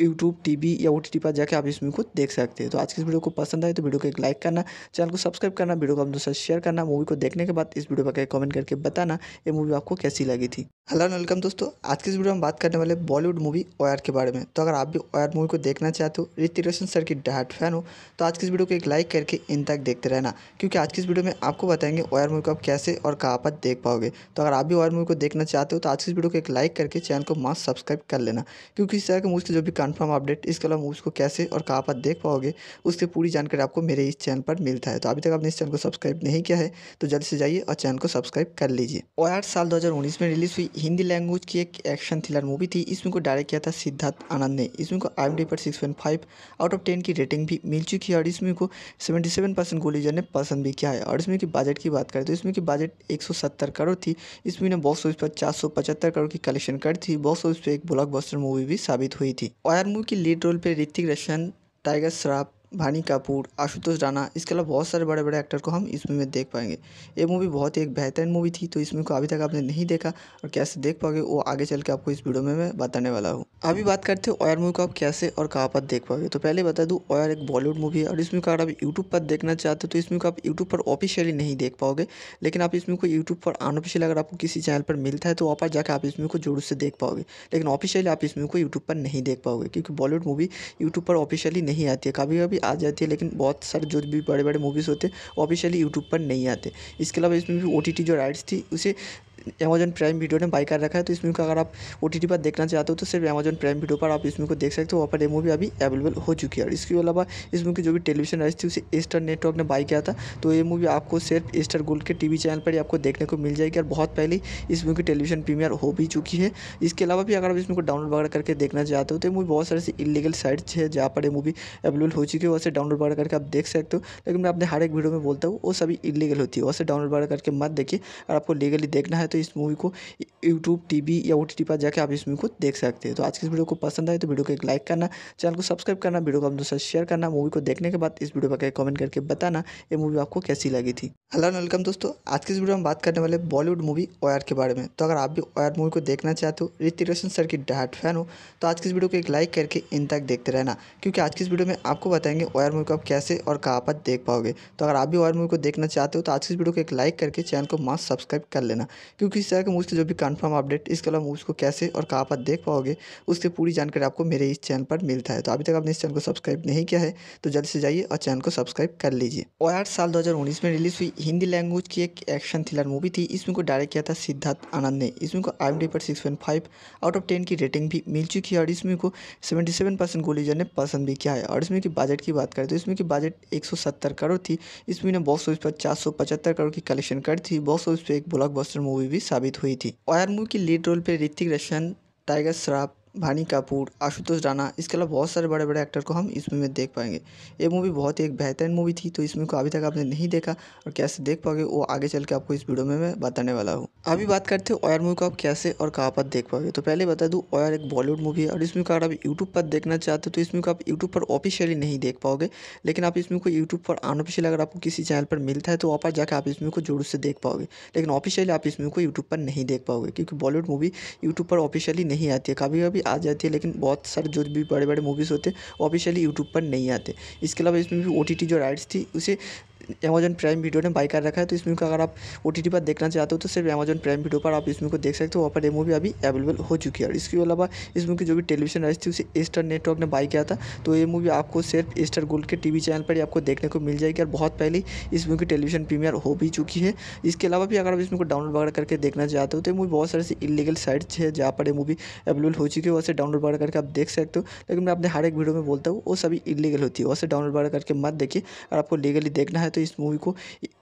यूट्यूब टी या ओ पर जाकर आप इस मूवी को देख सकते हैं तो आज की इस वीडियो को पसंद आए तो वीडियो को एक लाइक करना चैनल को सब्सक्राइब करना वीडियो को अपने साथ शेयर करना मूवी को देखने के बाद इस वीडियो पर कमेंट करके बताना ये मूवी आपको कैसी लगी थी हेलो वेलकम दोस्तों आज की इस वीडियो में बात करने वाले बॉलीवुड मूवी ओयर के बारे में तो अगर आप भी ओयर मूवी को देखना चाहते हो ऋतिक रोशन सर की डाट फैन हो तो आज की इस वीडियो को एक लाइक करके इन तक देखते रहना क्योंकि आज की इस वीडियो में आपको बताएंगे ओयर मूवी को आप कैसे और कहाँ पर देख पाओगे तो अगर आप भी ओयर मूवी को देखना चाहते हो तो आज की इस वीडियो को एक लाइक करके चैनल को मास्क सब्सक्राइब कर लेना क्योंकि इस तरह के मूव्स के जो भी कन्फर्म अपडेट इसके अलावा मूव्स को कैसे और कहाँ पर देख पाओगे उसकी पूरी जानकारी आपको मेरे इस चैनल पर मिलता है तो अभी तक आपने इस चैनल को सब्सक्राइब नहीं किया है तो जल्द से जाइए और चैनल को सब्सक्राइब कर लीजिए और आठ साल दो में रिलीज हुई हिंदी लैंग्वेज की एक एक्शन थ्रिलर मूवी थी इसमें को डायरेक्ट किया था सिद्धार्थ आनंद ने इसमें को आई पर six point five out of ten की रेटिंग भी मिल चुकी है और इसमें को सेवेंटी सेवन परसेंट गोलीजर ने पसंद भी किया है और इसमें की बजट की बात करें तो इसमें की बजट एक सौ सत्तर करोड़ थी इसमें ने बॉक्स ऑफिस पर चार सौ पचहत्तर करोड़ की कलेक्शन कर थी बॉक्स ऑफिस पर एक ब्लॉक मूवी भी साबित हुई थी और मूवी की लीड रोल पर ऋतिक रोशन टाइगर श्राफ भानी कपूर आशुतोष राणा इसके अलावा बहुत सारे बड़े बड़े एक्टर को हम इस मूवी में देख पाएंगे ये मूवी बहुत ही एक बेहतरीन मूवी थी तो इस मूवी को अभी तक आपने नहीं देखा और कैसे देख पाओगे वो आगे चल के आपको इस वीडियो में मैं बताने वाला हूँ अभी बात करते हैं ऑयर मूवी को आप कैसे और कहाँ पर देख पाओगे तो पहले बता दूँ ऑयर एक बॉलीवुड मूवी है और इसमें को अगर आप यूट्यूब पर देखना चाहते हो तो इसमें को आप यूट्यूब पर ऑफिशियली नहीं देख पाओगे लेकिन आप इसमें को यूट्यूब पर अनऑफिशियल अगर आपको किसी चैनल पर मिलता है तो वहाँ पर जाकर आप इसमें को जोर से देख पाओगे लेकिन ऑफिशियली आप इसमें को यूट्यूब पर नहीं देख पाओगे क्योंकि बॉलीवुड मूवी यूट्यूब पर ऑफिशियली नहीं आती है कभी कभी आ जाती है लेकिन बहुत सारे जो भी बड़े बड़े मूवीज़ होते हैं ऑफिशियली यूट्यूब पर नहीं आते इसके अलावा इसमें भी ओ टी टी जो राइट्स थी उसे अमेजन प्राइम वीडियो ने बाई कर रखा है तो इस को अगर आप ओ टी पर देखना चाहते हो तो सिर्फ अमेजन प्राइम वीडियो पर आप इसमें को देख सकते हो वहाँ पर ये मूवी अभी अवेलेबल हो चुकी है और इसके अलावा इस की जो भी टेलीविजन आई थी उसे एस्टर नेटवर्क ने बाई किया था तो ये मूवी आपको सिर्फ एस्टर गोल्ड के टी चैनल पर ही आपको देखने को मिल जाएगी और बहुत पहले इस मूवी की टेलीविजन प्रीमियर हो भी चुकी है इसके अलावा भी अगर आप इसमें को डाउनलोड वगैरह करके देखना चाहते हो तो मूवी बहुत सारे इलीगल साइट्स है जहाँ पर ये मूवी अवेलेबल हो चुकी है वैसे डाउनलोड वगैरह करके आप देख सकते हो लेकिन मैं अपने हर एक वीडियो में बोलता हूँ वो सभी इलीगल होती है वैसे डाउनलोड वगैरह करके मत देखिए और आपको लीगली देखना है तो तो इस मूवी को यूट्यूब टीवी या ओ पर जाकर आप इस मूवी को देख सकते हैं तो आज की इस वीडियो को पसंद आए तो वीडियो को एक लाइक करना चैनल को सब्सक्राइब करना वीडियो को आप दोस्तों शेयर करना मूवी को देखने के बाद इस वीडियो पर कमेंट करके बताना ये मूवी आपको कैसी लगी थी हेलो वेलकम दोस्तों आज की इस वीडियो में बात करने वाले बॉलीवुड मूवी ओयर के बारे में तो अगर आप भी ओयर मूवी को देखना चाहते हो ऋतिक रोशन सर की डहाट फैन हो तो आज की इस वीडियो को एक लाइक करके इन तक देखते रहना क्योंकि आज की इस वीडियो में आपको बताएंगे ओयर मूवी को आप कैसे और कहाँ पर देख पाओगे तो अगर आप भी ओयर मूवी को देखना चाहते हो तो आज की इस वीडियो को एक लाइक करके चैनल को मास्क सब्सक्राइब कर लेना क्योंकि क्योंकि इस तरह के मूव्स के जो भी कन्फर्म अपडेट इसके अलावा मूव्स को कैसे और कहाँ पर देख पाओगे उसकी पूरी जानकारी आपको मेरे इस चैनल पर मिलता है तो अभी तक आपने इस चैनल को सब्सक्राइब नहीं किया है तो जल्द से जाइए और चैनल को सब्सक्राइब कर लीजिए और आठ साल दो में रिलीज हुई हिंदी लैंग्वेज की एक एक्शन थ्रिलर मूवी थी इसमें को डायरेक्ट किया था सिद्धार्थ आनंद ने इसमें को आई डी पर सिक्स आउट ऑफ टेन की रेटिंग भी मिल चुकी है और इसमें को सेवेंटी सेवन परसेंट गोलीजर ने पसंद भी किया है और इसमें की बजट की बात करें तो इसमें की बजट एक सौ सत्तर करोड़ थी इसमें ने बॉक्स ऑफिस पर चार सौ पचहत्तर करोड़ की कलेक्शन कर थी बॉक्स ऑफिस पर एक ब्लॉक मूवी मूवी भी साबित हुई थी और मूवी की लीड रोल पर ऋतिक रोशन टाइगर श्रॉफ भानी कपूर आशुतोष राणा इसके अलावा बहुत सारे बड़े बड़े एक्टर को हम इस मूवी में देख पाएंगे ये मूवी बहुत ही एक बेहतरीन मूवी थी तो इस मूवी को अभी तक आपने नहीं देखा और कैसे देख पाओगे वो आगे चल के आपको इस वीडियो में मैं बताने वाला हूँ अभी बात करते हैं ऑयर मूवी को आप कैसे और कहाँ पर देख पाओगे तो पहले बता दूँ ऑयर एक बॉलीवुड मूवी है और इस मूवी को अगर आप यूट्यूब पर देखना चाहते हो तो इस मूवी को आप यूट्यूब पर ऑफिशियली नहीं देख पाओगे लेकिन आप इस मूवी को यूट्यूब पर अनऑफिशियल अगर आपको किसी चैनल पर मिलता है तो वहाँ पर जाकर आप इस मूवी को जोर से देख पाओगे लेकिन ऑफिशियली आप इस मूवी को यूट्यूब पर नहीं देख पाओगे क्योंकि बॉलीवुड मूवी यूट्यूब पर ऑफिशियली नहीं आती है कभी कभी आ जाती है लेकिन बहुत सारे जो भी बड़े बड़े मूवीज़ होते हैं ऑफिशियली यूट्यूब पर नहीं आते इसके अलावा इसमें भी ओ टी टी जो राइट्स थी उसे अमेजन प्राइम वीडियो ने बाई कर रखा है तो इसमें अगर आप ओ टी पर देखना चाहते हो तो सिर्फ अमेजन प्राइम वीडियो पर आप इसमें को देख सकते हो वहाँ पर ये मूवी अभी अवेलेबल हो चुकी है और इसके अलावा इस मूवी की जो भी टेलीविजन राइस थी उसे स्टार नेटवर्क ने बाई किया था तो ये मूवी आपको सिर्फ एस्टर गोल्ड के टी वी चैनल पर ही आपको देखने को मिल जाएगी और बहुत पहले इस मूवी की टेलीविजन प्रीमियर हो भी चुकी है इसके अलावा भी अगर आप इसमें को डाउनलोड वगैरह करके देखना चाहते हो तो ये मूवी बहुत सारे इलीगल साइट्स है जहाँ पर ये मूवी अवेलेबल हो चुकी है वैसे डाउनलोड वगैरह करके आप देख सकते हो लेकिन मैं अपने हर एक वीडियो में बोलता हूँ वो सभी इलीगल होती है वैसे डाउनलोड वगैरह करके मत देखिए और आपको लीगली देखना है है तो इस मूवी को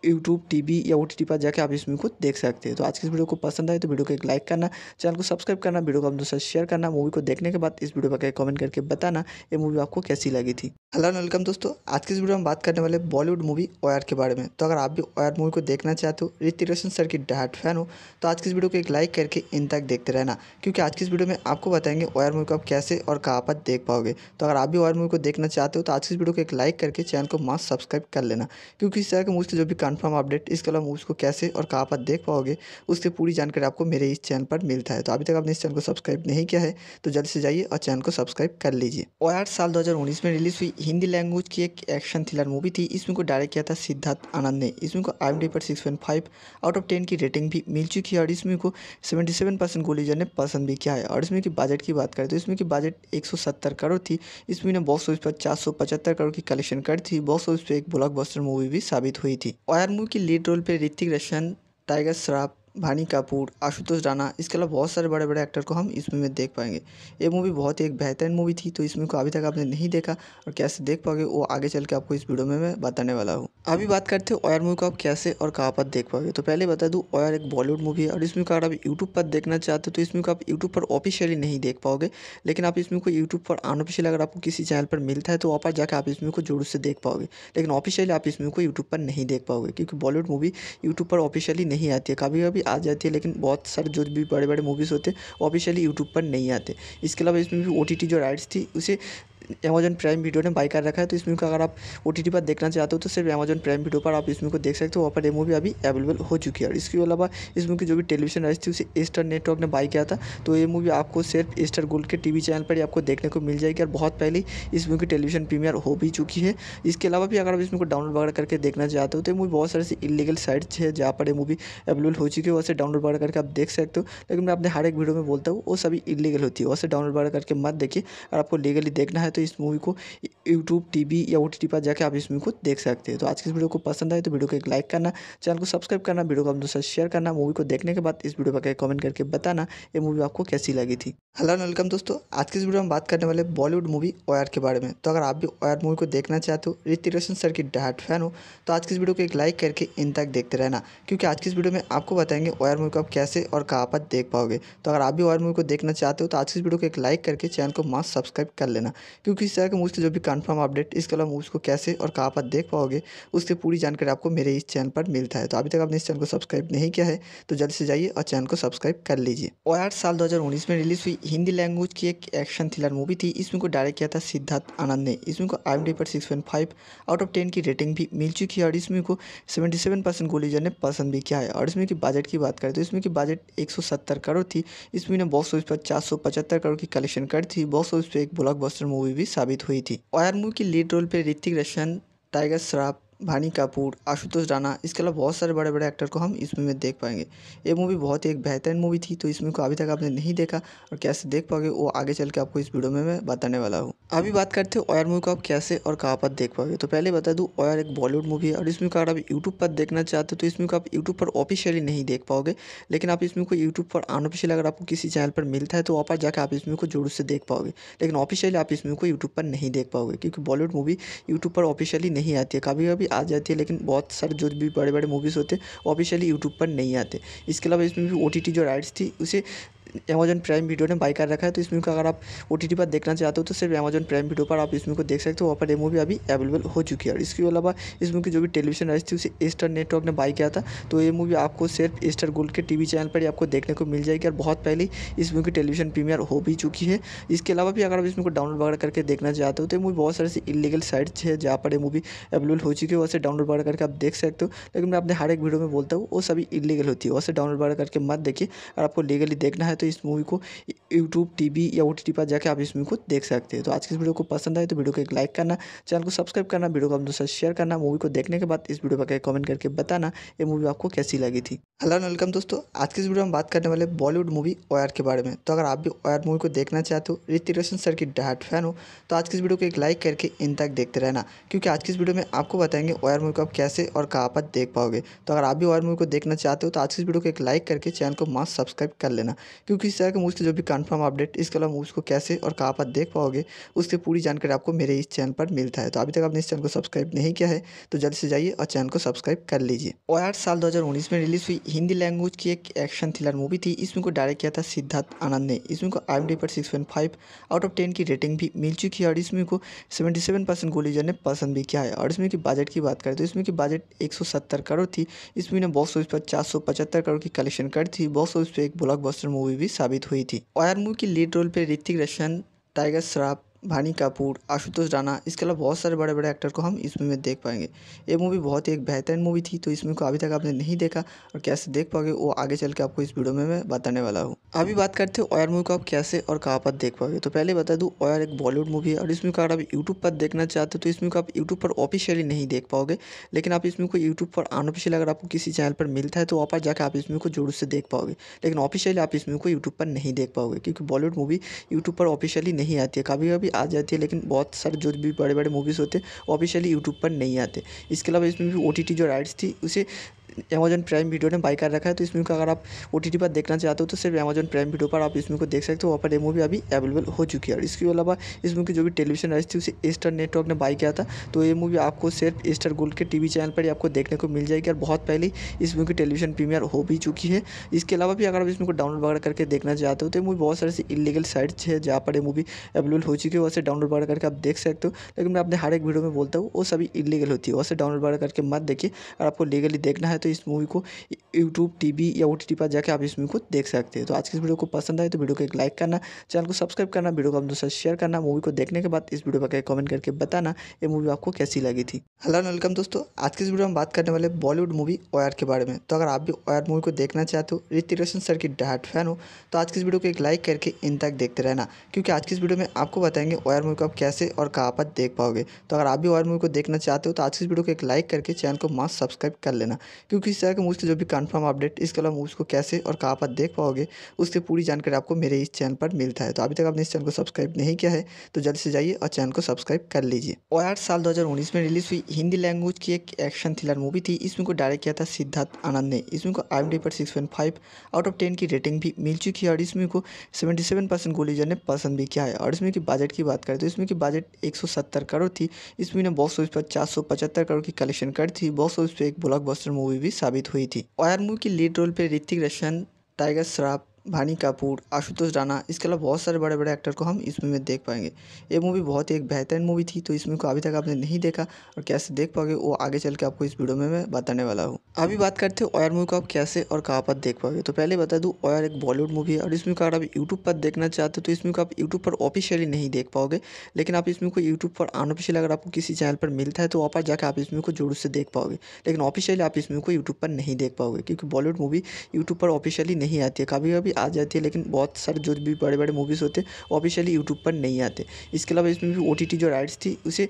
यूट्यूब टीवी या ओ पर जाकर आप इस मूवी को देख सकते हैं तो आज की इस वीडियो को पसंद आए तो वीडियो को एक लाइक करना चैनल को सब्सक्राइब करना वीडियो को आप दूसरा शेयर करना मूवी को देखने के बाद इस वीडियो पर कमेंट करके बताना ये मूवी आपको कैसी लगी थी हेलो वेलकम दोस्तों आज की इस वीडियो में बात करने वाले बॉलीवुड मूवी ओयर के बारे में तो अगर आप भी ओयर मूवी को देखना चाहते हो ऋतिक रोशन सर की डाट फैन हो तो आज की इस वीडियो को एक लाइक करके इन तक देखते रहना क्योंकि आज की इस वीडियो में आपको बताएंगे ओयर मूवी को आप कैसे और कहाँ पर देख पाओगे तो अगर आप भी ओयर मूवी को देखना चाहते हो तो आज की इस वीडियो को एक लाइक करके चैनल को मास्क सब्सक्राइब कर लेना क्योंकि इस तरह के मूव्स के जो भी कन्फर्म अपडेट इसके अलावा मूव्स को कैसे और कहाँ पर देख पाओगे उसकी पूरी जानकारी आपको मेरे इस चैनल पर मिलता है तो अभी तक आपने इस चैनल को सब्सक्राइब नहीं किया है तो जल्द से जाइए और चैनल को सब्सक्राइब कर लीजिए और साल उन्नीस में रिलीज हुई हिंदी लैंग्वेज की एक एक्शन थ्रिलर मूवी थी इसमें को डायरेक्ट किया था सिद्धार्थ आनंद ने इसमें को आई पर six point five out of ten की रेटिंग भी मिल चुकी है और इसमें को सेवेंटी सेवन परसेंट गोलीजर ने पसंद भी किया है और इसमें की बजट की बात करें तो इसमें की बजट एक सौ सत्तर करोड़ थी इसमें ने बॉक्स ऑफिस पर चार सौ पचहत्तर करोड़ की कलेक्शन कर थी बॉक्स ऑफिस पर एक ब्लॉक मूवी मूवी भी साबित हुई थी और मूवी की लीड रोल पे ऋतिक रोशन टाइगर श्रॉफ भानी कपूर आशुतोष राणा इसके अलावा बहुत सारे बड़े बड़े एक्टर को हम इस मूवी में देख पाएंगे ये मूवी बहुत ही एक बेहतरीन मूवी थी तो इस मूवी को अभी तक आपने नहीं देखा और कैसे देख पाओगे वो आगे चल के आपको इस वीडियो में मैं बताने वाला हूँ अभी बात करते हैं ऑयर मूवी को आप कैसे और कहाँ पर देख पाओगे तो पहले बता दूँ ऑयर एक बॉलीवुड मूवी है और इसमें को अगर आप यूट्यूब पर देखना चाहते हो तो इसमें को आप यूट्यूब पर ऑफिशियली नहीं देख पाओगे लेकिन आप इसमें कोई को यूट्यूब पर अनऑफिशियल अगर आपको किसी चैनल पर मिलता है तो वहाँ पर जाकर आप इसमें को जोर से देख पाओगे लेकिन ऑफिशियली आप इसमें को यूट्यूब पर नहीं देख पाओगे क्योंकि बॉलीवुड मूवी यूट्यूब पर ऑफिशियली नहीं आती है कभी कभी आ जाती है लेकिन बहुत सारे जो भी बड़े बड़े मूवीज़ होते हैं ऑफिशियली यूट्यूब पर नहीं आते इसके अलावा इसमें भी ओ टी टी जो राइट्स थी उसे अमेजन प्राइम वीडियो ने बाई कर रखा है तो इस मूवी को अगर आप ओ पर देखना चाहते हो तो सिर्फ अमेजन प्राइम वीडियो पर आप इस मूवी को देख सकते हो वहाँ पर ये मूवी अभी अवेलेबल हो चुकी है और इसके अलावा इस मूवी की जो भी टेलीविजन आई थी उसे स्टार नेटवर्क ने बाई किया था तो ये मूवी आपको सिर्फ स्टार गोल्ड के वी चैनल पर ही आपको देखने को मिल जाएगी और बहुत पहले इस मूवी की टेलीविजन प्रीमियर हो भी चुकी है इसके अलावा भी अगर आप इस मूवी को डाउनलोड वगैरह करके देखना चाहते हो तो ये मूवी बहुत सारे इलीगल साइट्स है जहाँ पर ये मूवी अवेलेबल हो चुकी है वैसे डाउनलोड वगैरह करके आप देख सकते हो लेकिन मैं अपने हर एक वीडियो में बोलता हूँ वो सभी इलीगल होती है वैसे डाउनलोड वगैरह करके मत देखिए अगर आपको लीगली देखना है तो इस मूवी को यूट्यूब टी या ओ पर जाकर आप इस मूवी को देख सकते हैं तो आज की इस वीडियो को पसंद आए तो वीडियो को एक लाइक करना चैनल को सब्सक्राइब करना वीडियो को अपने साथ शेयर करना मूवी को देखने के बाद इस वीडियो पर कमेंट करके बताना ये मूवी आपको कैसी लगी थी हेलो वेलकम दोस्तों आज की इस वीडियो में बात करने वाले बॉलीवुड मूवी ओयर के बारे में तो अगर आप भी ओयर मूवी को देखना चाहते हो ऋतिक रोशन सर की डाट फैन हो तो आज की इस वीडियो को एक लाइक करके इन तक देखते रहना क्योंकि आज की इस वीडियो में आपको बताएंगे ओयर मूवी को आप कैसे और कहाँ पर देख पाओगे तो अगर आप भी ओयर मूवी को देखना चाहते हो तो आज की इस वीडियो को एक लाइक करके चैनल को मास्क सब्सक्राइब कर लेना क्योंकि इस तरह के मूव्स के जो भी कन्फर्म अपडेट इस अलावा मूव्स को कैसे और कहाँ पर देख पाओगे उसकी पूरी जानकारी आपको मेरे इस चैनल पर मिलता है तो अभी तक आपने इस चैनल को सब्सक्राइब नहीं किया है तो जल्द से जाइए और चैनल को सब्सक्राइब कर लीजिए और आठ साल दो में रिलीज हुई हिंदी लैंग्वेज की एक एक्शन थ्रिलर मूवी थी इसमें को डायरेक्ट किया था सिद्धार्थ आनंद ने इसमें को आई पर six point five out of ten की रेटिंग भी मिल चुकी है और इसमें को सेवेंटी सेवन परसेंट गोलीजर ने पसंद भी किया है और इसमें की बजट की बात करें तो इसमें की बजट एक सौ सत्तर करोड़ थी इसमें ने बॉक्स ऑफिस पर चार सौ पचहत्तर करोड़ की कलेक्शन कर थी बॉक्स ऑफिस पर एक ब्लॉक मूवी भी साबित हुई थी और मूवी की लीड रोल पर ऋतिक रोशन टाइगर श्राफ भानी कपूर आशुतोष राणा इसके अलावा बहुत सारे बड़े बड़े एक्टर को हम इस मूवी में देख पाएंगे ये मूवी बहुत ही एक बेहतरीन मूवी थी तो इस मूवी को अभी तक आपने नहीं देखा और कैसे देख पाओगे वो आगे चल के आपको इस वीडियो में मैं बताने वाला हूँ अभी बात करते हो ऑयर मूवी को आप कैसे और कहाँ पर देख पाओगे तो पहले बता दूँ ऑयर एक बॉलीवुड मूवी है और इसमें को अगर आप यूट्यूब पर देखना चाहते हो तो इसमें को आप यूट्यूब पर ऑफिशियली नहीं देख पाओगे लेकिन आप इसमें को यूट्यूब पर अनऑफिशियल अगर आपको किसी चैनल पर मिलता है तो वहाँ पर जाकर आप इसमें को जोर से देख पाओगे लेकिन ऑफिशियली आप इस को यूट्यूब पर नहीं देख पाओगे क्योंकि बॉलीवुड मूवी यूट्यूब पर ऑफिशियली नहीं आती है कभी कभी आ जाती है लेकिन बहुत सारे जो भी बड़े बड़े मूवीज़ होते हैं ऑफिशियली यूट्यूब पर नहीं आते इसके अलावा इसमें भी ओ टी टी जो राइट्स थी उसे अमेजन प्राइम वीडियो ने बाई कर रखा है तो इस मूवी को अगर आप ओ टी पर देखना चाहते हो तो सिर्फ अमेजन प्राइम वीडियो पर आप इस मूवी को देख सकते हो वहाँ पर ये मूवी अभी अवेलेबल हो चुकी है और इसके अलावा इस मूवी की जो भी टेलीविजन आई थी उसे एस्टर नेटवर्क ने बाई किया था तो ये मूवी आपको सिर्फ एस्टर गोल्ड के टी चैनल पर ही आपको देखने को मिल जाएगी और बहुत पहले इस मूवी की टेलीविजन प्रीमियर हो भी चुकी है इसके अलावा भी अगर आप इस मूवी को डाउनलोड वगैरह करके देखना चाहते हो तो ये मूवी बहुत सारे इलीगल साइट्स है जहाँ पर ये मूवी अवेलेबल हो चुकी है वैसे डाउनलोड वगैरह करके आप देख सकते हो लेकिन मैं अपने हर एक वीडियो में बोलता हूँ वो सभी इलीगल होती है वैसे डाउनलोड वगैरह करके मत देखिए और आपको लीगली देखना है तो तो इस मूवी को यूट्यूब टीवी या ओ पर जाकर आप इस मूवी को देख सकते हैं तो आज की इस वीडियो को पसंद आए तो वीडियो को एक लाइक करना चैनल को सब्सक्राइब करना वीडियो को आप दोस्तों शेयर करना मूवी को देखने के बाद इस वीडियो पर कमेंट करके बताना ये मूवी आपको कैसी लगी थी हेलो वेलकम दोस्तों आज की इस वीडियो में बात करने वाले बॉलीवुड मूवी ओयर के बारे में तो अगर आप भी ओयर मूवी को देखना चाहते हो ऋतिक रोशन सर की डहाट फैन हो तो आज की इस वीडियो को एक लाइक करके इन तक देखते रहना क्योंकि आज की इस वीडियो में आपको बताएंगे ओयर मूवी को आप कैसे और कहाँ पर देख पाओगे तो अगर आप भी ओयर मूवी को देखना चाहते हो तो आज की इस वीडियो को एक लाइक करके चैनल को मास्क सब्सक्राइब कर लेना क्योंकि क्योंकि इस तरह के मूव्स के जो भी कन्फर्म अपडेट इसके अलावा मूव्स को कैसे और कहाँ पर देख पाओगे उसकी पूरी जानकारी आपको मेरे इस चैनल पर मिलता है तो अभी तक आपने इस चैनल को सब्सक्राइब नहीं किया है तो जल्द से जाइए और चैनल को सब्सक्राइब कर लीजिए और आठ साल उन्नीस में रिलीज हुई हिंदी लैंग्वेज की एक एक्शन थ्रिलर मूवी थी इसमें को डायरेक्ट किया था सिद्धार्थ आनंद ने इसमें को आई पर सिक्स आउट ऑफ टेन की रेटिंग भी मिल चुकी है और इसमें को सेवेंटी सेवन परसेंट गोलीजर ने पसंद भी किया है और इसमें की बजट की बात करें तो इसमें की बजट एक सौ सत्तर करोड़ थी इसमें बॉक्स ऑफिस पर चार सौ पचहत्तर करोड़ की कलेक्शन कर थी बॉक्स ऑफिस पर एक ब्लॉक मूवी मूवी भी साबित हुई थी ऑयर मूवी की लीड रोल पर ऋतिक रोशन टाइगर श्राफ भानी कपूर आशुतोष राणा इसके अलावा बहुत सारे बड़े बड़े एक्टर को हम इस मूवी में देख पाएंगे ये मूवी बहुत ही एक बेहतरीन मूवी थी तो इस मूवी को अभी तक आपने नहीं देखा और कैसे देख पाओगे वो आगे चल के आपको इस वीडियो में मैं बताने वाला हूँ अभी बात करते हैं ऑयर मूवी को आप कैसे और कहाँ पर देख पाओगे तो पहले बता दूँ ऑयर एक बॉलीवुड मूवी है और इस मूवी को अगर आप यूट्यूब पर देखना चाहते हो तो इस मूवी को आप यूट्यूब पर ऑफिशियली नहीं देख पाओगे लेकिन आप इस मूवी को यूट्यूब पर अनऑफिशियल अगर आपको किसी चैनल पर मिलता है तो वहाँ पर जाकर आप इस मूवी को जोर से देख पाओगे लेकिन ऑफिशियली आप इस मूवी को यूट्यूब पर नहीं देख पाओगे क्योंकि बॉलीवुड मूवी यूट्यूब पर ऑफिशियली नहीं आती है कभी कभी आ जाती है लेकिन बहुत सारे जो भी बड़े बड़े मूवीज़ होते हैं ऑफिशियली यूट्यूब पर नहीं आते इसके अलावा इसमें भी ओ टी टी जो राइट्स थी उसे अमेजन प्राइम वीडियो ने बाई कर रखा है तो इस अगर आप ओ टी पर देखना चाहते हो तो सिर्फ अमेजन प्राइम वीडियो पर आप इस को देख सकते हो वहाँ पर ये मूवी अभी अवेलेबल हो चुकी है और इसके अलावा इस मूवी की जो भी टेलीविजन आई थी उसे स्टार नेटवर्क ने बाई किया था तो ये मूवी आपको सिर्फ स्टार गोल्ड के टी चैनल पर ही आपको देखने को मिल जाएगी और बहुत पहले इस मूवी की टेलीविजन प्रीमियर हो भी चुकी है इसके अलावा भी अगर आप इस को डाउनलोड वगैरह करके देखना चाहते हो तो ये मूवी बहुत सारे इलीगल साइट्स है जहाँ पर ये मूवी अवेलेबल हो चुकी है वैसे डाउनलोड वगैरह करके आप देख सकते हो लेकिन मैं अपने हर एक वीडियो में बोलता हूँ वो सभी इलीगल होती है वैसे डाउनलोड वगैरह करके मत देखिए अगर आपको लीगली देखना है तो तो इस मूवी को यूट्यूब टीवी या ओ पर जाकर आप इस मूवी को देख सकते हैं तो आज की इस वीडियो को पसंद आए तो वीडियो को एक लाइक करना चैनल को सब्सक्राइब करना वीडियो को अपने दोस्तों शेयर करना मूवी को देखने के बाद इस वीडियो पर कमेंट करके बताना ये मूवी आपको कैसी लगी थी हेलो वेलकम दोस्तों आज की इस वीडियो में बात करने वाले बॉलीवुड मूवी ओयर के बारे में तो अगर आप भी ओयर मूवी को देखना चाहते हो ऋतिक रोशन सर की डाट फैन हो तो आज की इस वीडियो को एक लाइक करके इन तक देखते रहना क्योंकि आज की इस वीडियो में आपको बताएंगे ओयर मूवी को आप कैसे और कहाँ पर देख पाओगे तो अगर आप भी ओयर मूवी को देखना चाहते हो तो आज की इस वीडियो को एक लाइक करके चैनल को मास्क सब्सक्राइब कर लेना क्योंकि इस तरह के मूव्स के जो भी कन्फर्म अपडेट इसके अलावा मूव्स को कैसे और कहाँ पर देख पाओगे उसकी पूरी जानकारी आपको मेरे इस चैनल पर मिलता है तो अभी तक आपने इस चैनल को सब्सक्राइब नहीं किया है तो जल्द से जाइए और चैनल को सब्सक्राइब कर लीजिए और साल उन्नीस में रिलीज हुई हिंदी लैंग्वेज की एक एक्शन थ्रिलर मूवी थी इसमें को डायरेक्ट किया था सिद्धार्थ आनंद ने इसमें को आई पर सिक्स आउट ऑफ टेन की रेटिंग भी मिल चुकी है और इसमें को सेवेंटी सेवन परसेंट गोलीजर ने पसंद भी किया है और इसमें की बजट की बात करें तो इसमें की बजट एक सौ सत्तर करोड़ थी इसमें ने बॉक्स ऑफिस पर चार सौ पचहत्तर करोड़ की कलेक्शन कर थी बॉक्स ऑफिस पर एक बस्टर मूवी भी साबित हुई थी ऑयर मूवी की लीड रोल पर ऋतिक रोशन टाइगर श्रॉफ भानी कपूर आशुतोष राणा इसके अलावा बहुत सारे बड़े बड़े एक्टर को हम इस मूवी में देख पाएंगे ये मूवी बहुत ही एक बेहतरीन मूवी थी तो इस मूवी को अभी तक आपने नहीं देखा और कैसे देख पाओगे वो आगे चल के आपको इस वीडियो में मैं बताने वाला हूँ अभी बात करते हैं ऑयर मूवी को आप कैसे और कहाँ पर देख पाओगे तो पहले बता दूँ ऑयर एक बॉलीवुड मूवी है और इसमें को अगर आप यूट्यूब पर देखना चाहते हो तो इसमें को आप यूट्यूब पर ऑफिशियली नहीं देख पाओगे लेकिन आप इसमें कोई को यूट्यूब पर अनऑफिशियल अगर आपको किसी चैनल पर मिलता है तो वहाँ पर जाकर आप इसमें को जोर से देख पाओगे लेकिन ऑफिशियली आप इसमें को यूट्यूब पर नहीं देख पाओगे क्योंकि बॉलीवुड मूवी यूट्यूब पर ऑफिशियली नहीं आती है कभी कभी आ जाती है लेकिन बहुत सारे जो भी बड़े बड़े मूवीज़ होते हैं ऑफिशियली यूट्यूब पर नहीं आते इसके अलावा इसमें भी ओ टी टी जो राइट्स थी उसे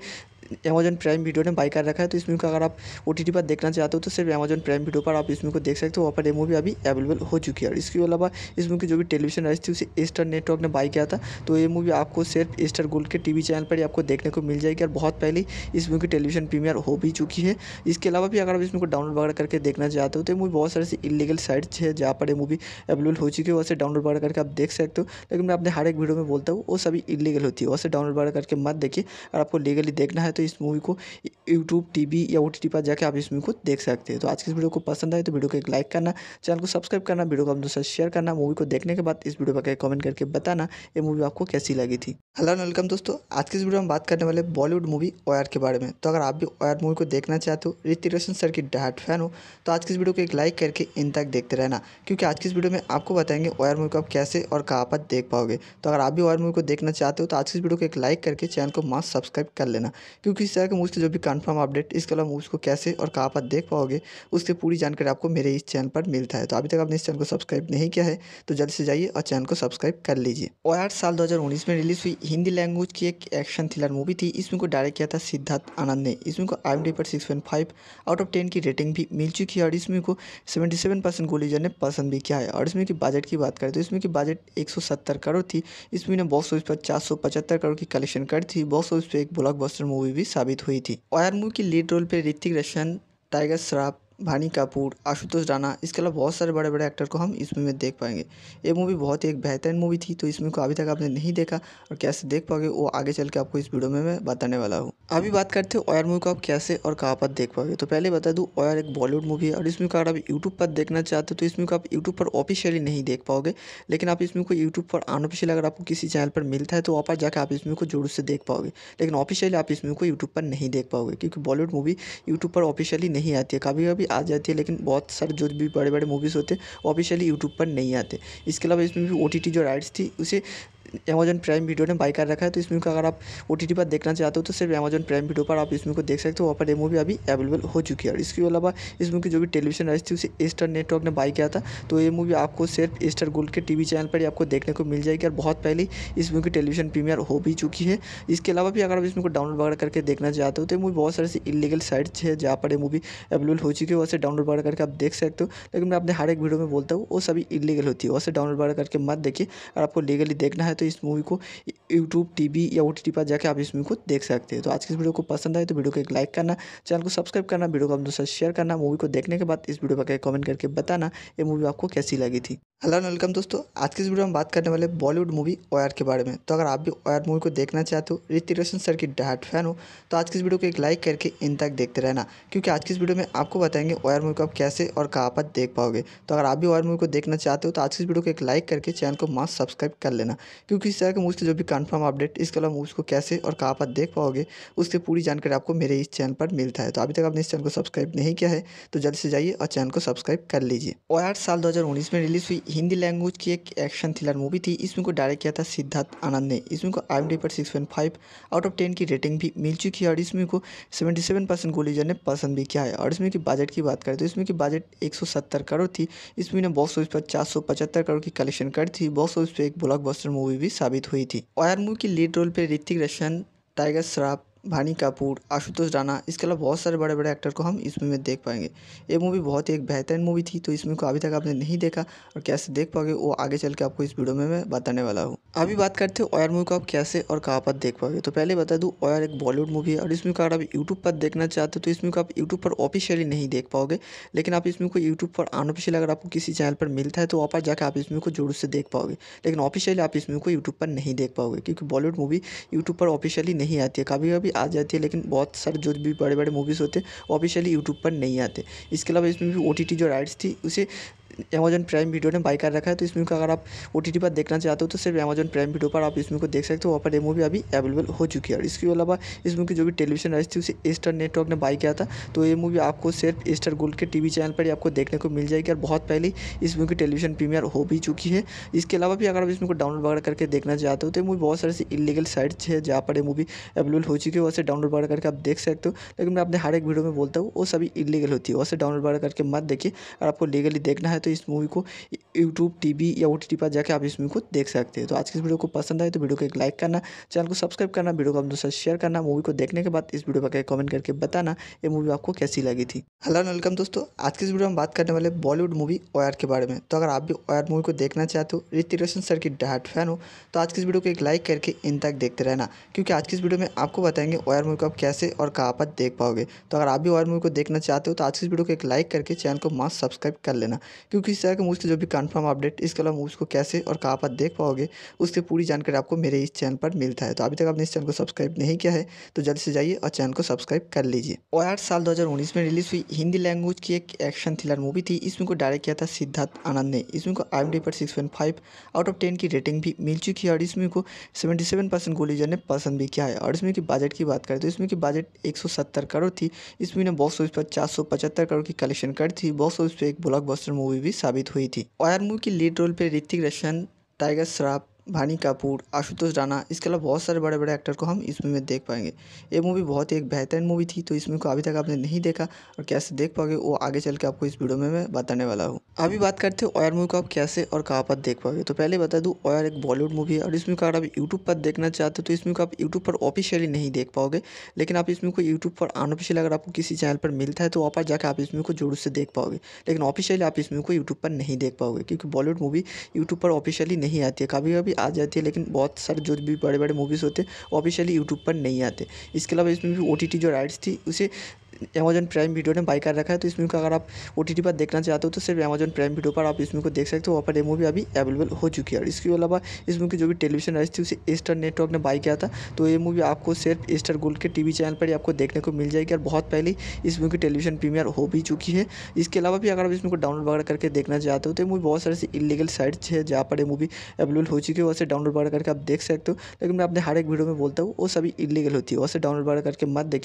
अमेजन प्राइम वीडियो ने बाई कर रखा है तो इस मूवी को अगर आप ओ पर देखना चाहते हो तो सिर्फ अमेजन प्राइम वीडियो पर आप इस मूवी को देख सकते हो वहाँ पर ये मूवी अभी अवेलेबल हो चुकी है और इसके अलावा इस मूवी की जो भी टेलीविजन आई थी उसे स्टार नेटवर्क ने बाई किया था तो ये मूवी आपको सिर्फ स्टार गोल्ड के वी चैनल पर ही आपको देखने को मिल जाएगी और बहुत पहले इस मूवी की टेलीविजन प्रीमियर हो भी चुकी है इसके अलावा भी अगर आप इस मूवी को डाउनलोड वगैरह करके देखना चाहते हो तो ये मूवी बहुत सारे इलीगल साइट्स है जहाँ पर ये मूवी अवेलेबल हो चुकी है वैसे डाउनलोड वगैरह करके आप देख सकते हो लेकिन मैं अपने हर एक वीडियो में बोलता हूँ वो सभी इलीगल होती है वैसे डाउनलोड वगैरह करके मत देखिए अगर आपको लीगली देखना है तो इस मूवी को यूट्यूब टी या ओ पर जाकर आप इस मूवी को देख सकते हैं तो आज की इस वीडियो को पसंद आए तो वीडियो को एक लाइक करना चैनल को सब्सक्राइब करना वीडियो को अपने साथ शेयर करना मूवी को देखने के बाद इस वीडियो पर कमेंट करके बताना ये मूवी आपको कैसी लगी थी हेलो एंड वेलकम दोस्तों आज की इस वीडियो में बात करने वाले बॉलीवुड मूवी ओयर के बारे में तो अगर आप भी ओयर मूवी को देखना चाहते हो ऋतिक रोशन सर की डाट फैन हो तो आज की इस वीडियो को एक लाइक करके इन तक देखते रहना क्योंकि आज की इस वीडियो में आपको बताएंगे ओयर मूवी को आप कैसे और कहाँ पर देख पाओगे तो अगर आप भी ओयर मूवी को देखना चाहते हो तो आज की इस वीडियो को एक लाइक करके चैनल को मास्क सब्सक्राइब कर लेना क्योंकि इस तरह के मूव्स के जो भी कन्फर्म अपडेट इसके अलावा मूव्स को कैसे और कहाँ पर देख पाओगे उसकी पूरी जानकारी आपको मेरे इस चैनल पर मिलता है तो अभी तक आपने इस चैनल को सब्सक्राइब नहीं किया है तो जल्द से जाइए और चैनल को सब्सक्राइब कर लीजिए और आठ साल उन्नीस में रिलीज हुई हिंदी लैंग्वेज की एक एक्शन थ्रिलर मूवी थी इसमें को डायरेक्ट किया था सिद्धार्थ आनंद ने इसमें को आई पर six point five out of ten की रेटिंग भी मिल चुकी है और इसमें को सेवेंटी सेवन परसेंट गोलीजर ने पसंद भी किया है और इसमें की बजट की बात करें तो इसमें की बजट एक सौ सत्तर करोड़ थी इसमें ने बॉक्स ऑफिस पर चार सौ पचहत्तर करोड़ की कलेक्शन कर थी बॉक्स ऑफिस पर एक बस्टर मूवी भी साबित हुई थी और मूवी की लीड रोल पे ऋतिक रोशन टाइगर श्राफ भानी कपूर आशुतोष राणा इसके अलावा बहुत सारे बड़े बड़े एक्टर को हम इस मूवी में देख पाएंगे ये मूवी बहुत ही एक बेहतरीन मूवी थी तो इस मूवी को अभी तक आपने नहीं देखा और कैसे देख पाओगे वो आगे चल के आपको इस वीडियो में मैं बताने वाला हूँ अभी बात करते हैं ऑयर मूवी को आप कैसे और कहाँ पर देख पाओगे तो पहले बता दूँ ऑयर एक बॉलीवुड मूवी है और इसमें अगर आप यूट्यूब पर देखना चाहते हो तो इसमें को आप यूट्यूब पर ऑफिशियली नहीं देख पाओगे लेकिन आप इसमें को यूट्यूब पर अनऑफिशियल अगर आपको किसी चैनल पर मिलता है तो वहाँ पर जाकर आप इस मूवी को जोर से देख पाओगे लेकिन ऑफिशियली आप इस को यूट्यूब पर नहीं देख पाओगे क्योंकि बॉलीवुड मूवी यूट्यूब पर ऑफिशियली नहीं आती है कभी कभी भी आ जाती है लेकिन बहुत सारे जो भी बड़े बड़े मूवीज़ होते हैं ऑफिशियली यूट्यूब पर नहीं आते इसके अलावा इसमें भी ओ टी टी जो राइट्स थी उसे अमेजन प्राइम वीडियो ने बाई कर रखा है तो इसमें अगर आप ओ पर देखना चाहते हो तो सिर्फ अमेजन प्राइम वीडियो पर आप इसमें को देख सकते हो वहाँ पर ये मूवी अभी अवेलेबल हो चुकी है और इसके अलावा इस की जो भी टेलीविजन राइस थी उसे एस्टर नेटवर्क ने बाई किया था तो ये मूवी आपको सिर्फ स्टार गोल्ड के टी चैनल पर ही आपको देखने को मिल जाएगी और बहुत पहले इस मूवी की टेलीविजन प्रीमियर हो भी चुकी है इसके अलावा भी अगर आप इसमें को डाउनलोड वगैरह करके देखना चाहते हो तो ये मूवी बहुत सारे इलीगल साइट्स है जहाँ पर ये मूवी अवेलेबल हो चुकी है वैसे डाउनलोड वगैरह करके आप देख सकते हो लेकिन मैं अपने हर एक वीडियो में बोलता हूँ वो सभी इलीगल होती है वैसे डाउनलोड वगैरह करके मत देखिए और आपको लीगली देखना है तो से इस मूवी को यूट्यूब टीवी या ओ पर जाकर आप इस मूवी को देख सकते हैं तो आज की इस वीडियो को पसंद आए तो वीडियो को एक लाइक करना चैनल को सब्सक्राइब करना वीडियो को अपने साथ शेयर करना मूवी को देखने के बाद इस वीडियो पर कमेंट करके बताना ये मूवी आपको कैसी लगी थी हेलो एंड वेलकम दोस्तों आज की इस वीडियो में बात करने वाले बॉलीवुड मूवी ओयर के बारे में तो अगर आप भी ओयर मूवी को देखना चाहते हो ऋतिक रोशन सर की डहाट फैन हो तो आज की इस वीडियो को एक लाइक करके इन तक देखते रहना क्योंकि आज की इस वीडियो में आपको बताएंगे ओयर मूवी को आप कैसे और कहाँ पर देख पाओगे तो अगर आप भी ओयर मूवी को देखना चाहते हो तो आज की इस वीडियो को एक लाइक करके चैनल को मास्क सब्सक्राइब कर लेना क्योंकि इस तरह के मूवी के जो भी कन्फर्म अपडेट इसके अलावा मूवी को कैसे और कहाँ पर देख पाओगे उसकी पूरी जानकारी आपको मेरे इस चैनल पर मिलता है तो अभी तक आपने इस चैनल को सब्सक्राइब नहीं किया है तो जल्द से जाइए और चैनल को सब्सक्राइब कर लीजिए ओयर साल दो में रिलीज़ हुई हिंदी लैंग्वेज की एक एक्शन थ्रिलर मूवी थी इसमें को डायरेक्ट किया था सिद्धार्थ आनंद ने इसमें को आई पर six point five out of ten की रेटिंग भी मिल चुकी है और इसमें को सेवेंटी सेवन परसेंट गोलीजर ने पसंद भी किया है और इसमें की बजट की बात करें तो इसमें की बजट एक सौ सत्तर करोड़ थी इसमें ने बॉक्स ऑफिस पर चार सौ पचहत्तर करोड़ की कलेक्शन कर थी बॉक्स ऑफिस पर एक बस्टर मूवी भी साबित हुई थी और मूवी की लीड रोल पर ऋतिक रोशन टाइगर श्रॉफ भानी कपूर आशुतोष राणा इसके अलावा बहुत सारे बड़े बड़े एक्टर को हम इस मूवी में देख पाएंगे ये मूवी बहुत ही एक बेहतरीन मूवी थी तो इस मूवी को अभी तक आपने नहीं देखा और कैसे देख पाओगे वो आगे चल के आपको इस वीडियो में मैं बताने वाला हूँ अभी बात करते हैं ऑयर मूवी को आप कैसे और कहाँ पर देख पाओगे तो पहले बता दूँ ऑयर एक बॉलीवुड मूवी है और इसमें को अगर आप यूट्यूब पर देखना चाहते हो तो इसमें को आप यूट्यूब पर ऑफिशियली नहीं देख पाओगे लेकिन आप इसमें को यूट्यूब पर अनऑफिशियल अगर आपको किसी चैनल पर मिलता है तो वहाँ पर जाकर आप इसमें को जोर से देख पाओगे लेकिन ऑफिशियली आप इसमें को यूट्यूब पर नहीं देख पाओगे क्योंकि बॉलीवुड मूवी यूट्यूब पर ऑफिशियली नहीं आती है कभी कभी आ जाती है लेकिन बहुत सारे जो भी बड़े बड़े मूवीज़ होते हैं ऑफिशियली यूट्यूब पर नहीं आते इसके अलावा इसमें भी ओ टी टी जो राइट्स थी उसे अमेजन प्राइम वीडियो ने बाई कर रखा है तो इस अगर आप ओ टी पर देखना चाहते हो तो सिर्फ अमेजन प्राइम वीडियो पर आप इसमें को देख सकते हो वहाँ पर ये मूवी अभी अवेलेबल हो चुकी है और इसके अलावा इस मूवी की जो भी टेलीविजन आई थी उसे एस्टर नेटवर्क ने बाई किया था तो ये मूवी आपको सिर्फ स्टार गोल्ड के टी चैनल पर ही आपको देखने को मिल जाएगी और बहुत पहले इस मूवी की टेलीविजन प्रीमियर हो भी चुकी है इसके अलावा भी अगर आप इस को डाउनलोड वगैरह करके देखना चाहते हो तो ये मूवी बहुत सारे इलीगल साइट्स है जहाँ पर ये मूवी अवेलेबल हो चुकी है वैसे डाउनलोड वगैरह करके आप देख सकते हो लेकिन मैं अपने हर एक वीडियो में बोलता हूँ वो सभी इलीगल होती है वैसे डाउनलोड वगैरह करके मत देखिए अगर आपको लीगली देखना है तो तो इस मूवी को यूट्यूब टीवी या ओ पर जाकर आप इस मूवी को देख सकते हैं तो आज की इस वीडियो को पसंद आए तो वीडियो को एक लाइक करना चैनल को सब्सक्राइब करना वीडियो को आप दूसरा शेयर करना मूवी को देखने के बाद इस वीडियो पर कमेंट करके बताना ये मूवी आपको कैसी लगी थी हेलो वेलकम दोस्तों आज की इस वीडियो में बात करने वाले बॉलीवुड मूवी ओयर के बारे में तो अगर आप भी ओयर मूवी को देखना चाहते हो ऋतिक रोशन सर की डाट फैन हो तो आज की इस वीडियो को एक लाइक करके इन तक देखते रहना क्योंकि आज की इस वीडियो में आपको बताएंगे ओयर मूवी को आप कैसे और कहाँ पर देख पाओगे तो अगर आप भी ओयर मूवी को देखना चाहते हो तो आज की इस वीडियो को एक लाइक करके चैनल को मास्क सब्सक्राइब कर लेना क्योंकि इस तरह के मूव्स के जो भी कन्फर्म अपडेट इसके अलावा मूव्स को कैसे और कहाँ पर देख पाओगे उसकी पूरी जानकारी आपको मेरे इस चैनल पर मिलता है तो अभी तक आपने इस चैनल को सब्सक्राइब नहीं किया है तो जल्द से जाइए और चैनल को सब्सक्राइब कर लीजिए और आठ साल उन्नीस में रिलीज हुई हिंदी लैंग्वेज की एक एक्शन थ्रिलर मूवी थी इसमें को डायरेक्ट किया था सिद्धार्थ आनंद ने इसमें को आई एम डी पर सिक्स आउट ऑफ टेन की रेटिंग भी मिल चुकी है और इसमें को सेवेंटी परसेंट गोलीजर ने पसंद भी किया है और इसमें की बजट की बात करें तो इसमें की बजट एक करोड़ थी इसमें ने बॉक्स ऑफिस पर चार करोड़ की कलेक्शन कर थी बॉक्स ऑफिस पर एक बस्टर मूवी भी साबित हुई थी ऑयर मूवी की लीड रोल पर ऋतिक रोशन टाइगर श्रॉफ भानी कपूर आशुतोष राणा इसके अलावा बहुत सारे बड़े बड़े एक्टर को हम इस मूवी में देख पाएंगे ये मूवी बहुत ही एक बेहतरीन मूवी थी तो इस मूवी को अभी तक आपने नहीं देखा और कैसे देख पाओगे वो आगे चल के आपको इस वीडियो में मैं बताने वाला हूँ अभी बात करते हैं ऑयर मूवी को आप कैसे और कहाँ पर देख पाओगे तो पहले बता दूँ ऑयर एक बॉलीवुड मूवी है और इसमें को अगर आप यूट्यूब पर देखना चाहते हो तो इसमें को आप यूट्यूब पर ऑफिशियली नहीं देख पाओगे लेकिन आप इसमें कोई को यूट्यूब पर अनऑफिशियल अगर आपको किसी चैनल पर मिलता है तो वहाँ पर जाकर आप इसमें को जोर से देख पाओगे लेकिन ऑफिशियली आप इसमें को यूट्यूब पर नहीं देख पाओगे क्योंकि बॉलीवुड मूवी यूट्यूब पर ऑफिशियली नहीं आती है कभी कभी आ जाती है लेकिन बहुत सारे जो भी बड़े बड़े मूवीज़ होते हैं ऑफिशियली यूट्यूब पर नहीं आते इसके अलावा इसमें भी ओ टी टी जो राइट्स थी उसे अमेजन प्राइम वीडियो ने बाई कर रखा है तो इस मूवी को अगर आप ओ पर देखना चाहते हो तो सिर्फ अमेजन प्राइम वीडियो पर आप इस मूवी को देख सकते हो वहाँ पर ये मूवी अभी अवेलेबल हो चुकी है और इसके अलावा इस मूवी की जो भी टेलीविजन आई थी उसे एस्टर नेटवर्क ने बाई किया था तो ये मूवी आपको सिर्फ एस्टर गोल्ड के वी चैनल पर ही आपको देखने को मिल जाएगी और बहुत पहले इस मूवी की टेलीविजन प्रीमियर हो भी चुकी है इसके अलावा भी अगर आप इस मूवी को डाउनलोड वगैरह करके देखना चाहते हो तो ये मूवी बहुत सारे इलीगल साइट्स है जहाँ पर ये मूवी अवेलेबल हो चुकी है वैसे डाउनलोड वगैरह करके आप देख सकते हो लेकिन मैं अपने हर एक वीडियो में बोलता हूँ वो सभी इलीगल होती है वैसे डाउनलोड वगैरह करके मत देखिए